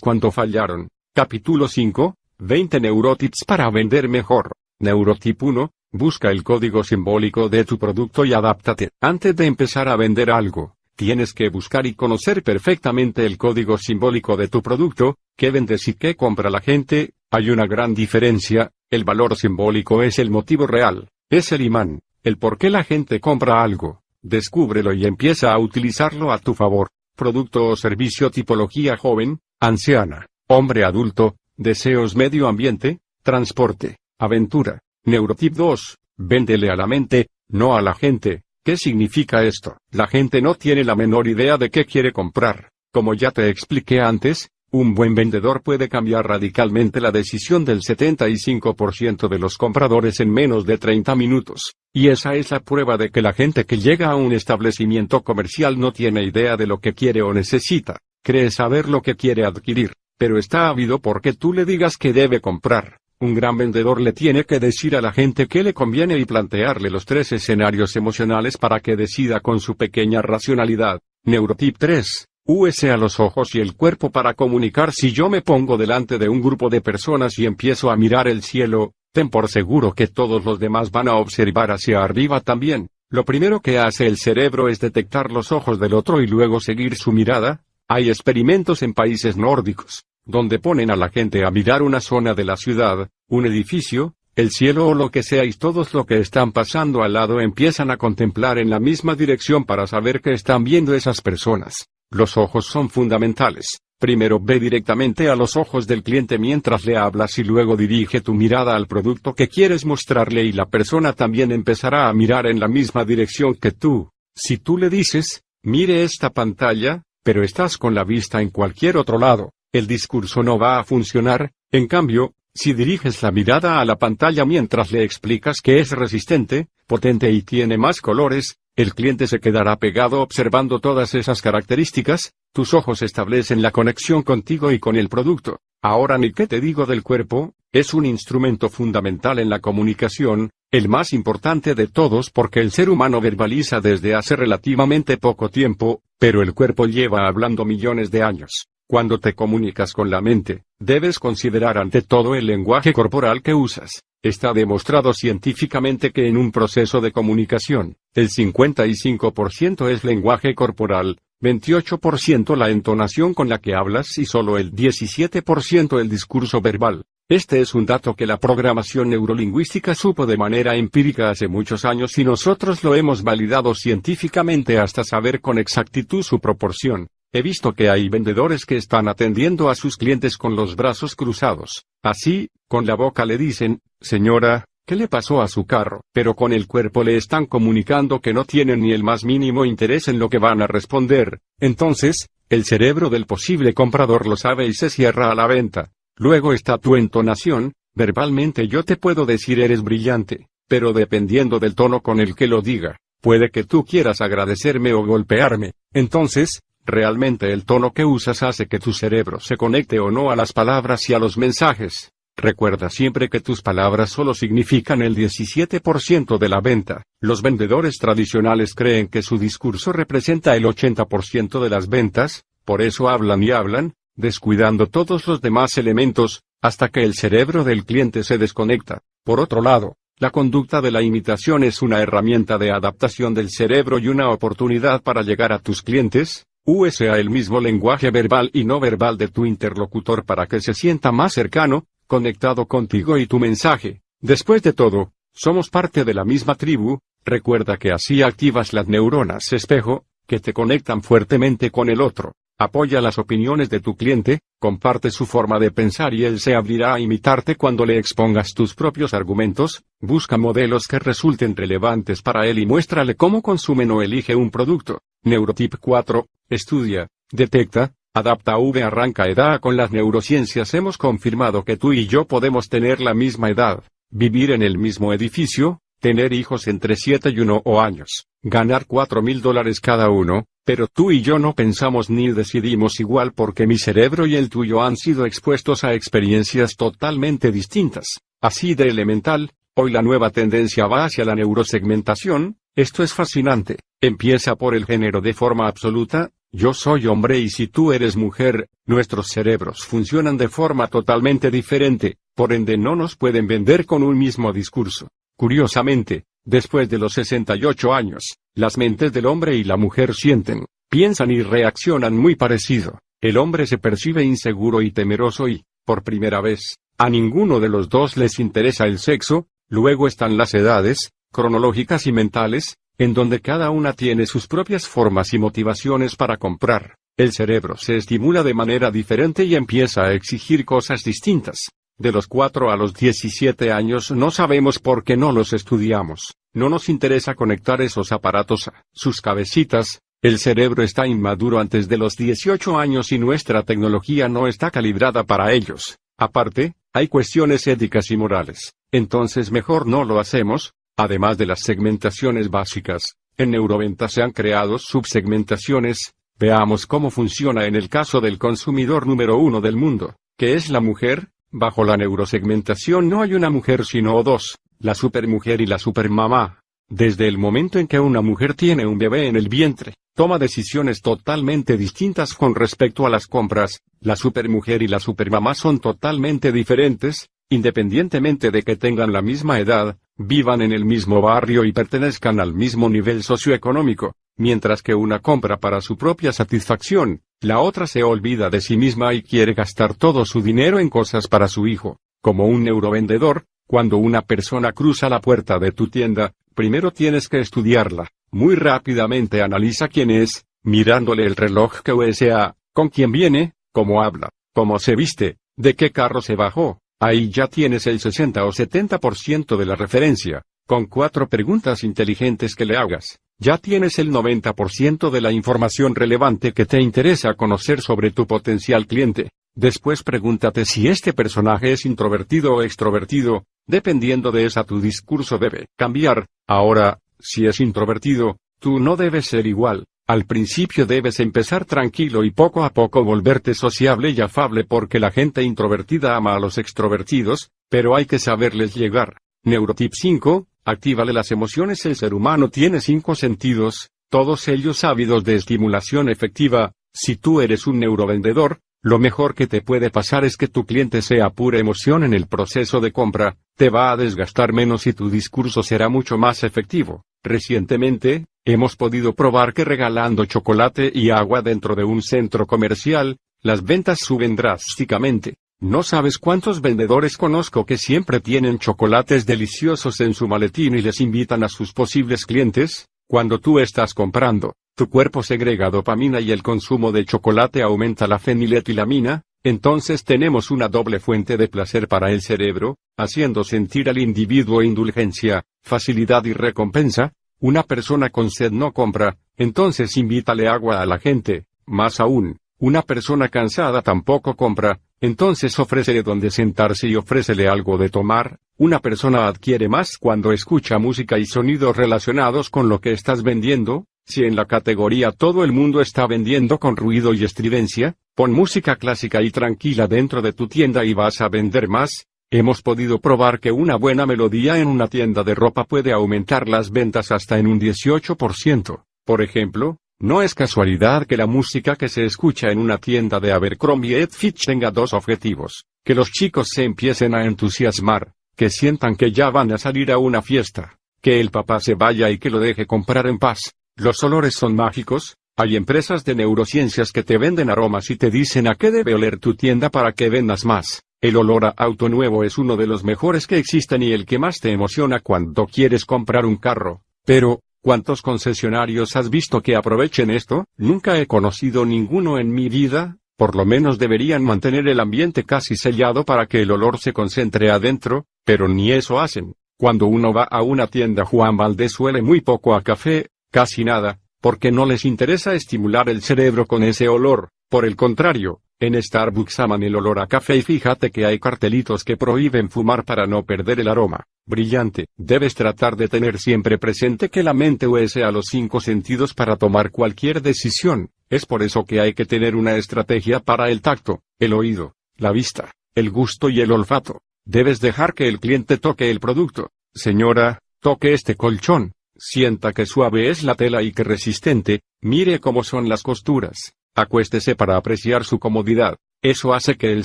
cuando fallaron. Capítulo 5, 20 neurotips para vender mejor. Neurotip 1, Busca el código simbólico de tu producto y adáptate. Antes de empezar a vender algo, tienes que buscar y conocer perfectamente el código simbólico de tu producto, qué vendes y qué compra la gente. Hay una gran diferencia, el valor simbólico es el motivo real, es el imán, el por qué la gente compra algo. Descúbrelo y empieza a utilizarlo a tu favor. Producto o servicio tipología joven, anciana, hombre adulto, deseos medio ambiente, transporte, aventura, Neurotip 2. Véndele a la mente, no a la gente. ¿Qué significa esto? La gente no tiene la menor idea de qué quiere comprar. Como ya te expliqué antes, un buen vendedor puede cambiar radicalmente la decisión del 75% de los compradores en menos de 30 minutos, y esa es la prueba de que la gente que llega a un establecimiento comercial no tiene idea de lo que quiere o necesita, cree saber lo que quiere adquirir, pero está ávido porque tú le digas que debe comprar. Un gran vendedor le tiene que decir a la gente qué le conviene y plantearle los tres escenarios emocionales para que decida con su pequeña racionalidad. Neurotip 3. Use a los ojos y el cuerpo para comunicar si yo me pongo delante de un grupo de personas y empiezo a mirar el cielo, ten por seguro que todos los demás van a observar hacia arriba también. Lo primero que hace el cerebro es detectar los ojos del otro y luego seguir su mirada. Hay experimentos en países nórdicos, donde ponen a la gente a mirar una zona de la ciudad, un edificio, el cielo o lo que sea y todos lo que están pasando al lado empiezan a contemplar en la misma dirección para saber qué están viendo esas personas. Los ojos son fundamentales. Primero ve directamente a los ojos del cliente mientras le hablas y luego dirige tu mirada al producto que quieres mostrarle y la persona también empezará a mirar en la misma dirección que tú. Si tú le dices, mire esta pantalla, pero estás con la vista en cualquier otro lado, el discurso no va a funcionar, en cambio, si diriges la mirada a la pantalla mientras le explicas que es resistente, potente y tiene más colores, el cliente se quedará pegado observando todas esas características, tus ojos establecen la conexión contigo y con el producto. Ahora ni qué te digo del cuerpo, es un instrumento fundamental en la comunicación, el más importante de todos porque el ser humano verbaliza desde hace relativamente poco tiempo, pero el cuerpo lleva hablando millones de años. Cuando te comunicas con la mente, debes considerar ante todo el lenguaje corporal que usas. Está demostrado científicamente que en un proceso de comunicación, el 55% es lenguaje corporal, 28% la entonación con la que hablas y solo el 17% el discurso verbal. Este es un dato que la programación neurolingüística supo de manera empírica hace muchos años y nosotros lo hemos validado científicamente hasta saber con exactitud su proporción. He visto que hay vendedores que están atendiendo a sus clientes con los brazos cruzados. Así, con la boca le dicen, señora, ¿qué le pasó a su carro? Pero con el cuerpo le están comunicando que no tienen ni el más mínimo interés en lo que van a responder. Entonces, el cerebro del posible comprador lo sabe y se cierra a la venta. Luego está tu entonación, verbalmente yo te puedo decir eres brillante, pero dependiendo del tono con el que lo diga, puede que tú quieras agradecerme o golpearme. Entonces, Realmente el tono que usas hace que tu cerebro se conecte o no a las palabras y a los mensajes. Recuerda siempre que tus palabras solo significan el 17% de la venta. Los vendedores tradicionales creen que su discurso representa el 80% de las ventas, por eso hablan y hablan, descuidando todos los demás elementos, hasta que el cerebro del cliente se desconecta. Por otro lado, la conducta de la imitación es una herramienta de adaptación del cerebro y una oportunidad para llegar a tus clientes, Usa el mismo lenguaje verbal y no verbal de tu interlocutor para que se sienta más cercano, conectado contigo y tu mensaje. Después de todo, somos parte de la misma tribu, recuerda que así activas las neuronas espejo, que te conectan fuertemente con el otro. Apoya las opiniones de tu cliente, comparte su forma de pensar y él se abrirá a imitarte cuando le expongas tus propios argumentos, busca modelos que resulten relevantes para él y muéstrale cómo consumen o elige un producto. Neurotip 4, estudia, detecta, adapta V arranca edad con las neurociencias hemos confirmado que tú y yo podemos tener la misma edad, vivir en el mismo edificio, tener hijos entre 7 y 1 o años, ganar 4 mil dólares cada uno, pero tú y yo no pensamos ni decidimos igual porque mi cerebro y el tuyo han sido expuestos a experiencias totalmente distintas. Así de elemental, hoy la nueva tendencia va hacia la neurosegmentación, esto es fascinante, empieza por el género de forma absoluta, yo soy hombre y si tú eres mujer, nuestros cerebros funcionan de forma totalmente diferente, por ende no nos pueden vender con un mismo discurso. Curiosamente, después de los 68 años, las mentes del hombre y la mujer sienten, piensan y reaccionan muy parecido. El hombre se percibe inseguro y temeroso y, por primera vez, a ninguno de los dos les interesa el sexo, luego están las edades, cronológicas y mentales, en donde cada una tiene sus propias formas y motivaciones para comprar, el cerebro se estimula de manera diferente y empieza a exigir cosas distintas. De los 4 a los 17 años no sabemos por qué no los estudiamos, no nos interesa conectar esos aparatos a sus cabecitas, el cerebro está inmaduro antes de los 18 años y nuestra tecnología no está calibrada para ellos. Aparte, hay cuestiones éticas y morales, entonces mejor no lo hacemos, Además de las segmentaciones básicas, en Neuroventa se han creado subsegmentaciones, veamos cómo funciona en el caso del consumidor número uno del mundo, que es la mujer, bajo la neurosegmentación no hay una mujer sino dos, la supermujer y la supermamá. Desde el momento en que una mujer tiene un bebé en el vientre, toma decisiones totalmente distintas con respecto a las compras, la supermujer y la supermamá son totalmente diferentes, Independientemente de que tengan la misma edad, vivan en el mismo barrio y pertenezcan al mismo nivel socioeconómico, mientras que una compra para su propia satisfacción, la otra se olvida de sí misma y quiere gastar todo su dinero en cosas para su hijo, como un neurovendedor, cuando una persona cruza la puerta de tu tienda, primero tienes que estudiarla, muy rápidamente analiza quién es, mirándole el reloj que usa, con quién viene, cómo habla, cómo se viste, de qué carro se bajó, Ahí ya tienes el 60 o 70% de la referencia. Con cuatro preguntas inteligentes que le hagas, ya tienes el 90% de la información relevante que te interesa conocer sobre tu potencial cliente. Después pregúntate si este personaje es introvertido o extrovertido, dependiendo de esa tu discurso debe cambiar. Ahora, si es introvertido, tú no debes ser igual. Al principio debes empezar tranquilo y poco a poco volverte sociable y afable porque la gente introvertida ama a los extrovertidos, pero hay que saberles llegar. Neurotip 5, actívale las emociones. El ser humano tiene cinco sentidos, todos ellos ávidos de estimulación efectiva. Si tú eres un neurovendedor, lo mejor que te puede pasar es que tu cliente sea pura emoción en el proceso de compra, te va a desgastar menos y tu discurso será mucho más efectivo. Recientemente, hemos podido probar que regalando chocolate y agua dentro de un centro comercial, las ventas suben drásticamente. No sabes cuántos vendedores conozco que siempre tienen chocolates deliciosos en su maletín y les invitan a sus posibles clientes, cuando tú estás comprando tu cuerpo segrega dopamina y el consumo de chocolate aumenta la feniletilamina, entonces tenemos una doble fuente de placer para el cerebro, haciendo sentir al individuo indulgencia, facilidad y recompensa. Una persona con sed no compra, entonces invítale agua a la gente, más aún, una persona cansada tampoco compra, entonces ofrécele donde sentarse y ofrécele algo de tomar, una persona adquiere más cuando escucha música y sonidos relacionados con lo que estás vendiendo, si en la categoría todo el mundo está vendiendo con ruido y estridencia, pon música clásica y tranquila dentro de tu tienda y vas a vender más. Hemos podido probar que una buena melodía en una tienda de ropa puede aumentar las ventas hasta en un 18%. Por ejemplo, no es casualidad que la música que se escucha en una tienda de Abercrombie Fitch tenga dos objetivos, que los chicos se empiecen a entusiasmar, que sientan que ya van a salir a una fiesta, que el papá se vaya y que lo deje comprar en paz. Los olores son mágicos, hay empresas de neurociencias que te venden aromas y te dicen a qué debe oler tu tienda para que vendas más. El olor a auto nuevo es uno de los mejores que existen y el que más te emociona cuando quieres comprar un carro. Pero, ¿cuántos concesionarios has visto que aprovechen esto? Nunca he conocido ninguno en mi vida, por lo menos deberían mantener el ambiente casi sellado para que el olor se concentre adentro, pero ni eso hacen. Cuando uno va a una tienda Juan Valdez suele muy poco a café, Casi nada, porque no les interesa estimular el cerebro con ese olor, por el contrario, en Starbucks aman el olor a café y fíjate que hay cartelitos que prohíben fumar para no perder el aroma. Brillante, debes tratar de tener siempre presente que la mente usa a los cinco sentidos para tomar cualquier decisión, es por eso que hay que tener una estrategia para el tacto, el oído, la vista, el gusto y el olfato. Debes dejar que el cliente toque el producto. Señora, toque este colchón, Sienta que suave es la tela y que resistente, mire cómo son las costuras, acuéstese para apreciar su comodidad. Eso hace que el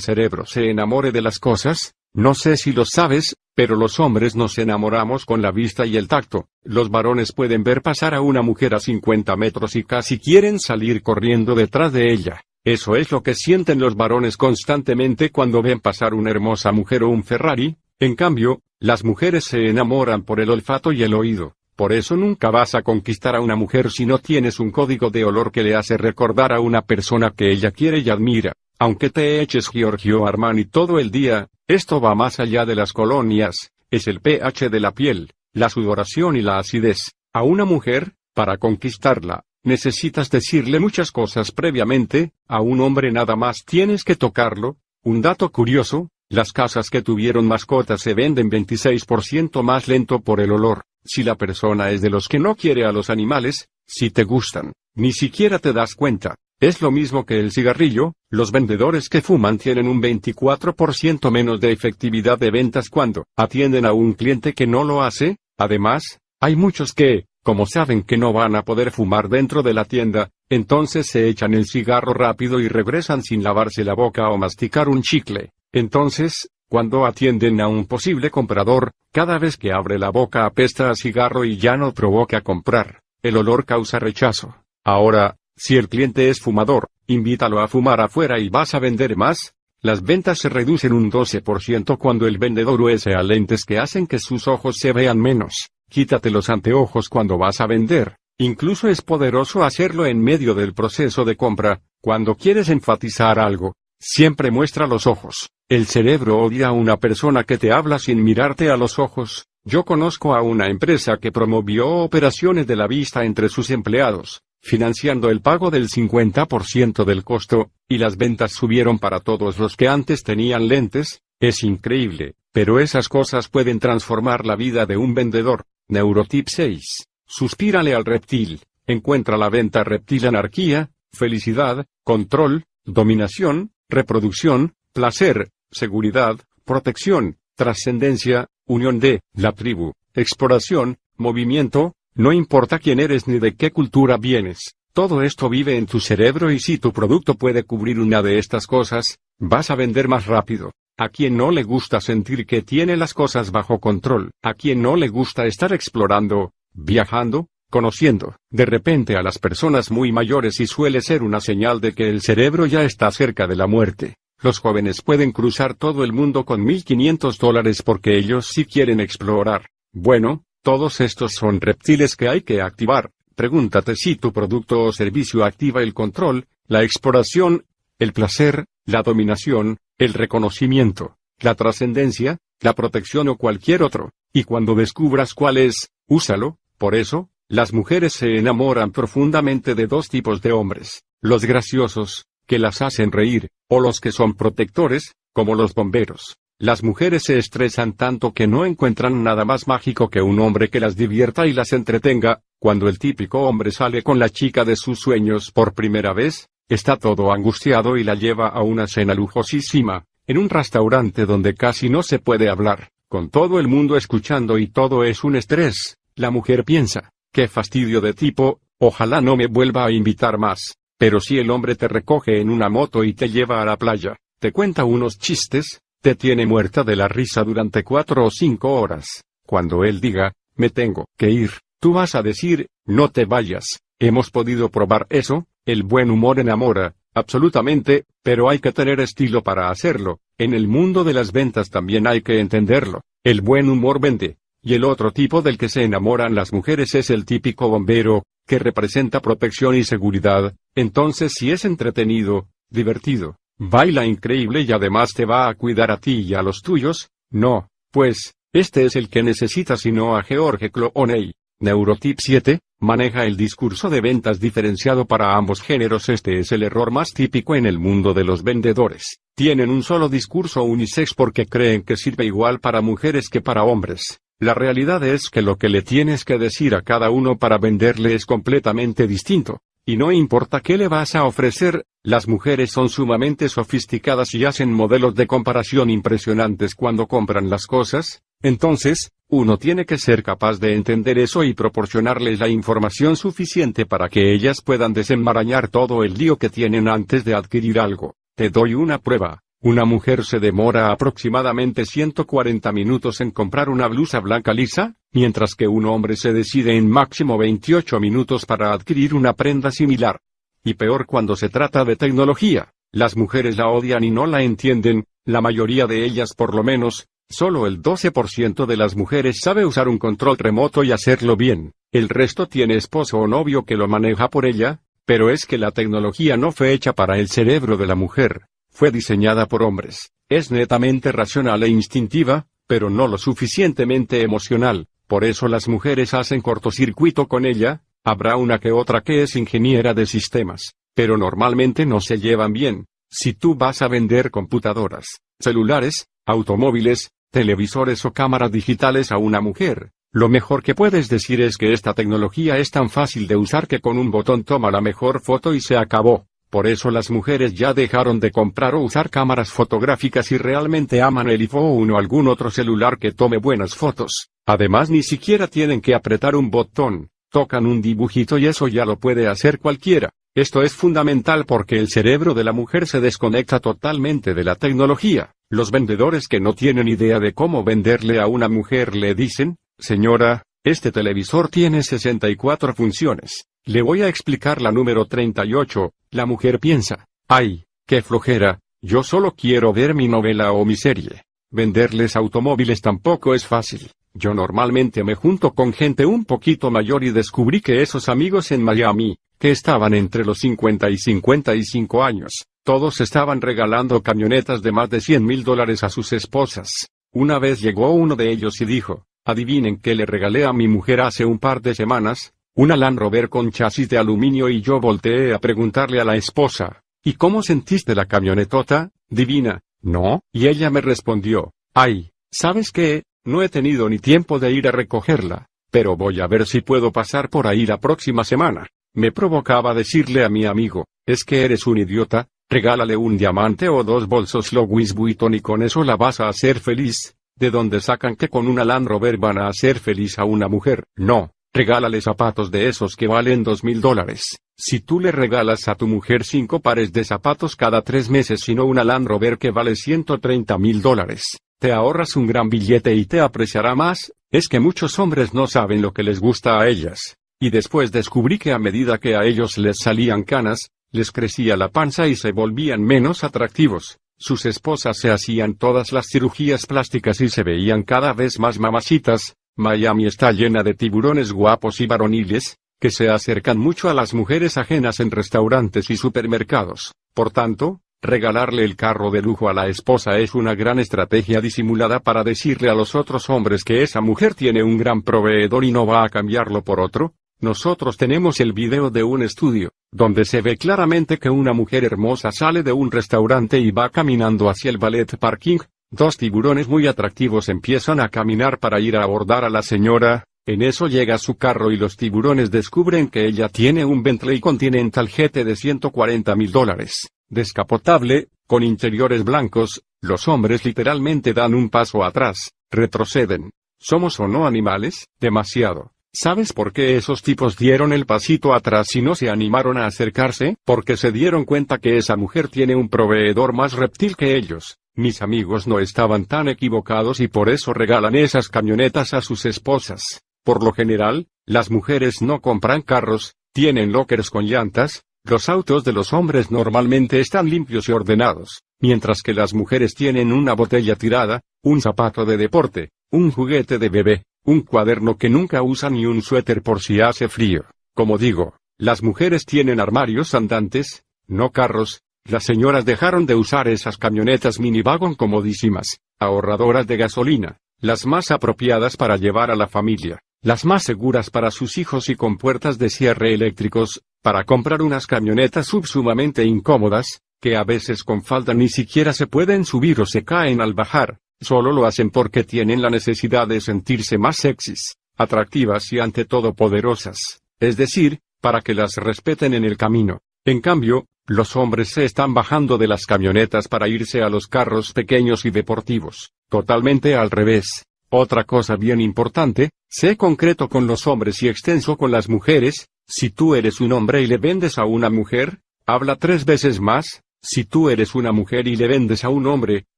cerebro se enamore de las cosas, no sé si lo sabes, pero los hombres nos enamoramos con la vista y el tacto. Los varones pueden ver pasar a una mujer a 50 metros y casi quieren salir corriendo detrás de ella. Eso es lo que sienten los varones constantemente cuando ven pasar una hermosa mujer o un Ferrari. En cambio, las mujeres se enamoran por el olfato y el oído. Por eso nunca vas a conquistar a una mujer si no tienes un código de olor que le hace recordar a una persona que ella quiere y admira. Aunque te eches Giorgio Armani todo el día, esto va más allá de las colonias, es el pH de la piel, la sudoración y la acidez. A una mujer, para conquistarla, necesitas decirle muchas cosas previamente, a un hombre nada más tienes que tocarlo. Un dato curioso, las casas que tuvieron mascotas se venden 26% más lento por el olor. Si la persona es de los que no quiere a los animales, si te gustan, ni siquiera te das cuenta. Es lo mismo que el cigarrillo, los vendedores que fuman tienen un 24% menos de efectividad de ventas cuando atienden a un cliente que no lo hace, además, hay muchos que, como saben que no van a poder fumar dentro de la tienda, entonces se echan el cigarro rápido y regresan sin lavarse la boca o masticar un chicle. Entonces, cuando atienden a un posible comprador, cada vez que abre la boca apesta a cigarro y ya no provoca comprar. El olor causa rechazo. Ahora, si el cliente es fumador, invítalo a fumar afuera y vas a vender más. Las ventas se reducen un 12% cuando el vendedor huece a lentes que hacen que sus ojos se vean menos. Quítate los anteojos cuando vas a vender. Incluso es poderoso hacerlo en medio del proceso de compra, cuando quieres enfatizar algo. Siempre muestra los ojos. El cerebro odia a una persona que te habla sin mirarte a los ojos. Yo conozco a una empresa que promovió operaciones de la vista entre sus empleados, financiando el pago del 50% del costo, y las ventas subieron para todos los que antes tenían lentes. Es increíble, pero esas cosas pueden transformar la vida de un vendedor. Neurotip 6. Suspírale al reptil. Encuentra la venta reptil anarquía, felicidad, control, dominación, reproducción, placer, seguridad, protección, trascendencia, unión de, la tribu, exploración, movimiento, no importa quién eres ni de qué cultura vienes, todo esto vive en tu cerebro y si tu producto puede cubrir una de estas cosas, vas a vender más rápido. A quien no le gusta sentir que tiene las cosas bajo control, a quien no le gusta estar explorando, viajando, conociendo, de repente a las personas muy mayores y suele ser una señal de que el cerebro ya está cerca de la muerte. Los jóvenes pueden cruzar todo el mundo con 1.500 dólares porque ellos sí quieren explorar. Bueno, todos estos son reptiles que hay que activar. Pregúntate si tu producto o servicio activa el control, la exploración, el placer, la dominación, el reconocimiento, la trascendencia, la protección o cualquier otro. Y cuando descubras cuál es, úsalo. Por eso, las mujeres se enamoran profundamente de dos tipos de hombres, los graciosos, que las hacen reír, o los que son protectores, como los bomberos. Las mujeres se estresan tanto que no encuentran nada más mágico que un hombre que las divierta y las entretenga, cuando el típico hombre sale con la chica de sus sueños por primera vez, está todo angustiado y la lleva a una cena lujosísima, en un restaurante donde casi no se puede hablar, con todo el mundo escuchando y todo es un estrés, la mujer piensa, qué fastidio de tipo, ojalá no me vuelva a invitar más. Pero si el hombre te recoge en una moto y te lleva a la playa, te cuenta unos chistes, te tiene muerta de la risa durante cuatro o cinco horas. Cuando él diga, me tengo que ir, tú vas a decir, no te vayas, hemos podido probar eso, el buen humor enamora, absolutamente, pero hay que tener estilo para hacerlo, en el mundo de las ventas también hay que entenderlo, el buen humor vende, y el otro tipo del que se enamoran las mujeres es el típico bombero, que representa protección y seguridad, entonces si es entretenido, divertido, baila increíble y además te va a cuidar a ti y a los tuyos, no, pues, este es el que necesitas y no a George Clooney. Neurotip 7, maneja el discurso de ventas diferenciado para ambos géneros. Este es el error más típico en el mundo de los vendedores. Tienen un solo discurso unisex porque creen que sirve igual para mujeres que para hombres. La realidad es que lo que le tienes que decir a cada uno para venderle es completamente distinto. Y no importa qué le vas a ofrecer, las mujeres son sumamente sofisticadas y hacen modelos de comparación impresionantes cuando compran las cosas, entonces, uno tiene que ser capaz de entender eso y proporcionarles la información suficiente para que ellas puedan desenmarañar todo el lío que tienen antes de adquirir algo. Te doy una prueba. Una mujer se demora aproximadamente 140 minutos en comprar una blusa blanca lisa, mientras que un hombre se decide en máximo 28 minutos para adquirir una prenda similar. Y peor cuando se trata de tecnología. Las mujeres la odian y no la entienden, la mayoría de ellas por lo menos, solo el 12% de las mujeres sabe usar un control remoto y hacerlo bien, el resto tiene esposo o novio que lo maneja por ella, pero es que la tecnología no fue hecha para el cerebro de la mujer, fue diseñada por hombres, es netamente racional e instintiva, pero no lo suficientemente emocional, por eso las mujeres hacen cortocircuito con ella, habrá una que otra que es ingeniera de sistemas, pero normalmente no se llevan bien. Si tú vas a vender computadoras, celulares, automóviles, televisores o cámaras digitales a una mujer, lo mejor que puedes decir es que esta tecnología es tan fácil de usar que con un botón toma la mejor foto y se acabó. Por eso las mujeres ya dejaron de comprar o usar cámaras fotográficas y realmente aman el iPhone o algún otro celular que tome buenas fotos. Además ni siquiera tienen que apretar un botón, tocan un dibujito y eso ya lo puede hacer cualquiera. Esto es fundamental porque el cerebro de la mujer se desconecta totalmente de la tecnología. Los vendedores que no tienen idea de cómo venderle a una mujer le dicen, señora, este televisor tiene 64 funciones. Le voy a explicar la número 38, la mujer piensa, ay, qué flojera, yo solo quiero ver mi novela o mi serie. Venderles automóviles tampoco es fácil. Yo normalmente me junto con gente un poquito mayor y descubrí que esos amigos en Miami, que estaban entre los 50 y 55 años, todos estaban regalando camionetas de más de 100 mil dólares a sus esposas. Una vez llegó uno de ellos y dijo, adivinen que le regalé a mi mujer hace un par de semanas, una Land Rover con chasis de aluminio y yo volteé a preguntarle a la esposa, ¿y cómo sentiste la camionetota? Divina, ¿no? Y ella me respondió, ay, ¿sabes qué? No he tenido ni tiempo de ir a recogerla, pero voy a ver si puedo pasar por ahí la próxima semana. Me provocaba decirle a mi amigo, es que eres un idiota, regálale un diamante o dos bolsos Louis Vuitton y con eso la vas a hacer feliz. ¿De dónde sacan que con una Land Rover van a hacer feliz a una mujer? No, regálale zapatos de esos que valen dos mil dólares. Si tú le regalas a tu mujer cinco pares de zapatos cada tres meses sino una Land Rover que vale 130 mil dólares, te ahorras un gran billete y te apreciará más, es que muchos hombres no saben lo que les gusta a ellas. Y después descubrí que a medida que a ellos les salían canas, les crecía la panza y se volvían menos atractivos. Sus esposas se hacían todas las cirugías plásticas y se veían cada vez más mamacitas, Miami está llena de tiburones guapos y varoniles, que se acercan mucho a las mujeres ajenas en restaurantes y supermercados. Por tanto, regalarle el carro de lujo a la esposa es una gran estrategia disimulada para decirle a los otros hombres que esa mujer tiene un gran proveedor y no va a cambiarlo por otro. Nosotros tenemos el video de un estudio, donde se ve claramente que una mujer hermosa sale de un restaurante y va caminando hacia el ballet parking, Dos tiburones muy atractivos empiezan a caminar para ir a abordar a la señora, en eso llega su carro y los tiburones descubren que ella tiene un Bentley Continental GT de 140 mil dólares, descapotable, con interiores blancos, los hombres literalmente dan un paso atrás, retroceden. ¿Somos o no animales? Demasiado. ¿Sabes por qué esos tipos dieron el pasito atrás y no se animaron a acercarse? Porque se dieron cuenta que esa mujer tiene un proveedor más reptil que ellos. Mis amigos no estaban tan equivocados y por eso regalan esas camionetas a sus esposas. Por lo general, las mujeres no compran carros, tienen lockers con llantas, los autos de los hombres normalmente están limpios y ordenados, mientras que las mujeres tienen una botella tirada, un zapato de deporte, un juguete de bebé, un cuaderno que nunca usan y un suéter por si hace frío. Como digo, las mujeres tienen armarios andantes, no carros, las señoras dejaron de usar esas camionetas minivagon comodísimas, ahorradoras de gasolina, las más apropiadas para llevar a la familia, las más seguras para sus hijos y con puertas de cierre eléctricos, para comprar unas camionetas subsumamente incómodas, que a veces con falda ni siquiera se pueden subir o se caen al bajar, solo lo hacen porque tienen la necesidad de sentirse más sexys, atractivas y ante todo poderosas, es decir, para que las respeten en el camino. En cambio, los hombres se están bajando de las camionetas para irse a los carros pequeños y deportivos, totalmente al revés. Otra cosa bien importante, sé concreto con los hombres y extenso con las mujeres, si tú eres un hombre y le vendes a una mujer, habla tres veces más, si tú eres una mujer y le vendes a un hombre,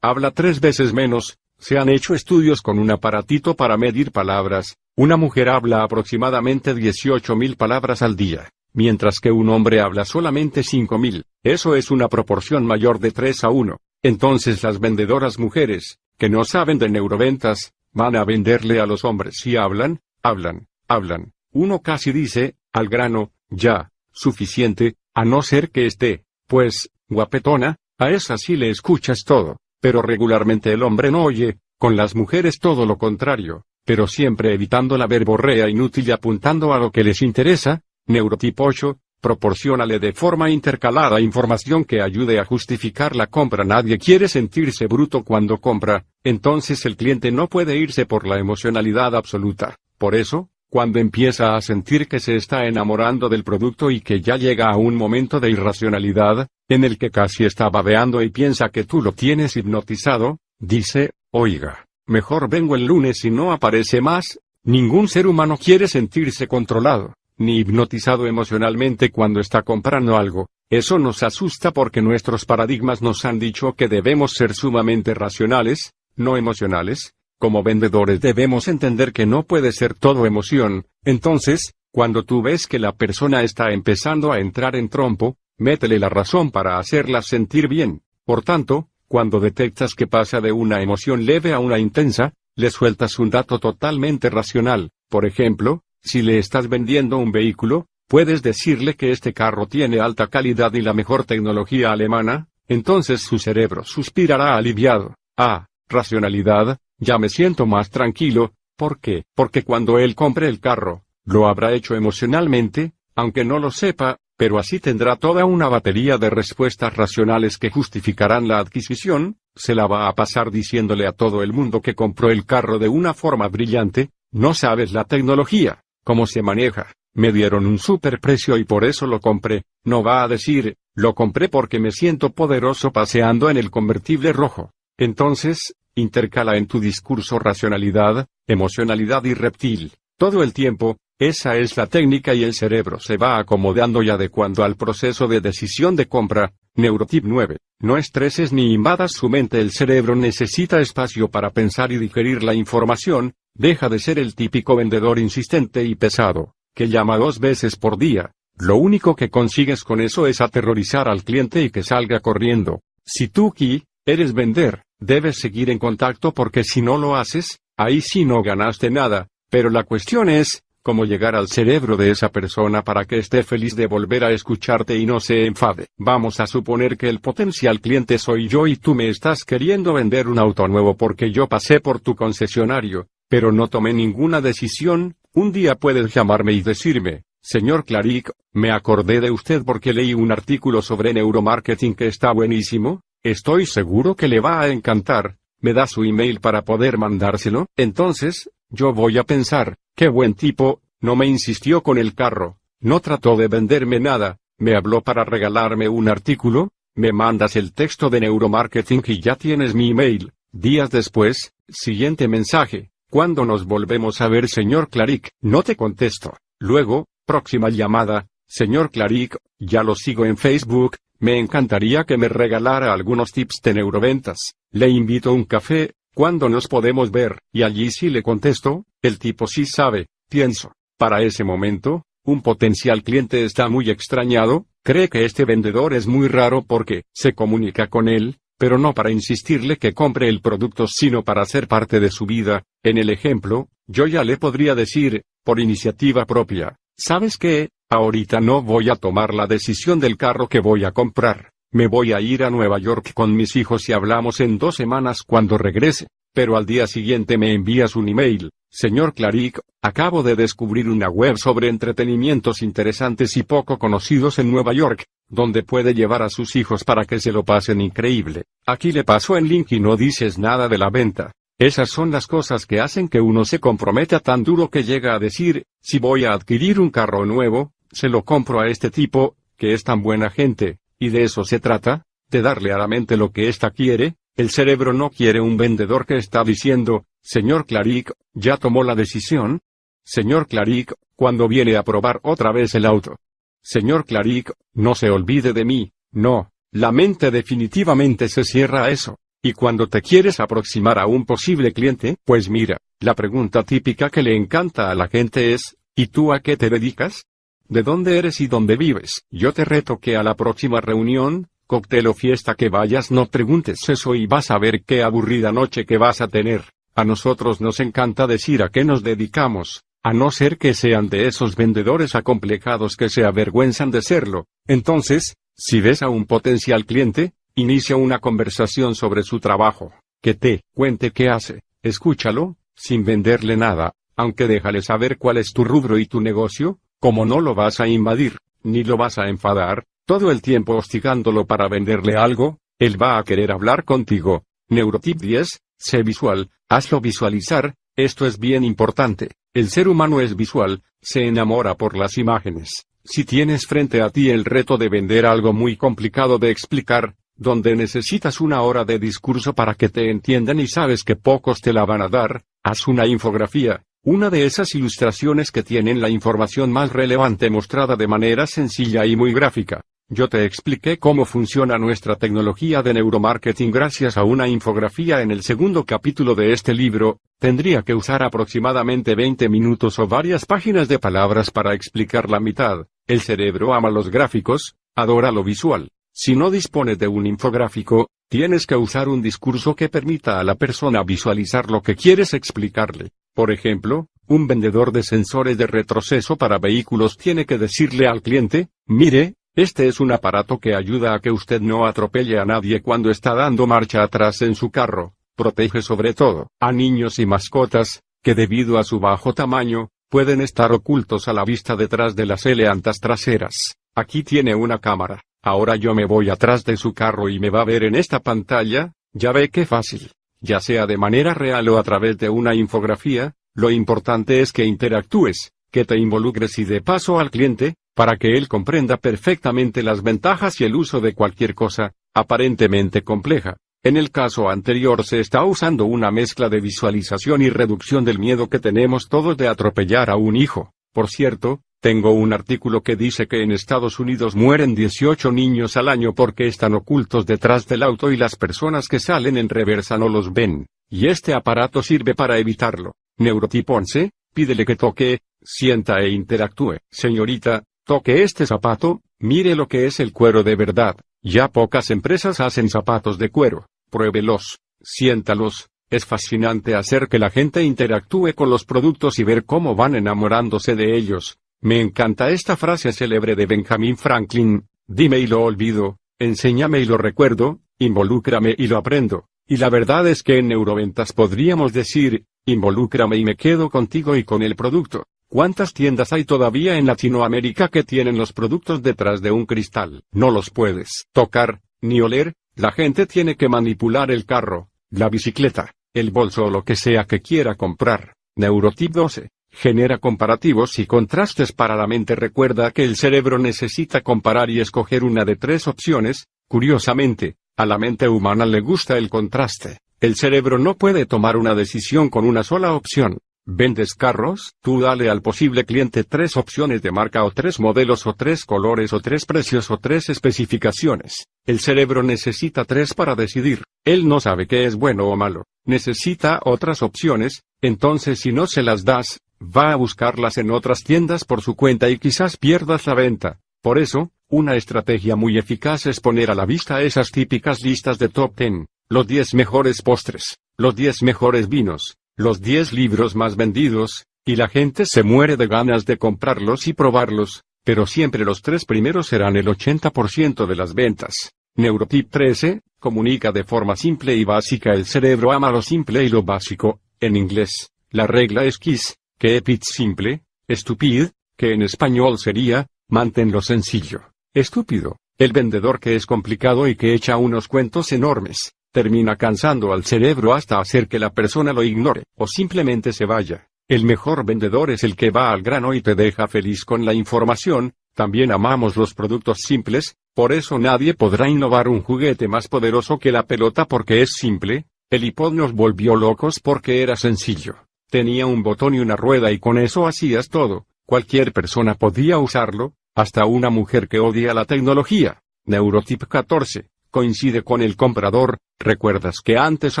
habla tres veces menos, se han hecho estudios con un aparatito para medir palabras, una mujer habla aproximadamente 18.000 palabras al día mientras que un hombre habla solamente 5.000, eso es una proporción mayor de 3 a 1. Entonces las vendedoras mujeres, que no saben de neuroventas, van a venderle a los hombres si hablan, hablan, hablan. Uno casi dice, al grano, ya, suficiente, a no ser que esté, pues, guapetona, a esa sí le escuchas todo, pero regularmente el hombre no oye, con las mujeres todo lo contrario, pero siempre evitando la verborrea inútil y apuntando a lo que les interesa, Neurotipo 8, proporcionale de forma intercalada información que ayude a justificar la compra. Nadie quiere sentirse bruto cuando compra, entonces el cliente no puede irse por la emocionalidad absoluta. Por eso, cuando empieza a sentir que se está enamorando del producto y que ya llega a un momento de irracionalidad, en el que casi está babeando y piensa que tú lo tienes hipnotizado, dice, oiga, mejor vengo el lunes y no aparece más, ningún ser humano quiere sentirse controlado ni hipnotizado emocionalmente cuando está comprando algo, eso nos asusta porque nuestros paradigmas nos han dicho que debemos ser sumamente racionales, no emocionales, como vendedores debemos entender que no puede ser todo emoción, entonces, cuando tú ves que la persona está empezando a entrar en trompo, métele la razón para hacerla sentir bien. Por tanto, cuando detectas que pasa de una emoción leve a una intensa, le sueltas un dato totalmente racional, por ejemplo, si le estás vendiendo un vehículo, puedes decirle que este carro tiene alta calidad y la mejor tecnología alemana, entonces su cerebro suspirará aliviado. Ah, racionalidad, ya me siento más tranquilo, ¿por qué? Porque cuando él compre el carro, lo habrá hecho emocionalmente, aunque no lo sepa, pero así tendrá toda una batería de respuestas racionales que justificarán la adquisición, se la va a pasar diciéndole a todo el mundo que compró el carro de una forma brillante, no sabes la tecnología, cómo se maneja. Me dieron un superprecio y por eso lo compré. No va a decir, lo compré porque me siento poderoso paseando en el convertible rojo. Entonces, intercala en tu discurso racionalidad, emocionalidad y reptil. Todo el tiempo, esa es la técnica y el cerebro se va acomodando y adecuando al proceso de decisión de compra. Neurotip 9. No estreses ni invadas su mente. El cerebro necesita espacio para pensar y digerir la información, deja de ser el típico vendedor insistente y pesado, que llama dos veces por día. Lo único que consigues con eso es aterrorizar al cliente y que salga corriendo. Si tú qui, eres vender, debes seguir en contacto porque si no lo haces, ahí sí no ganaste nada, pero la cuestión es, cómo llegar al cerebro de esa persona para que esté feliz de volver a escucharte y no se enfade. Vamos a suponer que el potencial cliente soy yo y tú me estás queriendo vender un auto nuevo porque yo pasé por tu concesionario, pero no tomé ninguna decisión, un día puedes llamarme y decirme, señor Claric, me acordé de usted porque leí un artículo sobre neuromarketing que está buenísimo, estoy seguro que le va a encantar, me da su email para poder mandárselo, entonces, yo voy a pensar, qué buen tipo, no me insistió con el carro, no trató de venderme nada, me habló para regalarme un artículo, me mandas el texto de neuromarketing y ya tienes mi email. Días después, siguiente mensaje, ¿cuándo nos volvemos a ver señor Claric? No te contesto. Luego, próxima llamada, señor Claric, ya lo sigo en Facebook, me encantaría que me regalara algunos tips de neuroventas. Le invito un café, cuando nos podemos ver? Y allí sí le contesto, el tipo sí sabe, pienso. Para ese momento, un potencial cliente está muy extrañado, cree que este vendedor es muy raro porque se comunica con él, pero no para insistirle que compre el producto sino para ser parte de su vida. En el ejemplo, yo ya le podría decir, por iniciativa propia, ¿sabes qué? Ahorita no voy a tomar la decisión del carro que voy a comprar me voy a ir a Nueva York con mis hijos y hablamos en dos semanas cuando regrese. Pero al día siguiente me envías un email, señor Clarick, acabo de descubrir una web sobre entretenimientos interesantes y poco conocidos en Nueva York, donde puede llevar a sus hijos para que se lo pasen increíble. Aquí le paso el link y no dices nada de la venta. Esas son las cosas que hacen que uno se comprometa tan duro que llega a decir, si voy a adquirir un carro nuevo, se lo compro a este tipo, que es tan buena gente, y de eso se trata, de darle a la mente lo que ésta quiere, el cerebro no quiere un vendedor que está diciendo, señor Claric, ya tomó la decisión. Señor Claric, cuando viene a probar otra vez el auto. Señor Claric, no se olvide de mí, no, la mente definitivamente se cierra a eso. Y cuando te quieres aproximar a un posible cliente, pues mira, la pregunta típica que le encanta a la gente es, ¿y tú a qué te dedicas? de dónde eres y dónde vives. Yo te reto que a la próxima reunión, cóctel o fiesta que vayas no preguntes eso y vas a ver qué aburrida noche que vas a tener. A nosotros nos encanta decir a qué nos dedicamos, a no ser que sean de esos vendedores acomplejados que se avergüenzan de serlo. Entonces, si ves a un potencial cliente, inicia una conversación sobre su trabajo, que te cuente qué hace, escúchalo, sin venderle nada, aunque déjale saber cuál es tu rubro y tu negocio, como no lo vas a invadir, ni lo vas a enfadar, todo el tiempo hostigándolo para venderle algo, él va a querer hablar contigo. Neurotip 10, sé visual, hazlo visualizar, esto es bien importante. El ser humano es visual, se enamora por las imágenes. Si tienes frente a ti el reto de vender algo muy complicado de explicar, donde necesitas una hora de discurso para que te entiendan y sabes que pocos te la van a dar, haz una infografía, una de esas ilustraciones que tienen la información más relevante mostrada de manera sencilla y muy gráfica. Yo te expliqué cómo funciona nuestra tecnología de neuromarketing gracias a una infografía en el segundo capítulo de este libro, tendría que usar aproximadamente 20 minutos o varias páginas de palabras para explicar la mitad. El cerebro ama los gráficos, adora lo visual. Si no dispones de un infográfico, tienes que usar un discurso que permita a la persona visualizar lo que quieres explicarle. Por ejemplo, un vendedor de sensores de retroceso para vehículos tiene que decirle al cliente, mire, este es un aparato que ayuda a que usted no atropelle a nadie cuando está dando marcha atrás en su carro, protege sobre todo a niños y mascotas, que debido a su bajo tamaño, pueden estar ocultos a la vista detrás de las eleantas traseras. Aquí tiene una cámara. Ahora yo me voy atrás de su carro y me va a ver en esta pantalla, ya ve qué fácil ya sea de manera real o a través de una infografía, lo importante es que interactúes, que te involucres y de paso al cliente, para que él comprenda perfectamente las ventajas y el uso de cualquier cosa, aparentemente compleja. En el caso anterior se está usando una mezcla de visualización y reducción del miedo que tenemos todos de atropellar a un hijo. Por cierto, tengo un artículo que dice que en Estados Unidos mueren 18 niños al año porque están ocultos detrás del auto y las personas que salen en reversa no los ven, y este aparato sirve para evitarlo. Neurotipo 11, pídele que toque, sienta e interactúe. Señorita, toque este zapato, mire lo que es el cuero de verdad. Ya pocas empresas hacen zapatos de cuero. Pruébelos, siéntalos, es fascinante hacer que la gente interactúe con los productos y ver cómo van enamorándose de ellos, me encanta esta frase célebre de Benjamin Franklin, dime y lo olvido, enséñame y lo recuerdo, involúcrame y lo aprendo. Y la verdad es que en neuroventas podríamos decir, involúcrame y me quedo contigo y con el producto. ¿Cuántas tiendas hay todavía en Latinoamérica que tienen los productos detrás de un cristal? No los puedes tocar, ni oler, la gente tiene que manipular el carro, la bicicleta, el bolso o lo que sea que quiera comprar. Neurotip 12. Genera comparativos y contrastes para la mente. Recuerda que el cerebro necesita comparar y escoger una de tres opciones. Curiosamente, a la mente humana le gusta el contraste. El cerebro no puede tomar una decisión con una sola opción. ¿Vendes carros? Tú dale al posible cliente tres opciones de marca o tres modelos o tres colores o tres precios o tres especificaciones. El cerebro necesita tres para decidir. Él no sabe qué es bueno o malo. Necesita otras opciones, entonces si no se las das, va a buscarlas en otras tiendas por su cuenta y quizás pierdas la venta. Por eso, una estrategia muy eficaz es poner a la vista esas típicas listas de top 10, los 10 mejores postres, los 10 mejores vinos, los 10 libros más vendidos, y la gente se muere de ganas de comprarlos y probarlos, pero siempre los tres primeros serán el 80% de las ventas. Neurotip 13, comunica de forma simple y básica el cerebro ama lo simple y lo básico, en inglés, la regla es KISS, que pit simple, estupid, que en español sería, manténlo sencillo. Estúpido, el vendedor que es complicado y que echa unos cuentos enormes, termina cansando al cerebro hasta hacer que la persona lo ignore, o simplemente se vaya. El mejor vendedor es el que va al grano y te deja feliz con la información, también amamos los productos simples, por eso nadie podrá innovar un juguete más poderoso que la pelota porque es simple, el iPod nos volvió locos porque era sencillo. Tenía un botón y una rueda y con eso hacías todo, cualquier persona podía usarlo, hasta una mujer que odia la tecnología. Neurotip 14. Coincide con el comprador, ¿recuerdas que antes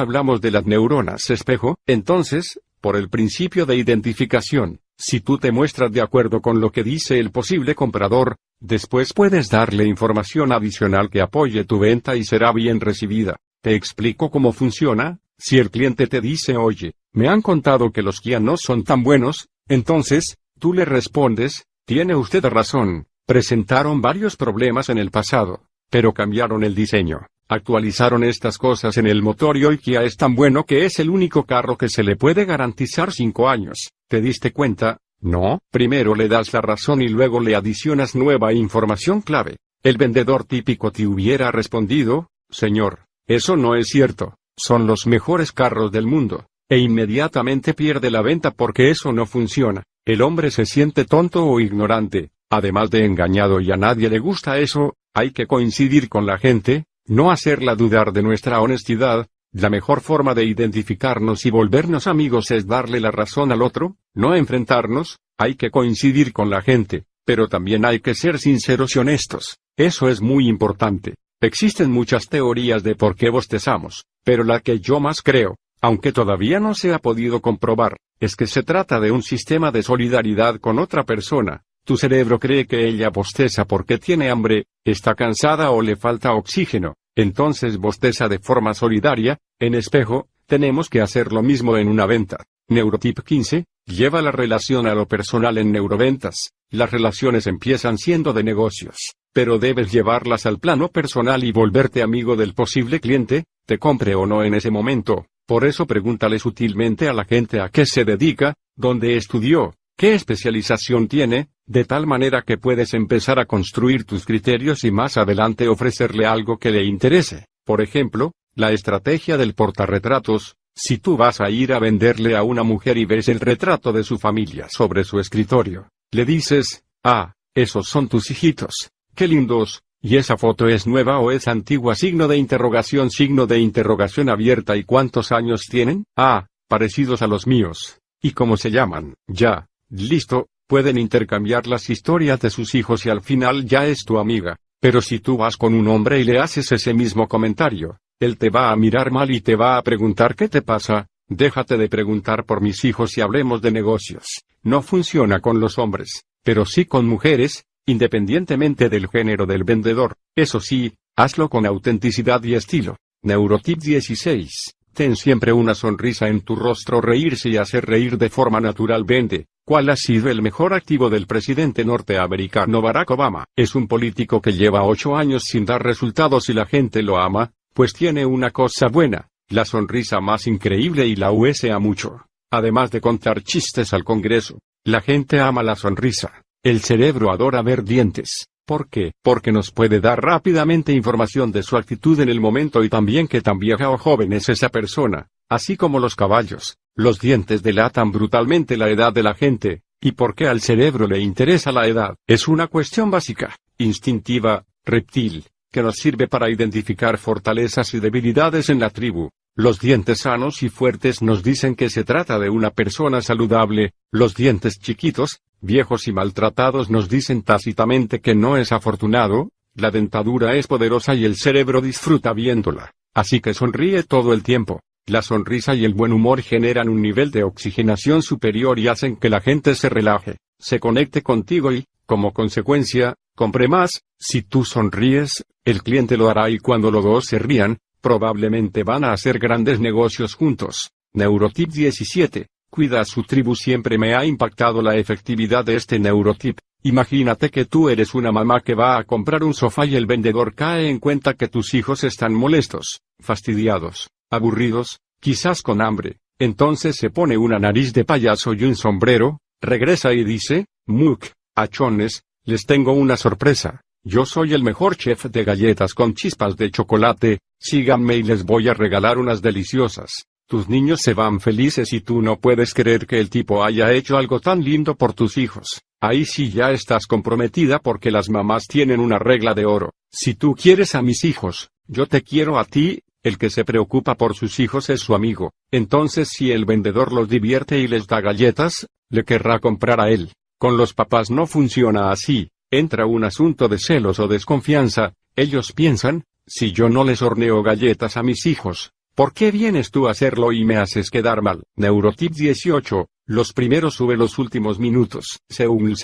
hablamos de las neuronas espejo? Entonces, por el principio de identificación, si tú te muestras de acuerdo con lo que dice el posible comprador, después puedes darle información adicional que apoye tu venta y será bien recibida. Te explico cómo funciona, si el cliente te dice, oye, me han contado que los Kia no son tan buenos, entonces, tú le respondes, tiene usted razón, presentaron varios problemas en el pasado, pero cambiaron el diseño, actualizaron estas cosas en el motor y hoy Kia es tan bueno que es el único carro que se le puede garantizar cinco años, ¿te diste cuenta? No, primero le das la razón y luego le adicionas nueva información clave. El vendedor típico te hubiera respondido, señor, eso no es cierto son los mejores carros del mundo, e inmediatamente pierde la venta porque eso no funciona, el hombre se siente tonto o ignorante, además de engañado y a nadie le gusta eso, hay que coincidir con la gente, no hacerla dudar de nuestra honestidad, la mejor forma de identificarnos y volvernos amigos es darle la razón al otro, no enfrentarnos, hay que coincidir con la gente, pero también hay que ser sinceros y honestos, eso es muy importante. Existen muchas teorías de por qué bostezamos, pero la que yo más creo, aunque todavía no se ha podido comprobar, es que se trata de un sistema de solidaridad con otra persona. Tu cerebro cree que ella bosteza porque tiene hambre, está cansada o le falta oxígeno, entonces bosteza de forma solidaria, en espejo, tenemos que hacer lo mismo en una venta. Neurotip 15, lleva la relación a lo personal en neuroventas, las relaciones empiezan siendo de negocios pero debes llevarlas al plano personal y volverte amigo del posible cliente, te compre o no en ese momento. Por eso pregúntale sutilmente a la gente a qué se dedica, dónde estudió, qué especialización tiene, de tal manera que puedes empezar a construir tus criterios y más adelante ofrecerle algo que le interese. Por ejemplo, la estrategia del portarretratos, si tú vas a ir a venderle a una mujer y ves el retrato de su familia sobre su escritorio, le dices, ah, esos son tus hijitos, ¡Qué lindos! ¿Y esa foto es nueva o es antigua? Signo de interrogación, signo de interrogación abierta. ¿Y cuántos años tienen? Ah, parecidos a los míos. ¿Y cómo se llaman? Ya, listo, pueden intercambiar las historias de sus hijos y al final ya es tu amiga. Pero si tú vas con un hombre y le haces ese mismo comentario, él te va a mirar mal y te va a preguntar qué te pasa, déjate de preguntar por mis hijos y hablemos de negocios. No funciona con los hombres, pero sí con mujeres, independientemente del género del vendedor, eso sí, hazlo con autenticidad y estilo. Neurotip 16. Ten siempre una sonrisa en tu rostro, reírse y hacer reír de forma natural. Vende. ¿Cuál ha sido el mejor activo del presidente norteamericano Barack Obama? Es un político que lleva ocho años sin dar resultados y la gente lo ama, pues tiene una cosa buena, la sonrisa más increíble y la USA mucho. Además de contar chistes al Congreso, la gente ama la sonrisa. El cerebro adora ver dientes. ¿Por qué? Porque nos puede dar rápidamente información de su actitud en el momento y también qué tan vieja o joven es esa persona. Así como los caballos, los dientes delatan brutalmente la edad de la gente. ¿Y por qué al cerebro le interesa la edad? Es una cuestión básica, instintiva, reptil, que nos sirve para identificar fortalezas y debilidades en la tribu. Los dientes sanos y fuertes nos dicen que se trata de una persona saludable, los dientes chiquitos, viejos y maltratados nos dicen tácitamente que no es afortunado, la dentadura es poderosa y el cerebro disfruta viéndola, así que sonríe todo el tiempo. La sonrisa y el buen humor generan un nivel de oxigenación superior y hacen que la gente se relaje, se conecte contigo y, como consecuencia, compre más, si tú sonríes, el cliente lo hará y cuando los dos se rían, Probablemente van a hacer grandes negocios juntos. Neurotip 17. Cuida a su tribu siempre me ha impactado la efectividad de este neurotip. Imagínate que tú eres una mamá que va a comprar un sofá y el vendedor cae en cuenta que tus hijos están molestos, fastidiados, aburridos, quizás con hambre. Entonces se pone una nariz de payaso y un sombrero, regresa y dice, Muck, achones, les tengo una sorpresa. Yo soy el mejor chef de galletas con chispas de chocolate, síganme y les voy a regalar unas deliciosas. Tus niños se van felices y tú no puedes creer que el tipo haya hecho algo tan lindo por tus hijos. Ahí sí ya estás comprometida porque las mamás tienen una regla de oro. Si tú quieres a mis hijos, yo te quiero a ti, el que se preocupa por sus hijos es su amigo. Entonces si el vendedor los divierte y les da galletas, le querrá comprar a él. Con los papás no funciona así entra un asunto de celos o desconfianza, ellos piensan, si yo no les horneo galletas a mis hijos, ¿por qué vienes tú a hacerlo y me haces quedar mal? Neurotip 18, los primeros sube los últimos minutos, según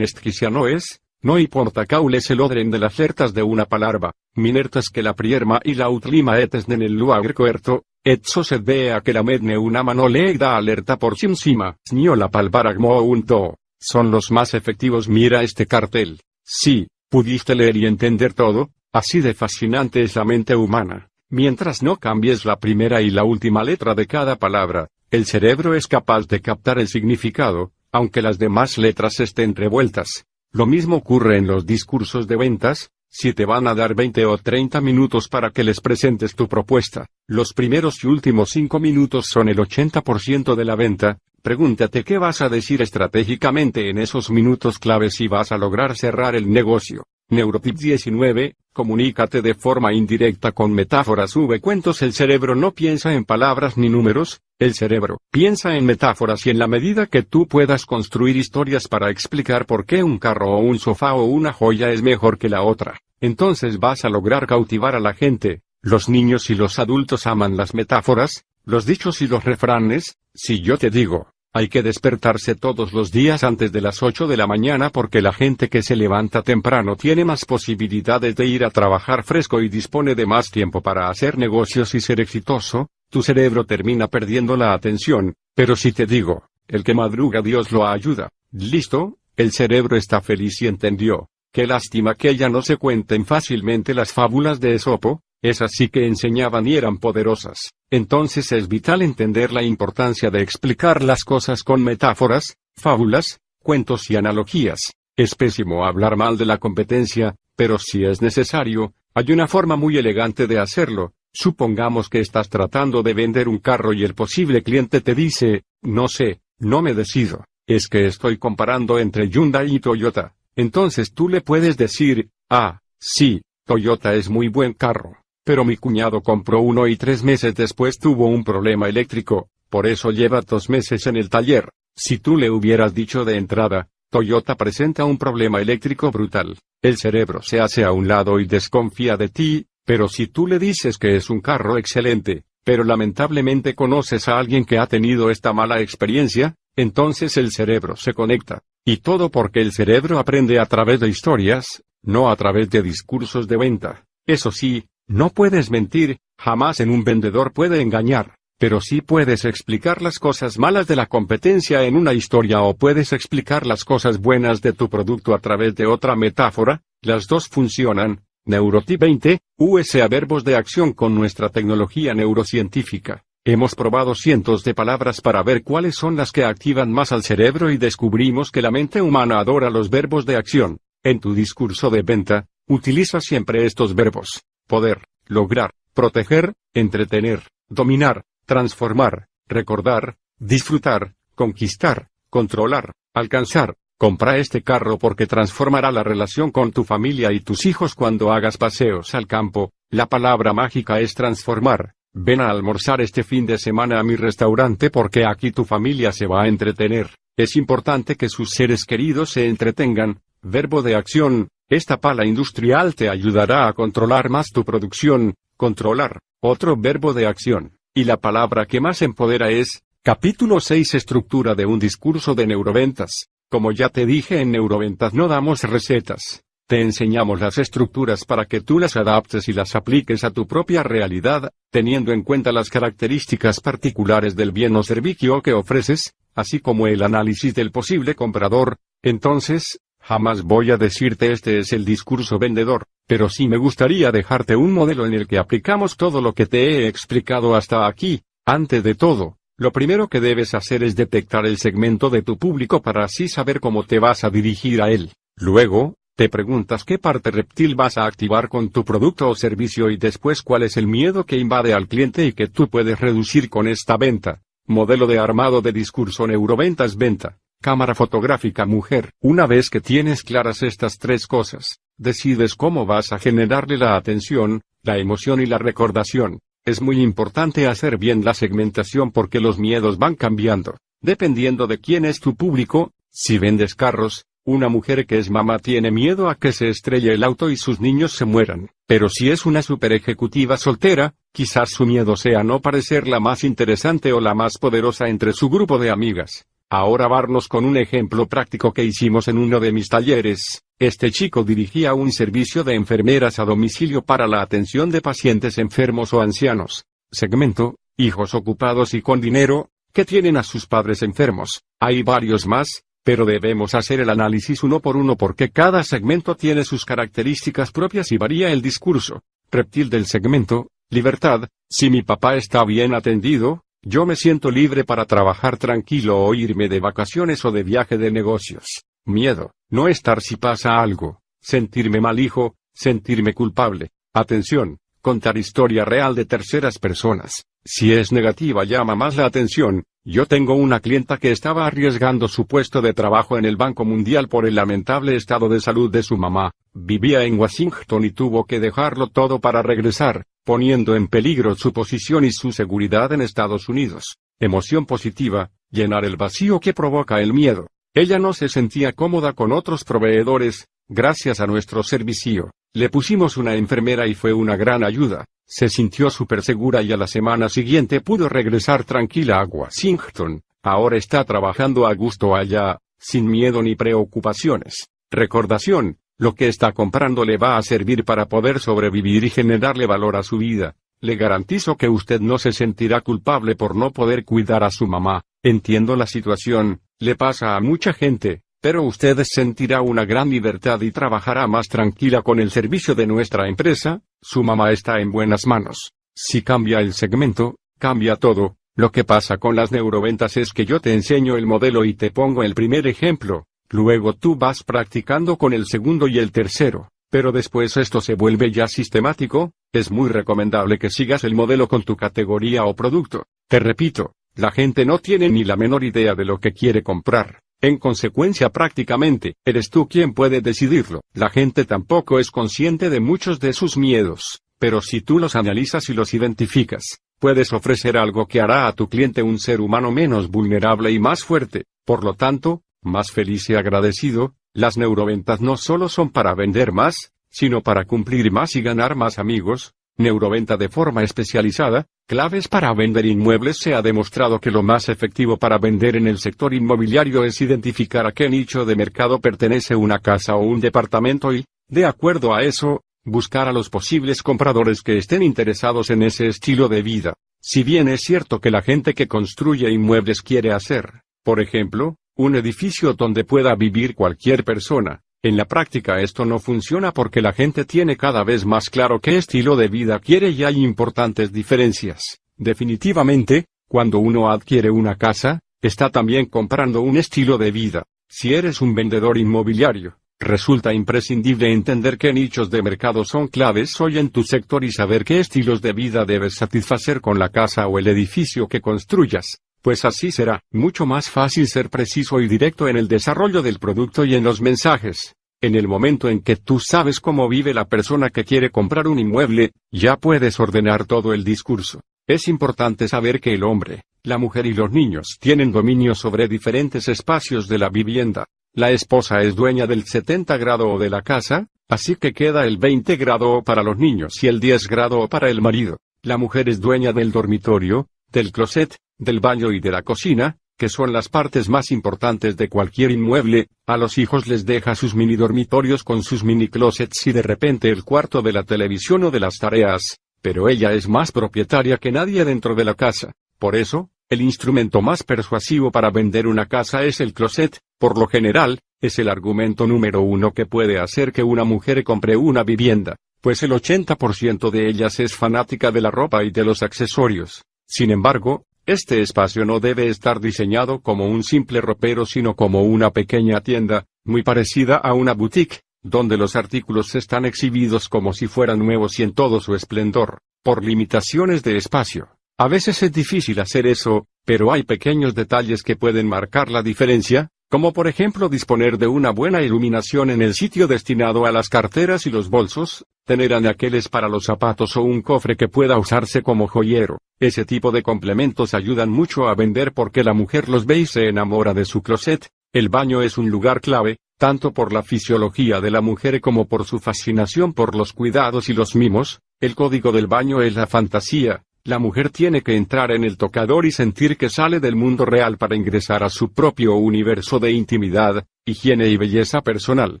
no es, no importa caules el odren de las lertas de una palabra, minertas que la prierma y la utlima etes en el lugar coerto, et se vea que la medne una mano le da alerta por si encima, la palvaragmo unto. Son los más efectivos mira este cartel. Sí, ¿pudiste leer y entender todo? Así de fascinante es la mente humana. Mientras no cambies la primera y la última letra de cada palabra, el cerebro es capaz de captar el significado, aunque las demás letras estén revueltas. Lo mismo ocurre en los discursos de ventas, si te van a dar 20 o 30 minutos para que les presentes tu propuesta, los primeros y últimos 5 minutos son el 80% de la venta, Pregúntate qué vas a decir estratégicamente en esos minutos claves si vas a lograr cerrar el negocio. Neurotip 19, comunícate de forma indirecta con metáforas v cuentos. El cerebro no piensa en palabras ni números, el cerebro piensa en metáforas y en la medida que tú puedas construir historias para explicar por qué un carro o un sofá o una joya es mejor que la otra, entonces vas a lograr cautivar a la gente. Los niños y los adultos aman las metáforas, los dichos y los refranes, si yo te digo, hay que despertarse todos los días antes de las 8 de la mañana porque la gente que se levanta temprano tiene más posibilidades de ir a trabajar fresco y dispone de más tiempo para hacer negocios y ser exitoso, tu cerebro termina perdiendo la atención, pero si te digo, el que madruga Dios lo ayuda, listo, el cerebro está feliz y entendió. Qué lástima que ya no se cuenten fácilmente las fábulas de Esopo, esas sí que enseñaban y eran poderosas. Entonces es vital entender la importancia de explicar las cosas con metáforas, fábulas, cuentos y analogías. Es pésimo hablar mal de la competencia, pero si es necesario, hay una forma muy elegante de hacerlo. Supongamos que estás tratando de vender un carro y el posible cliente te dice, no sé, no me decido, es que estoy comparando entre Hyundai y Toyota. Entonces tú le puedes decir, ah, sí, Toyota es muy buen carro, pero mi cuñado compró uno y tres meses después tuvo un problema eléctrico, por eso lleva dos meses en el taller. Si tú le hubieras dicho de entrada, Toyota presenta un problema eléctrico brutal, el cerebro se hace a un lado y desconfía de ti, pero si tú le dices que es un carro excelente, pero lamentablemente conoces a alguien que ha tenido esta mala experiencia, entonces el cerebro se conecta. Y todo porque el cerebro aprende a través de historias, no a través de discursos de venta. Eso sí, no puedes mentir, jamás en un vendedor puede engañar, pero sí puedes explicar las cosas malas de la competencia en una historia o puedes explicar las cosas buenas de tu producto a través de otra metáfora, las dos funcionan. Neuroti 20, USA verbos de acción con nuestra tecnología neurocientífica. Hemos probado cientos de palabras para ver cuáles son las que activan más al cerebro y descubrimos que la mente humana adora los verbos de acción. En tu discurso de venta, utiliza siempre estos verbos poder, lograr, proteger, entretener, dominar, transformar, recordar, disfrutar, conquistar, controlar, alcanzar. Compra este carro porque transformará la relación con tu familia y tus hijos cuando hagas paseos al campo. La palabra mágica es transformar. Ven a almorzar este fin de semana a mi restaurante porque aquí tu familia se va a entretener. Es importante que sus seres queridos se entretengan, Verbo de acción, esta pala industrial te ayudará a controlar más tu producción, controlar, otro verbo de acción. Y la palabra que más empodera es, capítulo 6 estructura de un discurso de neuroventas. Como ya te dije en neuroventas no damos recetas. Te enseñamos las estructuras para que tú las adaptes y las apliques a tu propia realidad, teniendo en cuenta las características particulares del bien o servicio que ofreces, así como el análisis del posible comprador. Entonces, Jamás voy a decirte este es el discurso vendedor, pero sí me gustaría dejarte un modelo en el que aplicamos todo lo que te he explicado hasta aquí. Antes de todo, lo primero que debes hacer es detectar el segmento de tu público para así saber cómo te vas a dirigir a él. Luego, te preguntas qué parte reptil vas a activar con tu producto o servicio y después cuál es el miedo que invade al cliente y que tú puedes reducir con esta venta. Modelo de armado de discurso neuroventas venta cámara fotográfica mujer. Una vez que tienes claras estas tres cosas, decides cómo vas a generarle la atención, la emoción y la recordación. Es muy importante hacer bien la segmentación porque los miedos van cambiando. Dependiendo de quién es tu público, si vendes carros, una mujer que es mamá tiene miedo a que se estrelle el auto y sus niños se mueran. Pero si es una super ejecutiva soltera, quizás su miedo sea no parecer la más interesante o la más poderosa entre su grupo de amigas. Ahora vamos con un ejemplo práctico que hicimos en uno de mis talleres, este chico dirigía un servicio de enfermeras a domicilio para la atención de pacientes enfermos o ancianos. Segmento, hijos ocupados y con dinero, que tienen a sus padres enfermos. Hay varios más, pero debemos hacer el análisis uno por uno porque cada segmento tiene sus características propias y varía el discurso. Reptil del segmento, libertad, si mi papá está bien atendido, yo me siento libre para trabajar tranquilo o irme de vacaciones o de viaje de negocios. Miedo, no estar si pasa algo, sentirme mal hijo, sentirme culpable. Atención, contar historia real de terceras personas. Si es negativa llama más la atención, yo tengo una clienta que estaba arriesgando su puesto de trabajo en el Banco Mundial por el lamentable estado de salud de su mamá, vivía en Washington y tuvo que dejarlo todo para regresar, poniendo en peligro su posición y su seguridad en Estados Unidos. Emoción positiva, llenar el vacío que provoca el miedo. Ella no se sentía cómoda con otros proveedores, gracias a nuestro servicio. Le pusimos una enfermera y fue una gran ayuda. Se sintió súper segura y a la semana siguiente pudo regresar tranquila a Washington. Ahora está trabajando a gusto allá, sin miedo ni preocupaciones. Recordación, lo que está comprando le va a servir para poder sobrevivir y generarle valor a su vida. Le garantizo que usted no se sentirá culpable por no poder cuidar a su mamá. Entiendo la situación, le pasa a mucha gente, pero usted sentirá una gran libertad y trabajará más tranquila con el servicio de nuestra empresa, su mamá está en buenas manos. Si cambia el segmento, cambia todo. Lo que pasa con las neuroventas es que yo te enseño el modelo y te pongo el primer ejemplo. Luego tú vas practicando con el segundo y el tercero, pero después esto se vuelve ya sistemático, es muy recomendable que sigas el modelo con tu categoría o producto. Te repito, la gente no tiene ni la menor idea de lo que quiere comprar. En consecuencia prácticamente, eres tú quien puede decidirlo. La gente tampoco es consciente de muchos de sus miedos, pero si tú los analizas y los identificas, puedes ofrecer algo que hará a tu cliente un ser humano menos vulnerable y más fuerte. Por lo tanto, más feliz y agradecido, las neuroventas no solo son para vender más, sino para cumplir más y ganar más amigos. Neuroventa de forma especializada, claves para vender inmuebles. Se ha demostrado que lo más efectivo para vender en el sector inmobiliario es identificar a qué nicho de mercado pertenece una casa o un departamento y, de acuerdo a eso, buscar a los posibles compradores que estén interesados en ese estilo de vida. Si bien es cierto que la gente que construye inmuebles quiere hacer, por ejemplo, un edificio donde pueda vivir cualquier persona. En la práctica esto no funciona porque la gente tiene cada vez más claro qué estilo de vida quiere y hay importantes diferencias. Definitivamente, cuando uno adquiere una casa, está también comprando un estilo de vida. Si eres un vendedor inmobiliario, resulta imprescindible entender qué nichos de mercado son claves hoy en tu sector y saber qué estilos de vida debes satisfacer con la casa o el edificio que construyas pues así será mucho más fácil ser preciso y directo en el desarrollo del producto y en los mensajes. En el momento en que tú sabes cómo vive la persona que quiere comprar un inmueble, ya puedes ordenar todo el discurso. Es importante saber que el hombre, la mujer y los niños tienen dominio sobre diferentes espacios de la vivienda. La esposa es dueña del 70 grado o de la casa, así que queda el 20 grado para los niños y el 10 grado para el marido. La mujer es dueña del dormitorio, del closet, del baño y de la cocina, que son las partes más importantes de cualquier inmueble, a los hijos les deja sus mini dormitorios con sus mini closets y de repente el cuarto de la televisión o de las tareas, pero ella es más propietaria que nadie dentro de la casa. Por eso, el instrumento más persuasivo para vender una casa es el closet, por lo general, es el argumento número uno que puede hacer que una mujer compre una vivienda, pues el 80% de ellas es fanática de la ropa y de los accesorios. Sin embargo, este espacio no debe estar diseñado como un simple ropero sino como una pequeña tienda, muy parecida a una boutique, donde los artículos están exhibidos como si fueran nuevos y en todo su esplendor, por limitaciones de espacio. A veces es difícil hacer eso, pero hay pequeños detalles que pueden marcar la diferencia, como por ejemplo disponer de una buena iluminación en el sitio destinado a las carteras y los bolsos, tener anaqueles para los zapatos o un cofre que pueda usarse como joyero. Ese tipo de complementos ayudan mucho a vender porque la mujer los ve y se enamora de su closet. El baño es un lugar clave, tanto por la fisiología de la mujer como por su fascinación por los cuidados y los mimos. El código del baño es la fantasía, la mujer tiene que entrar en el tocador y sentir que sale del mundo real para ingresar a su propio universo de intimidad, higiene y belleza personal.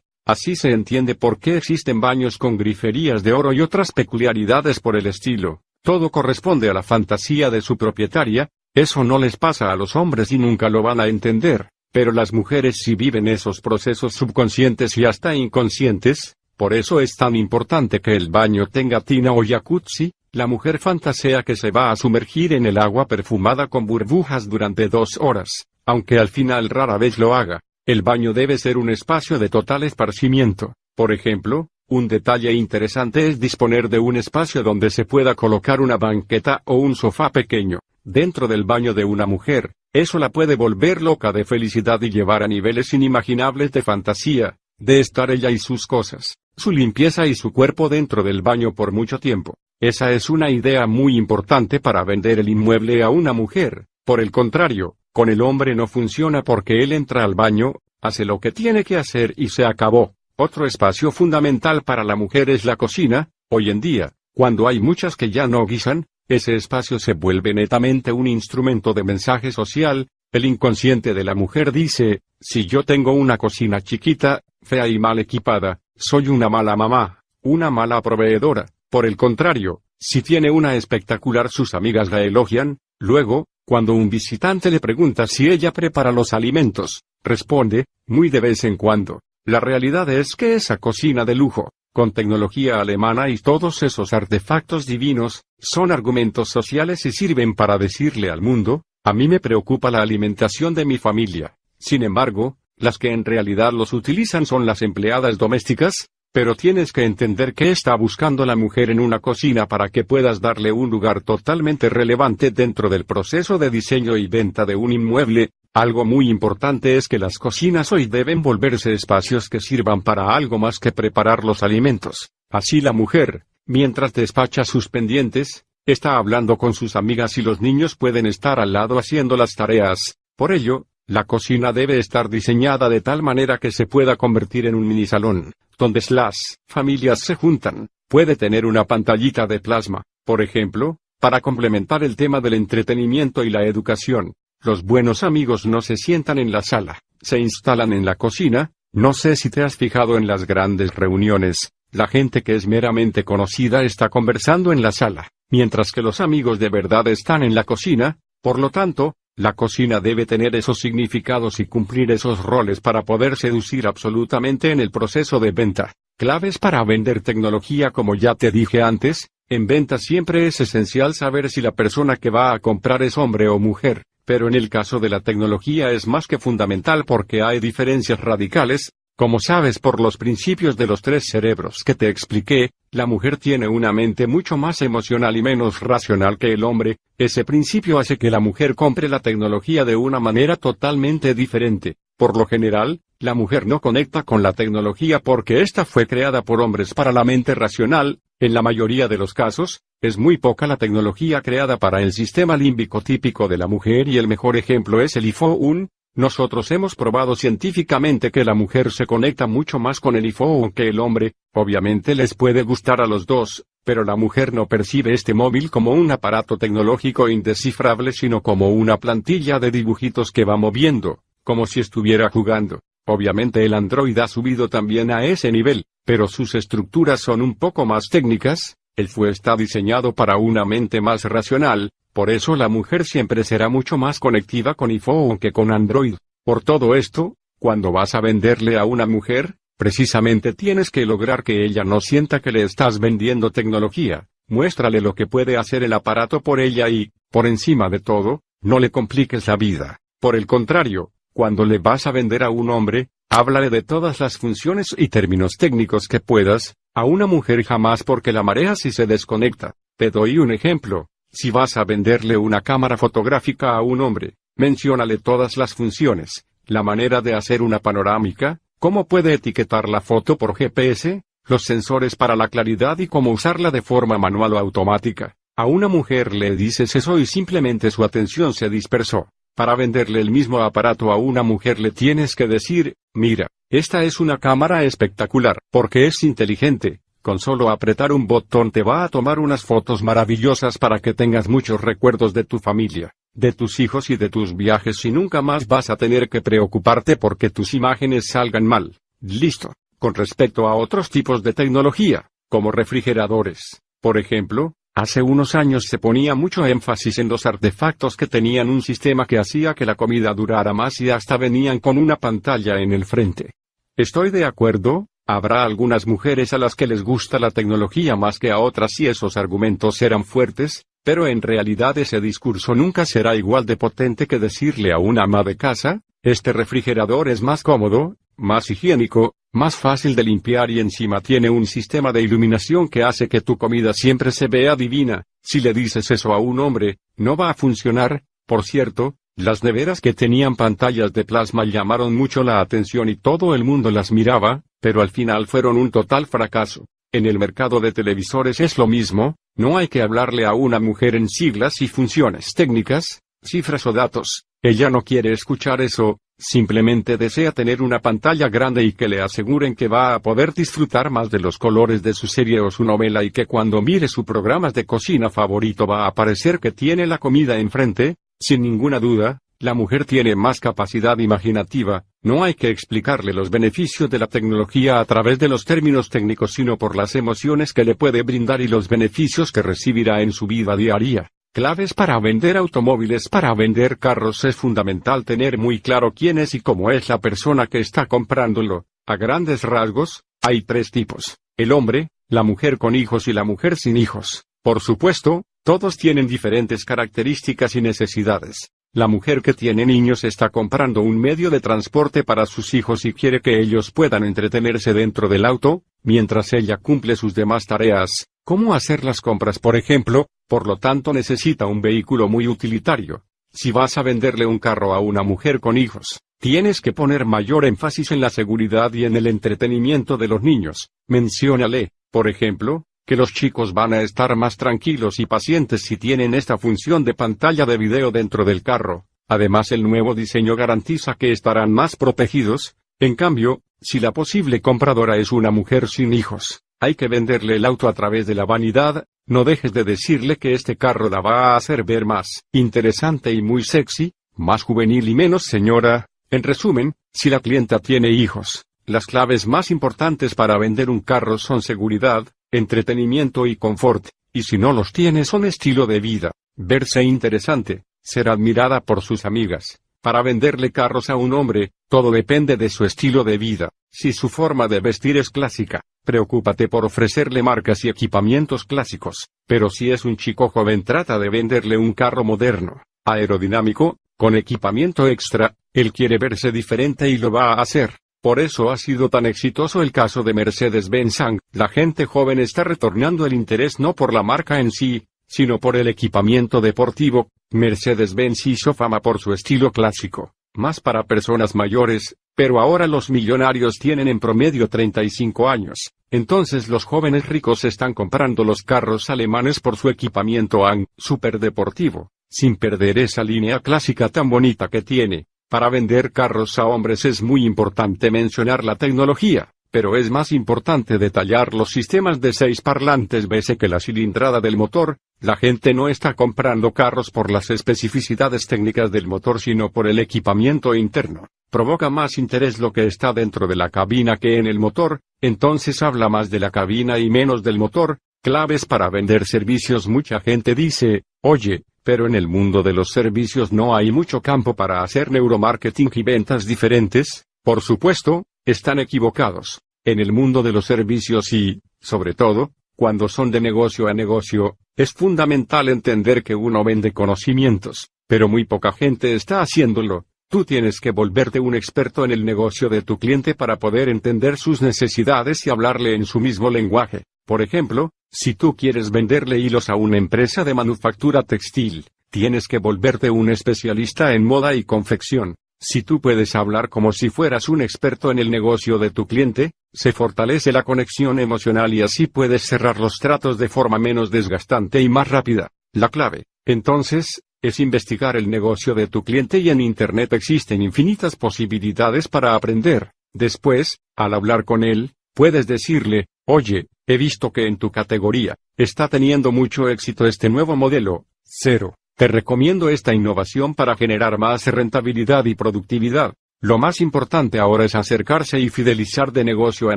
Así se entiende por qué existen baños con griferías de oro y otras peculiaridades por el estilo. Todo corresponde a la fantasía de su propietaria, eso no les pasa a los hombres y nunca lo van a entender, pero las mujeres sí viven esos procesos subconscientes y hasta inconscientes, por eso es tan importante que el baño tenga tina o jacuzzi, la mujer fantasea que se va a sumergir en el agua perfumada con burbujas durante dos horas, aunque al final rara vez lo haga. El baño debe ser un espacio de total esparcimiento. Por ejemplo, un detalle interesante es disponer de un espacio donde se pueda colocar una banqueta o un sofá pequeño, dentro del baño de una mujer, eso la puede volver loca de felicidad y llevar a niveles inimaginables de fantasía, de estar ella y sus cosas su limpieza y su cuerpo dentro del baño por mucho tiempo. Esa es una idea muy importante para vender el inmueble a una mujer. Por el contrario, con el hombre no funciona porque él entra al baño, hace lo que tiene que hacer y se acabó. Otro espacio fundamental para la mujer es la cocina, hoy en día, cuando hay muchas que ya no guisan, ese espacio se vuelve netamente un instrumento de mensaje social, el inconsciente de la mujer dice, si yo tengo una cocina chiquita, fea y mal equipada, soy una mala mamá, una mala proveedora, por el contrario, si tiene una espectacular sus amigas la elogian, luego, cuando un visitante le pregunta si ella prepara los alimentos, responde, muy de vez en cuando, la realidad es que esa cocina de lujo, con tecnología alemana y todos esos artefactos divinos, son argumentos sociales y sirven para decirle al mundo, a mí me preocupa la alimentación de mi familia. Sin embargo, las que en realidad los utilizan son las empleadas domésticas, pero tienes que entender que está buscando la mujer en una cocina para que puedas darle un lugar totalmente relevante dentro del proceso de diseño y venta de un inmueble. Algo muy importante es que las cocinas hoy deben volverse espacios que sirvan para algo más que preparar los alimentos. Así la mujer, mientras despacha sus pendientes, está hablando con sus amigas y los niños pueden estar al lado haciendo las tareas. Por ello, la cocina debe estar diseñada de tal manera que se pueda convertir en un minisalón, donde las familias se juntan. Puede tener una pantallita de plasma, por ejemplo, para complementar el tema del entretenimiento y la educación. Los buenos amigos no se sientan en la sala, se instalan en la cocina, no sé si te has fijado en las grandes reuniones, la gente que es meramente conocida está conversando en la sala, mientras que los amigos de verdad están en la cocina, por lo tanto, la cocina debe tener esos significados y cumplir esos roles para poder seducir absolutamente en el proceso de venta. Claves para vender tecnología como ya te dije antes, en venta siempre es esencial saber si la persona que va a comprar es hombre o mujer, pero en el caso de la tecnología es más que fundamental porque hay diferencias radicales, como sabes por los principios de los tres cerebros que te expliqué, la mujer tiene una mente mucho más emocional y menos racional que el hombre, ese principio hace que la mujer compre la tecnología de una manera totalmente diferente. Por lo general, la mujer no conecta con la tecnología porque ésta fue creada por hombres para la mente racional, en la mayoría de los casos, es muy poca la tecnología creada para el sistema límbico típico de la mujer y el mejor ejemplo es el IFO-1. Nosotros hemos probado científicamente que la mujer se conecta mucho más con el iPhone que el hombre, obviamente les puede gustar a los dos, pero la mujer no percibe este móvil como un aparato tecnológico indescifrable sino como una plantilla de dibujitos que va moviendo, como si estuviera jugando. Obviamente el Android ha subido también a ese nivel, pero sus estructuras son un poco más técnicas, el fue está diseñado para una mente más racional, por eso la mujer siempre será mucho más conectiva con iPhone que con Android. Por todo esto, cuando vas a venderle a una mujer, precisamente tienes que lograr que ella no sienta que le estás vendiendo tecnología. Muéstrale lo que puede hacer el aparato por ella y, por encima de todo, no le compliques la vida. Por el contrario, cuando le vas a vender a un hombre, háblale de todas las funciones y términos técnicos que puedas, a una mujer jamás porque la marea si se desconecta. Te doy un ejemplo. Si vas a venderle una cámara fotográfica a un hombre, menciónale todas las funciones, la manera de hacer una panorámica, cómo puede etiquetar la foto por GPS, los sensores para la claridad y cómo usarla de forma manual o automática. A una mujer le dices eso y simplemente su atención se dispersó. Para venderle el mismo aparato a una mujer le tienes que decir, mira, esta es una cámara espectacular, porque es inteligente, con solo apretar un botón te va a tomar unas fotos maravillosas para que tengas muchos recuerdos de tu familia, de tus hijos y de tus viajes y nunca más vas a tener que preocuparte porque tus imágenes salgan mal. Listo. Con respecto a otros tipos de tecnología, como refrigeradores, por ejemplo, Hace unos años se ponía mucho énfasis en los artefactos que tenían un sistema que hacía que la comida durara más y hasta venían con una pantalla en el frente. Estoy de acuerdo, Habrá algunas mujeres a las que les gusta la tecnología más que a otras y esos argumentos serán fuertes, pero en realidad ese discurso nunca será igual de potente que decirle a un ama de casa, este refrigerador es más cómodo, más higiénico, más fácil de limpiar y encima tiene un sistema de iluminación que hace que tu comida siempre se vea divina. Si le dices eso a un hombre, no va a funcionar. Por cierto, las neveras que tenían pantallas de plasma llamaron mucho la atención y todo el mundo las miraba, pero al final fueron un total fracaso. En el mercado de televisores es lo mismo, no hay que hablarle a una mujer en siglas y funciones técnicas, cifras o datos, ella no quiere escuchar eso, simplemente desea tener una pantalla grande y que le aseguren que va a poder disfrutar más de los colores de su serie o su novela y que cuando mire su programa de cocina favorito va a parecer que tiene la comida enfrente, sin ninguna duda, la mujer tiene más capacidad imaginativa, no hay que explicarle los beneficios de la tecnología a través de los términos técnicos sino por las emociones que le puede brindar y los beneficios que recibirá en su vida diaria. Claves para vender automóviles Para vender carros es fundamental tener muy claro quién es y cómo es la persona que está comprándolo. A grandes rasgos, hay tres tipos. El hombre, la mujer con hijos y la mujer sin hijos. Por supuesto, todos tienen diferentes características y necesidades. La mujer que tiene niños está comprando un medio de transporte para sus hijos y quiere que ellos puedan entretenerse dentro del auto, mientras ella cumple sus demás tareas, como hacer las compras por ejemplo, por lo tanto necesita un vehículo muy utilitario. Si vas a venderle un carro a una mujer con hijos, tienes que poner mayor énfasis en la seguridad y en el entretenimiento de los niños. Menciónale, por ejemplo, que los chicos van a estar más tranquilos y pacientes si tienen esta función de pantalla de video dentro del carro. Además el nuevo diseño garantiza que estarán más protegidos, en cambio, si la posible compradora es una mujer sin hijos, hay que venderle el auto a través de la vanidad, no dejes de decirle que este carro la va a hacer ver más interesante y muy sexy, más juvenil y menos señora. En resumen, si la clienta tiene hijos, las claves más importantes para vender un carro son seguridad, entretenimiento y confort, y si no los tienes son estilo de vida, verse interesante, ser admirada por sus amigas. Para venderle carros a un hombre, todo depende de su estilo de vida. Si su forma de vestir es clásica, preocúpate por ofrecerle marcas y equipamientos clásicos, pero si es un chico joven trata de venderle un carro moderno, aerodinámico, con equipamiento extra, él quiere verse diferente y lo va a hacer. Por eso ha sido tan exitoso el caso de Mercedes-Benz. La gente joven está retornando el interés no por la marca en sí, sino por el equipamiento deportivo. Mercedes-Benz hizo fama por su estilo clásico, más para personas mayores, pero ahora los millonarios tienen en promedio 35 años. Entonces los jóvenes ricos están comprando los carros alemanes por su equipamiento super deportivo, sin perder esa línea clásica tan bonita que tiene. Para vender carros a hombres es muy importante mencionar la tecnología, pero es más importante detallar los sistemas de seis parlantes BC que la cilindrada del motor, la gente no está comprando carros por las especificidades técnicas del motor sino por el equipamiento interno. Provoca más interés lo que está dentro de la cabina que en el motor, entonces habla más de la cabina y menos del motor. Claves para vender servicios Mucha gente dice, oye, pero en el mundo de los servicios no hay mucho campo para hacer neuromarketing y ventas diferentes, por supuesto, están equivocados. En el mundo de los servicios y, sobre todo, cuando son de negocio a negocio, es fundamental entender que uno vende conocimientos, pero muy poca gente está haciéndolo. Tú tienes que volverte un experto en el negocio de tu cliente para poder entender sus necesidades y hablarle en su mismo lenguaje. Por ejemplo, si tú quieres venderle hilos a una empresa de manufactura textil, tienes que volverte un especialista en moda y confección. Si tú puedes hablar como si fueras un experto en el negocio de tu cliente, se fortalece la conexión emocional y así puedes cerrar los tratos de forma menos desgastante y más rápida. La clave, entonces, es investigar el negocio de tu cliente y en Internet existen infinitas posibilidades para aprender. Después, al hablar con él, puedes decirle, oye, He visto que en tu categoría, está teniendo mucho éxito este nuevo modelo. Cero. Te recomiendo esta innovación para generar más rentabilidad y productividad. Lo más importante ahora es acercarse y fidelizar de negocio a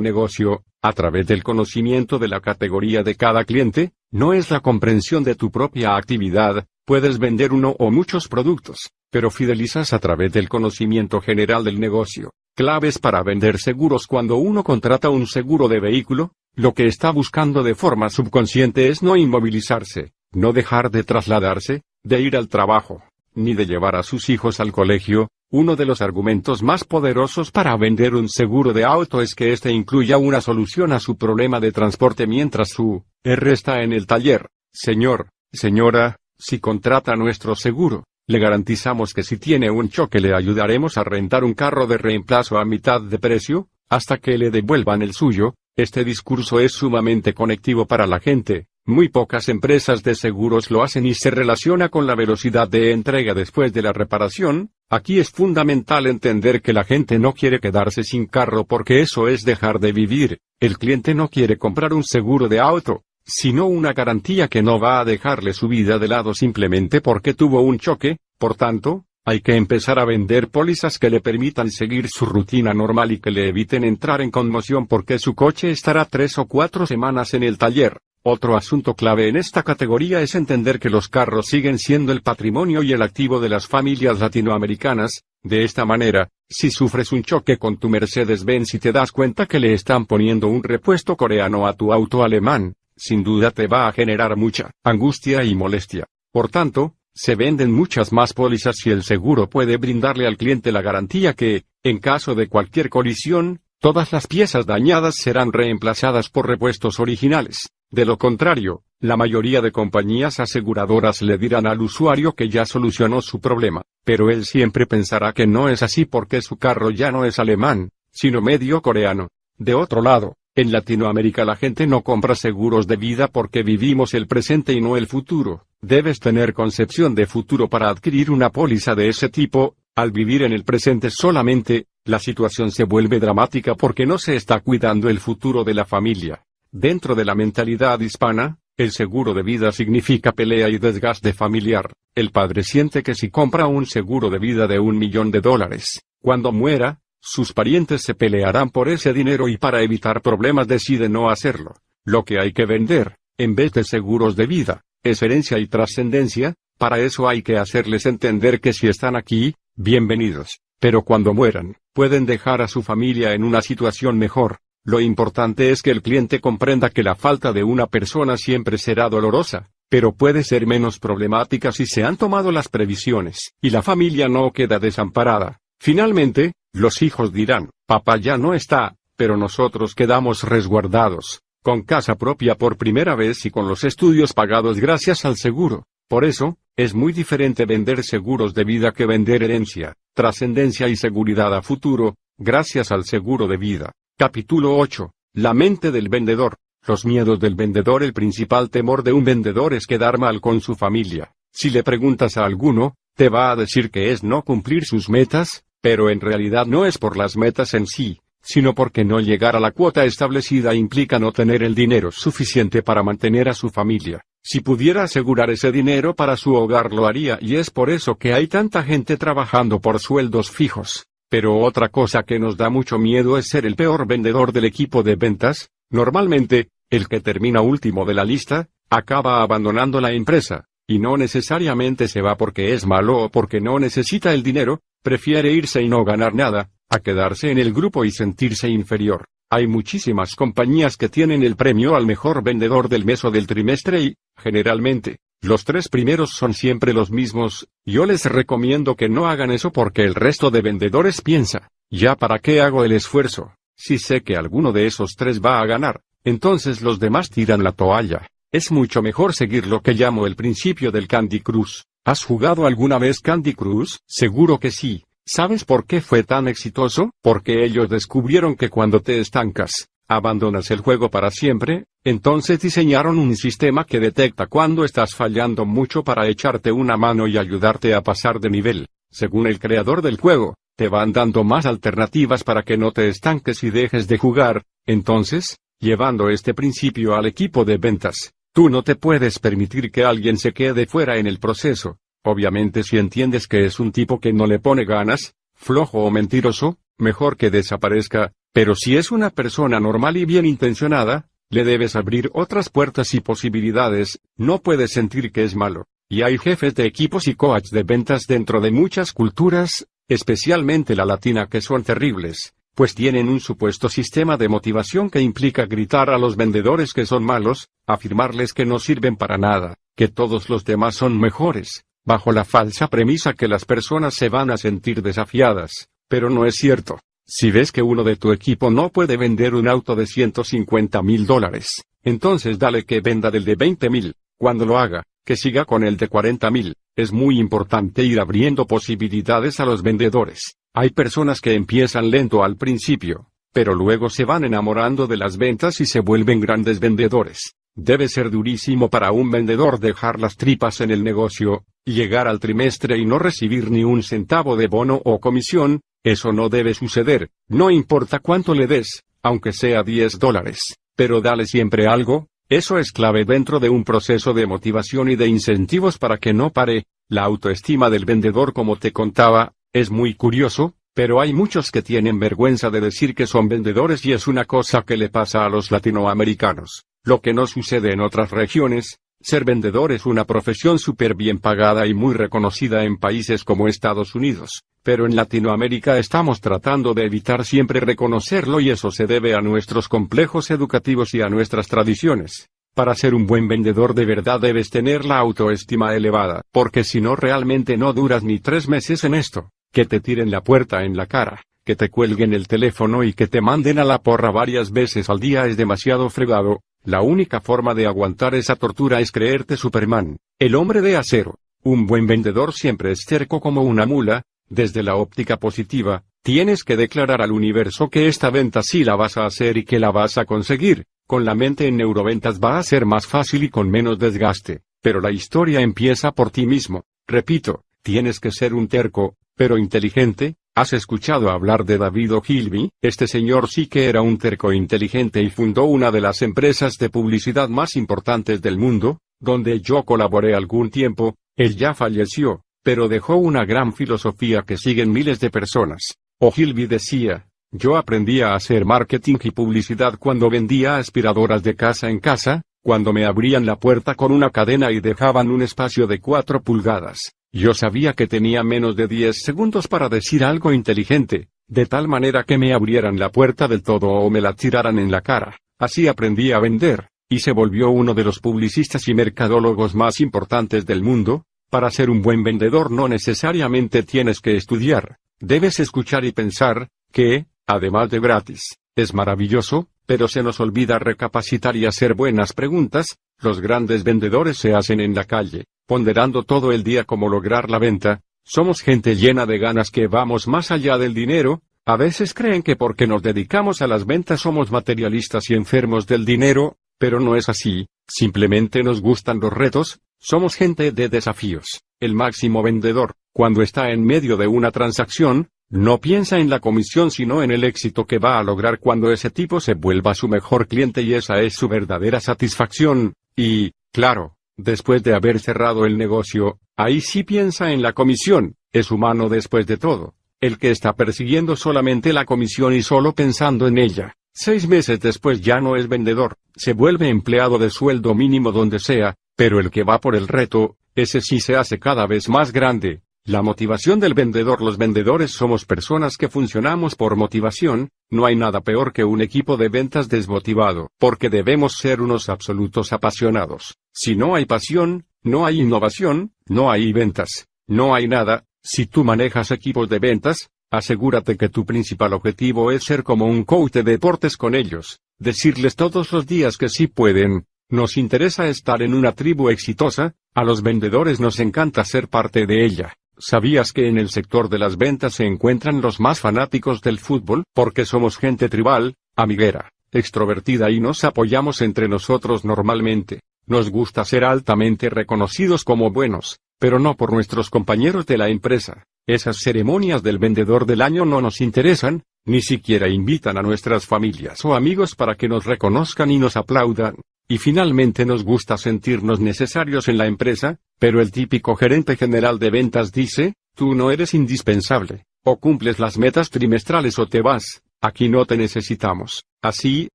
negocio, a través del conocimiento de la categoría de cada cliente, no es la comprensión de tu propia actividad, puedes vender uno o muchos productos, pero fidelizas a través del conocimiento general del negocio. Claves para vender seguros cuando uno contrata un seguro de vehículo, lo que está buscando de forma subconsciente es no inmovilizarse, no dejar de trasladarse, de ir al trabajo, ni de llevar a sus hijos al colegio. Uno de los argumentos más poderosos para vender un seguro de auto es que este incluya una solución a su problema de transporte mientras su R está en el taller. Señor, señora, si contrata nuestro seguro, le garantizamos que si tiene un choque le ayudaremos a rentar un carro de reemplazo a mitad de precio, hasta que le devuelvan el suyo, este discurso es sumamente conectivo para la gente, muy pocas empresas de seguros lo hacen y se relaciona con la velocidad de entrega después de la reparación, aquí es fundamental entender que la gente no quiere quedarse sin carro porque eso es dejar de vivir, el cliente no quiere comprar un seguro de auto, sino una garantía que no va a dejarle su vida de lado simplemente porque tuvo un choque, por tanto, hay que empezar a vender pólizas que le permitan seguir su rutina normal y que le eviten entrar en conmoción porque su coche estará tres o cuatro semanas en el taller. Otro asunto clave en esta categoría es entender que los carros siguen siendo el patrimonio y el activo de las familias latinoamericanas, de esta manera, si sufres un choque con tu Mercedes-Benz y te das cuenta que le están poniendo un repuesto coreano a tu auto alemán, sin duda te va a generar mucha angustia y molestia. Por tanto, se venden muchas más pólizas y el seguro puede brindarle al cliente la garantía que, en caso de cualquier colisión, todas las piezas dañadas serán reemplazadas por repuestos originales. De lo contrario, la mayoría de compañías aseguradoras le dirán al usuario que ya solucionó su problema, pero él siempre pensará que no es así porque su carro ya no es alemán, sino medio coreano. De otro lado, en Latinoamérica la gente no compra seguros de vida porque vivimos el presente y no el futuro. Debes tener concepción de futuro para adquirir una póliza de ese tipo, al vivir en el presente solamente, la situación se vuelve dramática porque no se está cuidando el futuro de la familia. Dentro de la mentalidad hispana, el seguro de vida significa pelea y desgaste familiar. El padre siente que si compra un seguro de vida de un millón de dólares, cuando muera, sus parientes se pelearán por ese dinero y para evitar problemas decide no hacerlo. Lo que hay que vender, en vez de seguros de vida, es herencia y trascendencia, para eso hay que hacerles entender que si están aquí, bienvenidos, pero cuando mueran, pueden dejar a su familia en una situación mejor. Lo importante es que el cliente comprenda que la falta de una persona siempre será dolorosa, pero puede ser menos problemática si se han tomado las previsiones, y la familia no queda desamparada. Finalmente, los hijos dirán, papá ya no está, pero nosotros quedamos resguardados, con casa propia por primera vez y con los estudios pagados gracias al seguro. Por eso, es muy diferente vender seguros de vida que vender herencia, trascendencia y seguridad a futuro, gracias al seguro de vida. Capítulo 8. La mente del vendedor. Los miedos del vendedor El principal temor de un vendedor es quedar mal con su familia. Si le preguntas a alguno, te va a decir que es no cumplir sus metas, pero en realidad no es por las metas en sí, sino porque no llegar a la cuota establecida implica no tener el dinero suficiente para mantener a su familia. Si pudiera asegurar ese dinero para su hogar lo haría y es por eso que hay tanta gente trabajando por sueldos fijos. Pero otra cosa que nos da mucho miedo es ser el peor vendedor del equipo de ventas, normalmente, el que termina último de la lista, acaba abandonando la empresa, y no necesariamente se va porque es malo o porque no necesita el dinero, Prefiere irse y no ganar nada, a quedarse en el grupo y sentirse inferior. Hay muchísimas compañías que tienen el premio al mejor vendedor del mes o del trimestre y, generalmente, los tres primeros son siempre los mismos, yo les recomiendo que no hagan eso porque el resto de vendedores piensa, ya para qué hago el esfuerzo, si sé que alguno de esos tres va a ganar, entonces los demás tiran la toalla. Es mucho mejor seguir lo que llamo el principio del Candy cruz. ¿Has jugado alguna vez Candy Crush? Seguro que sí. ¿Sabes por qué fue tan exitoso? Porque ellos descubrieron que cuando te estancas, abandonas el juego para siempre, entonces diseñaron un sistema que detecta cuando estás fallando mucho para echarte una mano y ayudarte a pasar de nivel. Según el creador del juego, te van dando más alternativas para que no te estanques y dejes de jugar, entonces, llevando este principio al equipo de ventas, Tú no te puedes permitir que alguien se quede fuera en el proceso. Obviamente si entiendes que es un tipo que no le pone ganas, flojo o mentiroso, mejor que desaparezca, pero si es una persona normal y bien intencionada, le debes abrir otras puertas y posibilidades, no puedes sentir que es malo. Y hay jefes de equipos y coach de ventas dentro de muchas culturas, especialmente la latina que son terribles pues tienen un supuesto sistema de motivación que implica gritar a los vendedores que son malos, afirmarles que no sirven para nada, que todos los demás son mejores, bajo la falsa premisa que las personas se van a sentir desafiadas, pero no es cierto. Si ves que uno de tu equipo no puede vender un auto de 150 mil dólares, entonces dale que venda del de 20 mil. Cuando lo haga, que siga con el de 40 mil. Es muy importante ir abriendo posibilidades a los vendedores. Hay personas que empiezan lento al principio, pero luego se van enamorando de las ventas y se vuelven grandes vendedores. Debe ser durísimo para un vendedor dejar las tripas en el negocio, llegar al trimestre y no recibir ni un centavo de bono o comisión, eso no debe suceder, no importa cuánto le des, aunque sea 10 dólares, pero dale siempre algo, eso es clave dentro de un proceso de motivación y de incentivos para que no pare, la autoestima del vendedor como te contaba, es muy curioso, pero hay muchos que tienen vergüenza de decir que son vendedores y es una cosa que le pasa a los latinoamericanos, lo que no sucede en otras regiones. Ser vendedor es una profesión súper bien pagada y muy reconocida en países como Estados Unidos, pero en Latinoamérica estamos tratando de evitar siempre reconocerlo y eso se debe a nuestros complejos educativos y a nuestras tradiciones. Para ser un buen vendedor de verdad debes tener la autoestima elevada, porque si no realmente no duras ni tres meses en esto que te tiren la puerta en la cara, que te cuelguen el teléfono y que te manden a la porra varias veces al día es demasiado fregado, la única forma de aguantar esa tortura es creerte Superman, el hombre de acero. Un buen vendedor siempre es terco como una mula, desde la óptica positiva, tienes que declarar al universo que esta venta sí la vas a hacer y que la vas a conseguir, con la mente en neuroventas va a ser más fácil y con menos desgaste, pero la historia empieza por ti mismo, repito, tienes que ser un terco, pero inteligente, ¿Has escuchado hablar de David O'Hilby? Este señor sí que era un terco inteligente y fundó una de las empresas de publicidad más importantes del mundo, donde yo colaboré algún tiempo, él ya falleció, pero dejó una gran filosofía que siguen miles de personas. O'Hilby decía, yo aprendí a hacer marketing y publicidad cuando vendía aspiradoras de casa en casa, cuando me abrían la puerta con una cadena y dejaban un espacio de 4 pulgadas. Yo sabía que tenía menos de 10 segundos para decir algo inteligente, de tal manera que me abrieran la puerta del todo o me la tiraran en la cara. Así aprendí a vender, y se volvió uno de los publicistas y mercadólogos más importantes del mundo. Para ser un buen vendedor no necesariamente tienes que estudiar, debes escuchar y pensar, que, además de gratis, es maravilloso, pero se nos olvida recapacitar y hacer buenas preguntas, los grandes vendedores se hacen en la calle ponderando todo el día cómo lograr la venta, somos gente llena de ganas que vamos más allá del dinero, a veces creen que porque nos dedicamos a las ventas somos materialistas y enfermos del dinero, pero no es así, simplemente nos gustan los retos, somos gente de desafíos. El máximo vendedor, cuando está en medio de una transacción, no piensa en la comisión sino en el éxito que va a lograr cuando ese tipo se vuelva su mejor cliente y esa es su verdadera satisfacción, y, claro, Después de haber cerrado el negocio, ahí sí piensa en la comisión, es humano después de todo, el que está persiguiendo solamente la comisión y solo pensando en ella. Seis meses después ya no es vendedor, se vuelve empleado de sueldo mínimo donde sea, pero el que va por el reto, ese sí se hace cada vez más grande. La motivación del vendedor Los vendedores somos personas que funcionamos por motivación, no hay nada peor que un equipo de ventas desmotivado, porque debemos ser unos absolutos apasionados. Si no hay pasión, no hay innovación, no hay ventas, no hay nada. Si tú manejas equipos de ventas, asegúrate que tu principal objetivo es ser como un coach de deportes con ellos, decirles todos los días que sí pueden. Nos interesa estar en una tribu exitosa, a los vendedores nos encanta ser parte de ella. ¿Sabías que en el sector de las ventas se encuentran los más fanáticos del fútbol? Porque somos gente tribal, amiguera, extrovertida y nos apoyamos entre nosotros normalmente. Nos gusta ser altamente reconocidos como buenos, pero no por nuestros compañeros de la empresa. Esas ceremonias del vendedor del año no nos interesan, ni siquiera invitan a nuestras familias o amigos para que nos reconozcan y nos aplaudan. Y finalmente nos gusta sentirnos necesarios en la empresa, pero el típico gerente general de ventas dice, tú no eres indispensable, o cumples las metas trimestrales o te vas, aquí no te necesitamos. Así,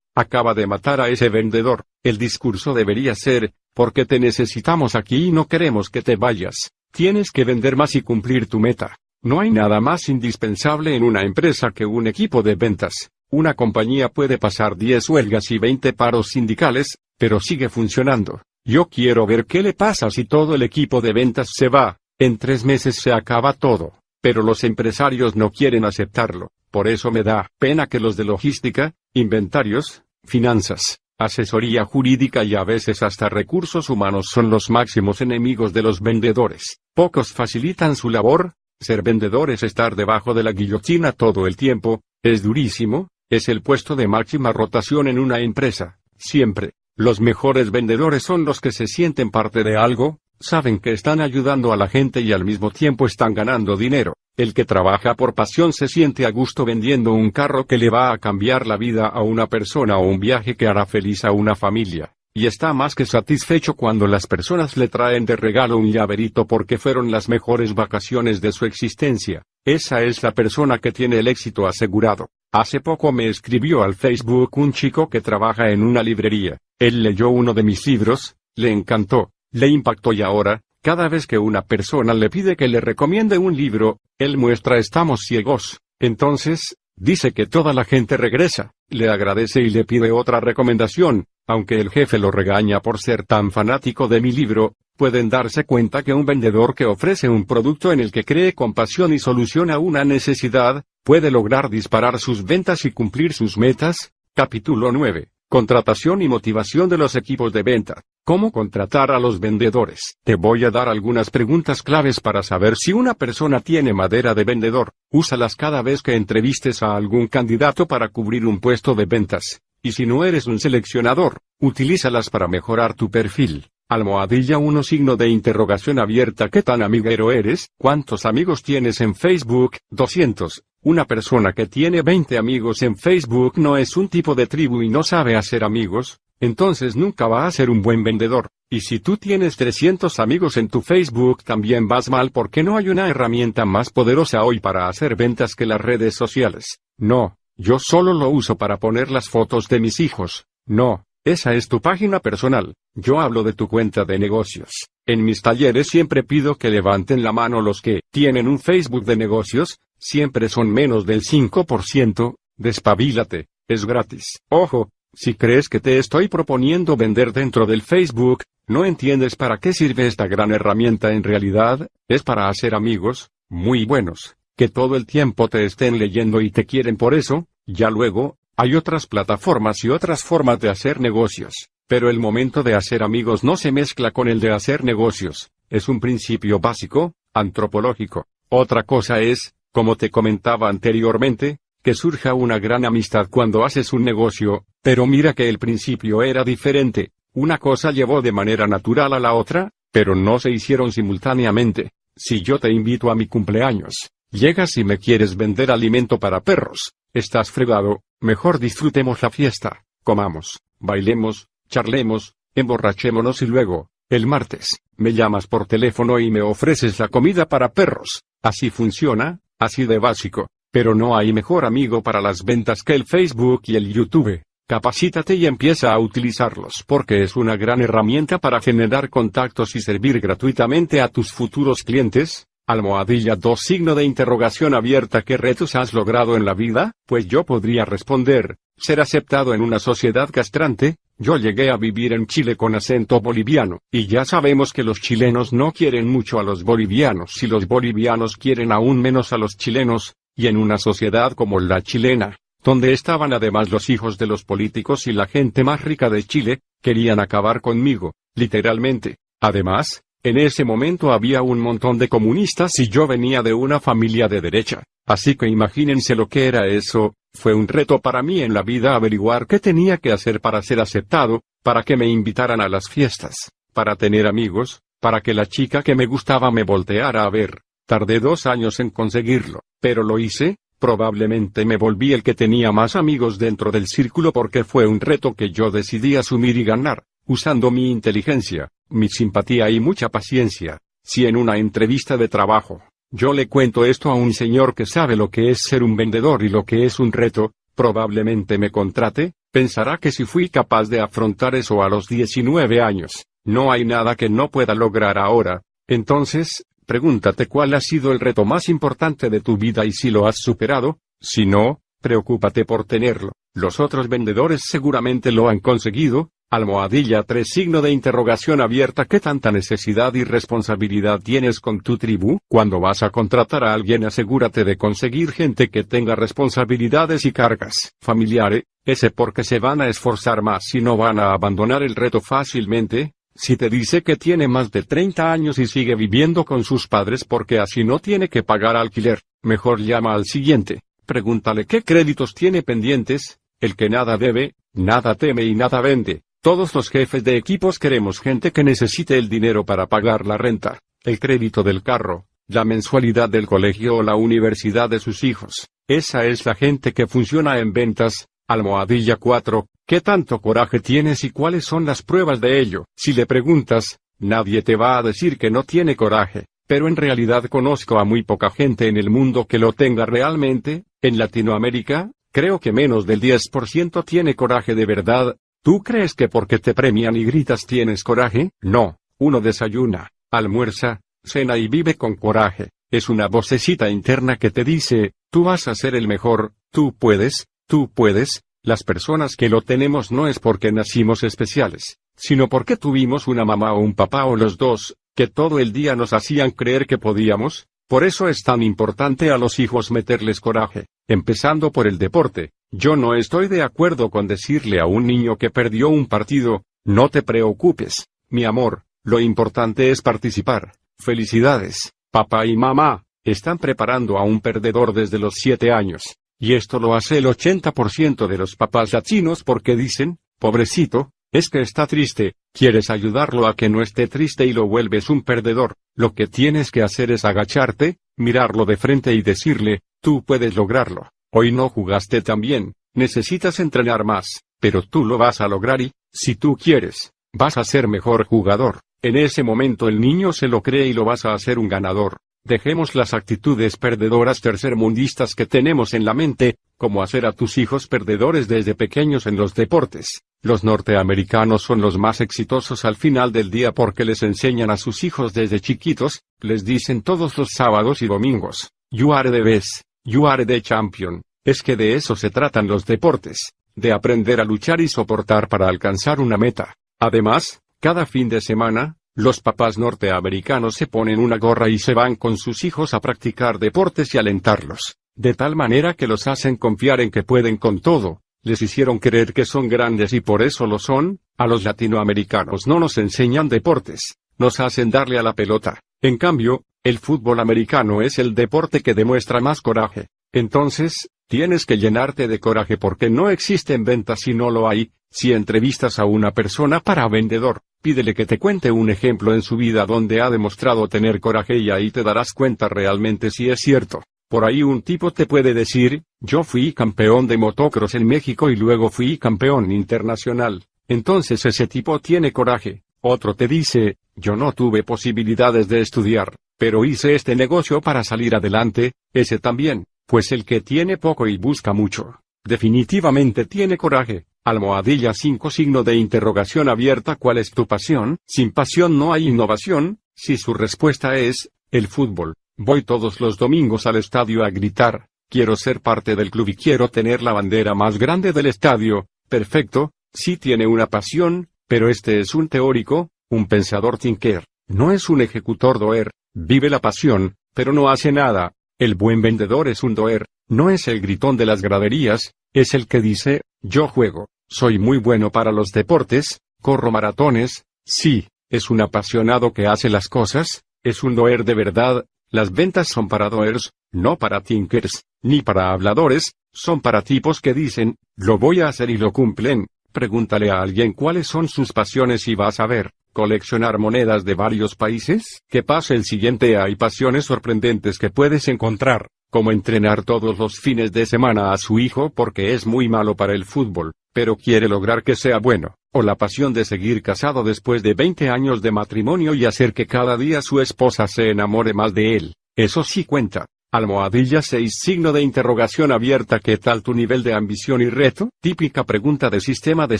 Acaba de matar a ese vendedor. El discurso debería ser, porque te necesitamos aquí y no queremos que te vayas. Tienes que vender más y cumplir tu meta. No hay nada más indispensable en una empresa que un equipo de ventas. Una compañía puede pasar 10 huelgas y 20 paros sindicales, pero sigue funcionando. Yo quiero ver qué le pasa si todo el equipo de ventas se va. En tres meses se acaba todo. Pero los empresarios no quieren aceptarlo. Por eso me da pena que los de logística, inventarios, finanzas, asesoría jurídica y a veces hasta recursos humanos son los máximos enemigos de los vendedores. Pocos facilitan su labor, ser vendedor es estar debajo de la guillotina todo el tiempo, es durísimo, es el puesto de máxima rotación en una empresa, siempre. Los mejores vendedores son los que se sienten parte de algo, saben que están ayudando a la gente y al mismo tiempo están ganando dinero. El que trabaja por pasión se siente a gusto vendiendo un carro que le va a cambiar la vida a una persona o un viaje que hará feliz a una familia, y está más que satisfecho cuando las personas le traen de regalo un llaverito porque fueron las mejores vacaciones de su existencia. Esa es la persona que tiene el éxito asegurado. Hace poco me escribió al Facebook un chico que trabaja en una librería. Él leyó uno de mis libros, le encantó, le impactó y ahora, cada vez que una persona le pide que le recomiende un libro, él muestra estamos ciegos, entonces, dice que toda la gente regresa, le agradece y le pide otra recomendación, aunque el jefe lo regaña por ser tan fanático de mi libro, pueden darse cuenta que un vendedor que ofrece un producto en el que cree compasión y soluciona una necesidad, puede lograr disparar sus ventas y cumplir sus metas. Capítulo 9. Contratación y motivación de los equipos de venta. ¿Cómo contratar a los vendedores? Te voy a dar algunas preguntas claves para saber si una persona tiene madera de vendedor. Úsalas cada vez que entrevistes a algún candidato para cubrir un puesto de ventas. Y si no eres un seleccionador, utilízalas para mejorar tu perfil. Almohadilla 1 signo de interrogación abierta ¿Qué tan amiguero eres? ¿Cuántos amigos tienes en Facebook? 200. Una persona que tiene 20 amigos en Facebook no es un tipo de tribu y no sabe hacer amigos, entonces nunca va a ser un buen vendedor. Y si tú tienes 300 amigos en tu Facebook también vas mal porque no hay una herramienta más poderosa hoy para hacer ventas que las redes sociales. No, yo solo lo uso para poner las fotos de mis hijos. No, esa es tu página personal. Yo hablo de tu cuenta de negocios. En mis talleres siempre pido que levanten la mano los que tienen un Facebook de negocios, siempre son menos del 5%, despabilate, es gratis. Ojo, si crees que te estoy proponiendo vender dentro del Facebook, no entiendes para qué sirve esta gran herramienta en realidad, es para hacer amigos, muy buenos, que todo el tiempo te estén leyendo y te quieren por eso, ya luego, hay otras plataformas y otras formas de hacer negocios, pero el momento de hacer amigos no se mezcla con el de hacer negocios, es un principio básico, antropológico. Otra cosa es, como te comentaba anteriormente, que surja una gran amistad cuando haces un negocio, pero mira que el principio era diferente, una cosa llevó de manera natural a la otra, pero no se hicieron simultáneamente. Si yo te invito a mi cumpleaños, llegas y me quieres vender alimento para perros, estás fregado, mejor disfrutemos la fiesta, comamos, bailemos, charlemos, emborrachémonos y luego, el martes, me llamas por teléfono y me ofreces la comida para perros. Así funciona, Así de básico. Pero no hay mejor amigo para las ventas que el Facebook y el YouTube. Capacítate y empieza a utilizarlos porque es una gran herramienta para generar contactos y servir gratuitamente a tus futuros clientes. Almohadilla 2 signo de interrogación abierta ¿Qué retos has logrado en la vida? Pues yo podría responder, ser aceptado en una sociedad castrante, yo llegué a vivir en Chile con acento boliviano, y ya sabemos que los chilenos no quieren mucho a los bolivianos y los bolivianos quieren aún menos a los chilenos, y en una sociedad como la chilena, donde estaban además los hijos de los políticos y la gente más rica de Chile, querían acabar conmigo, literalmente. Además, en ese momento había un montón de comunistas y yo venía de una familia de derecha, así que imagínense lo que era eso, fue un reto para mí en la vida averiguar qué tenía que hacer para ser aceptado, para que me invitaran a las fiestas, para tener amigos, para que la chica que me gustaba me volteara a ver. Tardé dos años en conseguirlo, pero lo hice, probablemente me volví el que tenía más amigos dentro del círculo porque fue un reto que yo decidí asumir y ganar, usando mi inteligencia, mi simpatía y mucha paciencia. Si en una entrevista de trabajo, yo le cuento esto a un señor que sabe lo que es ser un vendedor y lo que es un reto, probablemente me contrate, pensará que si fui capaz de afrontar eso a los 19 años, no hay nada que no pueda lograr ahora, entonces, pregúntate cuál ha sido el reto más importante de tu vida y si lo has superado, si no, preocúpate por tenerlo. Los otros vendedores seguramente lo han conseguido, Almohadilla 3 signo de interrogación abierta ¿Qué tanta necesidad y responsabilidad tienes con tu tribu? Cuando vas a contratar a alguien asegúrate de conseguir gente que tenga responsabilidades y cargas. Familiares, ese porque se van a esforzar más y no van a abandonar el reto fácilmente, si te dice que tiene más de 30 años y sigue viviendo con sus padres porque así no tiene que pagar alquiler, mejor llama al siguiente, pregúntale qué créditos tiene pendientes, el que nada debe, nada teme y nada vende, todos los jefes de equipos queremos gente que necesite el dinero para pagar la renta, el crédito del carro, la mensualidad del colegio o la universidad de sus hijos. Esa es la gente que funciona en ventas. Almohadilla 4. ¿Qué tanto coraje tienes y cuáles son las pruebas de ello? Si le preguntas, nadie te va a decir que no tiene coraje, pero en realidad conozco a muy poca gente en el mundo que lo tenga realmente, en Latinoamérica, creo que menos del 10% tiene coraje de verdad, ¿Tú crees que porque te premian y gritas tienes coraje? No, uno desayuna, almuerza, cena y vive con coraje. Es una vocecita interna que te dice, tú vas a ser el mejor, tú puedes, tú puedes. Las personas que lo tenemos no es porque nacimos especiales, sino porque tuvimos una mamá o un papá o los dos, que todo el día nos hacían creer que podíamos, por eso es tan importante a los hijos meterles coraje, empezando por el deporte. Yo no estoy de acuerdo con decirle a un niño que perdió un partido, no te preocupes, mi amor, lo importante es participar. Felicidades, papá y mamá, están preparando a un perdedor desde los siete años. Y esto lo hace el 80% de los papás latinos porque dicen, pobrecito, es que está triste, quieres ayudarlo a que no esté triste y lo vuelves un perdedor, lo que tienes que hacer es agacharte, mirarlo de frente y decirle, tú puedes lograrlo, hoy no jugaste tan bien, necesitas entrenar más, pero tú lo vas a lograr y, si tú quieres, vas a ser mejor jugador. En ese momento el niño se lo cree y lo vas a hacer un ganador. Dejemos las actitudes perdedoras tercermundistas que tenemos en la mente, Cómo hacer a tus hijos perdedores desde pequeños en los deportes. Los norteamericanos son los más exitosos al final del día porque les enseñan a sus hijos desde chiquitos, les dicen todos los sábados y domingos, You are the best, you are the champion. Es que de eso se tratan los deportes, de aprender a luchar y soportar para alcanzar una meta. Además, cada fin de semana, los papás norteamericanos se ponen una gorra y se van con sus hijos a practicar deportes y alentarlos de tal manera que los hacen confiar en que pueden con todo, les hicieron creer que son grandes y por eso lo son, a los latinoamericanos no nos enseñan deportes, nos hacen darle a la pelota. En cambio, el fútbol americano es el deporte que demuestra más coraje. Entonces, tienes que llenarte de coraje porque no existen ventas si no lo hay. Si entrevistas a una persona para vendedor, pídele que te cuente un ejemplo en su vida donde ha demostrado tener coraje y ahí te darás cuenta realmente si es cierto. Por ahí un tipo te puede decir, yo fui campeón de motocross en México y luego fui campeón internacional. Entonces ese tipo tiene coraje. Otro te dice, yo no tuve posibilidades de estudiar, pero hice este negocio para salir adelante, ese también, pues el que tiene poco y busca mucho, definitivamente tiene coraje. Almohadilla 5 signo de interrogación abierta ¿Cuál es tu pasión? Sin pasión no hay innovación, si su respuesta es, el fútbol, Voy todos los domingos al estadio a gritar, quiero ser parte del club y quiero tener la bandera más grande del estadio, perfecto, sí tiene una pasión, pero este es un teórico, un pensador tinker, no es un ejecutor doer, vive la pasión, pero no hace nada, el buen vendedor es un doer, no es el gritón de las graderías, es el que dice, yo juego, soy muy bueno para los deportes, corro maratones, sí, es un apasionado que hace las cosas, es un doer de verdad, las ventas son para doers, no para thinkers, ni para habladores, son para tipos que dicen, lo voy a hacer y lo cumplen. Pregúntale a alguien cuáles son sus pasiones y vas a ver, coleccionar monedas de varios países. Que pase el siguiente, hay pasiones sorprendentes que puedes encontrar, como entrenar todos los fines de semana a su hijo porque es muy malo para el fútbol, pero quiere lograr que sea bueno, o la pasión de seguir casado después de 20 años de matrimonio y hacer que cada día su esposa se enamore más de él, eso sí cuenta. Almohadilla 6 signo de interrogación abierta ¿Qué tal tu nivel de ambición y reto? Típica pregunta de sistema de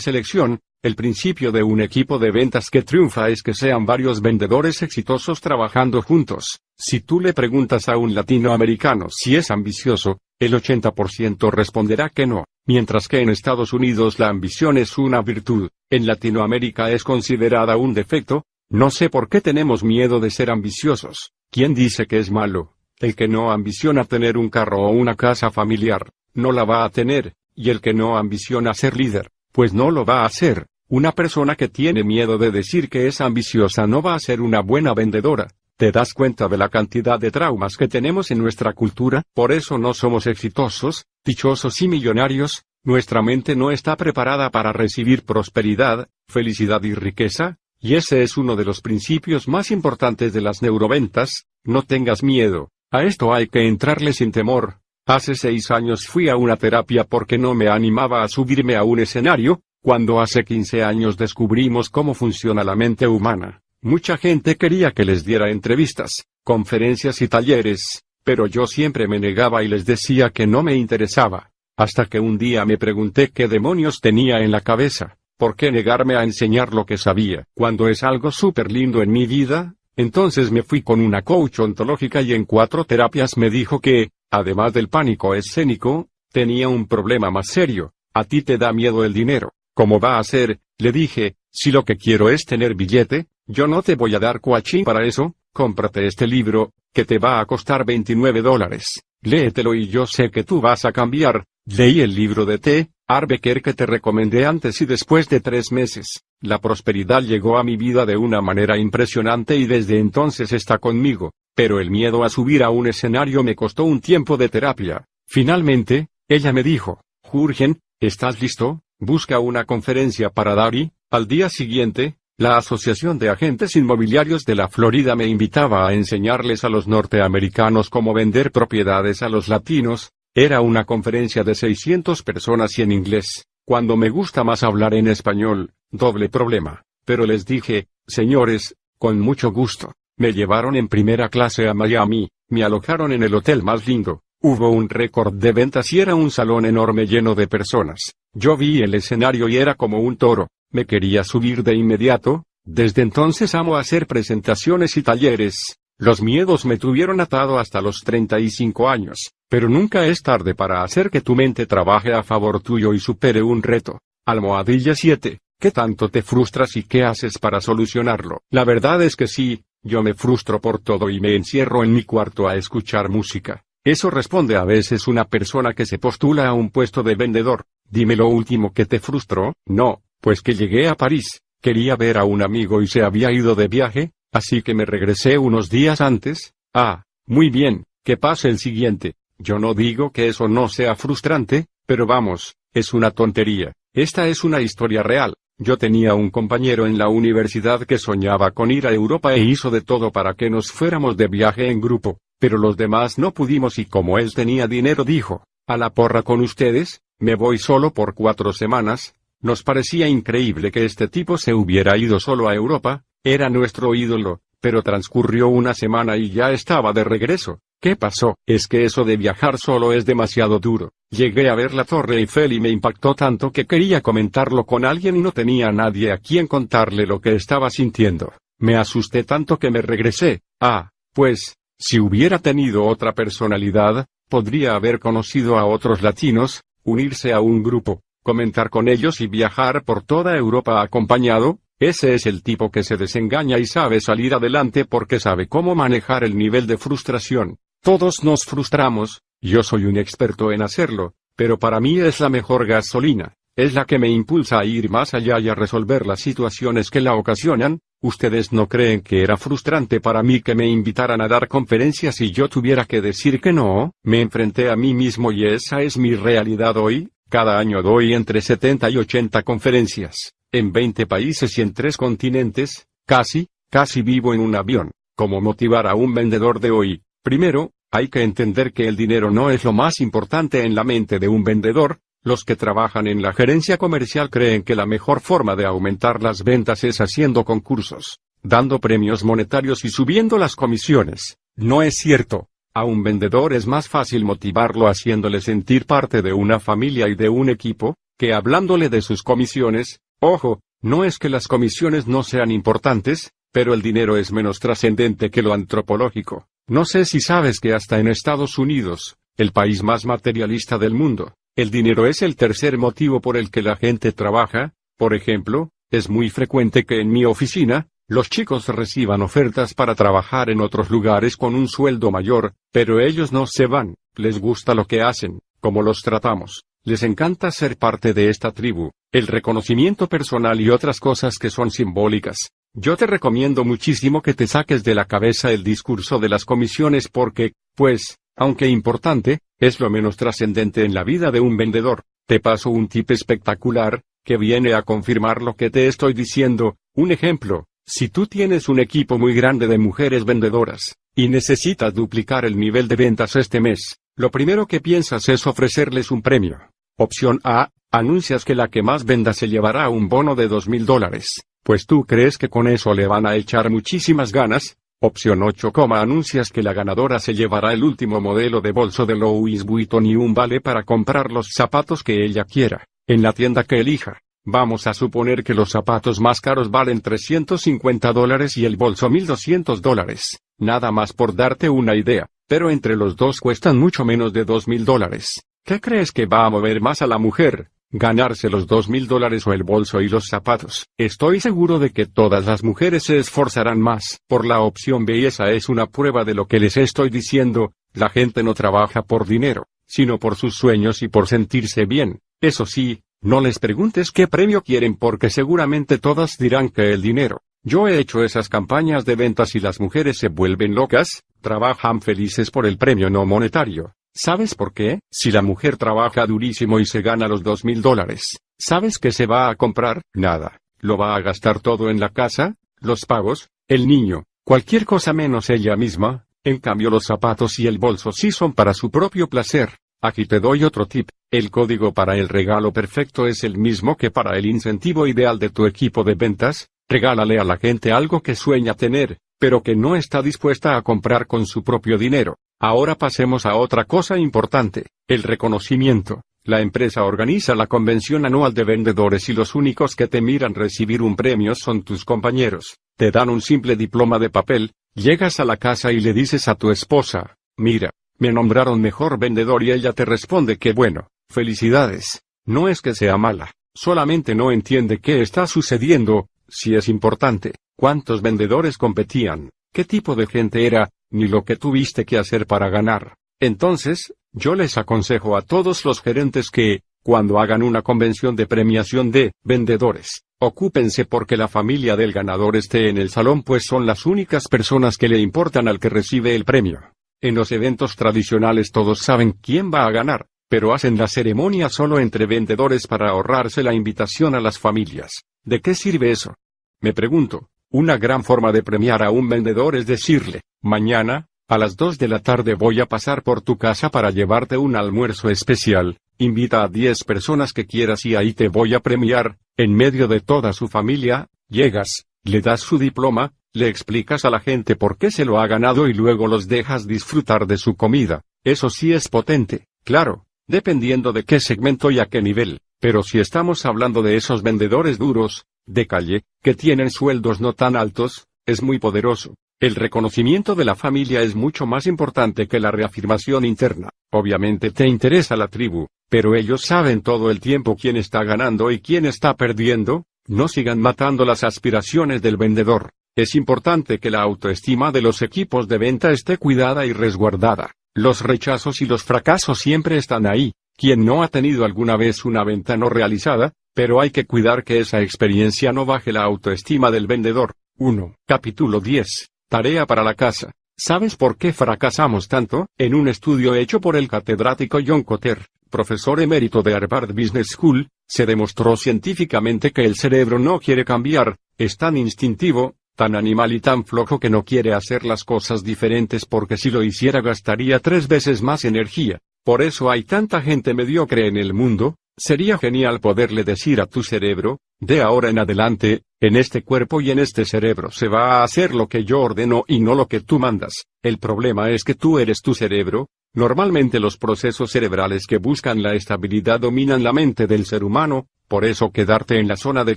selección, el principio de un equipo de ventas que triunfa es que sean varios vendedores exitosos trabajando juntos. Si tú le preguntas a un latinoamericano si es ambicioso, el 80% responderá que no. Mientras que en Estados Unidos la ambición es una virtud, en Latinoamérica es considerada un defecto, no sé por qué tenemos miedo de ser ambiciosos. ¿Quién dice que es malo? El que no ambiciona tener un carro o una casa familiar, no la va a tener, y el que no ambiciona ser líder, pues no lo va a hacer. Una persona que tiene miedo de decir que es ambiciosa no va a ser una buena vendedora, ¿Te das cuenta de la cantidad de traumas que tenemos en nuestra cultura? Por eso no somos exitosos, dichosos y millonarios, nuestra mente no está preparada para recibir prosperidad, felicidad y riqueza, y ese es uno de los principios más importantes de las neuroventas, no tengas miedo, a esto hay que entrarle sin temor. Hace seis años fui a una terapia porque no me animaba a subirme a un escenario, cuando hace 15 años descubrimos cómo funciona la mente humana. Mucha gente quería que les diera entrevistas, conferencias y talleres, pero yo siempre me negaba y les decía que no me interesaba. Hasta que un día me pregunté qué demonios tenía en la cabeza, ¿por qué negarme a enseñar lo que sabía? Cuando es algo súper lindo en mi vida, entonces me fui con una coach ontológica y en cuatro terapias me dijo que, además del pánico escénico, tenía un problema más serio, a ti te da miedo el dinero. ¿Cómo va a ser? Le dije, si lo que quiero es tener billete, yo no te voy a dar cuachín para eso, cómprate este libro, que te va a costar 29 dólares. Léetelo y yo sé que tú vas a cambiar. Leí el libro de T. Arbequer que te recomendé antes y después de tres meses, la prosperidad llegó a mi vida de una manera impresionante y desde entonces está conmigo, pero el miedo a subir a un escenario me costó un tiempo de terapia. Finalmente, ella me dijo, Jurgen, ¿estás listo? Busca una conferencia para dar al día siguiente, la Asociación de Agentes Inmobiliarios de la Florida me invitaba a enseñarles a los norteamericanos cómo vender propiedades a los latinos, era una conferencia de 600 personas y en inglés. Cuando me gusta más hablar en español, doble problema. Pero les dije, señores, con mucho gusto. Me llevaron en primera clase a Miami, me alojaron en el hotel más lindo. Hubo un récord de ventas y era un salón enorme lleno de personas. Yo vi el escenario y era como un toro. Me quería subir de inmediato, desde entonces amo hacer presentaciones y talleres. Los miedos me tuvieron atado hasta los 35 años, pero nunca es tarde para hacer que tu mente trabaje a favor tuyo y supere un reto. Almohadilla 7. ¿Qué tanto te frustras y qué haces para solucionarlo? La verdad es que sí, yo me frustro por todo y me encierro en mi cuarto a escuchar música. Eso responde a veces una persona que se postula a un puesto de vendedor. Dime lo último que te frustró, no, pues que llegué a París, quería ver a un amigo y se había ido de viaje, así que me regresé unos días antes. Ah, muy bien, que pase el siguiente. Yo no digo que eso no sea frustrante, pero vamos, es una tontería. Esta es una historia real. Yo tenía un compañero en la universidad que soñaba con ir a Europa e hizo de todo para que nos fuéramos de viaje en grupo, pero los demás no pudimos y como él tenía dinero dijo, a la porra con ustedes, me voy solo por cuatro semanas, nos parecía increíble que este tipo se hubiera ido solo a Europa, era nuestro ídolo, pero transcurrió una semana y ya estaba de regreso. ¿Qué pasó? Es que eso de viajar solo es demasiado duro. Llegué a ver la Torre Eiffel y me impactó tanto que quería comentarlo con alguien y no tenía nadie a quien contarle lo que estaba sintiendo. Me asusté tanto que me regresé. Ah, pues, si hubiera tenido otra personalidad, podría haber conocido a otros latinos, unirse a un grupo, comentar con ellos y viajar por toda Europa acompañado, ese es el tipo que se desengaña y sabe salir adelante porque sabe cómo manejar el nivel de frustración. Todos nos frustramos, yo soy un experto en hacerlo, pero para mí es la mejor gasolina, es la que me impulsa a ir más allá y a resolver las situaciones que la ocasionan. Ustedes no creen que era frustrante para mí que me invitaran a dar conferencias y yo tuviera que decir que no, me enfrenté a mí mismo y esa es mi realidad hoy, cada año doy entre 70 y 80 conferencias, en 20 países y en 3 continentes, casi, casi vivo en un avión. ¿Cómo motivar a un vendedor de hoy? Primero, hay que entender que el dinero no es lo más importante en la mente de un vendedor, los que trabajan en la gerencia comercial creen que la mejor forma de aumentar las ventas es haciendo concursos, dando premios monetarios y subiendo las comisiones. No es cierto. A un vendedor es más fácil motivarlo haciéndole sentir parte de una familia y de un equipo, que hablándole de sus comisiones, ojo, no es que las comisiones no sean importantes, pero el dinero es menos trascendente que lo antropológico. No sé si sabes que hasta en Estados Unidos, el país más materialista del mundo, el dinero es el tercer motivo por el que la gente trabaja, por ejemplo, es muy frecuente que en mi oficina, los chicos reciban ofertas para trabajar en otros lugares con un sueldo mayor, pero ellos no se van, les gusta lo que hacen, como los tratamos, les encanta ser parte de esta tribu, el reconocimiento personal y otras cosas que son simbólicas. Yo te recomiendo muchísimo que te saques de la cabeza el discurso de las comisiones porque, pues, aunque importante, es lo menos trascendente en la vida de un vendedor. Te paso un tip espectacular, que viene a confirmar lo que te estoy diciendo, un ejemplo, si tú tienes un equipo muy grande de mujeres vendedoras, y necesitas duplicar el nivel de ventas este mes, lo primero que piensas es ofrecerles un premio. Opción A, anuncias que la que más venda se llevará un bono de 2.000 dólares, pues tú crees que con eso le van a echar muchísimas ganas. Opción 8, anuncias que la ganadora se llevará el último modelo de bolso de Louis Vuitton y un vale para comprar los zapatos que ella quiera, en la tienda que elija. Vamos a suponer que los zapatos más caros valen 350 dólares y el bolso 1200 dólares, nada más por darte una idea, pero entre los dos cuestan mucho menos de 2000 dólares. ¿Qué crees que va a mover más a la mujer? Ganarse los 2000 dólares o el bolso y los zapatos. Estoy seguro de que todas las mujeres se esforzarán más por la opción B esa es una prueba de lo que les estoy diciendo, la gente no trabaja por dinero, sino por sus sueños y por sentirse bien. Eso sí, no les preguntes qué premio quieren porque seguramente todas dirán que el dinero. Yo he hecho esas campañas de ventas y las mujeres se vuelven locas, trabajan felices por el premio no monetario. ¿Sabes por qué? Si la mujer trabaja durísimo y se gana los dos mil dólares, ¿sabes qué se va a comprar? Nada. Lo va a gastar todo en la casa, los pagos, el niño, cualquier cosa menos ella misma. En cambio los zapatos y el bolso sí son para su propio placer. Aquí te doy otro tip, el código para el regalo perfecto es el mismo que para el incentivo ideal de tu equipo de ventas, regálale a la gente algo que sueña tener, pero que no está dispuesta a comprar con su propio dinero. Ahora pasemos a otra cosa importante, el reconocimiento. La empresa organiza la convención anual de vendedores y los únicos que te miran recibir un premio son tus compañeros. Te dan un simple diploma de papel, llegas a la casa y le dices a tu esposa, mira, me nombraron mejor vendedor y ella te responde que bueno, felicidades. No es que sea mala, solamente no entiende qué está sucediendo, si es importante, cuántos vendedores competían, qué tipo de gente era, ni lo que tuviste que hacer para ganar. Entonces, yo les aconsejo a todos los gerentes que, cuando hagan una convención de premiación de vendedores, ocúpense porque la familia del ganador esté en el salón pues son las únicas personas que le importan al que recibe el premio. En los eventos tradicionales todos saben quién va a ganar, pero hacen la ceremonia solo entre vendedores para ahorrarse la invitación a las familias. ¿De qué sirve eso? Me pregunto, una gran forma de premiar a un vendedor es decirle, mañana, a las 2 de la tarde voy a pasar por tu casa para llevarte un almuerzo especial, invita a 10 personas que quieras y ahí te voy a premiar, en medio de toda su familia, llegas, le das su diploma, le explicas a la gente por qué se lo ha ganado y luego los dejas disfrutar de su comida. Eso sí es potente, claro, dependiendo de qué segmento y a qué nivel. Pero si estamos hablando de esos vendedores duros, de calle, que tienen sueldos no tan altos, es muy poderoso. El reconocimiento de la familia es mucho más importante que la reafirmación interna. Obviamente te interesa la tribu, pero ellos saben todo el tiempo quién está ganando y quién está perdiendo, no sigan matando las aspiraciones del vendedor. Es importante que la autoestima de los equipos de venta esté cuidada y resguardada. Los rechazos y los fracasos siempre están ahí. Quien no ha tenido alguna vez una venta no realizada, pero hay que cuidar que esa experiencia no baje la autoestima del vendedor. 1. Capítulo 10. Tarea para la casa. ¿Sabes por qué fracasamos tanto? En un estudio hecho por el catedrático John Cotter, profesor emérito de Harvard Business School, se demostró científicamente que el cerebro no quiere cambiar, es tan instintivo, tan animal y tan flojo que no quiere hacer las cosas diferentes porque si lo hiciera gastaría tres veces más energía. Por eso hay tanta gente mediocre en el mundo, sería genial poderle decir a tu cerebro, de ahora en adelante, en este cuerpo y en este cerebro se va a hacer lo que yo ordeno y no lo que tú mandas. El problema es que tú eres tu cerebro, Normalmente los procesos cerebrales que buscan la estabilidad dominan la mente del ser humano, por eso quedarte en la zona de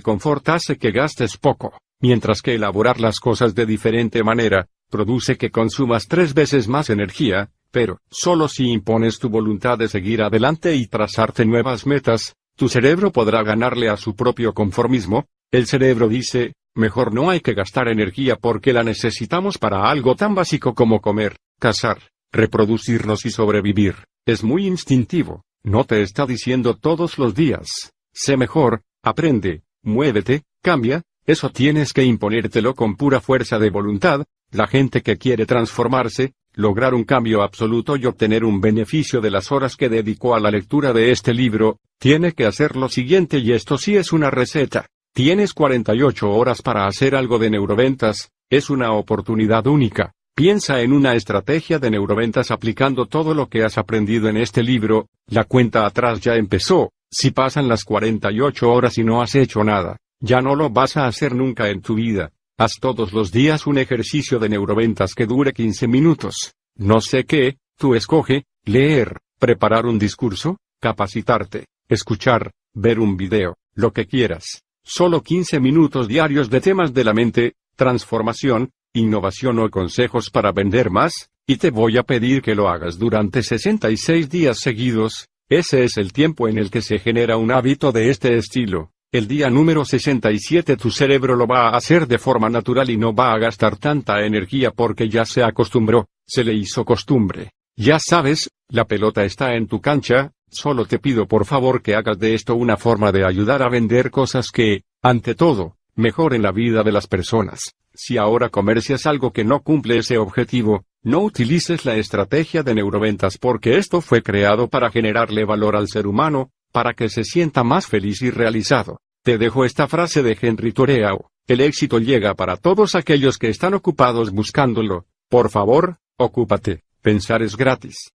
confort hace que gastes poco mientras que elaborar las cosas de diferente manera, produce que consumas tres veces más energía, pero, solo si impones tu voluntad de seguir adelante y trazarte nuevas metas, tu cerebro podrá ganarle a su propio conformismo, el cerebro dice, mejor no hay que gastar energía porque la necesitamos para algo tan básico como comer, cazar, reproducirnos y sobrevivir, es muy instintivo, no te está diciendo todos los días, sé mejor, aprende, muévete, cambia, eso tienes que imponértelo con pura fuerza de voluntad, la gente que quiere transformarse, lograr un cambio absoluto y obtener un beneficio de las horas que dedicó a la lectura de este libro, tiene que hacer lo siguiente y esto sí es una receta. Tienes 48 horas para hacer algo de neuroventas, es una oportunidad única. Piensa en una estrategia de neuroventas aplicando todo lo que has aprendido en este libro, la cuenta atrás ya empezó, si pasan las 48 horas y no has hecho nada, ya no lo vas a hacer nunca en tu vida. Haz todos los días un ejercicio de neuroventas que dure 15 minutos. No sé qué, tú escoge, leer, preparar un discurso, capacitarte, escuchar, ver un video, lo que quieras. Solo 15 minutos diarios de temas de la mente, transformación, innovación o consejos para vender más, y te voy a pedir que lo hagas durante 66 días seguidos, ese es el tiempo en el que se genera un hábito de este estilo. El día número 67 tu cerebro lo va a hacer de forma natural y no va a gastar tanta energía porque ya se acostumbró, se le hizo costumbre. Ya sabes, la pelota está en tu cancha, solo te pido por favor que hagas de esto una forma de ayudar a vender cosas que, ante todo, mejoren la vida de las personas. Si ahora comercias algo que no cumple ese objetivo, no utilices la estrategia de neuroventas porque esto fue creado para generarle valor al ser humano, para que se sienta más feliz y realizado. Te dejo esta frase de Henry Toreau, el éxito llega para todos aquellos que están ocupados buscándolo, por favor, ocúpate, pensar es gratis.